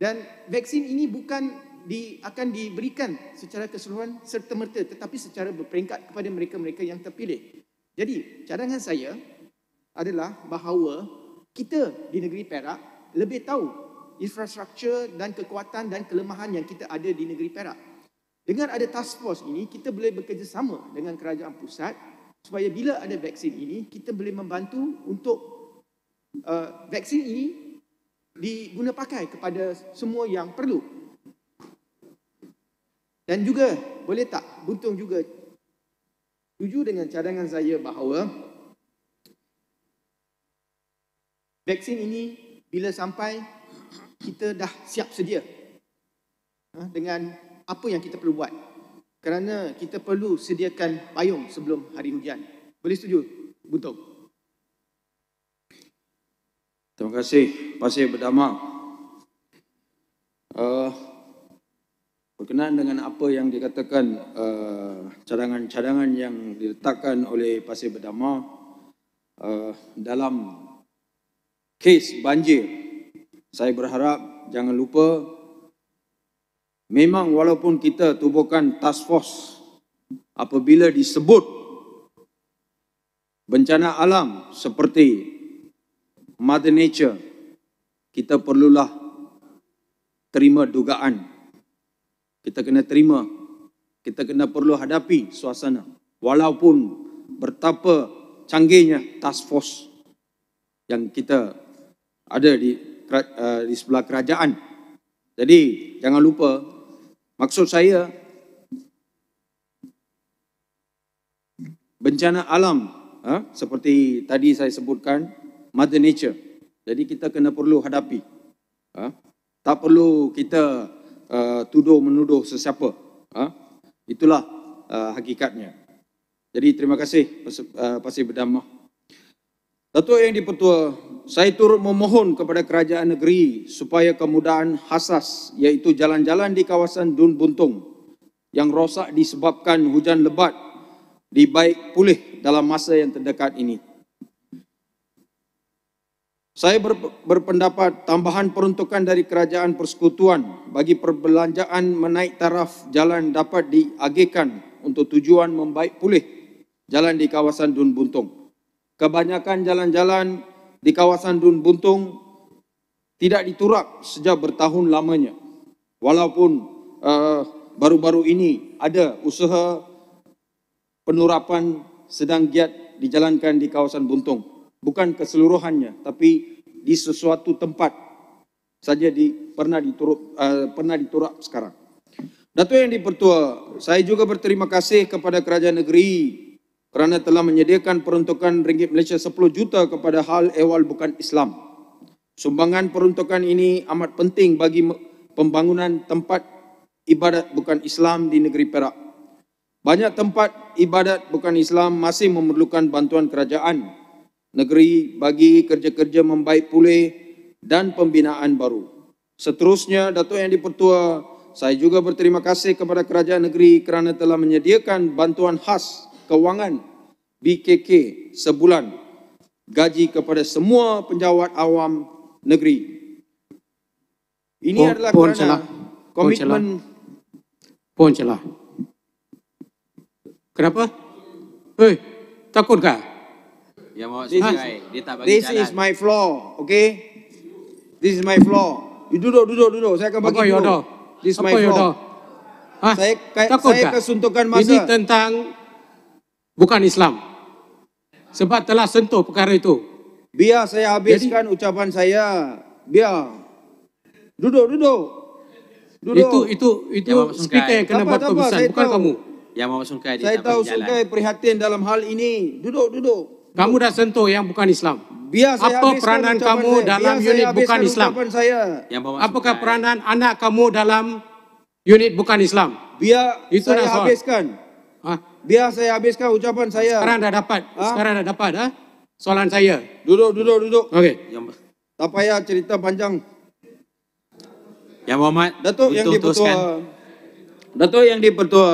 Dan vaksin ini bukan di, akan diberikan secara keseluruhan serta-merta tetapi secara berperingkat kepada mereka-mereka yang terpilih. Jadi cadangan saya adalah bahawa kita di negeri Perak lebih tahu infrastruktur dan kekuatan dan kelemahan yang kita ada di negeri Perak. Dengan ada task force ini, kita boleh bekerjasama dengan kerajaan pusat supaya bila ada vaksin ini, kita boleh membantu untuk uh, vaksin ini diguna pakai kepada semua yang perlu. Dan juga boleh tak buntung juga setuju dengan cadangan saya bahawa vaksin ini bila sampai kita dah siap sedia ha, dengan apa yang kita perlu buat kerana kita perlu sediakan payung sebelum hari hujan. Boleh setuju? Buntung. Terima kasih. Pasir berdama. Uh, eh, berkenaan dengan apa yang dikatakan eh, cadangan-cadangan uh, yang diletakkan oleh Pasir Berdama uh, dalam kes banjir, saya berharap jangan lupa memang walaupun kita tubuhkan task force apabila disebut bencana alam seperti Mother Nature, kita perlulah terima dugaan. Kita kena terima, kita kena perlu hadapi suasana. Walaupun bertapa canggihnya task force yang kita ada di, eh, di sebelah kerajaan. Jadi jangan lupa, maksud saya bencana alam huh, eh, seperti tadi saya sebutkan, Mother Nature. Jadi kita kena perlu hadapi. Ha? Tak perlu kita uh, tuduh menuduh sesiapa. Ha? Itulah uh, hakikatnya. Jadi terima kasih pasti uh, berdamah. Datuk yang dipertua, saya turut memohon kepada kerajaan negeri supaya kemudahan hasas iaitu jalan-jalan di kawasan Dun Buntung yang rosak disebabkan hujan lebat dibaik pulih dalam masa yang terdekat ini. Saya berpendapat tambahan peruntukan dari kerajaan persekutuan bagi perbelanjaan menaik taraf jalan dapat diagihkan untuk tujuan membaik pulih jalan di kawasan Dun Buntung. Kebanyakan jalan-jalan di kawasan Dun Buntung tidak diturap sejak bertahun lamanya. Walaupun eh, baru-baru uh, ini ada usaha penurapan sedang giat dijalankan di kawasan Buntung bukan keseluruhannya tapi di sesuatu tempat saja di pernah diturut uh, pernah diturap sekarang. Datuk Yang Dipertua, saya juga berterima kasih kepada kerajaan negeri kerana telah menyediakan peruntukan ringgit Malaysia 10 juta kepada hal ehwal bukan Islam. Sumbangan peruntukan ini amat penting bagi pembangunan tempat ibadat bukan Islam di negeri Perak. Banyak tempat ibadat bukan Islam masih memerlukan bantuan kerajaan negeri bagi kerja-kerja membaik pulih dan pembinaan baru. Seterusnya, Datuk Yang Dipertua, saya juga berterima kasih kepada Kerajaan Negeri kerana telah menyediakan bantuan khas kewangan BKK sebulan gaji kepada semua penjawat awam negeri. Ini pun, adalah kerana komitmen... Pun celah. Kenapa? Hei, takutkah? Ya Muhammad Sunai. Is, dia tak bagi this jalan. This is my floor. Okay? This is my floor. You duduk, duduk, duduk. Saya akan bagi Apa duduk. This is my floor. Ha? Saya, Takut saya akan suntukan masa. Ini tentang bukan Islam. Sebab telah sentuh perkara itu. Biar saya habiskan Jadi, ucapan saya. Biar. Duduk, duduk. Duduk. Itu itu itu ya, speaker yang kena tapa, buat keputusan bukan tahu. kamu. Yang Saya tahu Sungkai jalan. prihatin dalam hal ini. Duduk, duduk. Kamu dah sentuh yang bukan Islam. Biar saya Apa peranan kamu saya. dalam Biar unit bukan Islam? Saya. Apakah peranan anak kamu dalam unit bukan Islam? Biar Itu saya habiskan. Ha? Biar saya habiskan ucapan saya. Sekarang dah dapat. Ha? Sekarang dah dapat. Ha? Soalan saya. Duduk, duduk, duduk. Okey. Tak payah cerita panjang. Yang Muhammad. Datuk yang di pertua. Datuk yang di pertua.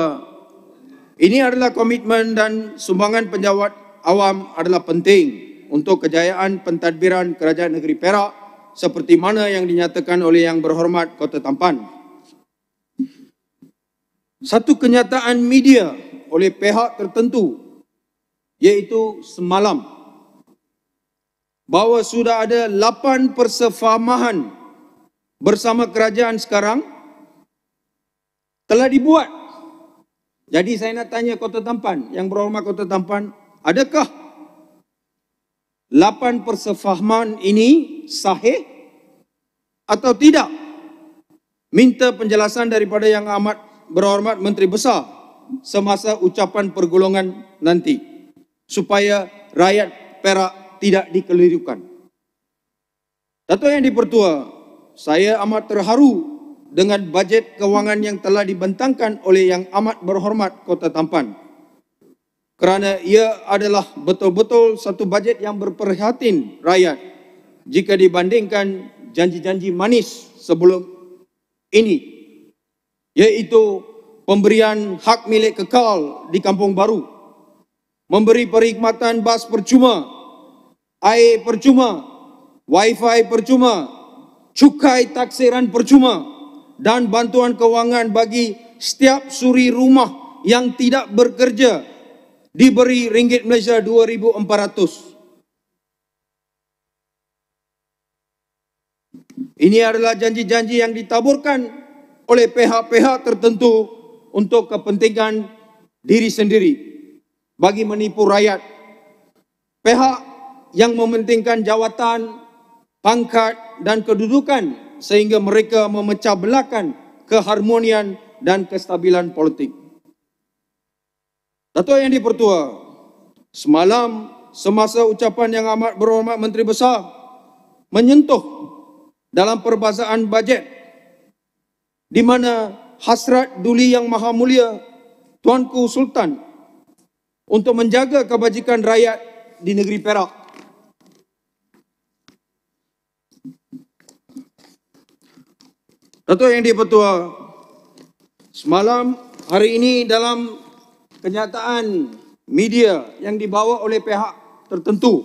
Ini adalah komitmen dan sumbangan penjawat awam adalah penting untuk kejayaan pentadbiran kerajaan negeri Perak seperti mana yang dinyatakan oleh yang berhormat Kota Tampan. Satu kenyataan media oleh pihak tertentu iaitu semalam bahawa sudah ada lapan persefahaman bersama kerajaan sekarang telah dibuat. Jadi saya nak tanya Kota Tampan, yang berhormat Kota Tampan, Adakah lapan persefahaman ini sahih atau tidak? Minta penjelasan daripada yang amat berhormat Menteri Besar semasa ucapan pergolongan nanti supaya rakyat Perak tidak dikelirukan. Datuk Yang Dipertua, saya amat terharu dengan bajet kewangan yang telah dibentangkan oleh yang amat berhormat Kota Tampan kerana ia adalah betul-betul satu bajet yang berperhatin rakyat jika dibandingkan janji-janji manis sebelum ini iaitu pemberian hak milik kekal di kampung baru memberi perkhidmatan bas percuma air percuma wifi percuma cukai taksiran percuma dan bantuan kewangan bagi setiap suri rumah yang tidak bekerja diberi ringgit Malaysia 2400. Ini adalah janji-janji yang ditaburkan oleh pihak-pihak tertentu untuk kepentingan diri sendiri bagi menipu rakyat. Pihak yang mementingkan jawatan, pangkat dan kedudukan sehingga mereka memecah belakan keharmonian dan kestabilan politik. Datuk Yang Dipertua, semalam semasa ucapan yang amat berhormat Menteri Besar menyentuh dalam perbazaan bajet di mana hasrat duli yang maha mulia Tuanku Sultan untuk menjaga kebajikan rakyat di negeri Perak. Datuk Yang Dipertua, semalam hari ini dalam kenyataan media yang dibawa oleh pihak tertentu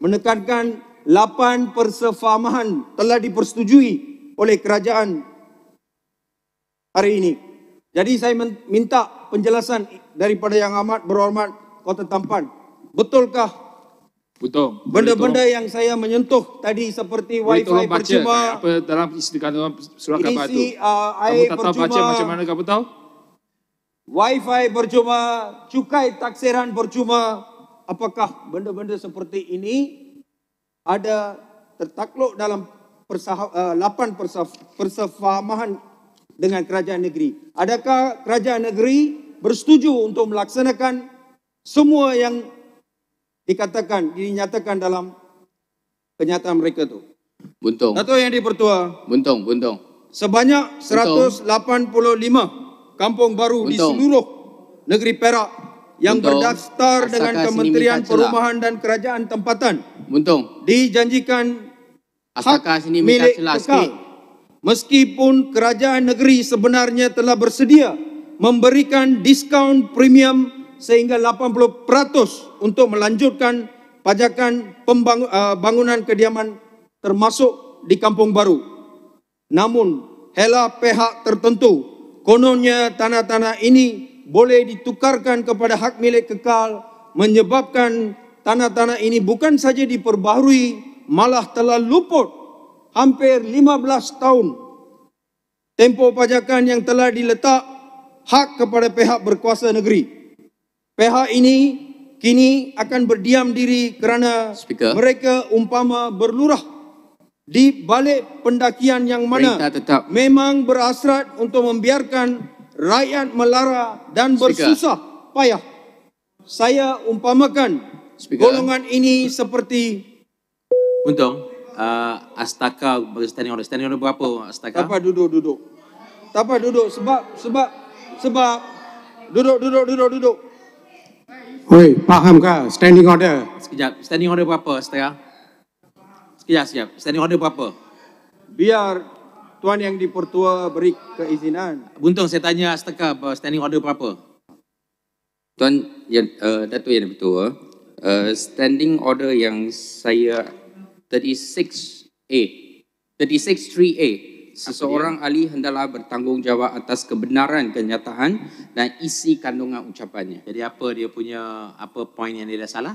menekankan lapan persefahaman telah dipersetujui oleh kerajaan hari ini. Jadi saya minta penjelasan daripada yang amat berhormat Kota Tampan. Betulkah Betul. Benda-benda yang saya menyentuh tadi seperti Boleh wifi percuma. Apa dalam isi kandungan surat khabar itu? uh, Kamu tak percuma. baca macam mana kamu tahu? Wi-Fi percuma, cukai taksiran percuma. Apakah benda-benda seperti ini ada tertakluk dalam eh, lapan persah, persefahaman dengan kerajaan negeri? Adakah kerajaan negeri bersetuju untuk melaksanakan semua yang dikatakan, dinyatakan dalam kenyataan mereka itu? Buntung. Atau yang dipertua? Buntung, buntung. Sebanyak 185. Buntung kampung baru Untung. di seluruh negeri Perak yang Untung. berdaftar Asalkan dengan Kementerian Perumahan dan Kerajaan Tempatan. Untung. Dijanjikan hak milik kekal. Meskipun kerajaan negeri sebenarnya telah bersedia memberikan diskaun premium sehingga 80% untuk melanjutkan pajakan pembangunan eh, kediaman termasuk di kampung baru. Namun, hela pihak tertentu kononnya tanah-tanah ini boleh ditukarkan kepada hak milik kekal menyebabkan tanah-tanah ini bukan saja diperbaharui malah telah luput hampir 15 tahun tempoh pajakan yang telah diletak hak kepada pihak berkuasa negeri pihak ini kini akan berdiam diri kerana Speaker. mereka umpama berlurah di balik pendakian yang mana memang berhasrat untuk membiarkan rakyat melara dan bersusah payah. Saya umpamakan Speaker. golongan ini seperti untung uh, astaka bagi standing order standing order berapa astaka tak apa duduk duduk tak apa duduk sebab sebab sebab duduk duduk duduk duduk Oi, fahamkah standing order? Sekejap, standing order berapa, astaka? Ya, siap, siap. Standing order berapa? Biar Tuan Yang Dipertua beri keizinan. Buntung, saya tanya setengah standing order berapa? Tuan yang, uh, eh, Datuk Yang Dipertua, uh, standing order yang saya 36A, 36-3A, seseorang ahli hendaklah bertanggungjawab atas kebenaran kenyataan dan isi kandungan ucapannya. Jadi apa dia punya, apa poin yang dia dah salah?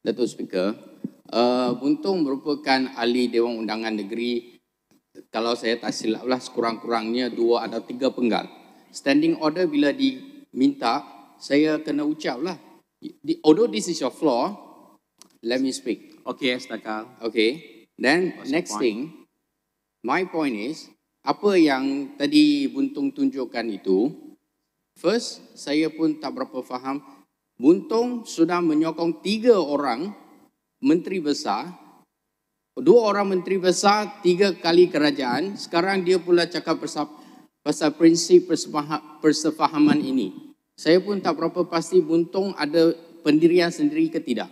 Datuk Speaker, Uh, eh, Untung merupakan ahli Dewan Undangan Negeri kalau saya tak silaplah sekurang-kurangnya dua atau tiga penggal. Standing order bila diminta, saya kena ucaplah. Although this is your floor, let me speak. Okay, setakat. Okay. Then What's next the thing, my point is, apa yang tadi Buntung tunjukkan itu, first, saya pun tak berapa faham, Buntung sudah menyokong tiga orang menteri besar, dua orang menteri besar, tiga kali kerajaan, sekarang dia pula cakap pasal, pasal prinsip persefahaman ini. Saya pun tak berapa pasti Buntung ada pendirian sendiri ke tidak.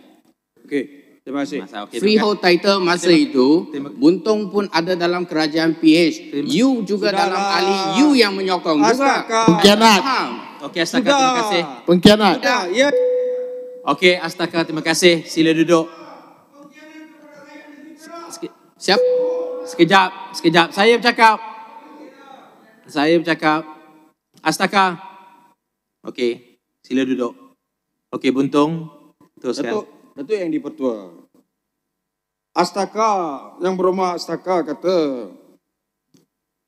Okey, terima kasih. Masa, okay, Freehold kan? title masa terima, itu, terima, Buntung pun ada dalam kerajaan PH. Terima, you juga sudah dalam ahli, you yang menyokong. Astagfirullah. Pengkhianat. Okey, astaga Terima kasih. Pengkhianat. Ya. Okey, astaga Terima kasih. Sila duduk. Siap? Sekejap, sekejap. Saya bercakap. Saya bercakap. Astaka. Okey, sila duduk. Okey, Buntung. Teruskan. Datuk, Datuk yang dipertua. Astaka, yang berumah Astaka kata,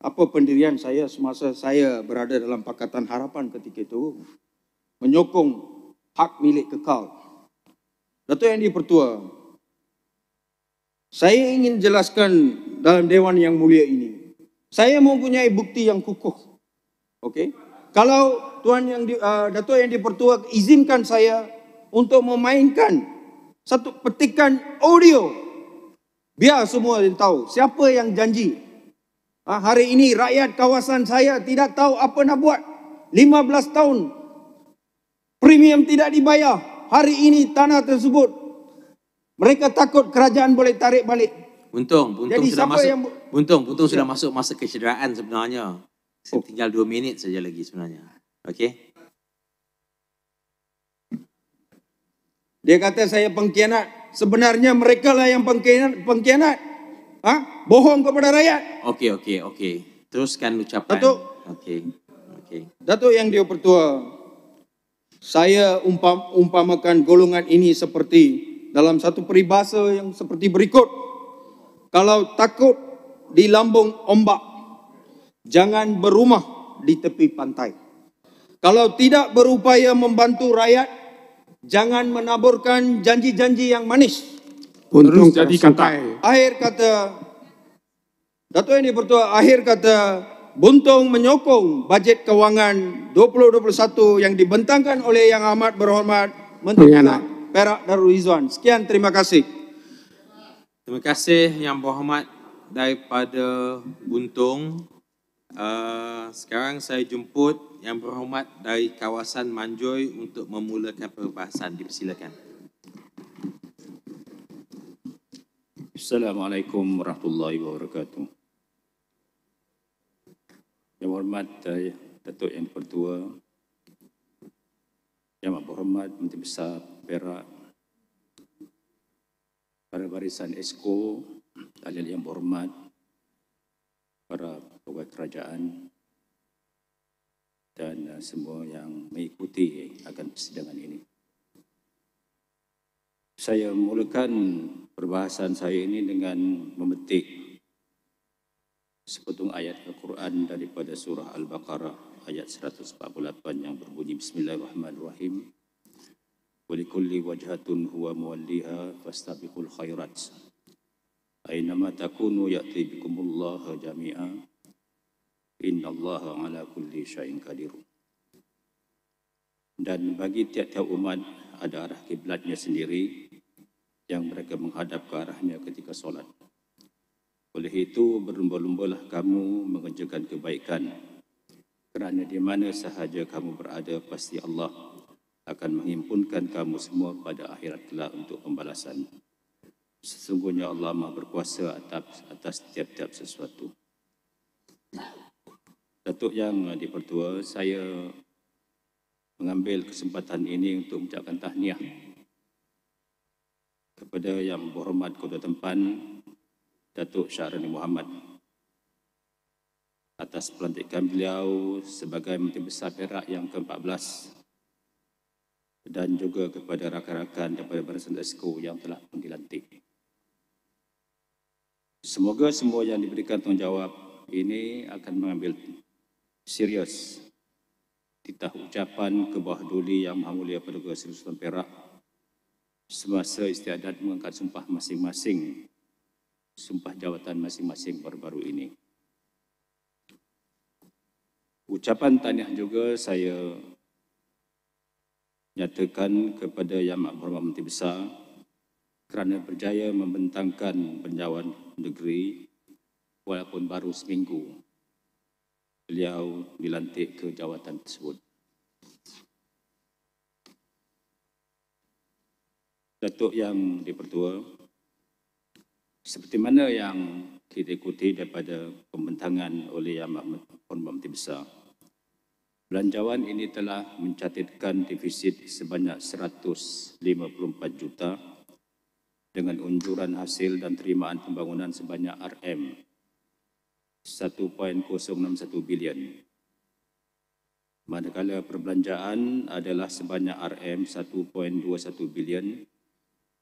apa pendirian saya semasa saya berada dalam Pakatan Harapan ketika itu, menyokong hak milik kekal. Datuk yang dipertua, saya ingin jelaskan dalam Dewan yang mulia ini. Saya mempunyai bukti yang kukuh. Okay? Kalau Tuan yang di, uh, Dato' yang dipertua izinkan saya untuk memainkan satu petikan audio. Biar semua yang tahu siapa yang janji. Uh, hari ini rakyat kawasan saya tidak tahu apa nak buat. 15 tahun premium tidak dibayar. Hari ini tanah tersebut mereka takut kerajaan boleh tarik balik. Untung, untung Jadi sudah masuk. Yang... Untung, untung okay. sudah masuk masa kecederaan sebenarnya. Saya oh. tinggal dua minit saja lagi sebenarnya. Okey. Dia kata saya pengkhianat. Sebenarnya mereka lah yang pengkhianat. pengkhianat. Ha? Bohong kepada rakyat. Okey, okey, okey. Teruskan ucapan. Datuk. Okey. okey. Datuk yang dia pertua. Saya umpam, umpamakan golongan ini seperti dalam satu peribahasa yang seperti berikut. Kalau takut di lambung ombak, jangan berumah di tepi pantai. Kalau tidak berupaya membantu rakyat, jangan menaburkan janji-janji yang manis. Untung jadi kantai. Akhir kata, datuk ini bertuah, akhir kata, Buntung menyokong bajet kewangan 2021 yang dibentangkan oleh Yang Amat Berhormat Menteri Pengenal. Perak Darul Izzuan. Sekian, terima kasih. Terima kasih Yang Berhormat daripada Buntung. Uh, sekarang saya jemput Yang Berhormat dari kawasan Manjoy untuk memulakan perbahasan. Dipersilakan. Assalamualaikum warahmatullahi wabarakatuh. Yang Berhormat dari Datuk Yang Pertua, Yang Berhormat Menteri Besar Perak, para barisan esko, talian yang berhormat, para pegawai kerajaan dan uh, semua yang mengikuti akan persidangan ini. Saya mulakan perbahasan saya ini dengan memetik sepotong ayat Al-Quran daripada surah Al-Baqarah ayat 148 yang berbunyi Bismillahirrahmanirrahim. ولكل وجهة هو موليها فاستبقوا الخيرات أينما تكونوا يأتي بكم الله جميعا إن الله ala kulli shayin قدير dan bagi tiap-tiap umat ada arah kiblatnya sendiri yang mereka menghadap ke arahnya ketika solat. Oleh itu, berlumba kamu mengerjakan kebaikan kerana di mana sahaja kamu berada pasti Allah akan menghimpunkan kamu semua pada akhirat kelak untuk pembalasan. Sesungguhnya Allah Maha berkuasa atas setiap tiap sesuatu. Datuk yang dipertua, saya mengambil kesempatan ini untuk mengucapkan tahniah kepada yang berhormat Ketua Tempan Datuk Syahrani Muhammad atas pelantikan beliau sebagai Menteri Besar Perak yang ke-14 dan juga kepada rakan-rakan daripada Barisan Esko yang telah pun dilantik. Semoga semua yang diberikan tanggungjawab ini akan mengambil serius titah ucapan kebah yang maha mulia Paduka Kesultanan Sultan Perak semasa istiadat mengangkat sumpah masing-masing sumpah jawatan masing-masing baru-baru ini. Ucapan tanya juga saya nyatakan kepada Yang Berhormat Menteri Besar kerana berjaya membentangkan penjawat negeri walaupun baru seminggu beliau dilantik ke jawatan tersebut. Datuk Yang Dipertua, seperti mana yang kita ikuti daripada pembentangan oleh Yang Berhormat Menteri Besar, Belanjawan ini telah mencatatkan defisit sebanyak 154 juta dengan unjuran hasil dan terimaan pembangunan sebanyak RM 1.061 bilion. Manakala perbelanjaan adalah sebanyak RM 1.21 bilion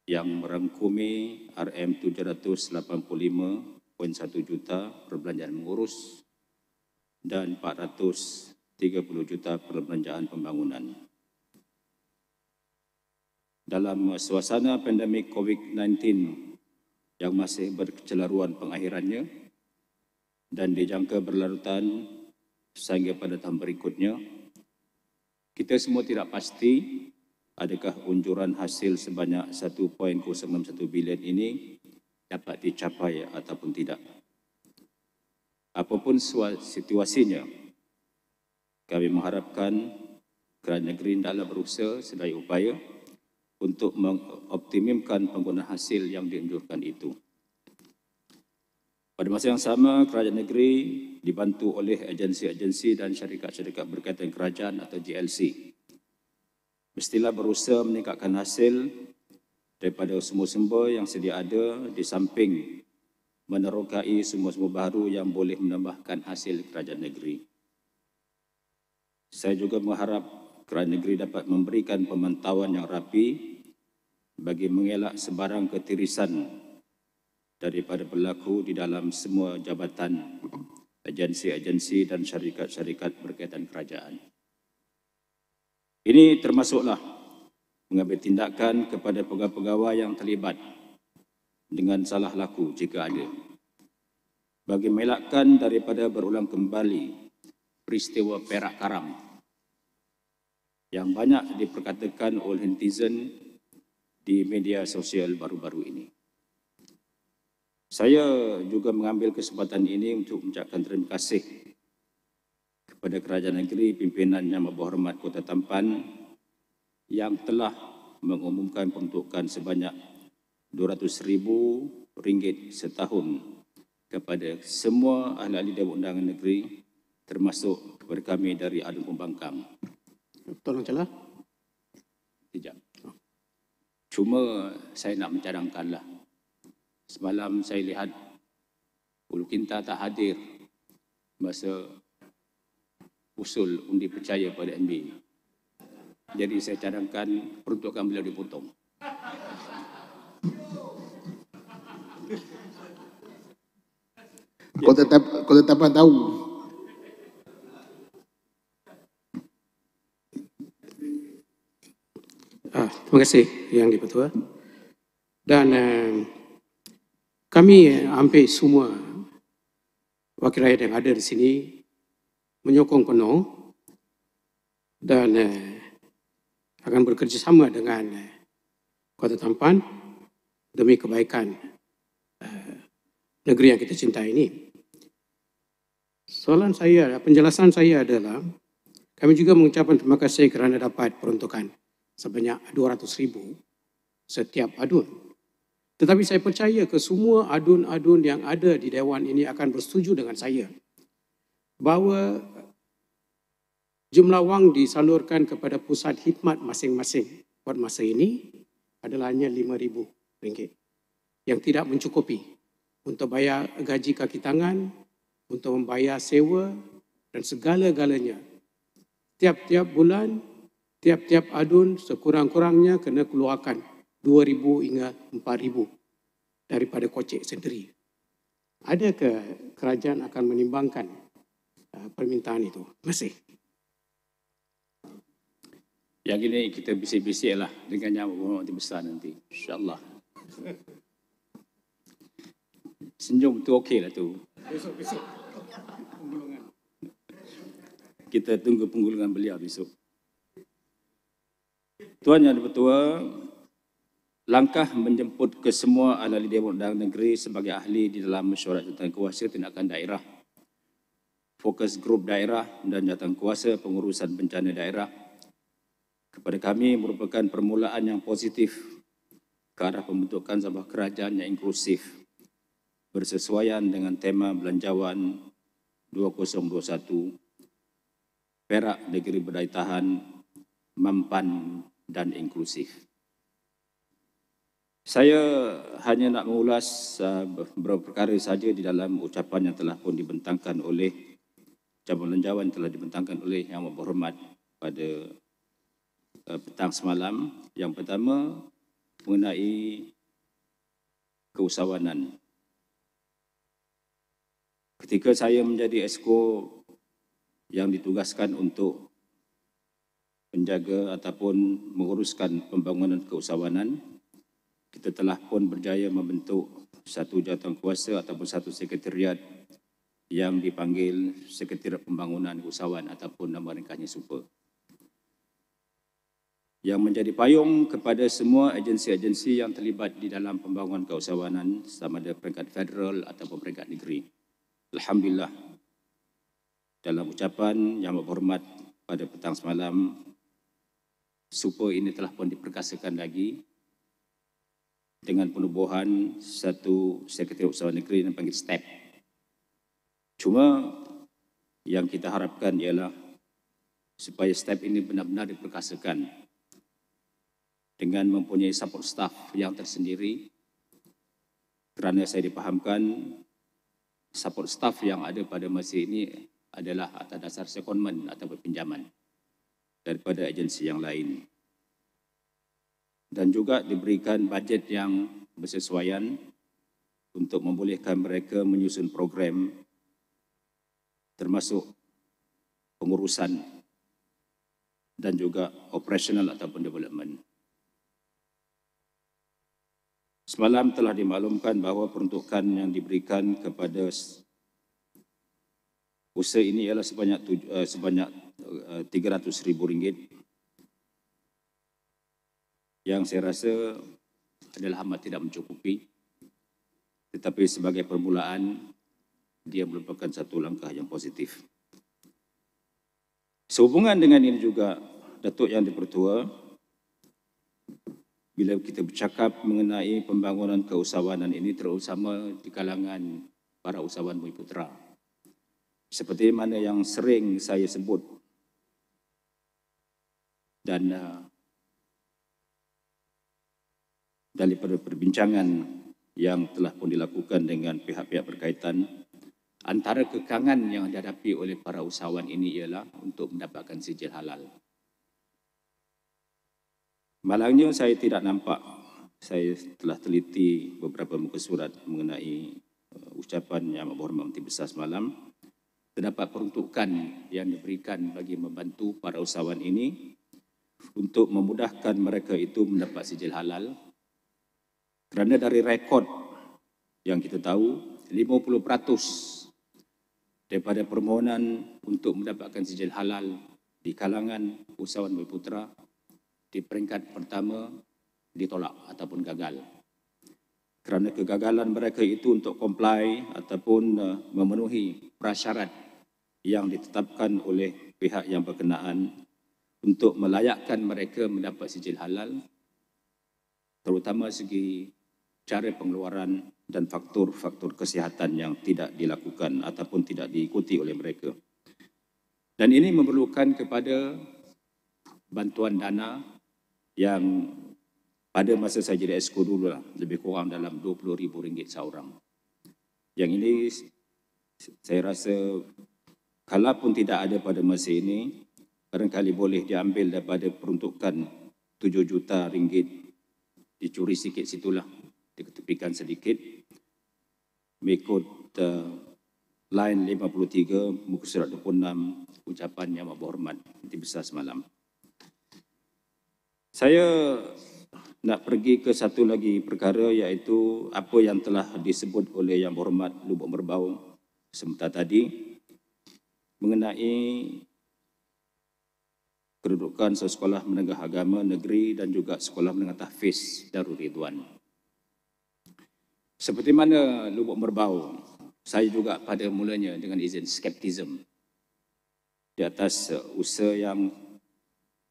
yang merangkumi RM 785.1 juta perbelanjaan mengurus dan 400 30 juta perbelanjaan pembangunan. Dalam suasana pandemik COVID-19 yang masih berkecelaruan pengakhirannya dan dijangka berlarutan sehingga pada tahun berikutnya, kita semua tidak pasti adakah unjuran hasil sebanyak 1.061 bilion ini dapat dicapai ataupun tidak. Apapun situasinya, kami mengharapkan kerajaan negeri dalam berusaha sedaya upaya untuk mengoptimimkan pengguna hasil yang dianjurkan itu. Pada masa yang sama, kerajaan negeri dibantu oleh agensi-agensi dan syarikat-syarikat berkaitan kerajaan atau GLC. Mestilah berusaha meningkatkan hasil daripada semua sumber yang sedia ada di samping menerokai semua-semua baru yang boleh menambahkan hasil kerajaan negeri. Saya juga mengharap kerajaan negeri dapat memberikan pemantauan yang rapi bagi mengelak sebarang ketirisan daripada pelaku di dalam semua jabatan, agensi-agensi dan syarikat-syarikat berkaitan kerajaan. Ini termasuklah mengambil tindakan kepada pegawai-pegawai yang terlibat dengan salah laku jika ada. Bagi melakkan daripada berulang kembali peristiwa Perak Karam yang banyak diperkatakan oleh netizen di media sosial baru-baru ini. Saya juga mengambil kesempatan ini untuk mengucapkan terima kasih kepada Kerajaan Negeri pimpinan Yang Berhormat Kota Tampan yang telah mengumumkan peruntukan sebanyak RM200,000 setahun kepada semua ahli-ahli Dewan Undangan Negeri termasuk kepada kami dari Adun Pembangkang. Tolong celah. Sekejap. Cuma saya nak mencadangkanlah. Semalam saya lihat Ulu Kinta tak hadir masa usul undi percaya pada MB. Jadi saya cadangkan peruntukan beliau dipotong. Kau tetap, kau tetap tahu. Terima kasih Yang Dipertua. Dan eh, kami eh, hampir semua wakil rakyat yang ada di sini menyokong penuh dan eh, akan bekerjasama dengan eh, Kota Tampan demi kebaikan eh, negeri yang kita cinta ini. Soalan saya, penjelasan saya adalah kami juga mengucapkan terima kasih kerana dapat peruntukan sebanyak 200 ribu setiap adun. Tetapi saya percaya ke semua adun-adun yang ada di Dewan ini akan bersetuju dengan saya bahawa jumlah wang disalurkan kepada pusat hikmat masing-masing buat masa ini adalah hanya RM5,000 yang tidak mencukupi untuk bayar gaji kaki tangan, untuk membayar sewa dan segala-galanya. Tiap-tiap bulan tiap-tiap adun sekurang-kurangnya kena keluarkan 2,000 hingga 4,000 daripada kocek sendiri. Adakah kerajaan akan menimbangkan uh, permintaan itu? Masih. Yang ini kita bisik-bisik lah dengan nyamuk mati besar nanti. InsyaAllah. Senyum tu okey lah tu. Besok-besok. Kita tunggu penggulungan beliau besok. Tuan Yang Dipertua, langkah menjemput ke semua ahli Dewan dan Negeri sebagai ahli di dalam mesyuarat jawatan kuasa tindakan daerah, fokus grup daerah dan jawatan kuasa pengurusan bencana daerah kepada kami merupakan permulaan yang positif ke arah pembentukan sebuah kerajaan yang inklusif bersesuaian dengan tema Belanjawan 2021 Perak Negeri Berdaya Tahan Mampan dan inklusif. Saya hanya nak mengulas uh, beberapa perkara saja di dalam ucapan yang telah pun dibentangkan oleh jawapan-jawapan telah dibentangkan oleh Yang Berhormat pada uh, petang semalam. Yang pertama mengenai keusahawanan. Ketika saya menjadi esko yang ditugaskan untuk Penjaga ataupun menguruskan pembangunan keusahawanan. Kita telah pun berjaya membentuk satu jawatan kuasa ataupun satu sekretariat yang dipanggil Sekretariat Pembangunan Usahawan ataupun nama ringkasnya SUPA. Yang menjadi payung kepada semua agensi-agensi yang terlibat di dalam pembangunan keusahawanan sama ada peringkat federal ataupun peringkat negeri. Alhamdulillah, dalam ucapan yang berhormat pada petang semalam, super ini telah pun diperkasakan lagi dengan penubuhan satu Sekretari Usaha Negeri yang panggil STEP. Cuma yang kita harapkan ialah supaya STEP ini benar-benar diperkasakan dengan mempunyai support staff yang tersendiri kerana saya dipahamkan support staff yang ada pada masa ini adalah atas dasar secondment atau pinjaman daripada agensi yang lain dan juga diberikan budget yang bersesuaian untuk membolehkan mereka menyusun program termasuk pengurusan dan juga operasional ataupun development. Semalam telah dimaklumkan bahawa peruntukan yang diberikan kepada usaha ini ialah sebanyak eh, sebanyak eh, RM300,000 ringgit yang saya rasa adalah amat tidak mencukupi tetapi sebagai permulaan dia merupakan satu langkah yang positif. Sehubungan dengan ini juga Datuk Yang Dipertua bila kita bercakap mengenai pembangunan keusahawanan ini terutama di kalangan para usahawan Mui Putra seperti mana yang sering saya sebut dan uh, daripada perbincangan yang telah pun dilakukan dengan pihak-pihak berkaitan antara kekangan yang dihadapi oleh para usahawan ini ialah untuk mendapatkan sijil halal. Malangnya saya tidak nampak saya telah teliti beberapa muka surat mengenai uh, ucapan Yang Berhormat Menteri Besar semalam terdapat peruntukan yang diberikan bagi membantu para usahawan ini untuk memudahkan mereka itu mendapat sijil halal. Kerana dari rekod yang kita tahu, 50% daripada permohonan untuk mendapatkan sijil halal di kalangan usahawan Bumi Putra di peringkat pertama ditolak ataupun gagal. Kerana kegagalan mereka itu untuk comply ataupun uh, memenuhi prasyarat yang ditetapkan oleh pihak yang berkenaan untuk melayakkan mereka mendapat sijil halal terutama segi cara pengeluaran dan faktor-faktor kesihatan yang tidak dilakukan ataupun tidak diikuti oleh mereka. Dan ini memerlukan kepada bantuan dana yang pada masa saya jadi esko dulu lah, lebih kurang dalam RM20,000 seorang. Yang ini saya rasa kalaupun tidak ada pada masa ini, barangkali boleh diambil daripada peruntukan 7 juta ringgit dicuri sikit situlah, diketepikan sedikit. Mengikut uh, lain 53, muka surat 26, ucapan yang berhormat, nanti besar semalam. Saya nak pergi ke satu lagi perkara iaitu apa yang telah disebut oleh Yang Berhormat Lubuk Merbau sementara tadi mengenai kedudukan sekolah menengah agama negeri dan juga sekolah menengah tahfiz Darul Ridwan. Seperti mana lubuk merbau, saya juga pada mulanya dengan izin skeptisme di atas usaha yang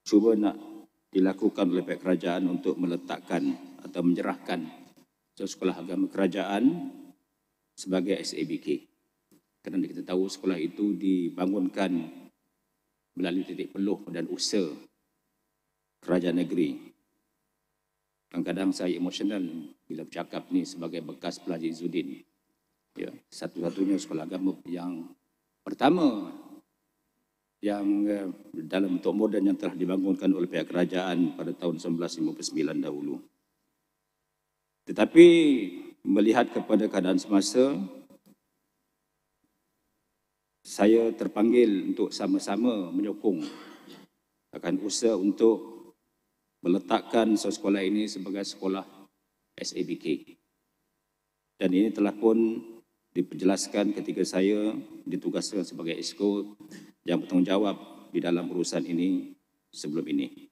cuba nak dilakukan oleh pihak kerajaan untuk meletakkan atau menyerahkan sekolah agama kerajaan sebagai SABK kerana kita tahu sekolah itu dibangunkan melalui titik peluh dan usaha kerajaan negeri. Kadang-kadang saya emosional bila bercakap ni sebagai bekas pelajar Zudin. Ya, satu-satunya sekolah agama yang pertama yang eh, dalam bentuk moden yang telah dibangunkan oleh pihak kerajaan pada tahun 1959 dahulu. Tetapi melihat kepada keadaan semasa, saya terpanggil untuk sama-sama menyokong akan usaha untuk meletakkan sekolah ini sebagai sekolah SABK. Dan ini telah pun diperjelaskan ketika saya ditugaskan sebagai esko yang bertanggungjawab di dalam urusan ini sebelum ini.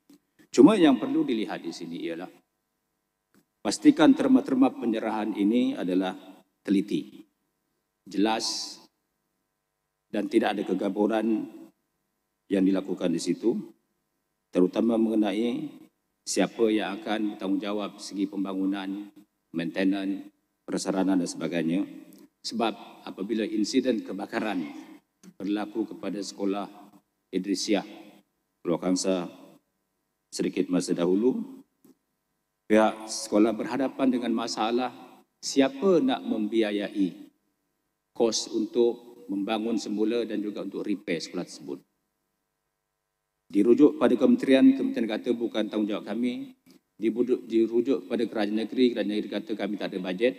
Cuma yang perlu dilihat di sini ialah pastikan terma-terma penyerahan ini adalah teliti, jelas dan tidak ada kegaburan yang dilakukan di situ terutama mengenai siapa yang akan bertanggungjawab segi pembangunan, maintenance, prasarana dan sebagainya sebab apabila insiden kebakaran berlaku kepada sekolah Idrisiah Pulau Kangsa sedikit masa dahulu pihak sekolah berhadapan dengan masalah siapa nak membiayai kos untuk membangun semula dan juga untuk repair sekolah tersebut. Dirujuk pada kementerian, kementerian kata bukan tanggungjawab kami. Dibuduk, dirujuk pada kerajaan negeri, kerajaan negeri kata kami tak ada bajet.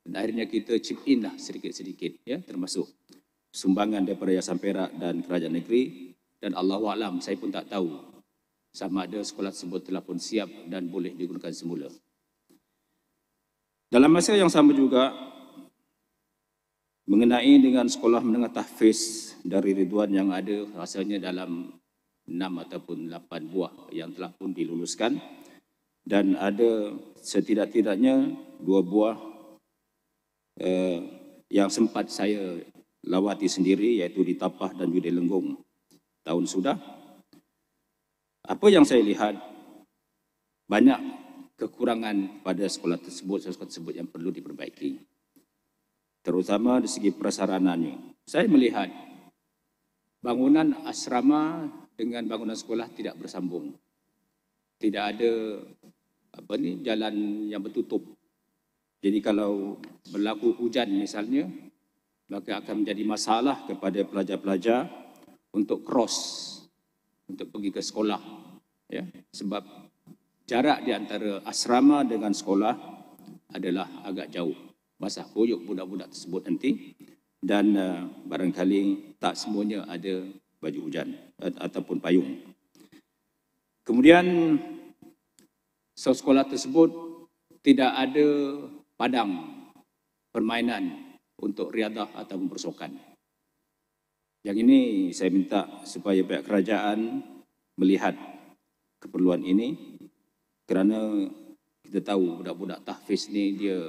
Dan akhirnya kita chip in lah sedikit-sedikit, ya, termasuk sumbangan daripada Yayasan Perak dan kerajaan negeri. Dan Allah Alam, saya pun tak tahu sama ada sekolah tersebut telah pun siap dan boleh digunakan semula. Dalam masa yang sama juga, mengenai dengan sekolah menengah tahfiz dari Ridwan yang ada rasanya dalam enam ataupun lapan buah yang telah pun diluluskan dan ada setidak-tidaknya dua buah eh, yang sempat saya lawati sendiri iaitu di Tapah dan juga di tahun sudah apa yang saya lihat banyak kekurangan pada sekolah tersebut sekolah tersebut yang perlu diperbaiki terutama di segi prasarananya. Saya melihat bangunan asrama dengan bangunan sekolah tidak bersambung. Tidak ada apa ni jalan yang bertutup. Jadi kalau berlaku hujan misalnya, maka akan menjadi masalah kepada pelajar-pelajar untuk cross untuk pergi ke sekolah ya sebab jarak di antara asrama dengan sekolah adalah agak jauh basah boyok budak-budak tersebut nanti dan uh, barangkali tak semuanya ada baju hujan ataupun payung. Kemudian sekolah tersebut tidak ada padang permainan untuk riadah ataupun bersokan. Yang ini saya minta supaya pihak kerajaan melihat keperluan ini kerana kita tahu budak-budak tahfiz ni dia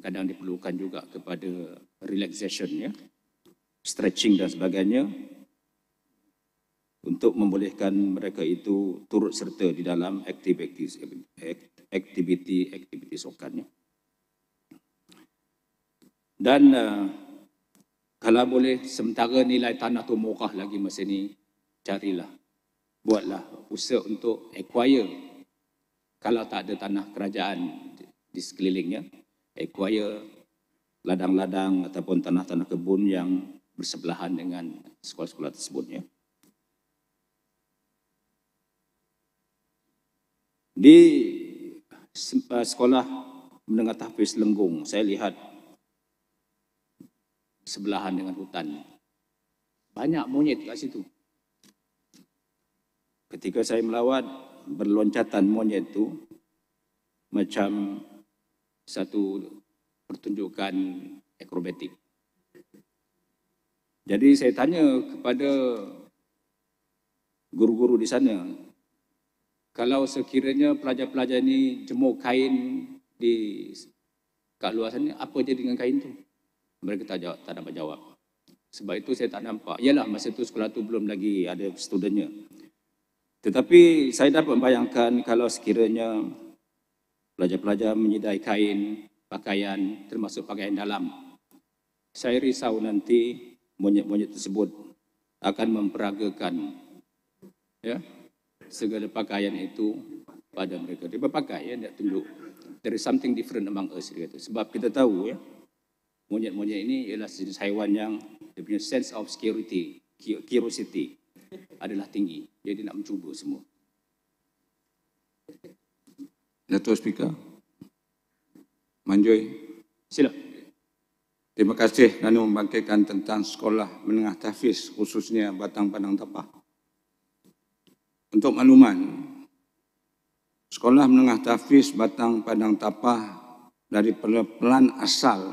kadang diperlukan juga kepada relaxation ya stretching dan sebagainya untuk membolehkan mereka itu turut serta di dalam aktiviti-aktiviti sokannya. Dan uh, kalau boleh sementara nilai tanah tu murah lagi masa ni, carilah, buatlah usaha untuk acquire kalau tak ada tanah kerajaan di sekelilingnya, acquire ladang-ladang ataupun tanah-tanah kebun yang bersebelahan dengan sekolah-sekolah tersebut. Ya. Di eh, sekolah menengah tahfiz Lenggung, saya lihat sebelahan dengan hutan. Banyak monyet di situ. Ketika saya melawat, berloncatan monyet itu macam satu pertunjukan akrobatik. Jadi saya tanya kepada guru-guru di sana, kalau sekiranya pelajar-pelajar ini jemur kain di kat luar sana, apa jadi dengan kain tu? Mereka tak jawab, tak dapat jawab. Sebab itu saya tak nampak. Yalah masa itu sekolah tu belum lagi ada studentnya. Tetapi saya dapat bayangkan kalau sekiranya pelajar-pelajar menyidai kain, pakaian termasuk pakaian dalam. Saya risau nanti monyet-monyet tersebut akan memperagakan ya, segala pakaian itu pada mereka. Dia berpakai, ya, dia tunjuk. There is something different among us, dia Sebab kita tahu, ya, monyet-monyet ini ialah jenis haiwan yang dia punya sense of security, curiosity adalah tinggi. Jadi nak mencuba semua. Datuk Speaker. Manjoy. Sila. Terima kasih kerana membangkitkan tentang sekolah menengah tahfiz khususnya Batang Padang Tapah. Untuk makluman, sekolah menengah tahfiz Batang Padang Tapah dari pelan asal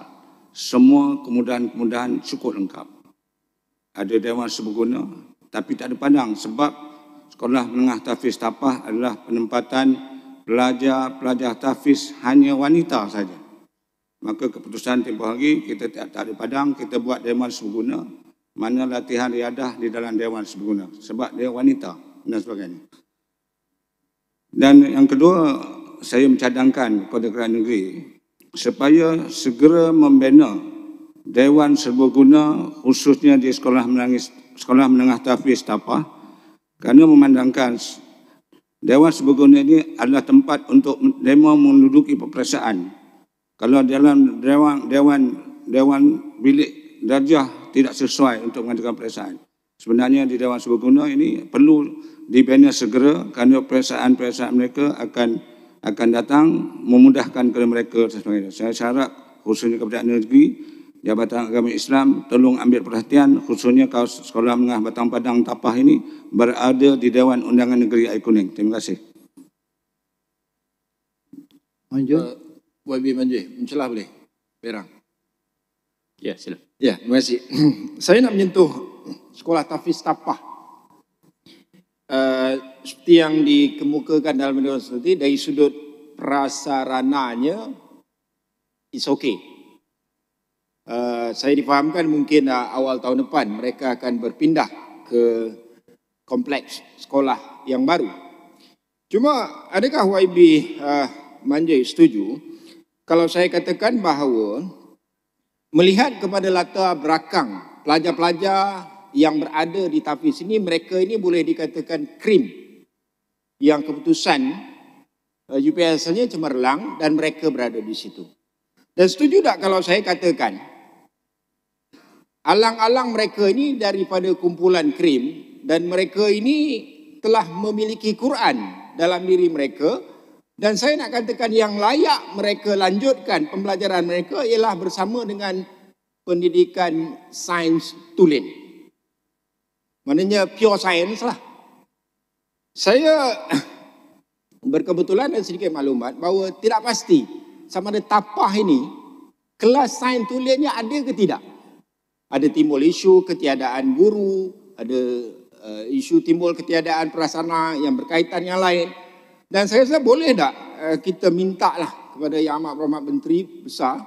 semua kemudahan-kemudahan cukup lengkap. Ada dewan sebeguna, tapi tak ada padang sebab sekolah menengah tahfiz Tapah adalah penempatan pelajar-pelajar tahfiz hanya wanita saja. Maka keputusan tempoh hari kita tak, tak ada padang, kita buat dewan sempurna. Mana latihan riadah di dalam dewan sempurna. Sebab dia wanita dan sebagainya. Dan yang kedua, saya mencadangkan kepada kerajaan negeri supaya segera membina dewan serbaguna khususnya di sekolah menengah sekolah menengah tahfiz tapah kerana memandangkan Dewan sebegini ini adalah tempat untuk demo menduduki peperiksaan. Kalau dalam dewan dewan dewan bilik darjah tidak sesuai untuk mengadakan peperiksaan. Sebenarnya di Dewan Sebeguna ini perlu dibina segera kerana peperiksaan-peperiksaan mereka akan akan datang memudahkan kepada mereka Saya syarat khususnya kepada negeri Jabatan Agama Islam tolong ambil perhatian khususnya kau sekolah menengah Batang Padang Tapah ini berada di Dewan Undangan Negeri Air Kuning. Terima kasih. Manju. Uh, eh, YB Manju, mencelah boleh? Perang. Ya, sila. Ya, terima kasih. Saya nak menyentuh sekolah Tafis Tapah. Uh, seperti yang dikemukakan dalam universiti, dari sudut prasarananya, is okay uh, saya difahamkan mungkin uh, awal tahun depan mereka akan berpindah ke kompleks sekolah yang baru. Cuma adakah YB uh, eh, Manjai setuju kalau saya katakan bahawa melihat kepada latar belakang pelajar-pelajar yang berada di tapis ini, mereka ini boleh dikatakan krim yang keputusan UPSL-nya cemerlang dan mereka berada di situ. Dan setuju tak kalau saya katakan Alang-alang mereka ini daripada kumpulan krim dan mereka ini telah memiliki Quran dalam diri mereka dan saya nak katakan yang layak mereka lanjutkan pembelajaran mereka ialah bersama dengan pendidikan sains tulen. Maknanya pure science lah. Saya berkebetulan dan sedikit maklumat bahawa tidak pasti sama ada tapah ini kelas sains tulennya ada ke tidak ada timbul isu ketiadaan guru, ada uh, isu timbul ketiadaan prasarana yang berkaitan yang lain. Dan saya rasa boleh tak uh, kita minta lah kepada Yang Amat Berhormat Menteri Besar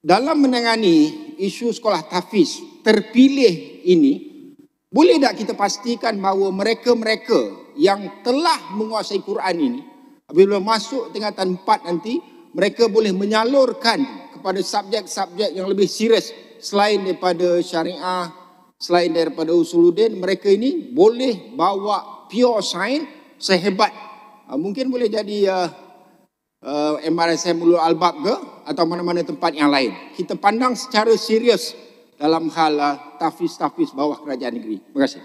dalam menangani isu sekolah tafiz terpilih ini, boleh tak kita pastikan bahawa mereka-mereka yang telah menguasai Quran ini apabila masuk tingkatan 4 nanti mereka boleh menyalurkan kepada subjek-subjek yang lebih serius selain daripada syariah, selain daripada usuludin, mereka ini boleh bawa pure science sehebat. Ah, mungkin boleh jadi uh, ah, uh, ah, MRSM Ulu Albab ke atau mana-mana tempat yang lain. Kita pandang secara serius dalam hal uh, tafis-tafis bawah kerajaan negeri. Terima kasih.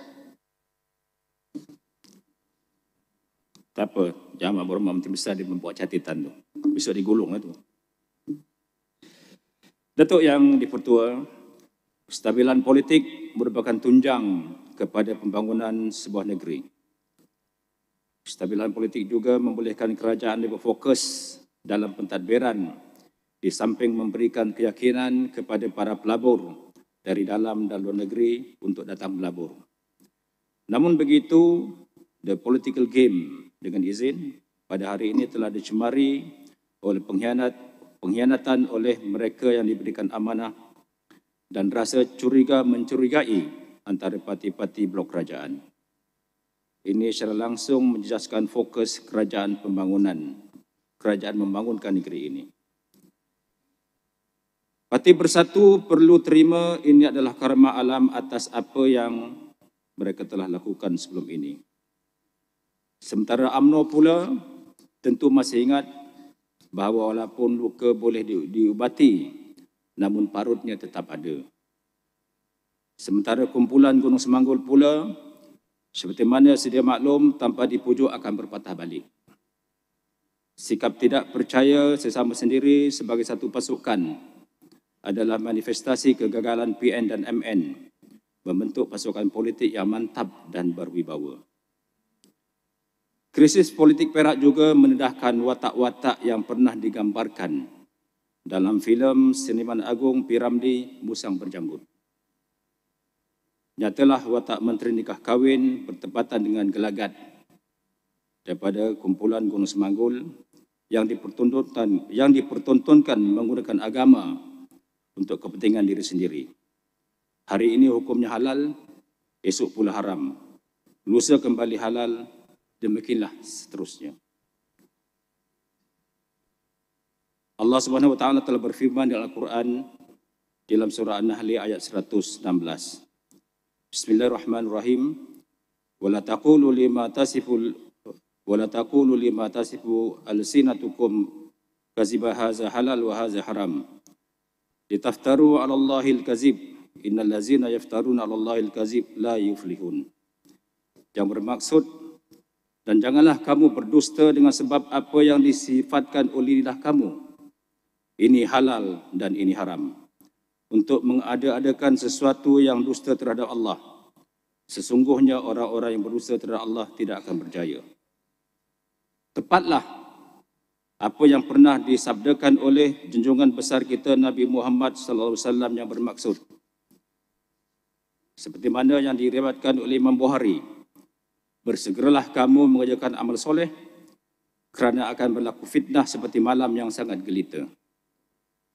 Tak apa, jangan berhormat Menteri Besar dia membuat catatan tu. Besok digulung lah tu. Datuk Yang Dipertua, kestabilan politik merupakan tunjang kepada pembangunan sebuah negeri. Kestabilan politik juga membolehkan kerajaan lebih fokus dalam pentadbiran di samping memberikan keyakinan kepada para pelabur dari dalam dan luar negeri untuk datang melabur. Namun begitu, the political game dengan izin pada hari ini telah dicemari oleh pengkhianat pengkhianatan oleh mereka yang diberikan amanah dan rasa curiga mencurigai antara parti-parti blok kerajaan. Ini secara langsung menjelaskan fokus kerajaan pembangunan, kerajaan membangunkan negeri ini. Parti Bersatu perlu terima ini adalah karma alam atas apa yang mereka telah lakukan sebelum ini. Sementara amno pula tentu masih ingat bahawa walaupun luka boleh di, diubati, namun parutnya tetap ada. Sementara kumpulan Gunung Semanggul pula, seperti mana sedia maklum, tanpa dipujuk akan berpatah balik. Sikap tidak percaya sesama sendiri sebagai satu pasukan adalah manifestasi kegagalan PN dan MN membentuk pasukan politik yang mantap dan berwibawa. Krisis politik Perak juga mendedahkan watak-watak yang pernah digambarkan dalam filem Seniman Agung Piramdi Musang Berjanggut. Nyatalah watak Menteri Nikah Kawin bertepatan dengan gelagat daripada kumpulan Gunung Semanggul yang yang dipertontonkan menggunakan agama untuk kepentingan diri sendiri. Hari ini hukumnya halal, esok pula haram. Lusa kembali halal, demikianlah seterusnya. Allah Subhanahu wa taala telah berfirman dalam Al-Qur'an dalam surah An-Nahl ayat 116. Bismillahirrahmanirrahim. Wala taqulu lima tasiful wala taqulu lima tasifu alsinatukum kaziba hadza halal wa hadza haram. Litaftaru 'ala Allahi al-kazib. Innal ladzina yaftaruna 'ala Allahi al-kazib la yuflihun. Yang bermaksud dan janganlah kamu berdusta dengan sebab apa yang disifatkan oleh lidah kamu. Ini halal dan ini haram. Untuk mengada-adakan sesuatu yang dusta terhadap Allah. Sesungguhnya orang-orang yang berdusta terhadap Allah tidak akan berjaya. Tepatlah apa yang pernah disabdakan oleh junjungan besar kita Nabi Muhammad sallallahu alaihi wasallam yang bermaksud seperti mana yang diriwayatkan oleh Imam Bukhari bersegeralah kamu mengerjakan amal soleh kerana akan berlaku fitnah seperti malam yang sangat gelita.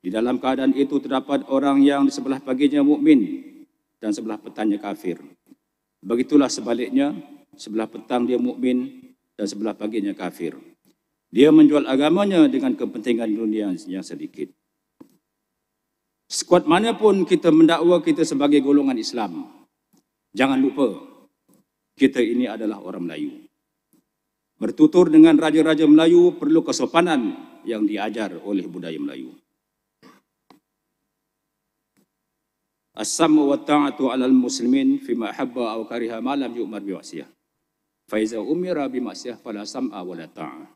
Di dalam keadaan itu terdapat orang yang di sebelah paginya mukmin dan sebelah petangnya kafir. Begitulah sebaliknya, sebelah petang dia mukmin dan sebelah paginya kafir. Dia menjual agamanya dengan kepentingan dunia yang sedikit. Sekuat manapun kita mendakwa kita sebagai golongan Islam, jangan lupa kita ini adalah orang Melayu. Bertutur dengan raja-raja Melayu perlu kesopanan yang diajar oleh budaya Melayu. As-sam wa ta'atu 'alal muslimin fi ma habba aw kariha ma lam yu'mar bi wasiyah. umira bi ma'siyah sam'a wa la ta'ah.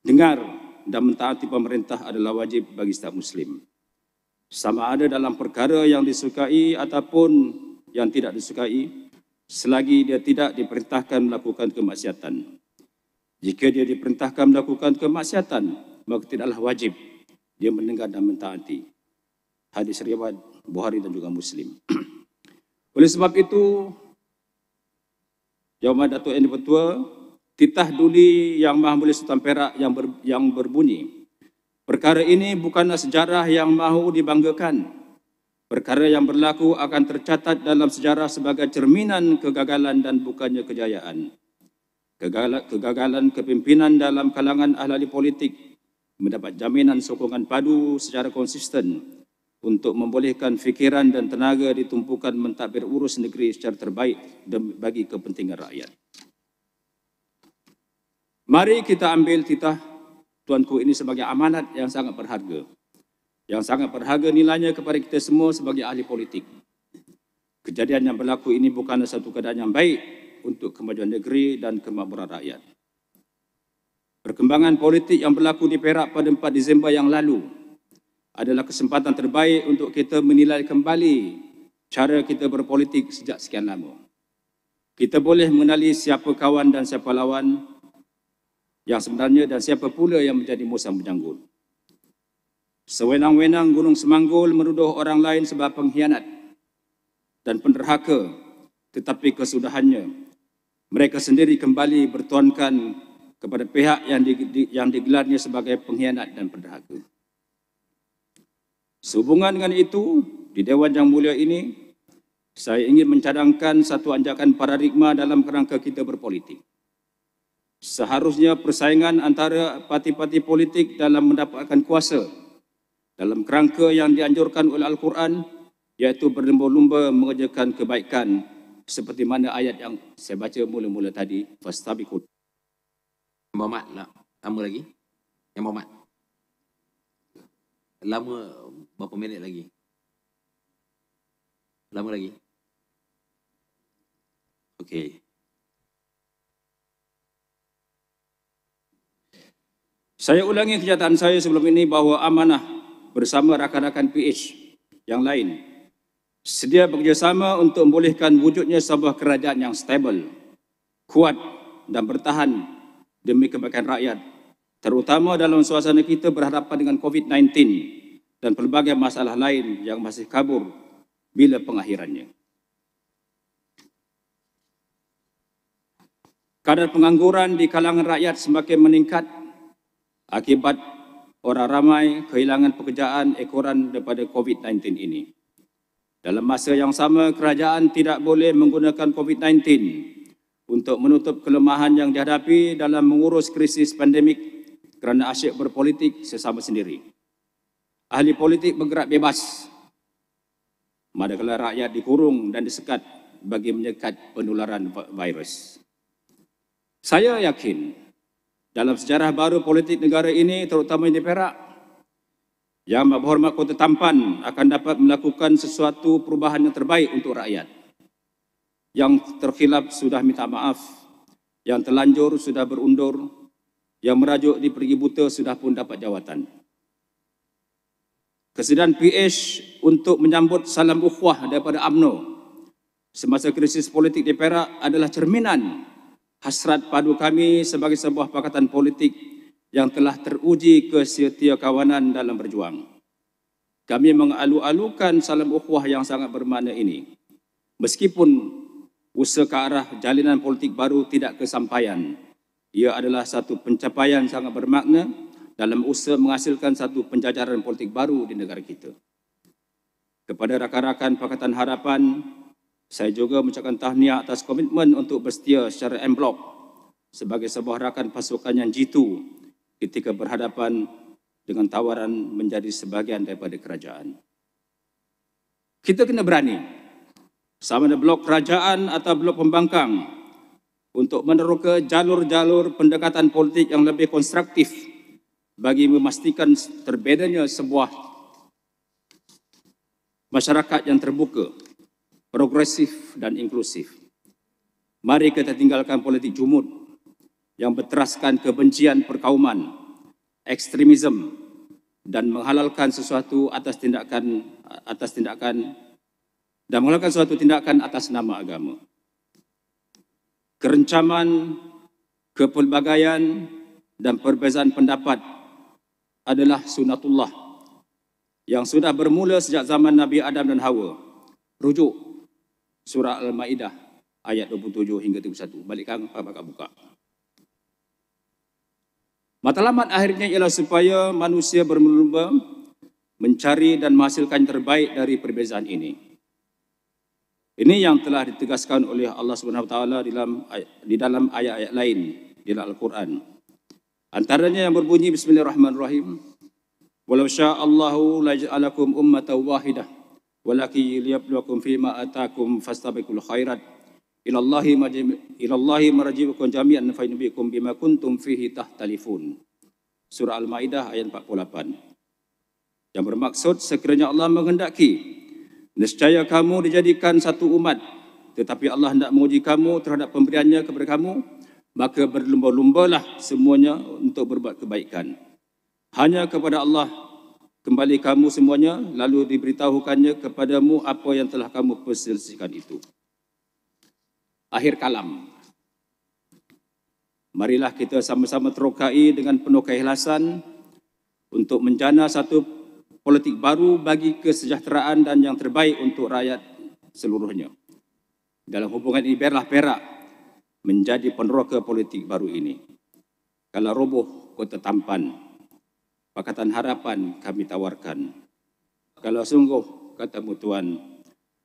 Dengar dan mentaati pemerintah adalah wajib bagi setiap muslim sama ada dalam perkara yang disukai ataupun yang tidak disukai selagi dia tidak diperintahkan melakukan kemaksiatan. Jika dia diperintahkan melakukan kemaksiatan, maka tidaklah wajib dia mendengar dan mentaati. Hadis riwayat Bukhari dan juga Muslim. Oleh sebab itu, Jawaban Datuk Yang Dipertua, titah duli yang Maha Mulia Sultan Perak yang, ber, yang berbunyi, Perkara ini bukanlah sejarah yang mahu dibanggakan. Perkara yang berlaku akan tercatat dalam sejarah sebagai cerminan kegagalan dan bukannya kejayaan. Kegagalan kepimpinan dalam kalangan ahli politik mendapat jaminan sokongan padu secara konsisten untuk membolehkan fikiran dan tenaga ditumpukan mentadbir urus negeri secara terbaik bagi kepentingan rakyat. Mari kita ambil titah tuanku ini sebagai amanat yang sangat berharga. Yang sangat berharga nilainya kepada kita semua sebagai ahli politik. Kejadian yang berlaku ini bukanlah satu keadaan yang baik untuk kemajuan negeri dan kemakmuran rakyat. Perkembangan politik yang berlaku di Perak pada 4 Disember yang lalu adalah kesempatan terbaik untuk kita menilai kembali cara kita berpolitik sejak sekian lama. Kita boleh mengenali siapa kawan dan siapa lawan, yang sebenarnya dan siapa pula yang menjadi musang berjanggut. Sewenang-wenang Gunung Semanggul meruduh orang lain sebab pengkhianat dan penderhaka tetapi kesudahannya mereka sendiri kembali bertuankan kepada pihak yang yang digelarnya sebagai pengkhianat dan penderhaka. Sehubungan dengan itu, di Dewan Yang Mulia ini, saya ingin mencadangkan satu anjakan paradigma dalam kerangka kita berpolitik. Seharusnya persaingan antara parti-parti politik dalam mendapatkan kuasa dalam kerangka yang dianjurkan oleh Al-Quran iaitu berlumba-lumba mengerjakan kebaikan seperti mana ayat yang saya baca mula-mula tadi fastabiqut. Muhammad nak lama lagi? Yang Muhammad. Lama berapa minit lagi? Lama lagi? Okey. Saya ulangi kenyataan saya sebelum ini bahawa amanah bersama rakan-rakan PH yang lain sedia bekerjasama untuk membolehkan wujudnya sebuah kerajaan yang stabil, kuat dan bertahan demi kebaikan rakyat terutama dalam suasana kita berhadapan dengan COVID-19 dan pelbagai masalah lain yang masih kabur bila pengakhirannya. Kadar pengangguran di kalangan rakyat semakin meningkat akibat orang ramai kehilangan pekerjaan ekoran daripada COVID-19 ini. Dalam masa yang sama, kerajaan tidak boleh menggunakan COVID-19 untuk menutup kelemahan yang dihadapi dalam mengurus krisis pandemik kerana asyik berpolitik sesama sendiri. Ahli politik bergerak bebas, manakala rakyat dikurung dan disekat bagi menyekat penularan virus. Saya yakin dalam sejarah baru politik negara ini terutama di Perak yang berhormat Kota Tampan akan dapat melakukan sesuatu perubahan yang terbaik untuk rakyat yang terkhilaf sudah minta maaf yang terlanjur sudah berundur yang merajuk di pergi buta sudah pun dapat jawatan Kesedaran PH untuk menyambut salam ukhwah daripada UMNO semasa krisis politik di Perak adalah cerminan hasrat padu kami sebagai sebuah pakatan politik yang telah teruji kesetia kawanan dalam berjuang. Kami mengalu-alukan salam ukhwah yang sangat bermakna ini. Meskipun usaha ke arah jalinan politik baru tidak kesampaian, ia adalah satu pencapaian sangat bermakna dalam usaha menghasilkan satu penjajaran politik baru di negara kita. Kepada rakan-rakan Pakatan Harapan, saya juga mengucapkan tahniah atas komitmen untuk bersetia secara en bloc sebagai sebuah rakan pasukan yang jitu ketika berhadapan dengan tawaran menjadi sebahagian daripada kerajaan. Kita kena berani sama ada blok kerajaan atau blok pembangkang untuk meneroka jalur-jalur pendekatan politik yang lebih konstruktif bagi memastikan terbedanya sebuah masyarakat yang terbuka progresif dan inklusif. Mari kita tinggalkan politik jumud yang berteraskan kebencian perkauman, ekstremisme dan menghalalkan sesuatu atas tindakan atas tindakan dan melakukan suatu tindakan atas nama agama. Kerencaman, kepelbagaian dan perbezaan pendapat adalah sunatullah yang sudah bermula sejak zaman Nabi Adam dan Hawa. Rujuk surah Al-Maidah ayat 27 hingga 31. Balikkan apa buka. Matlamat akhirnya ialah supaya manusia berlumba mencari dan menghasilkan terbaik dari perbezaan ini. Ini yang telah ditegaskan oleh Allah Subhanahu taala di dalam di dalam ayat-ayat lain di dalam Al-Quran. Antaranya yang berbunyi bismillahirrahmanirrahim. Walau syaa Allahu laj'alakum ummatan wahidah walaki liyabluwakum fima atakum fastabikul khairat ilallahi marjim, ilallahi marjiwakum jami'an fainubikum bima kuntum fihi tahtalifun surah al-maidah ayat 48 yang bermaksud sekiranya Allah menghendaki nescaya kamu dijadikan satu umat tetapi Allah hendak menguji kamu terhadap pemberiannya kepada kamu maka berlumba-lumbalah semuanya untuk berbuat kebaikan hanya kepada Allah kembali kamu semuanya lalu diberitahukannya kepadamu apa yang telah kamu perselisihkan itu. Akhir kalam. Marilah kita sama-sama terokai dengan penuh keikhlasan untuk menjana satu politik baru bagi kesejahteraan dan yang terbaik untuk rakyat seluruhnya. Dalam hubungan ini, biarlah perak menjadi peneroka politik baru ini. Kalau roboh, kota tampan. Pakatan Harapan kami tawarkan. Kalau sungguh, katamu Tuan,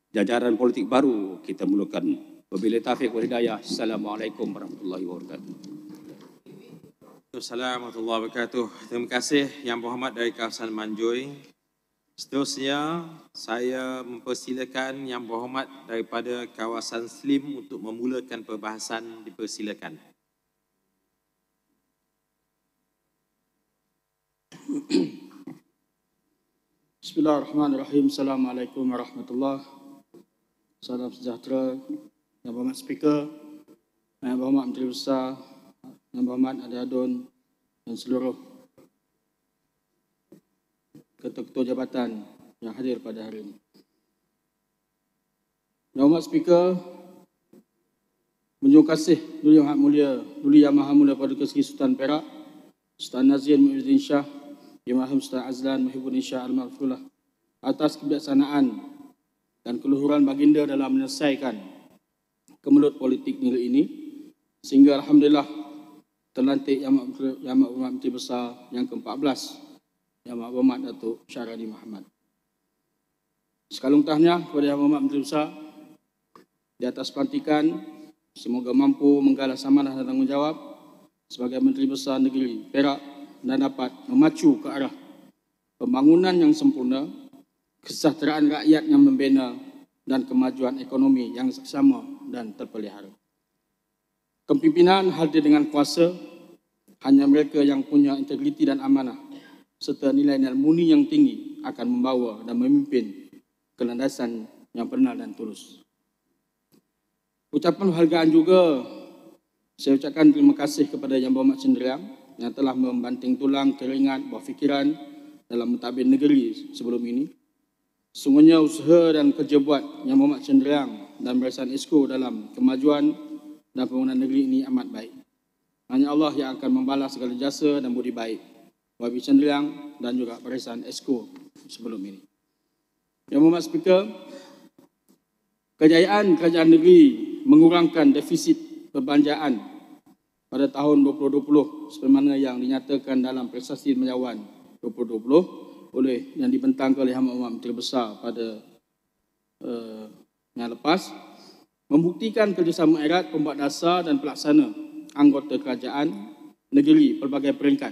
jajaran politik baru kita mulakan. Wabila Taufiq wa Hidayah. Assalamualaikum warahmatullahi wabarakatuh. Assalamualaikum warahmatullahi wabarakatuh. Terima kasih Yang Berhormat dari kawasan Manjoy. Seterusnya, saya mempersilakan Yang Berhormat daripada kawasan Slim untuk memulakan perbahasan dipersilakan. Bismillahirrahmanirrahim. Assalamualaikum warahmatullahi Salam sejahtera. Yang berhormat speaker, yang berhormat Menteri Besar, yang berhormat Adi dan seluruh ketua-ketua jabatan yang hadir pada hari ini. Yang berhormat speaker, menjunjung kasih Duli Yang Mulia, Duli Yang Maha Mulia Paduka Seri Sultan Perak, Sultan Nazir Muhyiddin Shah, Imam Ustaz Azlan Muhyiddin Shah al atas kebiasaan dan keluhuran baginda dalam menyelesaikan kemelut politik negeri ini sehingga alhamdulillah terlantik Yang Amat Hormat Menteri Besar yang ke-14 Yang Amat Hormat Datuk Syahrani Muhammad. Sekalung tahniah kepada Yang Amat Menteri Besar di atas pelantikan semoga mampu menggalas amanah dan tanggungjawab sebagai Menteri Besar Negeri Perak dan dapat memacu ke arah pembangunan yang sempurna, kesejahteraan rakyat yang membina dan kemajuan ekonomi yang seksama dan terpelihara. Kepimpinan hadir dengan kuasa hanya mereka yang punya integriti dan amanah serta nilai-nilai muni yang tinggi akan membawa dan memimpin kelandasan yang benar dan tulus. Ucapan penghargaan juga saya ucapkan terima kasih kepada Yang Berhormat Cenderang yang telah membanting tulang, keringat, fikiran dalam mentadbir negeri sebelum ini. Sungguhnya usaha dan kerja buat Yang Muhammad Cenderang dan Barisan Esko dalam kemajuan dan pembangunan negeri ini amat baik. Hanya Allah yang akan membalas segala jasa dan budi baik Wabi Cenderang dan juga Barisan Esko sebelum ini. Yang Muhammad Speaker, kejayaan kerajaan negeri mengurangkan defisit perbanjaan pada tahun 2020 sebagaimana yang dinyatakan dalam prestasi menyawan 2020 oleh yang dibentangkan oleh Hamad Umar Menteri Besar pada uh, yang lepas membuktikan kerjasama erat pembuat dasar dan pelaksana anggota kerajaan negeri pelbagai peringkat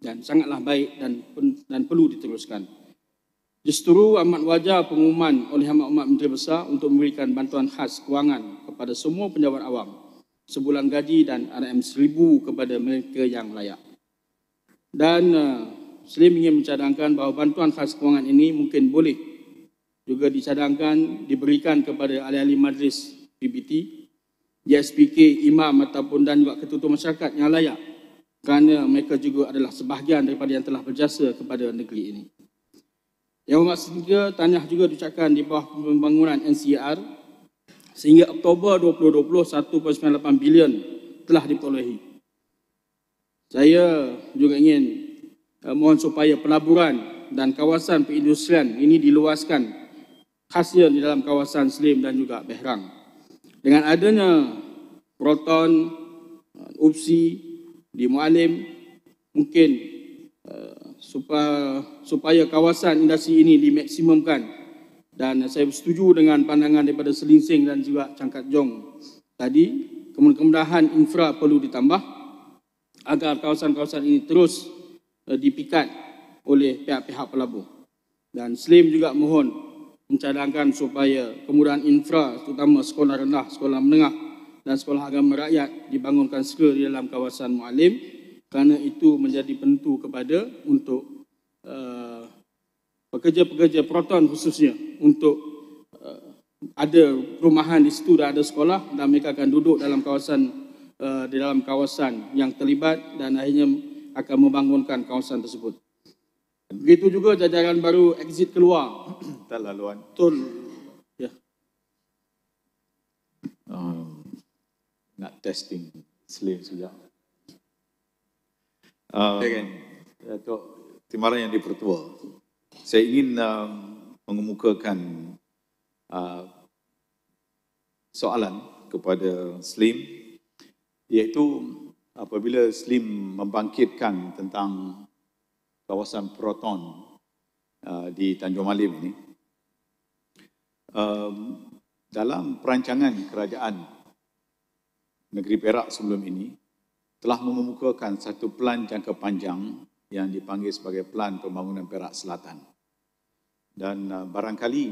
dan sangatlah baik dan dan perlu diteruskan. Justeru amat wajar pengumuman oleh Hamad Umar Menteri Besar untuk memberikan bantuan khas kewangan kepada semua penjawat awam sebulan gaji dan RM1,000 kepada mereka yang layak. Dan uh, Slim ingin mencadangkan bahawa bantuan khas kewangan ini mungkin boleh juga dicadangkan diberikan kepada ahli-ahli majlis PBT, JSPK, imam ataupun dan juga ketua masyarakat yang layak kerana mereka juga adalah sebahagian daripada yang telah berjasa kepada negeri ini. Yang memaksa juga, tanya juga diucapkan di bawah pembangunan NCR sehingga Oktober 2020 1.98 bilion telah diperolehi. Saya juga ingin uh, mohon supaya pelaburan dan kawasan perindustrian ini diluaskan khasnya di dalam kawasan Selim dan juga Behrang. Dengan adanya Proton, eh, UPSI di Mualim, mungkin uh, eh, supaya, supaya kawasan industri ini dimaksimumkan dan saya setuju dengan pandangan daripada Selingsing dan juga Cangkat Jong tadi kemudahan infra perlu ditambah agar kawasan-kawasan ini terus eh, dipikat oleh pihak-pihak pelabur dan Slim juga mohon mencadangkan supaya kemudahan infra terutama sekolah rendah, sekolah menengah dan sekolah agama rakyat dibangunkan segera di dalam kawasan mu'alim kerana itu menjadi penentu kepada untuk eh, pekerja-pekerja proton khususnya untuk uh, ada perumahan di situ dan ada sekolah dan mereka akan duduk dalam kawasan uh, di dalam kawasan yang terlibat dan akhirnya akan membangunkan kawasan tersebut. Begitu juga jajaran baru exit keluar. Tak laluan. Betul. Ya. Um, nak testing slave sudah. Um, okay, kan? Datuk, timaran yang dipertua saya ingin uh, mengemukakan uh, soalan kepada Slim iaitu apabila Slim membangkitkan tentang kawasan Proton uh, di Tanjung Malim ini uh, dalam perancangan kerajaan negeri Perak sebelum ini telah mengemukakan satu pelan jangka panjang yang dipanggil sebagai Plan Pembangunan Perak Selatan. Dan uh, barangkali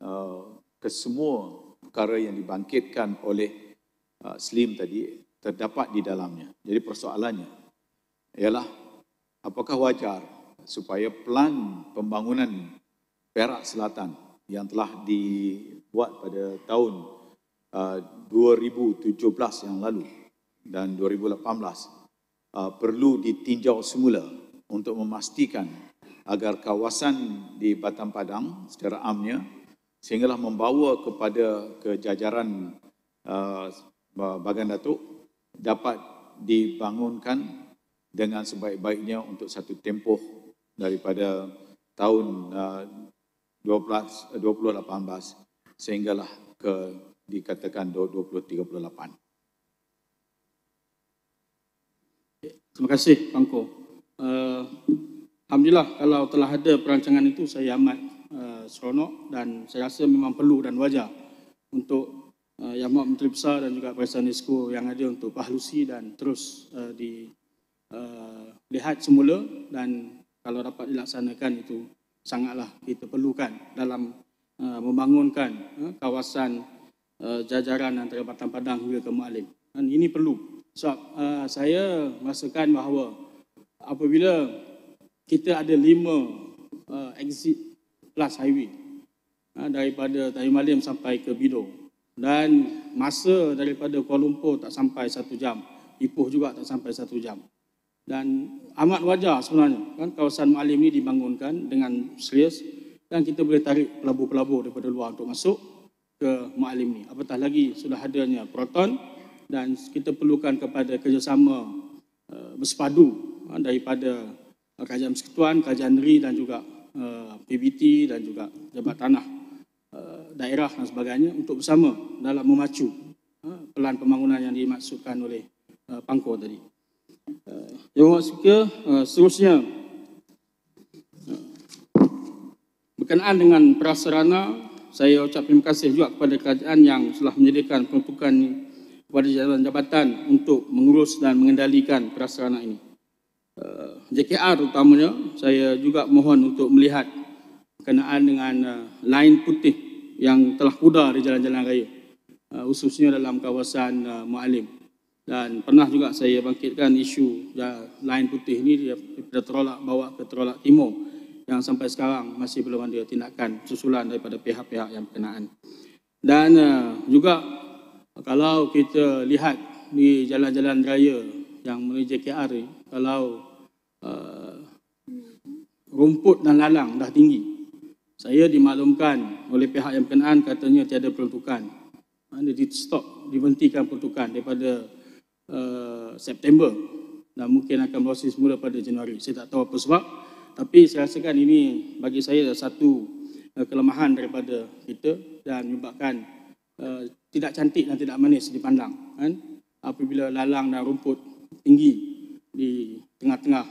uh, kesemua perkara yang dibangkitkan oleh uh, Slim tadi terdapat di dalamnya. Jadi persoalannya ialah apakah wajar supaya Plan Pembangunan Perak Selatan yang telah dibuat pada tahun uh, 2017 yang lalu dan 2018 uh, perlu ditinjau semula untuk memastikan agar kawasan di Batam Padang secara amnya sehinggalah membawa kepada kejajaran uh, Bagan Datuk dapat dibangunkan dengan sebaik-baiknya untuk satu tempoh daripada tahun uh, 2018 eh, sehinggalah ke dikatakan 2038. Terima kasih, Pangko. Eh, Alhamdulillah kalau telah ada perancangan itu saya amat uh, seronok dan saya rasa memang perlu dan wajar untuk uh, Yang Mahu Menteri Besar dan juga Presiden Nisku yang ada untuk pahlusi dan terus uh, dilihat uh, semula dan kalau dapat dilaksanakan itu sangatlah kita perlukan dalam uh, membangunkan uh, kawasan uh, jajaran antara Batang Padang hingga ke Mualim. Dan ini perlu sebab uh, saya merasakan bahawa apabila kita ada lima uh, exit plus highway uh, daripada Tari Malim sampai ke Bido dan masa daripada Kuala Lumpur tak sampai satu jam Ipoh juga tak sampai satu jam dan amat wajar sebenarnya kan kawasan Malim ini dibangunkan dengan serius dan kita boleh tarik pelabur-pelabur daripada luar untuk masuk ke Malim ni. apatah lagi sudah adanya proton dan kita perlukan kepada kerjasama uh, bersepadu Eh, daripada eh, kajian persekutuan, kajian negeri dan juga eh, PBT dan juga Jabat Tanah daerah dan sebagainya untuk bersama dalam memacu pelan pembangunan yang dimaksudkan oleh Pangko tadi. Yang maksudnya, seterusnya, berkenaan dengan prasarana, saya ucap terima kasih juga kepada kerajaan yang telah menyediakan pembukaan kepada jalan jabatan untuk mengurus dan mengendalikan prasarana ini. Eh, JKR utamanya saya juga mohon untuk melihat berkenaan dengan eh, line putih yang telah pudar di jalan-jalan raya eh, khususnya dalam kawasan Mualim dan pernah juga saya bangkitkan isu line putih ini daripada terolak bawa ke terolak timur yang sampai sekarang masih belum ada tindakan susulan daripada pihak-pihak yang berkenaan dan juga kalau kita lihat di jalan-jalan raya yang menuju JKR kalau uh, rumput dan lalang dah tinggi. Saya dimaklumkan oleh pihak yang berkenaan katanya tiada peruntukan. Mana di stop, dihentikan peruntukan daripada uh, September dan mungkin akan berlaku semula pada Januari. Saya tak tahu apa sebab tapi saya rasakan ini bagi saya satu uh, kelemahan daripada kita dan menyebabkan uh, tidak cantik dan tidak manis dipandang. Kan? Apabila lalang dan rumput tinggi di tengah-tengah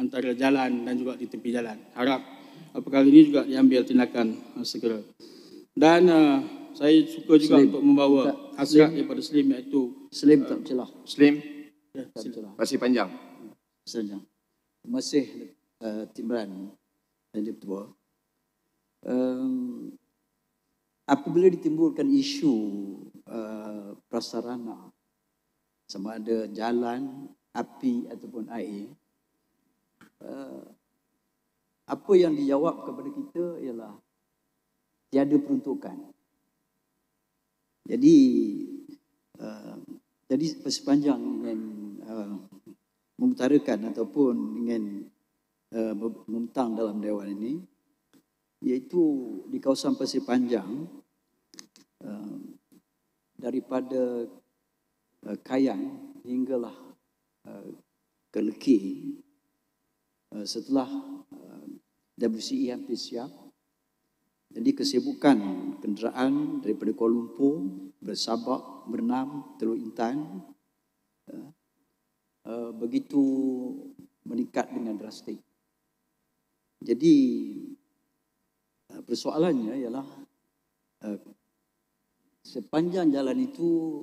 antara jalan dan juga di tepi jalan. Harap perkara ini juga diambil tindakan uh, segera. Dan uh, saya suka juga slim. untuk membawa hasrat daripada Slim iaitu Slim uh, tak celah. Slim? Ya, slim. Masih panjang. Panjang. Masih uh, timbran dan dia tua. Um, apabila ditimbulkan isu uh, prasarana sama ada jalan api ataupun air. Eh, apa yang dijawab kepada kita ialah tiada peruntukan. Jadi uh, jadi sepanjang dengan uh, eh, memutarakan ataupun dengan uh, memutang dalam Dewan ini iaitu di kawasan Pasir Panjang uh, daripada uh, Kayang hinggalah Eh, ke Leki eh, setelah eh, WCE hampir siap jadi kesibukan kenderaan daripada Kuala Lumpur bersabak, bernam, teluk intan begitu meningkat dengan drastik jadi persoalannya ialah sepanjang jalan itu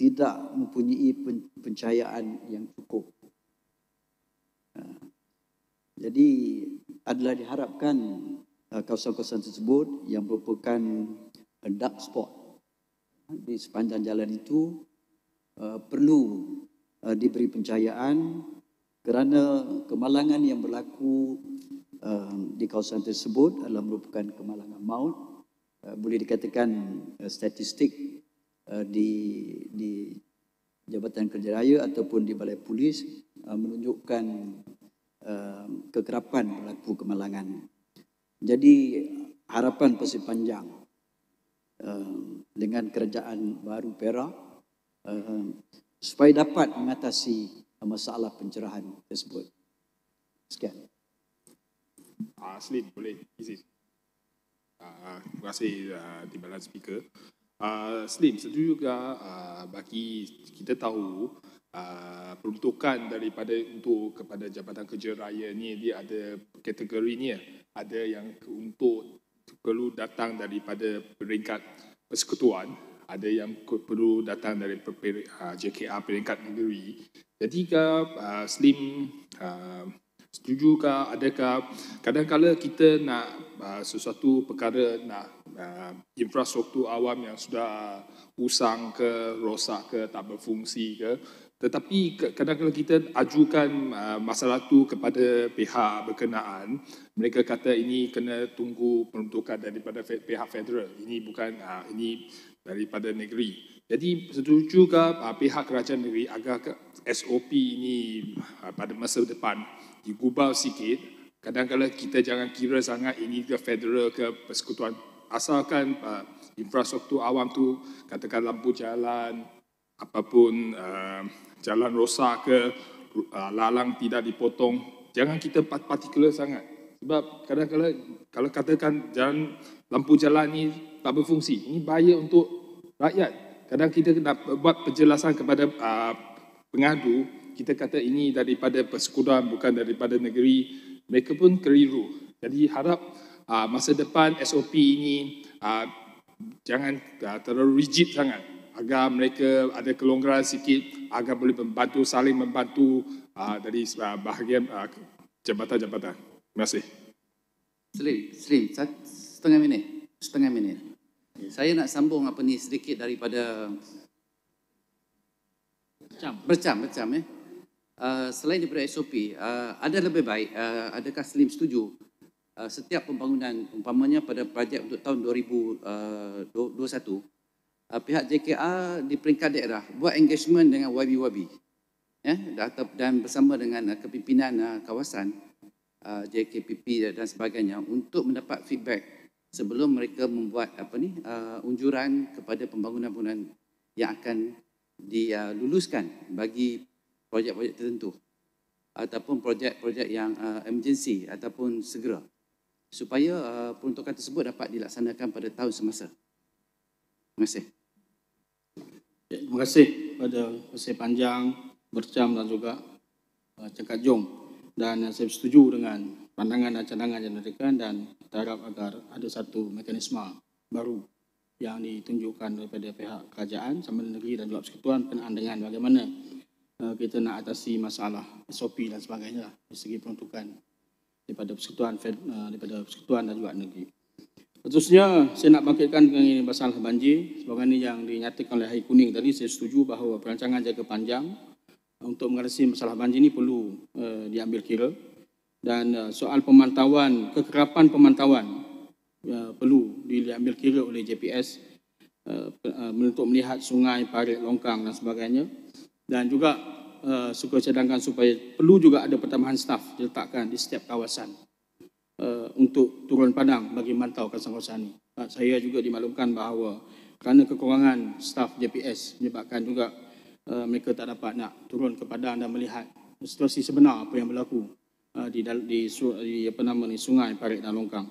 tidak mempunyai pencahayaan yang cukup. Ha. Jadi adalah diharapkan uh, kawasan-kawasan tersebut yang merupakan uh, dark spot ha, di sepanjang jalan itu uh, perlu diberi pencahayaan kerana kemalangan yang berlaku di kawasan tersebut adalah merupakan kemalangan maut. Boleh dikatakan statistik uh, di di Jabatan Kerja Raya ataupun di Balai Polis uh, menunjukkan uh, eh, kekerapan berlaku kemalangan. Jadi harapan pasti panjang uh, dengan kerajaan baru Perak uh, supaya dapat mengatasi masalah pencerahan tersebut. Sekian. Aslin, ah, boleh izin. Uh, terima kasih uh, di balas speaker. Ah, Slim, setuju juga uh, bagi kita tahu uh, peruntukan daripada untuk kepada Jabatan Kerja Raya ni dia ada kategori ni ya? ada yang untuk perlu datang daripada peringkat persekutuan ada yang perlu datang dari JKR ah, peringkat negeri. Jadi uh, Slim uh, setuju ke Ada ke? kadang-kala kita nak uh, sesuatu perkara nak uh, infrastruktur awam yang sudah usang ke rosak ke tak berfungsi ke tetapi kadang-kadang kita ajukan uh, masalah itu kepada pihak berkenaan, mereka kata ini kena tunggu peruntukan daripada pihak federal. Ini bukan uh, ini daripada negeri. Jadi setuju juga uh, pihak kerajaan negeri agar SOP ini pada masa depan digubal sikit. Kadang-kadang kita jangan kira sangat ini ke federal ke persekutuan. Asalkan uh, infrastruktur awam tu katakan lampu jalan, apapun uh, jalan rosak ke, uh, lalang tidak dipotong. Jangan kita particular sangat. Sebab kadang-kadang kalau katakan jalan, lampu jalan ni tak berfungsi, ini bahaya untuk rakyat. Kadang kita nak buat penjelasan kepada uh, pengadu, kita kata ini daripada persekutuan bukan daripada negeri mereka pun keliru jadi harap uh, masa depan SOP ini uh, jangan uh, terlalu rigid sangat agar mereka ada kelonggaran sikit agar boleh membantu saling membantu uh, dari uh, bahagian uh, jabatan-jabatan terima kasih Sri, Sri, setengah minit, setengah minit. Saya nak sambung apa ni sedikit daripada Bercam. Bercam, bercam eh. Eh, selain daripada SOP, uh, eh, ada lebih baik, uh, adakah Slim setuju uh, setiap pembangunan umpamanya pada projek untuk tahun 2021, uh, pihak JKR di peringkat daerah buat engagement dengan YB-YB yeah? dan bersama dengan kepimpinan kawasan uh, JKPP dan sebagainya untuk mendapat feedback sebelum mereka membuat apa ni unjuran kepada pembangunan-pembangunan yang akan diluluskan bagi projek-projek tertentu ataupun projek-projek yang uh, emergency ataupun segera supaya uh, peruntukan tersebut dapat dilaksanakan pada tahun semasa. Terima kasih. Ya, terima kasih pada Pesir Panjang, Bercam dan juga uh, Cengkat Jong dan uh, saya setuju dengan pandangan dan cadangan yang diberikan dan harap agar ada satu mekanisme baru yang ditunjukkan daripada pihak kerajaan sama negeri dan juga persekutuan berkenaan bagaimana Eh, kita nak atasi masalah SOP dan sebagainya lah, di segi peruntukan daripada persekutuan eh, daripada persekutuan dan juga negeri. Khususnya saya nak bangkitkan dengan masalah banjir sebagaimana yang dinyatakan oleh Hai Kuning tadi saya setuju bahawa perancangan jangka panjang untuk mengatasi masalah banjir ini perlu uh, diambil kira dan uh, soal pemantauan kekerapan pemantauan uh, perlu diambil kira oleh JPS uh, uh, untuk melihat sungai, parit, longkang dan sebagainya dan juga uh, suka cadangkan supaya perlu juga ada pertambahan staf diletakkan di setiap kawasan eh, untuk turun padang bagi mantau kawasan-kawasan ini. saya juga dimaklumkan bahawa kerana kekurangan staf JPS menyebabkan juga eh, mereka tak dapat nak turun ke padang dan melihat situasi sebenar apa yang berlaku di, di, di, di apa nama ni, sungai Parit dan Longkang.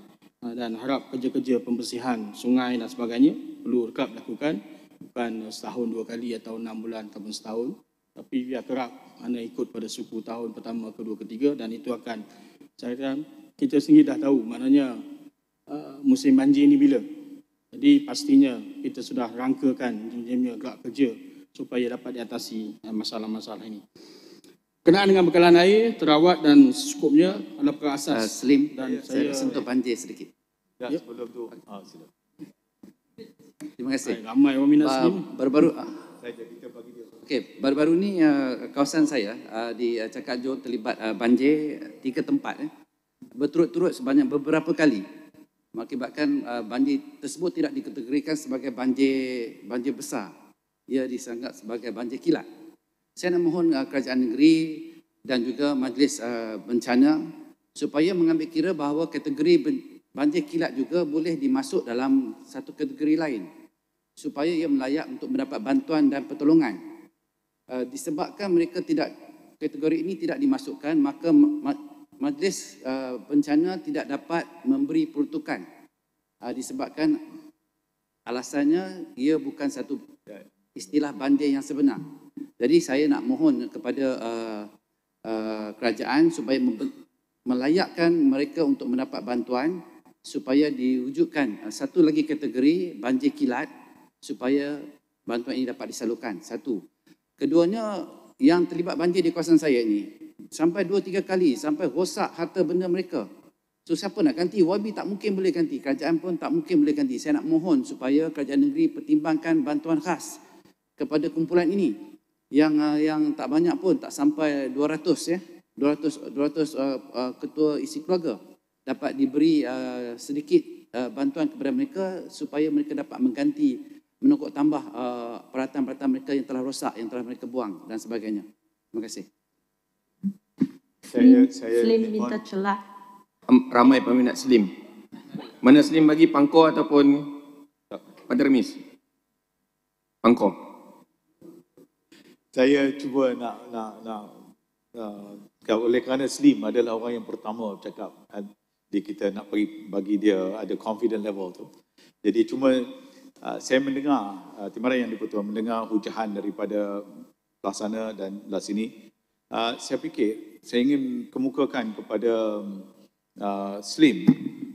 dan harap kerja-kerja pembersihan sungai dan sebagainya perlu rekap lakukan bukan setahun dua kali atau enam bulan ataupun setahun tapi biar kerap mana ikut pada suku tahun pertama, kedua, ketiga dan itu akan saya kata kita sendiri dah tahu maknanya uh, musim banjir ini bila. Jadi pastinya kita sudah rangkakan jenjimnya agak kerja supaya dapat diatasi uh, masalah-masalah ini. Kenaan dengan bekalan air, terawat dan skopnya adalah perkara asas. Uh, slim dan ya, saya, saya sentuh banjir sedikit. Ya, ya. sebelum tu. Ah, sila. Terima kasih. Ay, ramai orang minat ba- slim. Baru-baru. Ah. Saya jadi bagi Okey, baru-baru ni uh, kawasan saya uh, di uh, eh, Cakajo terlibat uh, banjir tiga tempat eh. Berturut-turut sebanyak beberapa kali. Mengakibatkan uh, banjir tersebut tidak dikategorikan sebagai banjir banjir besar. Ia disanggah sebagai banjir kilat. Saya nak mohon uh, kerajaan negeri dan juga majlis uh, bencana supaya mengambil kira bahawa kategori banjir kilat juga boleh dimasuk dalam satu kategori lain supaya ia melayak untuk mendapat bantuan dan pertolongan. Eh, disebabkan mereka tidak kategori ini tidak dimasukkan maka majlis eh, bencana tidak dapat memberi peruntukan eh, disebabkan alasannya ia bukan satu istilah banding yang sebenar jadi saya nak mohon kepada kerajaan supaya melayakkan mereka untuk mendapat bantuan supaya diwujudkan satu lagi kategori banjir kilat supaya bantuan ini dapat disalurkan satu Keduanya yang terlibat banjir di kawasan saya ini sampai dua tiga kali sampai rosak harta benda mereka. So siapa nak ganti? wabi tak mungkin boleh ganti. Kerajaan pun tak mungkin boleh ganti. Saya nak mohon supaya kerajaan negeri pertimbangkan bantuan khas kepada kumpulan ini yang ah, yang tak banyak pun tak sampai 200 ya. 200 200 uh, uh, ketua isi keluarga dapat diberi uh, sedikit uh, bantuan kepada mereka supaya mereka dapat mengganti menukuk tambah uh, peralatan-peralatan mereka yang telah rosak, yang telah mereka buang dan sebagainya. Terima kasih. Saya, saya Slim minta celah. Ramai peminat Slim. Mana Slim bagi pangkor ataupun padermis? Pangkor. Saya cuba nak nak nak uh, oleh kerana Slim adalah orang yang pertama cakap kan? dia kita nak bagi, bagi dia ada confident level tu. Jadi cuma Ah, saya mendengar uh, ah, timaran yang dipertuan mendengar hujahan daripada belah sana dan belah sini. Ah, saya fikir saya ingin kemukakan kepada Slim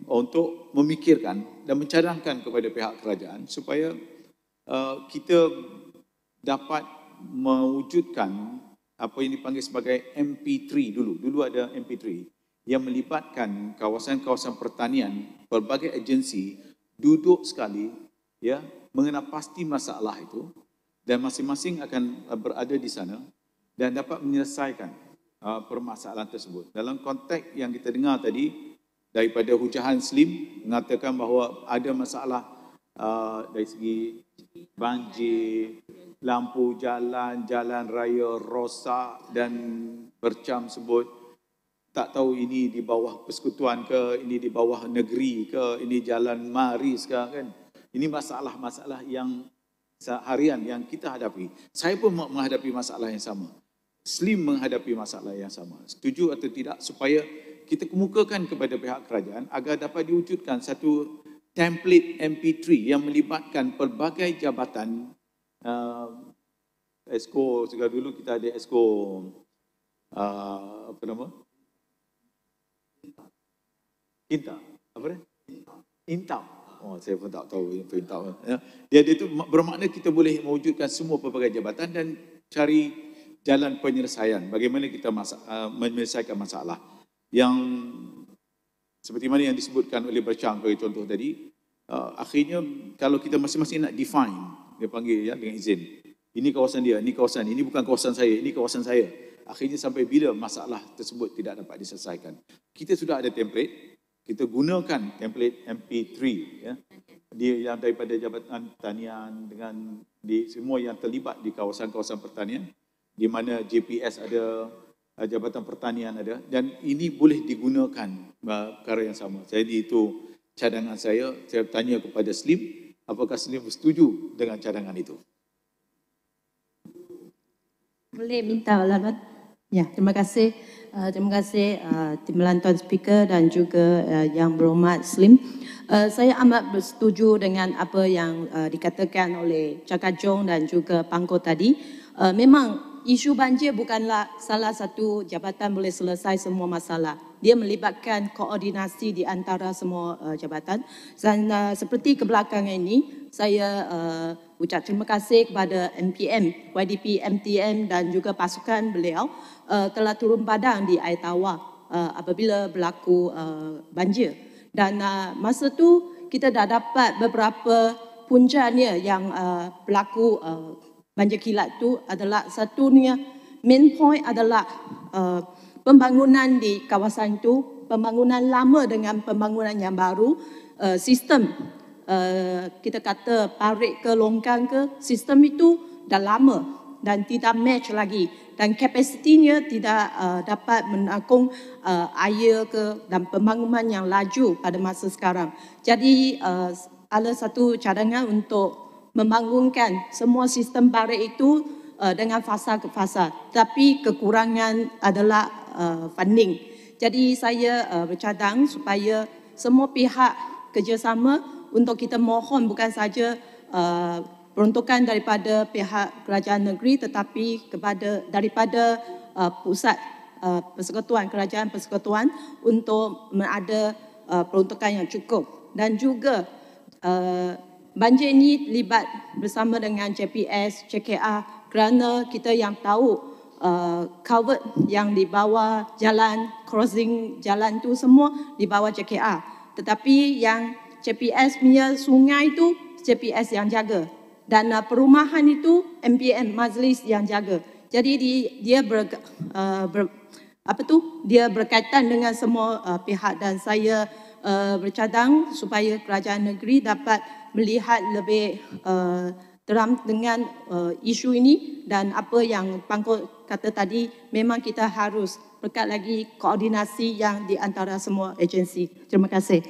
untuk memikirkan dan mencadangkan kepada pihak kerajaan supaya kita dapat mewujudkan apa yang dipanggil sebagai MP3 dulu. Dulu ada MP3 yang melibatkan kawasan-kawasan pertanian pelbagai agensi duduk sekali ya mengenal pasti masalah itu dan masing-masing akan uh, berada di sana dan dapat menyelesaikan uh, permasalahan tersebut. Dalam konteks yang kita dengar tadi daripada hujahan Slim mengatakan bahawa ada masalah uh, dari segi banjir, lampu jalan, jalan raya rosak dan bercam sebut tak tahu ini di bawah persekutuan ke, ini di bawah negeri ke, ini jalan maris ke kan. Ini masalah-masalah yang seharian yang kita hadapi. Saya pun menghadapi masalah yang sama. Slim menghadapi masalah yang sama. Setuju atau tidak supaya kita kemukakan kepada pihak kerajaan agar dapat diwujudkan satu template MP3 yang melibatkan pelbagai jabatan uh, esko sejak dulu kita ada esko uh, apa nama Inta. apa ni Inta. Oh, saya pun tak tahu yang perintah. Ya. Dia dia tu bermakna kita boleh mewujudkan semua pelbagai jabatan dan cari jalan penyelesaian. Bagaimana kita masa, uh, menyelesaikan masalah. Yang seperti mana yang disebutkan oleh Bercang sebagai contoh tadi, uh, akhirnya kalau kita masing-masing nak define, dia panggil ya, dengan izin. Ini kawasan dia, ini kawasan, ini bukan kawasan saya, ini kawasan saya. Akhirnya sampai bila masalah tersebut tidak dapat diselesaikan. Kita sudah ada template, kita gunakan template MP3 ya dia yang daripada jabatan pertanian dengan di semua yang terlibat di kawasan-kawasan pertanian di mana GPS ada eh, jabatan pertanian ada dan ini boleh digunakan eh, perkara yang sama jadi itu cadangan saya saya tanya kepada Slim apakah Slim bersetuju dengan cadangan itu boleh minta laluan ya terima kasih Uh, terima kasih uh, Tuan Tuan Speaker dan juga uh, Yang Berhormat Slim. Uh, saya amat bersetuju dengan apa yang uh, dikatakan oleh Cakap Jong dan juga Pangko tadi. Uh, memang isu banjir bukanlah salah satu jabatan boleh selesai semua masalah. Dia melibatkan koordinasi di antara semua uh, jabatan. Dan uh, seperti kebelakangan ini, saya uh, ucap terima kasih kepada MPM, YDP, MTM dan juga pasukan beliau uh, telah turun padang di air tawar uh, apabila berlaku uh, banjir. Dan uh, masa tu kita dah dapat beberapa puncanya yang uh, berlaku uh, banjir kilat tu adalah satu ni main point adalah uh, pembangunan di kawasan tu pembangunan lama dengan pembangunan yang baru, uh, sistem uh, kita kata parit ke longkang ke, sistem itu dah lama dan tidak match lagi dan kapasitinya tidak uh, dapat menakung uh, air ke dan pembangunan yang laju pada masa sekarang. Jadi uh, ada satu cadangan untuk membangunkan semua sistem barat itu uh, dengan fasa ke fasa tapi kekurangan adalah uh, funding. Jadi saya uh, bercadang supaya semua pihak kerjasama untuk kita mohon bukan saja uh, peruntukan daripada pihak kerajaan negeri tetapi kepada daripada uh, pusat uh, persekutuan kerajaan persekutuan untuk ada uh, peruntukan yang cukup dan juga uh, banjir ini libat bersama dengan JPS, CKR kerana kita yang tahu uh, cover yang di bawah jalan crossing jalan tu semua di bawah JKR tetapi yang JPS punya sungai tu JPS yang jaga dan uh, perumahan itu MPM majlis yang jaga. Jadi di, dia ber, uh, ber, apa tu dia berkaitan dengan semua uh, pihak dan saya uh, bercadang supaya kerajaan negeri dapat melihat lebih uh, teram dengan uh, isu ini dan apa yang Pangkut kata tadi memang kita harus berkat lagi koordinasi yang di antara semua agensi. Terima kasih.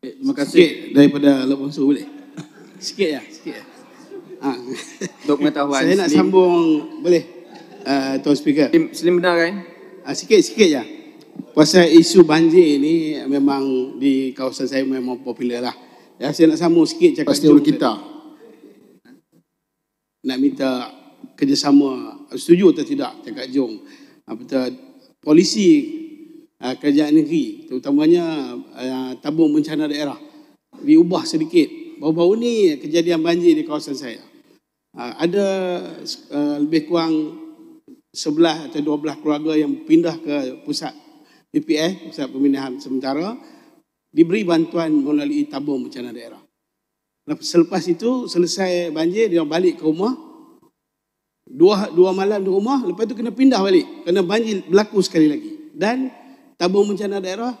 Terima kasih daripada Lobong Su Sikit ya, sikit ya. Ha. Untuk pengetahuan Saya nak Slim. sambung Boleh uh, Tuan Speaker Slim, Slim benar kan Sikit-sikit ah, ya. Pasal isu banjir ni Memang Di kawasan saya Memang popular lah ya, Saya nak sambung sikit cakap Pasti orang kita Nak minta Kerjasama Setuju atau tidak Cakap Jong Apa ah, Polisi uh, ah, Kerjaan negeri Terutamanya Tabung bencana daerah Diubah sedikit baru-baru ni kejadian banjir di kawasan saya. Ah, ada ah, lebih kurang 11 atau 12 keluarga yang pindah ke pusat PPS, pusat pemindahan sementara, diberi bantuan melalui tabung bencana daerah. Selepas itu selesai banjir, dia balik ke rumah. Dua, dua malam di rumah, lepas itu kena pindah balik. Kena banjir berlaku sekali lagi. Dan tabung bencana daerah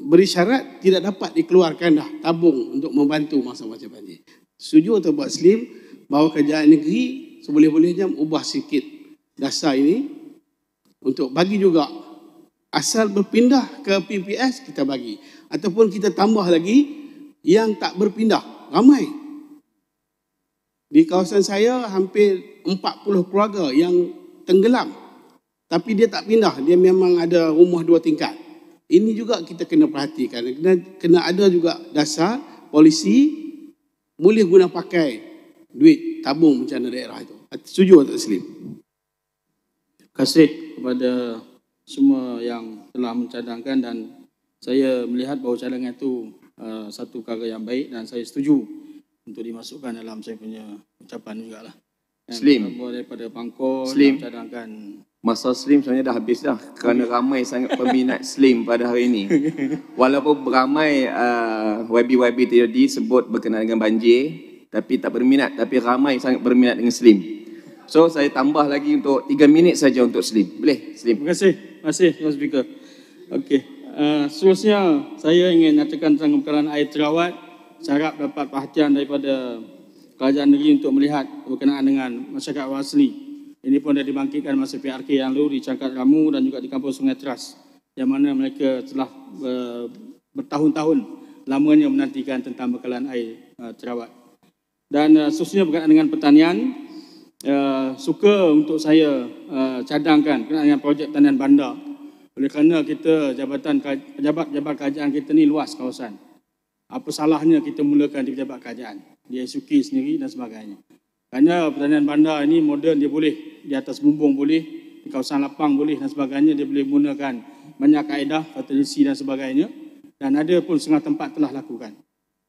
beri syarat tidak dapat dikeluarkan dah tabung untuk membantu masa macam banjir. Setuju atau buat slim bawa kerajaan negeri seboleh-bolehnya ubah sikit dasar ini untuk bagi juga asal berpindah ke PPS kita bagi ataupun kita tambah lagi yang tak berpindah ramai di kawasan saya hampir 40 keluarga yang tenggelam tapi dia tak pindah dia memang ada rumah dua tingkat ini juga kita kena perhatikan. Kena, kena ada juga dasar polisi boleh guna pakai duit tabung macam daerah itu. Setuju atau Taslim? Terima kasih kepada semua yang telah mencadangkan dan saya melihat bahawa cadangan itu uh, satu perkara yang baik dan saya setuju untuk dimasukkan dalam saya punya ucapan juga lah. Slim. Daripada Pangkor Slim. cadangkan Masa Slim sebenarnya dah habis dah kerana ramai sangat peminat Slim pada hari ini. Walaupun ramai uh, YB-YB tadi sebut berkenaan dengan banjir tapi tak berminat tapi ramai sangat berminat dengan Slim. So saya tambah lagi untuk 3 minit saja untuk Slim. Boleh Slim? Terima kasih. Terima kasih Tuan Speaker. Okey. Uh, seterusnya saya ingin nyatakan tentang perkara air terawat. Cara dapat perhatian daripada kerajaan negeri untuk melihat berkenaan dengan masyarakat awal ini pun dah dibangkitkan masa PRK yang lalu di Cangkat Ramu dan juga di Kampung Sungai Teras yang mana mereka telah uh, bertahun-tahun lamanya menantikan tentang bekalan air uh, terawat. Dan uh, eh, seterusnya berkaitan dengan pertanian, uh, suka untuk saya uh, cadangkan berkaitan dengan projek pertanian bandar oleh kerana kita jabatan pejabat-pejabat kerajaan kita ni luas kawasan. Apa salahnya kita mulakan di pejabat kerajaan, di SUK sendiri dan sebagainya. Hanya pertanian bandar ini moden dia boleh di atas bumbung boleh di kawasan lapang boleh dan sebagainya dia boleh gunakan banyak kaedah, fatalisi dan sebagainya dan ada pun setengah tempat telah lakukan.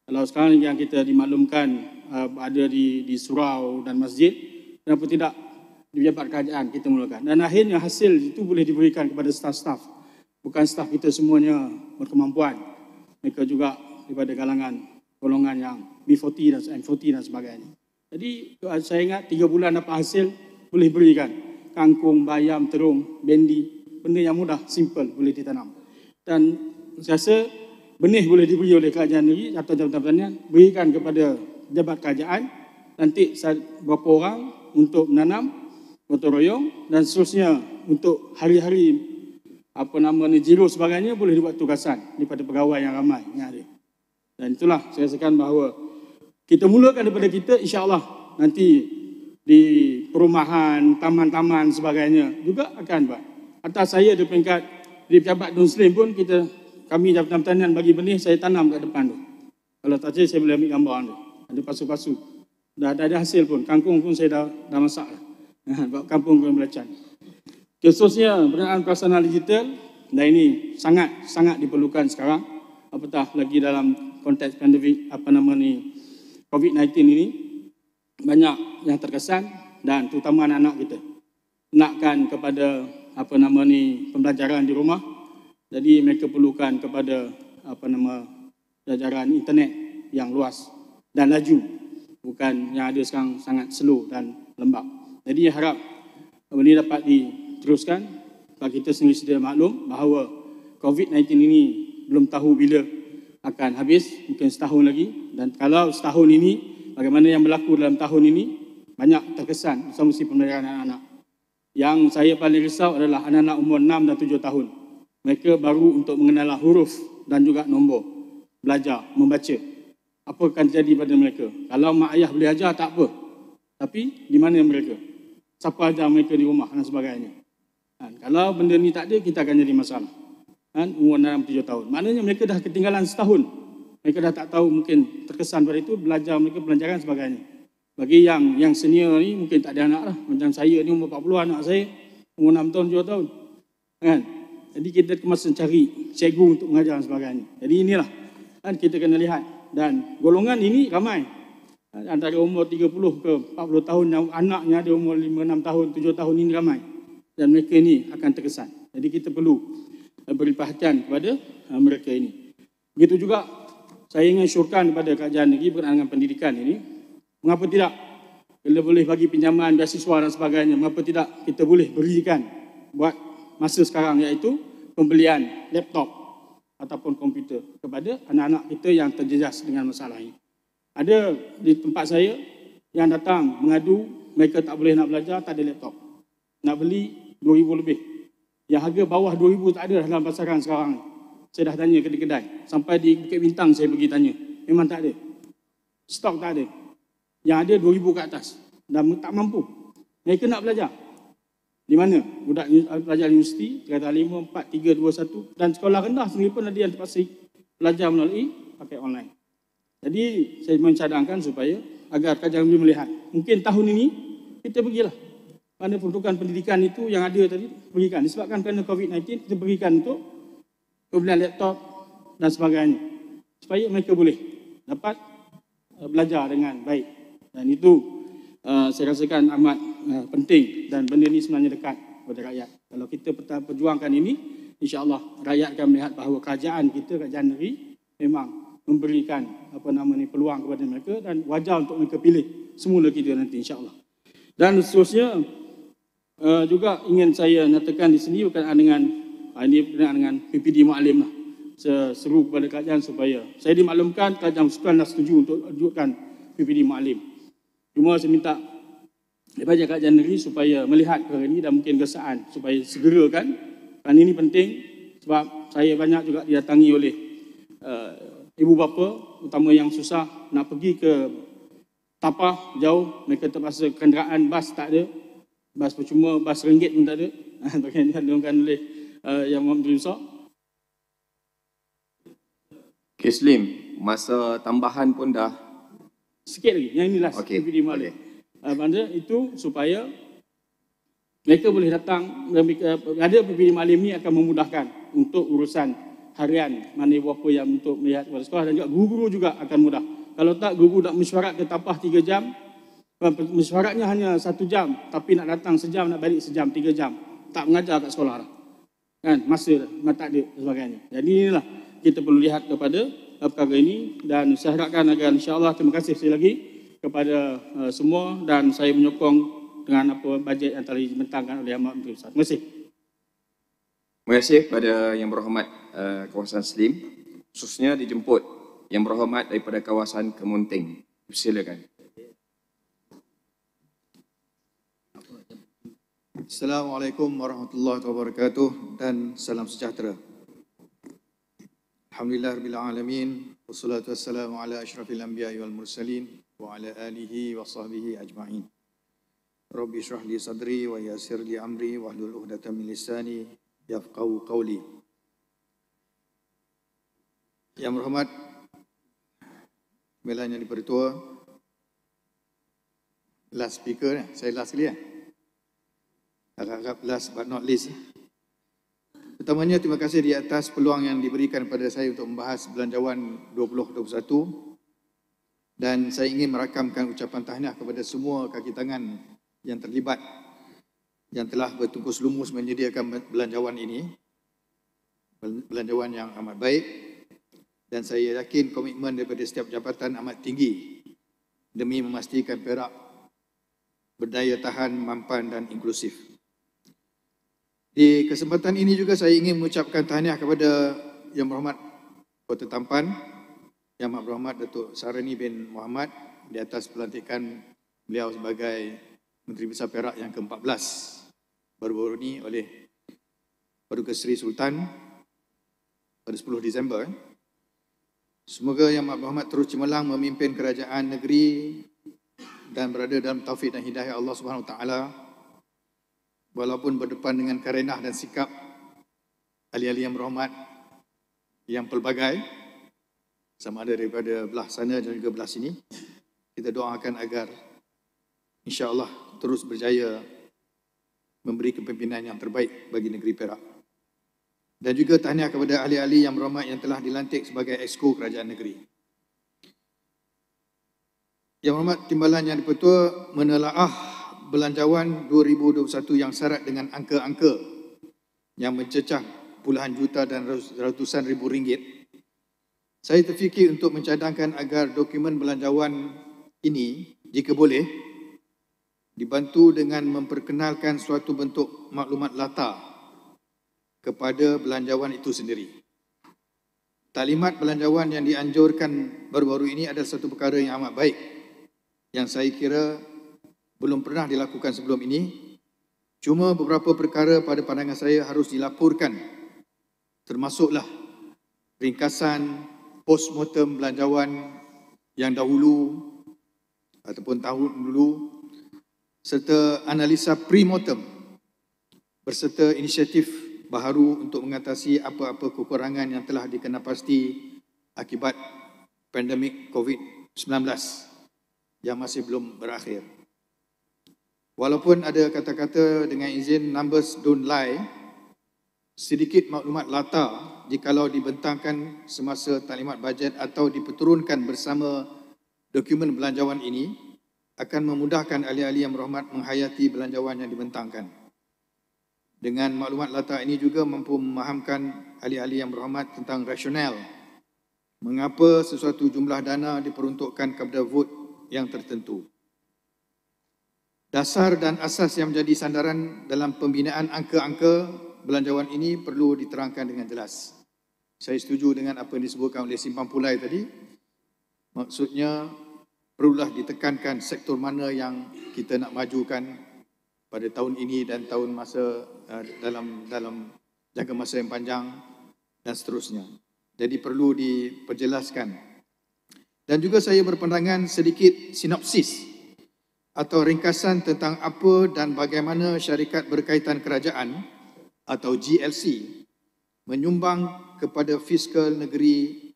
Kalau sekarang yang kita dimaklumkan uh, ada di, di surau dan masjid, kenapa tidak di pejabat kerajaan kita mulakan. Dan akhirnya hasil itu boleh diberikan kepada staf-staf. Bukan staf kita semuanya berkemampuan. Mereka juga daripada kalangan golongan yang B40 dan M40 dan sebagainya. Jadi saya ingat tiga bulan dapat hasil boleh berikan kangkung, bayam, terung, bendi, benda yang mudah, simple boleh ditanam. Dan saya rasa benih boleh diberi oleh kerajaan negeri atau jabatan pertanian, berikan kepada jabat kerajaan, nanti beberapa orang untuk menanam, untuk royong dan seterusnya untuk hari-hari apa nama ni jiru sebagainya boleh dibuat tugasan daripada pegawai yang ramai yang ada. Dan itulah saya rasakan bahawa kita mulakan daripada kita insyaAllah nanti di perumahan, taman-taman sebagainya juga akan buat. Atas saya di peringkat di pejabat Muslim pun kita kami dapat pertanian bagi benih saya tanam kat depan tu. Kalau tak saya boleh ambil gambar tu. Ada pasu-pasu. Dah, dah ada hasil pun. Kangkung pun saya dah, dah masak. Buat kampung pun belacan. Khususnya berkenaan pelaksanaan digital dan ini sangat-sangat diperlukan sekarang. Apatah lagi dalam konteks pandemik apa nama ni COVID-19 ini banyak yang terkesan dan terutama anak-anak kita nakkan kepada apa nama ni pembelajaran di rumah jadi mereka perlukan kepada apa nama pelajaran internet yang luas dan laju bukan yang ada sekarang sangat slow dan lembap. jadi harap ini dapat diteruskan bagi kita sendiri sedia maklum bahawa COVID-19 ini belum tahu bila akan habis mungkin setahun lagi dan kalau setahun ini bagaimana yang berlaku dalam tahun ini banyak terkesan usaha musim pembelajaran anak-anak. Yang saya paling risau adalah anak-anak umur 6 dan 7 tahun. Mereka baru untuk mengenali huruf dan juga nombor. Belajar, membaca. Apa akan terjadi pada mereka? Kalau mak ayah boleh ajar, tak apa. Tapi di mana mereka? Siapa ajar mereka di rumah dan sebagainya? Dan kalau benda ni tak ada, kita akan jadi masalah dan umur 6 7 tahun. Maknanya mereka dah ketinggalan setahun. Mereka dah tak tahu mungkin terkesan pada itu belajar mereka pelajaran sebagainya. Bagi yang yang senior ni mungkin tak ada anak lah. Macam saya ni umur 40 anak saya umur 6 tahun 7 tahun. Kan? Jadi kita kemas cari cikgu untuk mengajar dan sebagainya. Jadi inilah kan kita kena lihat dan golongan ini ramai kan, antara umur 30 ke 40 tahun yang anaknya ada umur 5 6 tahun 7 tahun ini ramai dan mereka ini akan terkesan. Jadi kita perlu Eh, beri perhatian kepada eh, mereka ini. Begitu juga saya ingin syurkan kepada kerajaan negeri berkenaan dengan pendidikan ini. Mengapa tidak kita boleh bagi pinjaman beasiswa dan sebagainya? Mengapa tidak kita boleh berikan buat masa sekarang iaitu pembelian laptop ataupun komputer kepada anak-anak kita yang terjejas dengan masalah ini. Ada di tempat saya yang datang mengadu mereka tak boleh nak belajar, tak ada laptop. Nak beli 2,000 lebih yang harga bawah RM2,000 tak ada dalam pasaran sekarang. Saya dah tanya kedai-kedai. Sampai di Bukit Bintang saya pergi tanya. Memang tak ada. Stok tak ada. Yang ada RM2,000 ke atas. Dan tak mampu. Mereka nak belajar. Di mana? Budak eh, pelajar universiti, lima empat tiga dua satu dan sekolah rendah sendiri pun ada yang terpaksa belajar melalui pakai online. Jadi saya mencadangkan supaya agar kajian lebih melihat. Mungkin tahun ini kita pergilah mana peruntukan pendidikan itu yang ada tadi berikan disebabkan kerana COVID-19 kita berikan untuk pembelian laptop dan sebagainya supaya mereka boleh dapat eh, belajar dengan baik dan itu uh, saya rasakan amat uh, penting dan benda ini sebenarnya dekat kepada rakyat kalau kita perjuangkan ini insyaAllah rakyat akan melihat bahawa kerajaan kita kerajaan negeri memang memberikan apa nama ni peluang kepada mereka dan wajar untuk mereka pilih semula kita nanti insyaAllah dan seterusnya uh, juga ingin saya nyatakan di sini bukan dengan uh, ini berkenaan dengan PPD Maklim lah. Saya seru kepada kerajaan supaya saya dimaklumkan kerajaan sukan dah setuju untuk ajukan PPD Maklim. Cuma saya minta daripada kerajaan negeri supaya melihat perkara ini dan mungkin kesaan supaya segera kan kerana ini penting sebab saya banyak juga didatangi oleh uh, ibu bapa utama yang susah nak pergi ke tapah jauh mereka terpaksa kenderaan bas tak ada bas percuma bas ringgit pun tak ada tak kena dilakukan oleh uh, yang mahu sok. okay, Slim masa tambahan pun dah sikit lagi yang inilah okay. DVD Malik okay. uh, ah, bandar itu supaya mereka boleh datang ada DVD Malik ni akan memudahkan untuk urusan harian mana ibu apa yang untuk melihat kepada sekolah dan juga guru-guru juga akan mudah kalau tak guru nak mesyuarat ke tapah 3 jam Mesyuaratnya hanya satu jam, tapi nak datang sejam, nak balik sejam, tiga jam. Tak mengajar kat sekolah lah. Kan? Masa dah, tak Dan sebagainya. Jadi inilah kita perlu lihat kepada perkara ini dan saya harapkan agar insyaAllah terima kasih sekali lagi kepada uh, semua dan saya menyokong dengan apa bajet yang telah dibentangkan oleh Ahmad Menteri Ustaz. Terima kasih. Terima kasih kepada Yang Berhormat uh, Kawasan Slim khususnya dijemput Yang Berhormat daripada Kawasan Kemunting. Silakan. Assalamualaikum warahmatullahi wabarakatuh dan salam sejahtera. Alhamdulillah rabbil alamin wassalatu wassalamu ala asyrafil anbiya wal mursalin wa ala alihi wa sahbihi ajma'in. Rabbi syrah li sadri wa yasir li amri wa hlul uhdata min lisani yafqahu qawli. Yang berhormat, Melayan yang dipertua, last speaker, saya last sekali ya harap-harap last but not least. Pertamanya terima kasih di atas peluang yang diberikan kepada saya untuk membahas belanjawan 2021 dan saya ingin merakamkan ucapan tahniah kepada semua kaki tangan yang terlibat yang telah bertungkus lumus menyediakan belanjawan ini belanjawan yang amat baik dan saya yakin komitmen daripada setiap jabatan amat tinggi demi memastikan Perak berdaya tahan, mampan dan inklusif. Di kesempatan ini juga saya ingin mengucapkan tahniah kepada Yang Berhormat Kota Tampan, Yang Berhormat Datuk Sarani bin Muhammad di atas pelantikan beliau sebagai Menteri Besar Perak yang ke-14 baru-baru ini oleh Paduka Seri Sultan pada 10 Disember. Eh. Semoga Yang Berhormat terus cemerlang memimpin kerajaan negeri dan berada dalam taufik dan hidayah Allah Subhanahu Wa Taala walaupun berdepan dengan karenah dan sikap ahli-ahli yang berhormat yang pelbagai sama ada daripada belah sana dan juga belah sini kita doakan agar insya-Allah terus berjaya memberi kepimpinan yang terbaik bagi negeri Perak. Dan juga tahniah kepada ahli-ahli yang berhormat yang telah dilantik sebagai exco kerajaan negeri. Yang berhormat Timbalan yang dipertua menelaah belanjawan 2021 yang syarat dengan angka-angka yang mencecah puluhan juta dan ratusan ribu ringgit, saya terfikir untuk mencadangkan agar dokumen belanjawan ini, jika boleh, dibantu dengan memperkenalkan suatu bentuk maklumat latar kepada belanjawan itu sendiri. Talimat belanjawan yang dianjurkan baru-baru ini adalah satu perkara yang amat baik yang saya kira belum pernah dilakukan sebelum ini. Cuma beberapa perkara pada pandangan saya harus dilaporkan. Termasuklah ringkasan post mortem belanjawan yang dahulu ataupun tahun dulu serta analisa pre mortem, berserta inisiatif baharu untuk mengatasi apa-apa kekurangan yang telah dikenalpasti akibat pandemik COVID-19 yang masih belum berakhir. Walaupun ada kata-kata dengan izin numbers don't lie, sedikit maklumat latar jikalau dibentangkan semasa talimat bajet atau diperturunkan bersama dokumen belanjawan ini akan memudahkan ahli-ahli yang berhormat menghayati belanjawan yang dibentangkan. Dengan maklumat latar ini juga mampu memahamkan ahli-ahli yang berhormat tentang rasional mengapa sesuatu jumlah dana diperuntukkan kepada vote yang tertentu. Dasar dan asas yang menjadi sandaran dalam pembinaan angka-angka belanjawan ini perlu diterangkan dengan jelas. Saya setuju dengan apa yang disebutkan oleh Simpang Pulai tadi. Maksudnya, perlulah ditekankan sektor mana yang kita nak majukan pada tahun ini dan tahun masa eh, dalam dalam jangka masa yang panjang dan seterusnya. Jadi perlu diperjelaskan. Dan juga saya berpandangan sedikit sinopsis. Sinopsis atau ringkasan tentang apa dan bagaimana syarikat berkaitan kerajaan atau GLC menyumbang kepada fiskal negeri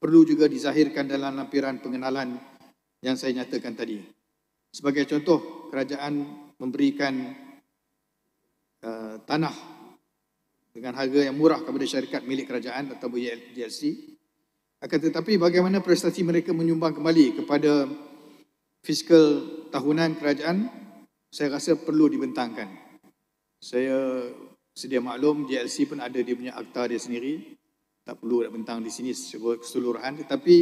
perlu juga dizahirkan dalam lampiran pengenalan yang saya nyatakan tadi. Sebagai contoh, kerajaan memberikan uh, tanah dengan harga yang murah kepada syarikat milik kerajaan atau GLC. Akan tetapi bagaimana prestasi mereka menyumbang kembali kepada fiskal tahunan kerajaan saya rasa perlu dibentangkan. Saya sedia maklum JLC pun ada dia punya akta dia sendiri. Tak perlu nak bentang di sini secara keseluruhan tetapi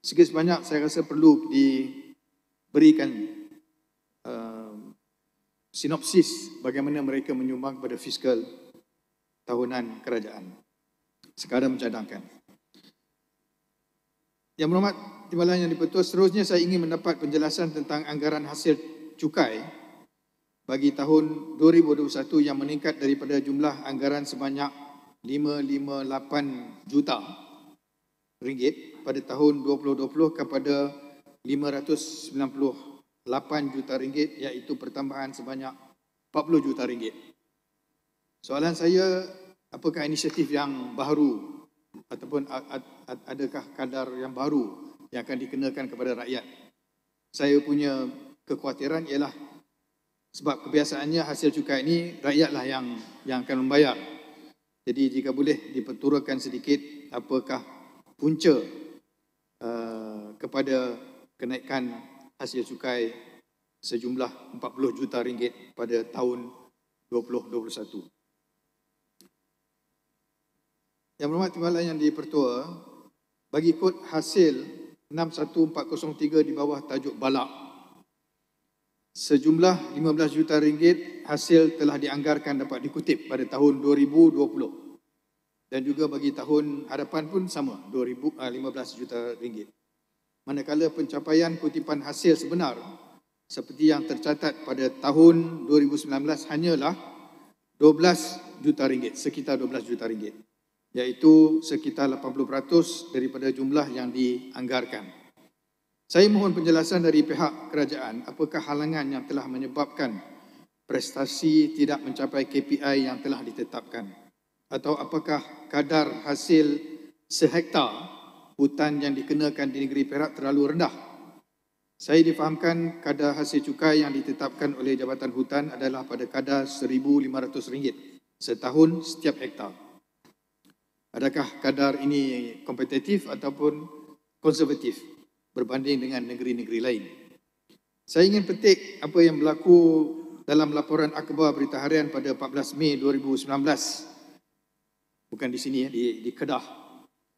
sikit sebanyak saya rasa perlu diberikan uh, sinopsis bagaimana mereka menyumbang kepada fiskal tahunan kerajaan. sekadar mencadangkan. Yang berhormat, timbalan yang dipetua. Seterusnya saya ingin mendapat penjelasan tentang anggaran hasil cukai bagi tahun 2021 yang meningkat daripada jumlah anggaran sebanyak 558 juta ringgit pada tahun 2020 kepada 598 juta ringgit iaitu pertambahan sebanyak 40 juta ringgit. Soalan saya, apakah inisiatif yang baru ataupun adakah kadar yang baru yang akan dikenakan kepada rakyat. Saya punya kekhawatiran ialah sebab kebiasaannya hasil cukai ini rakyatlah yang yang akan membayar. Jadi jika boleh dipenturakan sedikit apakah punca uh, kepada kenaikan hasil cukai sejumlah 40 juta ringgit pada tahun 2021. Yang berhormat timbalan yang dipertua, bagi kod hasil 61403 di bawah tajuk balak. Sejumlah 15 juta ringgit hasil telah dianggarkan dapat dikutip pada tahun 2020. Dan juga bagi tahun hadapan pun sama, 15 ah, juta ringgit. Manakala pencapaian kutipan hasil sebenar seperti yang tercatat pada tahun 2019 hanyalah 12 juta ringgit, sekitar 12 juta ringgit iaitu sekitar 80% daripada jumlah yang dianggarkan. Saya mohon penjelasan dari pihak kerajaan apakah halangan yang telah menyebabkan prestasi tidak mencapai KPI yang telah ditetapkan atau apakah kadar hasil sehektar hutan yang dikenakan di negeri Perak terlalu rendah. Saya difahamkan kadar hasil cukai yang ditetapkan oleh Jabatan Hutan adalah pada kadar RM1,500 setahun setiap hektar adakah kadar ini kompetitif ataupun konservatif berbanding dengan negeri-negeri lain. Saya ingin petik apa yang berlaku dalam laporan akhbar berita harian pada 14 Mei 2019 bukan di sini ya, di, di Kedah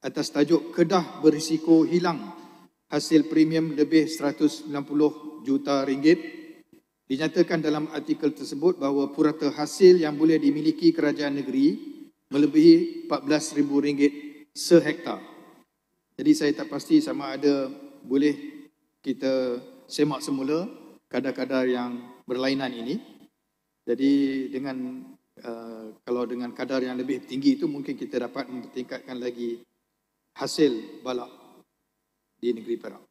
atas tajuk Kedah berisiko hilang hasil premium lebih 190 juta ringgit dinyatakan dalam artikel tersebut bahawa purata hasil yang boleh dimiliki kerajaan negeri melebihi rm ringgit sehektar. Jadi saya tak pasti sama ada boleh kita semak semula kadar-kadar yang berlainan ini. Jadi dengan uh, kalau dengan kadar yang lebih tinggi itu mungkin kita dapat meningkatkan lagi hasil balak di negeri Perak.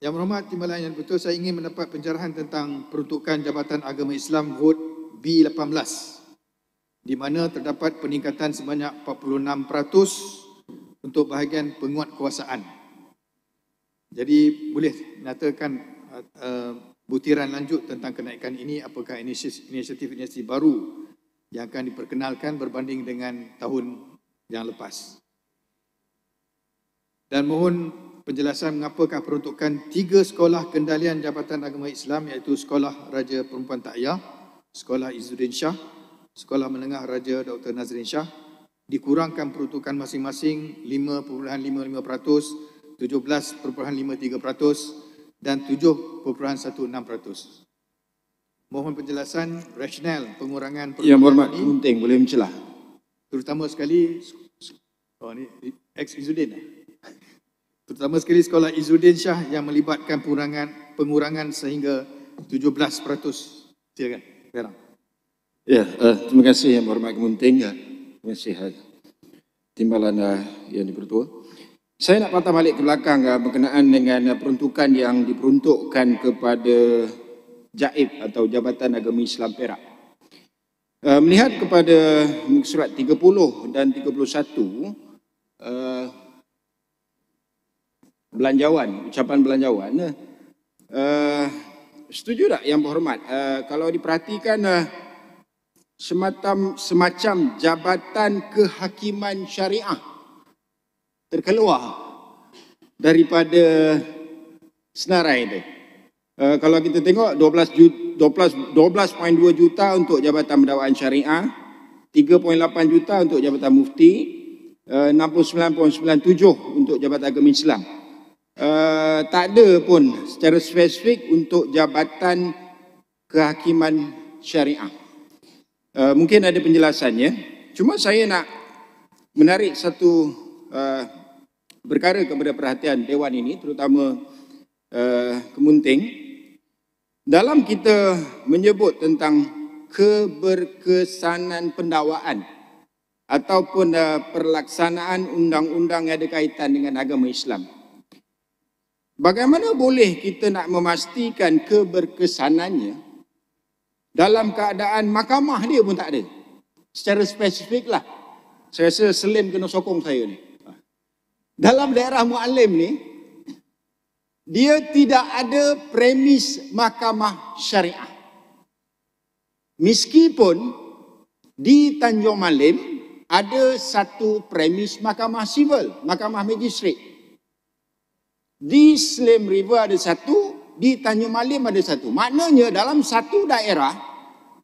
Yang berhormat Timbalan yang betul saya ingin mendapat penjelasan tentang peruntukan Jabatan Agama Islam vote B18 di mana terdapat peningkatan sebanyak 46% untuk bahagian penguatkuasaan. Jadi boleh nyatakan uh, uh, butiran lanjut tentang kenaikan ini apakah inisiatif-inisiatif baru yang akan diperkenalkan berbanding dengan tahun yang lepas. Dan mohon penjelasan mengapakah peruntukan tiga sekolah kendalian Jabatan Agama Islam iaitu Sekolah Raja Perempuan Takyah, Sekolah Izzuddin Shah Sekolah Menengah Raja Dr. Nazrin Shah dikurangkan peruntukan masing-masing 5.55%, 17.53% dan 7.16%. Mohon penjelasan rasional pengurangan peruntukan Yang berhormat, penting boleh mencelah. Terutama sekali oh ni ex Izudin. Terutama sekali sekolah Izudin Shah yang melibatkan pengurangan pengurangan sehingga 17%. Silakan. Terima kasih. Ya, uh, terima kasih yang berhormat kemunting. Ya. Terima kasih uh, timbalan uh, yang dipertua. Saya nak patah balik ke belakang uh, berkenaan dengan uh, peruntukan yang diperuntukkan kepada JAIB atau Jabatan Agama Islam Perak. Uh, melihat kepada surat 30 dan 31, uh, belanjawan, ucapan belanjawan, uh, setuju tak yang berhormat? Uh, kalau diperhatikan, uh, semacam semacam jabatan kehakiman syariah terkeluar daripada senarai itu. Uh, eh, kalau kita tengok 12 juta, 12 12.2 juta untuk jabatan pendakwaan syariah, 3.8 juta untuk jabatan mufti, eh, uh, 69.97 untuk jabatan agama Islam. Uh, tak ada pun secara spesifik untuk jabatan kehakiman syariah uh, mungkin ada penjelasannya. Cuma saya nak menarik satu uh, eh, berkara kepada perhatian Dewan ini, terutama uh, Kemunting. Dalam kita menyebut tentang keberkesanan pendawaan ataupun uh, perlaksanaan undang-undang yang ada kaitan dengan agama Islam. Bagaimana boleh kita nak memastikan keberkesanannya dalam keadaan mahkamah dia pun tak ada. Secara spesifik lah. Saya rasa Selim kena sokong saya ni. Dalam daerah Mu'alim ni, dia tidak ada premis mahkamah syariah. Meskipun di Tanjung Malim ada satu premis mahkamah sivil, mahkamah magistrate. Di Selim River ada satu, di Tanjung Malim ada satu. Maknanya dalam satu daerah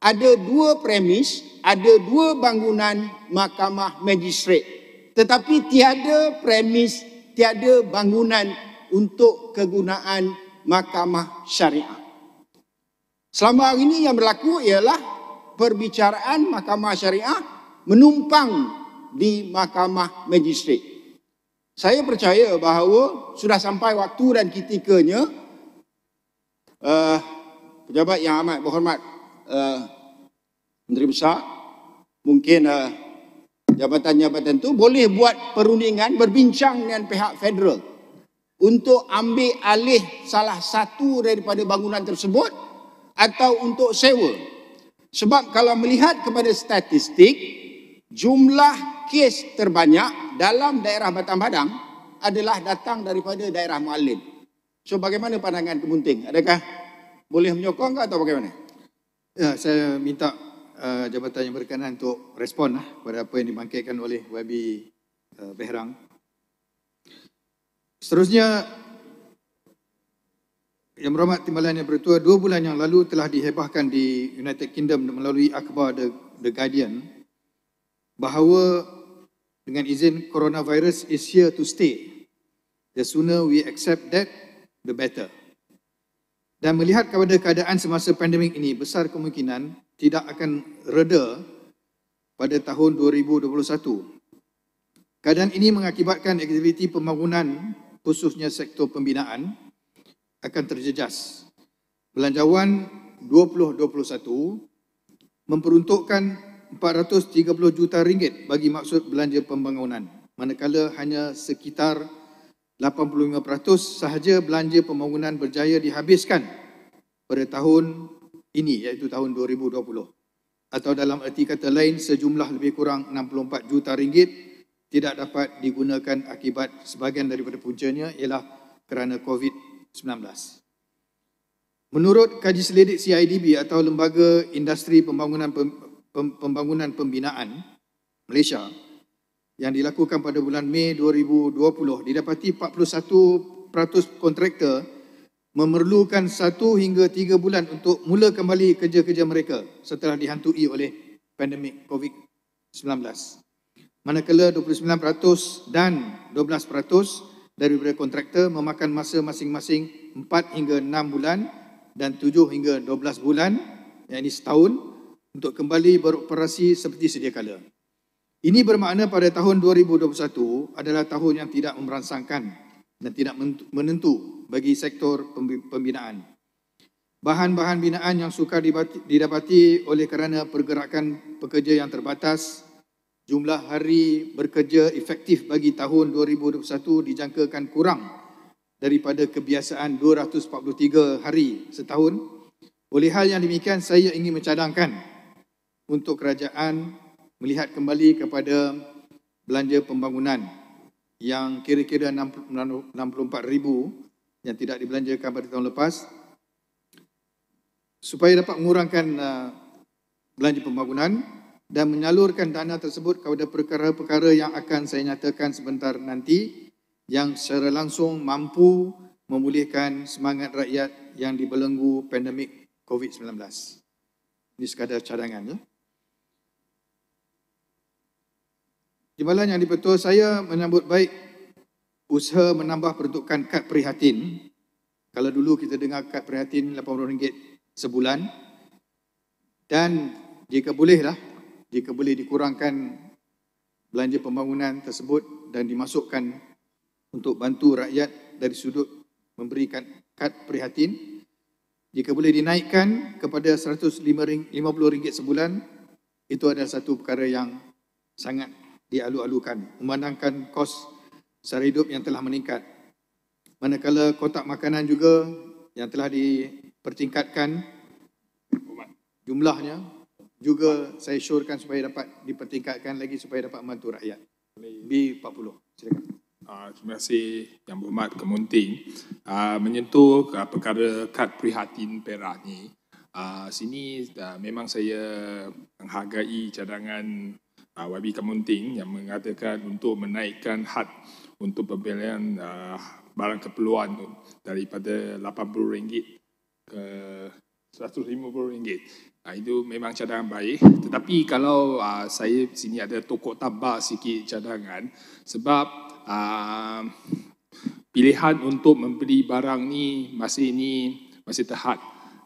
ada dua premis, ada dua bangunan mahkamah magistrat. Tetapi tiada premis, tiada bangunan untuk kegunaan mahkamah syariah. Selama hari ini yang berlaku ialah perbicaraan mahkamah syariah menumpang di mahkamah magistrat. Saya percaya bahawa sudah sampai waktu dan ketikanya uh, pejabat yang amat berhormat uh, Menteri Besar mungkin uh, jabatan-jabatan itu boleh buat perundingan berbincang dengan pihak federal untuk ambil alih salah satu daripada bangunan tersebut atau untuk sewa sebab kalau melihat kepada statistik jumlah kes terbanyak dalam daerah Batang Padang adalah datang daripada daerah Mualim. So bagaimana pandangan Kemunting? Adakah boleh menyokong ke atau bagaimana? Ya, saya minta uh, jabatan yang berkenan untuk respon lah kepada apa yang dibangkitkan oleh YB uh, Behrang. Seterusnya, Yang Berhormat Timbalan Yang Bertua, dua bulan yang lalu telah dihebahkan di United Kingdom melalui akhbar The, The Guardian bahawa dengan izin coronavirus is here to stay. The sooner we accept that, the better. Dan melihat kepada keadaan semasa pandemik ini, besar kemungkinan tidak akan reda pada tahun 2021. Keadaan ini mengakibatkan aktiviti pembangunan khususnya sektor pembinaan akan terjejas. Belanjawan 2021 memperuntukkan 430 juta ringgit bagi maksud belanja pembangunan manakala hanya sekitar 85% sahaja belanja pembangunan berjaya dihabiskan pada tahun ini iaitu tahun 2020 atau dalam erti kata lain sejumlah lebih kurang 64 juta ringgit tidak dapat digunakan akibat sebahagian daripada puncanya ialah kerana COVID-19. Menurut kaji selidik CIDB atau Lembaga Industri Pembangunan Pembangunan Pembinaan Malaysia, yang dilakukan pada bulan Mei 2020 didapati 41% kontraktor memerlukan 1 hingga 3 bulan untuk mula kembali kerja-kerja mereka setelah dihantui oleh pandemik COVID-19. Manakala 29% dan 12% daripada kontraktor memakan masa masing-masing 4 hingga 6 bulan dan 7 hingga 12 bulan, yang ini setahun, untuk kembali beroperasi seperti sedia kala. Ini bermakna pada tahun 2021 adalah tahun yang tidak merangsangkan dan tidak menentu bagi sektor pembinaan. Bahan-bahan binaan yang sukar didapati oleh kerana pergerakan pekerja yang terbatas, jumlah hari bekerja efektif bagi tahun 2021 dijangkakan kurang daripada kebiasaan 243 hari setahun. Oleh hal yang demikian, saya ingin mencadangkan untuk kerajaan melihat kembali kepada belanja pembangunan yang kira-kira 64,000 yang tidak dibelanjakan pada tahun lepas supaya dapat mengurangkan uh, belanja pembangunan dan menyalurkan dana tersebut kepada perkara-perkara yang akan saya nyatakan sebentar nanti yang secara langsung mampu memulihkan semangat rakyat yang dibelenggu pandemik COVID-19. Ini sekadar cadangan. Ya. Timbalan yang dipertua saya menyambut baik usaha menambah peruntukan kad prihatin. Kalau dulu kita dengar kad prihatin RM80 sebulan dan jika bolehlah, jika boleh dikurangkan belanja pembangunan tersebut dan dimasukkan untuk bantu rakyat dari sudut memberikan kad prihatin jika boleh dinaikkan kepada RM150 sebulan itu adalah satu perkara yang sangat dialu-alukan memandangkan kos sara hidup yang telah meningkat. Manakala kotak makanan juga yang telah dipertingkatkan jumlahnya juga saya syorkan supaya dapat dipertingkatkan lagi supaya dapat membantu rakyat. B40. Silakan. Uh, terima kasih Yang Berhormat Kemunting. Uh, ah, menyentuh uh, perkara kad prihatin Perak ini uh, sini uh, memang saya menghargai cadangan uh, ah, YB Kamunting yang mengatakan untuk menaikkan had untuk pembelian ah, barang keperluan tu daripada RM80 ke RM150. Ah, itu memang cadangan baik. Tetapi kalau saya sini ada tokok tambah sikit cadangan sebab pilihan untuk membeli barang ni masih ni masih terhad.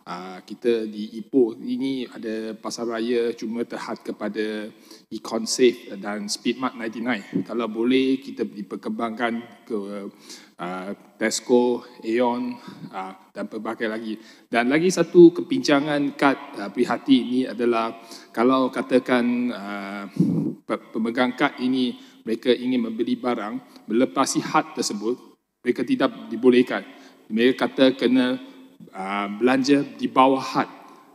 Ah, kita di Ipoh ini ada pasar raya cuma terhad kepada Econ Safe dan Speedmart 99. Kalau boleh kita diperkembangkan ke uh, Tesco, Aeon uh, dan pelbagai lagi. Dan lagi satu kepincangan kad uh, prihati ini adalah kalau katakan uh, pemegang kad ini mereka ingin membeli barang melepasi had tersebut mereka tidak dibolehkan. Mereka kata kena Ah, belanja di bawah had.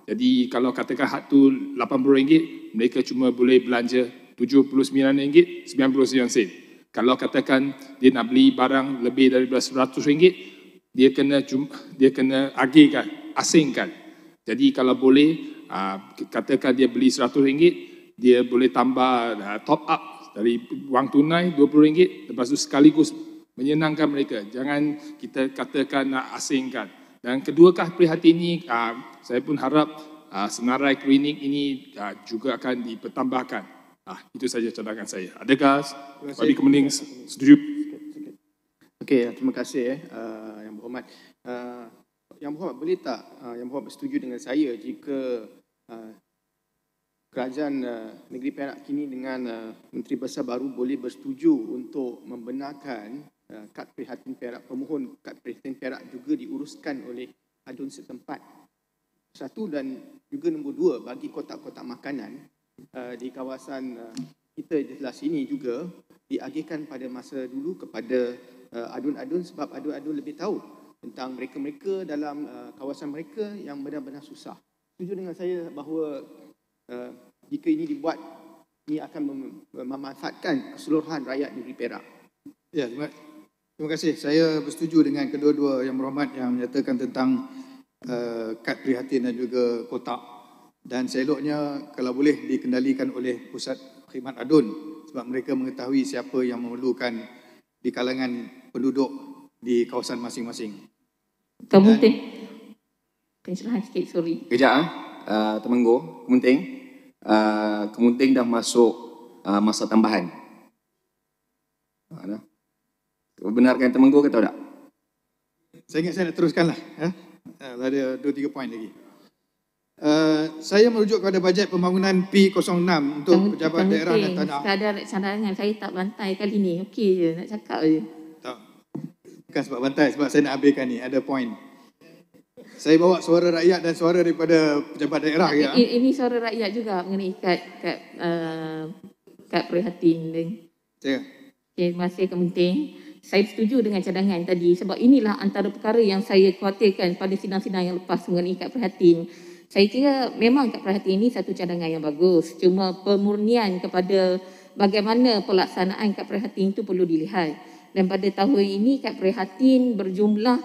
Jadi kalau katakan had tu RM80, mereka cuma boleh belanja RM79, RM99 sen. Kalau katakan dia nak beli barang lebih daripada RM100, dia kena dia kena agihkan, asingkan. Jadi kalau boleh, ah, katakan dia beli RM100, dia boleh tambah ah, top up dari wang tunai RM20, lepas tu sekaligus menyenangkan mereka. Jangan kita katakan nak asingkan. Dan kah prihatin ini, ah, saya pun harap ah, senarai klinik ini ah, juga akan dipertambahkan. Itu saja cadangan saya. Adakah Wadi Kemening setuju? Okey, terima kasih eh, Yang Berhormat. Yang Berhormat, boleh tak Yang Berhormat setuju dengan saya jika kerajaan negeri Perak kini dengan Menteri Besar baru boleh bersetuju untuk membenarkan Eh, kad prihatin perak pemohon kad prihatin perak juga diuruskan oleh adun setempat. Satu dan juga nombor dua bagi kotak-kotak makanan uh, di kawasan uh, kita di sebelah sini juga diagihkan pada masa dulu kepada adun-adun uh, sebab adun-adun lebih tahu tentang mereka-mereka dalam uh, kawasan mereka yang benar-benar susah. Setuju dengan saya bahawa uh, jika ini dibuat, ini akan mem memanfaatkan keseluruhan rakyat negeri Perak. Ya, terima Terima kasih. Saya bersetuju dengan kedua-dua yang berhormat yang menyatakan tentang uh, kad prihatin dan juga kotak. Dan seloknya kalau boleh dikendalikan oleh pusat khidmat adun sebab mereka mengetahui siapa yang memerlukan di kalangan penduduk di kawasan masing-masing. Kemunting. penjelasan sikit, sorry. Kejap, uh, ah. eh, temenggu. Kemunting. Uh, eh, kemunting dah masuk uh, masa tambahan. Uh, Benarkan teman gue kata tak? Saya ingat saya nak teruskan lah. Ya? Ah, ada dua tiga poin lagi. Uh, saya merujuk kepada bajet pembangunan P06 untuk pejabat daerah dan tanah. saya ada cadangan saya tak bantai kali ni. Okey je nak cakap je. Tak. Bukan sebab bantai sebab saya nak habiskan ni. Ada poin. Saya bawa suara rakyat dan suara daripada pejabat daerah ya. Ini, ini suara rakyat juga mengenai kad kad uh, ah, kad prihatin Ya. Okay, masih kementerian saya setuju dengan cadangan tadi sebab inilah antara perkara yang saya khawatirkan pada sidang-sidang yang lepas mengenai kad perhatian. Saya kira memang kad perhatian ini satu cadangan yang bagus. Cuma pemurnian kepada bagaimana pelaksanaan kad perhatian itu perlu dilihat. Dan pada tahun ini kad perhatian berjumlah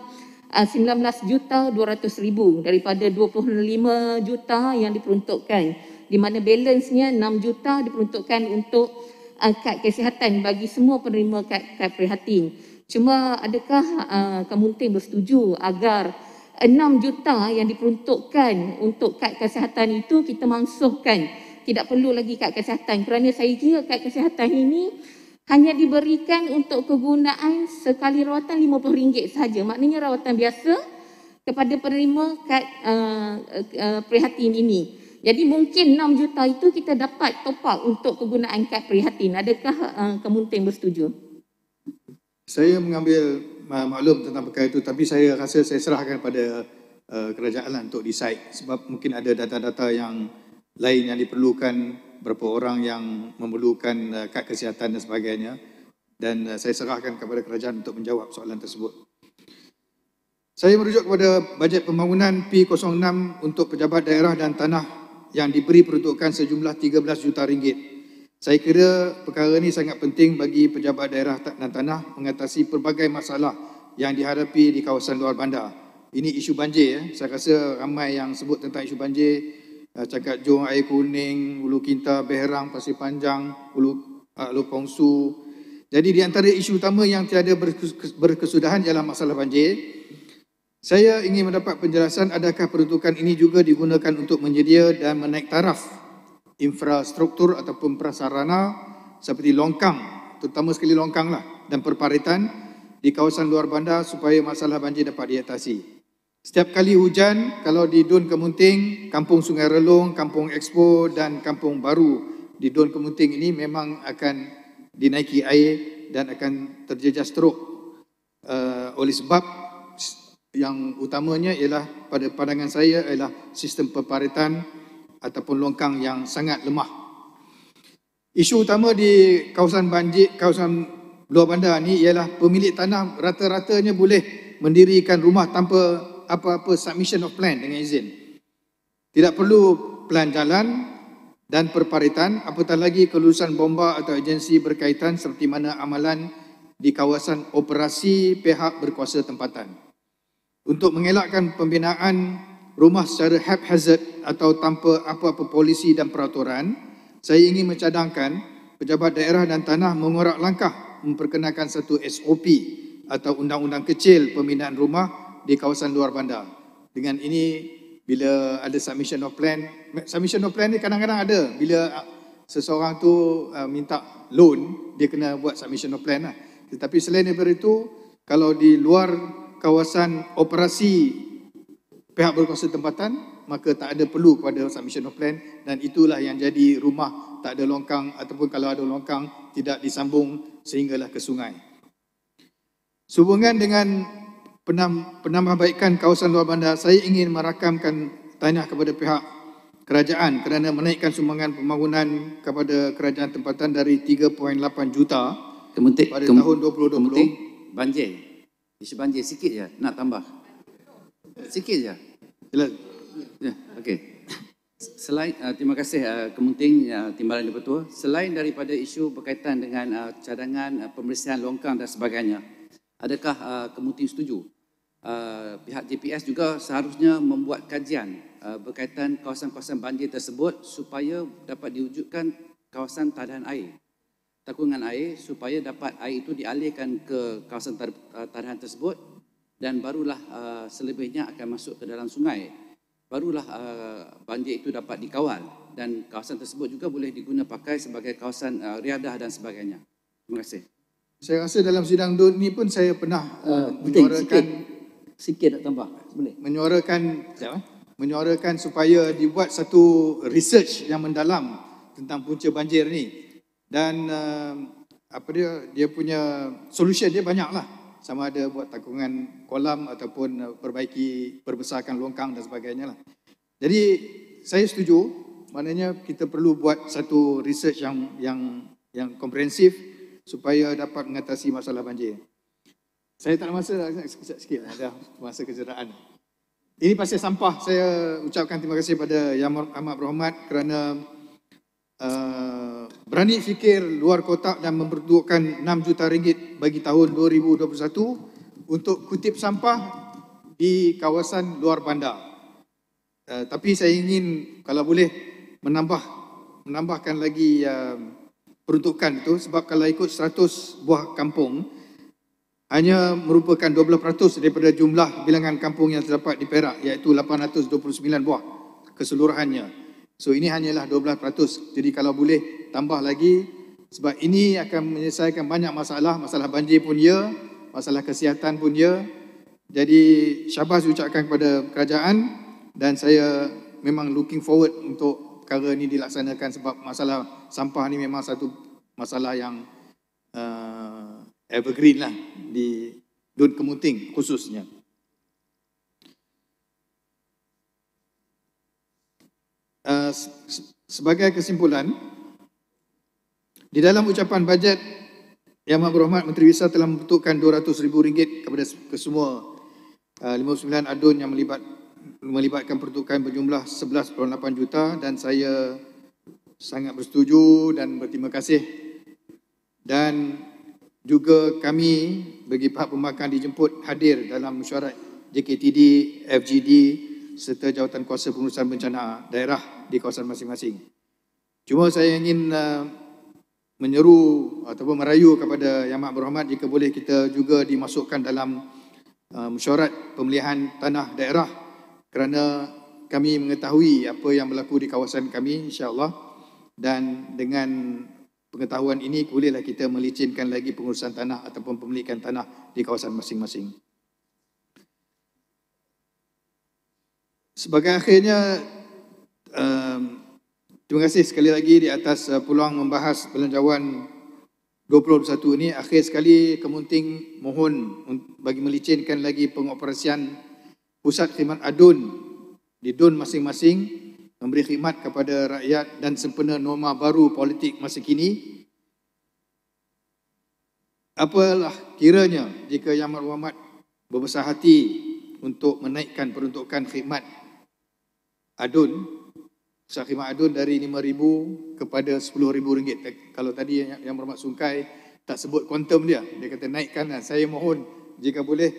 19 ah, juta 200 ribu daripada 25 juta yang diperuntukkan. Di mana balance-nya 6 juta diperuntukkan untuk uh, kad kesihatan bagi semua penerima kad, kad prihatin. Cuma adakah uh, tim bersetuju agar 6 juta yang diperuntukkan untuk kad kesihatan itu kita mangsuhkan. Tidak perlu lagi kad kesihatan kerana saya kira kad kesihatan ini hanya diberikan untuk kegunaan sekali rawatan RM50 sahaja. Maknanya rawatan biasa kepada penerima kad uh, uh, prihatin ini. Jadi mungkin 6 juta itu kita dapat top up untuk penggunaan kad prihatin. Adakah uh, eh, Kemunting bersetuju? Saya mengambil eh, maklum tentang perkara itu tapi saya rasa saya serahkan pada uh, kerajaan lah untuk decide sebab mungkin ada data-data yang lain yang diperlukan berapa orang yang memerlukan uh, kad kesihatan dan sebagainya dan uh, saya serahkan kepada kerajaan untuk menjawab soalan tersebut. Saya merujuk kepada bajet pembangunan P06 untuk pejabat daerah dan tanah yang diberi peruntukan sejumlah 13 juta ringgit. Saya kira perkara ini sangat penting bagi pejabat daerah dan tanah mengatasi pelbagai masalah yang dihadapi di kawasan luar bandar. Ini isu banjir. Ya. Saya rasa ramai yang sebut tentang isu banjir. Eh, cakap Jong, Air Kuning, Ulu Kinta, Beherang, Pasir Panjang, Ulu, eh, Ulu Pongsu. Jadi di antara isu utama yang tiada berkesudahan ialah masalah banjir. Saya ingin mendapat penjelasan adakah peruntukan ini juga digunakan untuk menyedia dan menaik taraf infrastruktur ataupun prasarana seperti longkang, terutama sekali longkang lah, dan perparitan di kawasan luar bandar supaya masalah banjir dapat diatasi. Setiap kali hujan, kalau di Dun Kemunting, Kampung Sungai Relung, Kampung Expo dan Kampung Baru di Dun Kemunting ini memang akan dinaiki air dan akan terjejas teruk. Uh, eh, oleh sebab yang utamanya ialah pada pandangan saya ialah sistem perparitan ataupun longkang yang sangat lemah. Isu utama di kawasan banjir, kawasan luar bandar ini ialah pemilik tanah rata-ratanya boleh mendirikan rumah tanpa apa-apa submission of plan dengan izin. Tidak perlu plan jalan dan perparitan, apatah lagi kelulusan bomba atau agensi berkaitan seperti mana amalan di kawasan operasi pihak berkuasa tempatan untuk mengelakkan pembinaan rumah secara haphazard atau tanpa apa-apa polisi dan peraturan, saya ingin mencadangkan pejabat daerah dan tanah mengorak langkah memperkenalkan satu SOP atau undang-undang kecil pembinaan rumah di kawasan luar bandar. Dengan ini, bila ada submission of plan, submission of plan ni kadang-kadang ada. Bila ah, seseorang tu uh, minta loan, dia kena buat submission of plan lah. Tetapi selain daripada itu, kalau di luar kawasan operasi pihak berkuasa tempatan maka tak ada perlu kepada submission of plan dan itulah yang jadi rumah tak ada longkang ataupun kalau ada longkang tidak disambung sehinggalah ke sungai. Sehubungan dengan penambahbaikan kawasan luar bandar, saya ingin merakamkan tanya kepada pihak kerajaan kerana menaikkan sumbangan pembangunan kepada kerajaan tempatan dari 3.8 juta kementik, pada kem, tahun 2020. Kementik, banjir. Isu Banjir sikit ya, nak tambah. Sikit ya, Ya, okay. Selain uh, terima kasih uh, ah, kementing uh, ya, timbalan di Pertua. Selain daripada isu berkaitan dengan uh, cadangan uh, pemeriksaan longkang dan sebagainya, adakah uh, kementing setuju? Uh, pihak JPS juga seharusnya membuat kajian uh, berkaitan kawasan-kawasan banjir tersebut supaya dapat diwujudkan kawasan tadahan air takungan air supaya dapat air itu dialihkan ke kawasan tadahan eh, tersebut dan barulah eh, selebihnya akan masuk ke dalam sungai. Barulah eh, banjir itu dapat dikawal dan kawasan tersebut juga boleh pakai sebagai kawasan riadah dan sebagainya. Terima kasih. Saya rasa dalam sidang DUN ini pun saya pernah uh, menyuarakan betul, sikit, sikit nak tambah. Boleh. Menyuarakan Sekejap, eh? menyuarakan supaya dibuat satu research yang mendalam tentang punca banjir ni dan uh, apa dia dia punya solution dia banyaklah sama ada buat takungan kolam ataupun uh, perbaiki perbesarkan longkang dan sebagainya lah. Jadi saya setuju maknanya kita perlu buat satu research yang yang yang komprehensif supaya dapat mengatasi masalah banjir. Saya tak ada masa dah sekejap sikit ada masa kejeraan. Ini pasal sampah saya ucapkan terima kasih kepada Yang Amat Berhormat kerana Eh, berani fikir luar kotak dan memperduakan 6 juta ringgit bagi tahun 2021 untuk kutip sampah di kawasan luar bandar. Uh, tapi saya ingin kalau boleh menambah menambahkan lagi uh, peruntukan itu sebab kalau ikut 100 buah kampung hanya merupakan 12% daripada jumlah bilangan kampung yang terdapat di Perak iaitu 829 buah keseluruhannya. So ini hanyalah 12%. Jadi kalau boleh tambah lagi sebab ini akan menyelesaikan banyak masalah. Masalah banjir pun ya, masalah kesihatan pun ya. Jadi syabas ucapkan kepada kerajaan dan saya memang looking forward untuk perkara ini dilaksanakan sebab masalah sampah ini memang satu masalah yang uh, evergreen lah di Dun Kemunting khususnya. Ah, sebagai kesimpulan, di dalam ucapan bajet Yang Maha Berhormat Menteri Wisa telah membentukkan RM200,000 kepada kesemua 59 ah, adun yang melibat, melibatkan pertukaran berjumlah 11.8 juta dan saya sangat bersetuju dan berterima kasih dan juga kami bagi pihak pemakan dijemput hadir dalam mesyuarat JKTD, FGD, serta jawatan kuasa pengurusan bencana daerah di kawasan masing-masing. Cuma saya ingin uh, menyeru ataupun merayu kepada Yang Mak Berhormat jika boleh kita juga dimasukkan dalam uh, mesyuarat pemilihan tanah daerah kerana kami mengetahui apa yang berlaku di kawasan kami insya-Allah dan dengan pengetahuan ini bolehlah kita melicinkan lagi pengurusan tanah ataupun pemilikan tanah di kawasan masing-masing. Sebagai akhirnya, um, terima kasih sekali lagi di atas uh, peluang membahas Belanjawan 2021 ini. Akhir sekali, Kemunting mohon bagi melicinkan lagi pengoperasian Pusat Khidmat Adun di Dun masing-masing, memberi khidmat kepada rakyat dan sempena norma baru politik masa kini. Apalah kiranya jika Yang Mahat berbesar hati untuk menaikkan peruntukan khidmat adun Ustaz khidmat adun dari 5000 kepada 10000 ringgit kalau tadi yang yang bermak sungkai tak sebut kuantum dia dia kata naikkanlah saya mohon jika boleh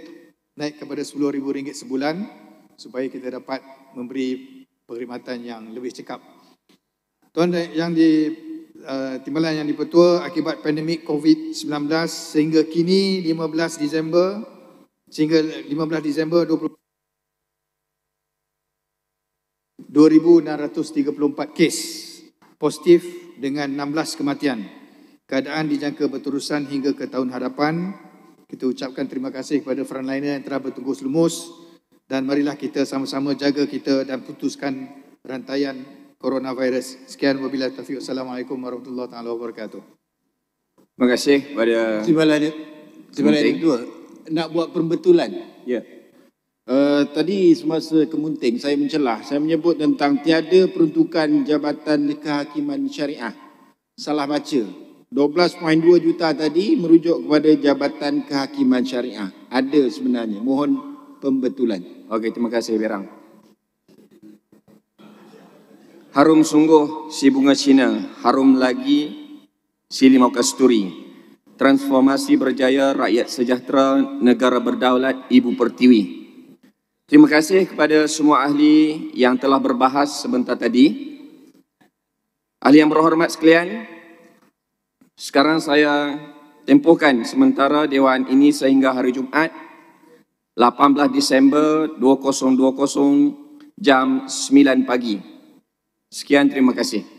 naik kepada 10000 ringgit sebulan supaya kita dapat memberi perkhidmatan yang lebih cekap tuan yang di uh, timbalan yang dipertua akibat pandemik COVID-19 sehingga kini 15 Disember sehingga 15 Disember 20 2634 kes positif dengan 16 kematian. Keadaan dijangka berterusan hingga ke tahun hadapan. Kita ucapkan terima kasih kepada frontliner yang telah bertungkus lumus dan marilah kita sama-sama jaga kita dan putuskan rantaian coronavirus. Sekian wabila taufiq. Assalamualaikum warahmatullahi taala wabarakatuh. Terima kasih kepada Terima kasih. Terima kasih. Nak buat perbetulan. Ya. Yeah. Uh, tadi semasa kemunting saya mencelah, saya menyebut tentang tiada peruntukan jabatan kehakiman syariah. Salah baca. 12.2 juta tadi merujuk kepada jabatan kehakiman syariah. Ada sebenarnya. Mohon pembetulan. Okey, terima kasih Berang. Harum sungguh si bunga Cina, harum lagi si limau kasturi. Transformasi berjaya, rakyat sejahtera, negara berdaulat, ibu pertiwi. Terima kasih kepada semua ahli yang telah berbahas sebentar tadi. Ahli yang berhormat sekalian, sekarang saya tempuhkan sementara dewan ini sehingga hari Jumaat 18 Disember 2020 jam 9 pagi. Sekian terima kasih.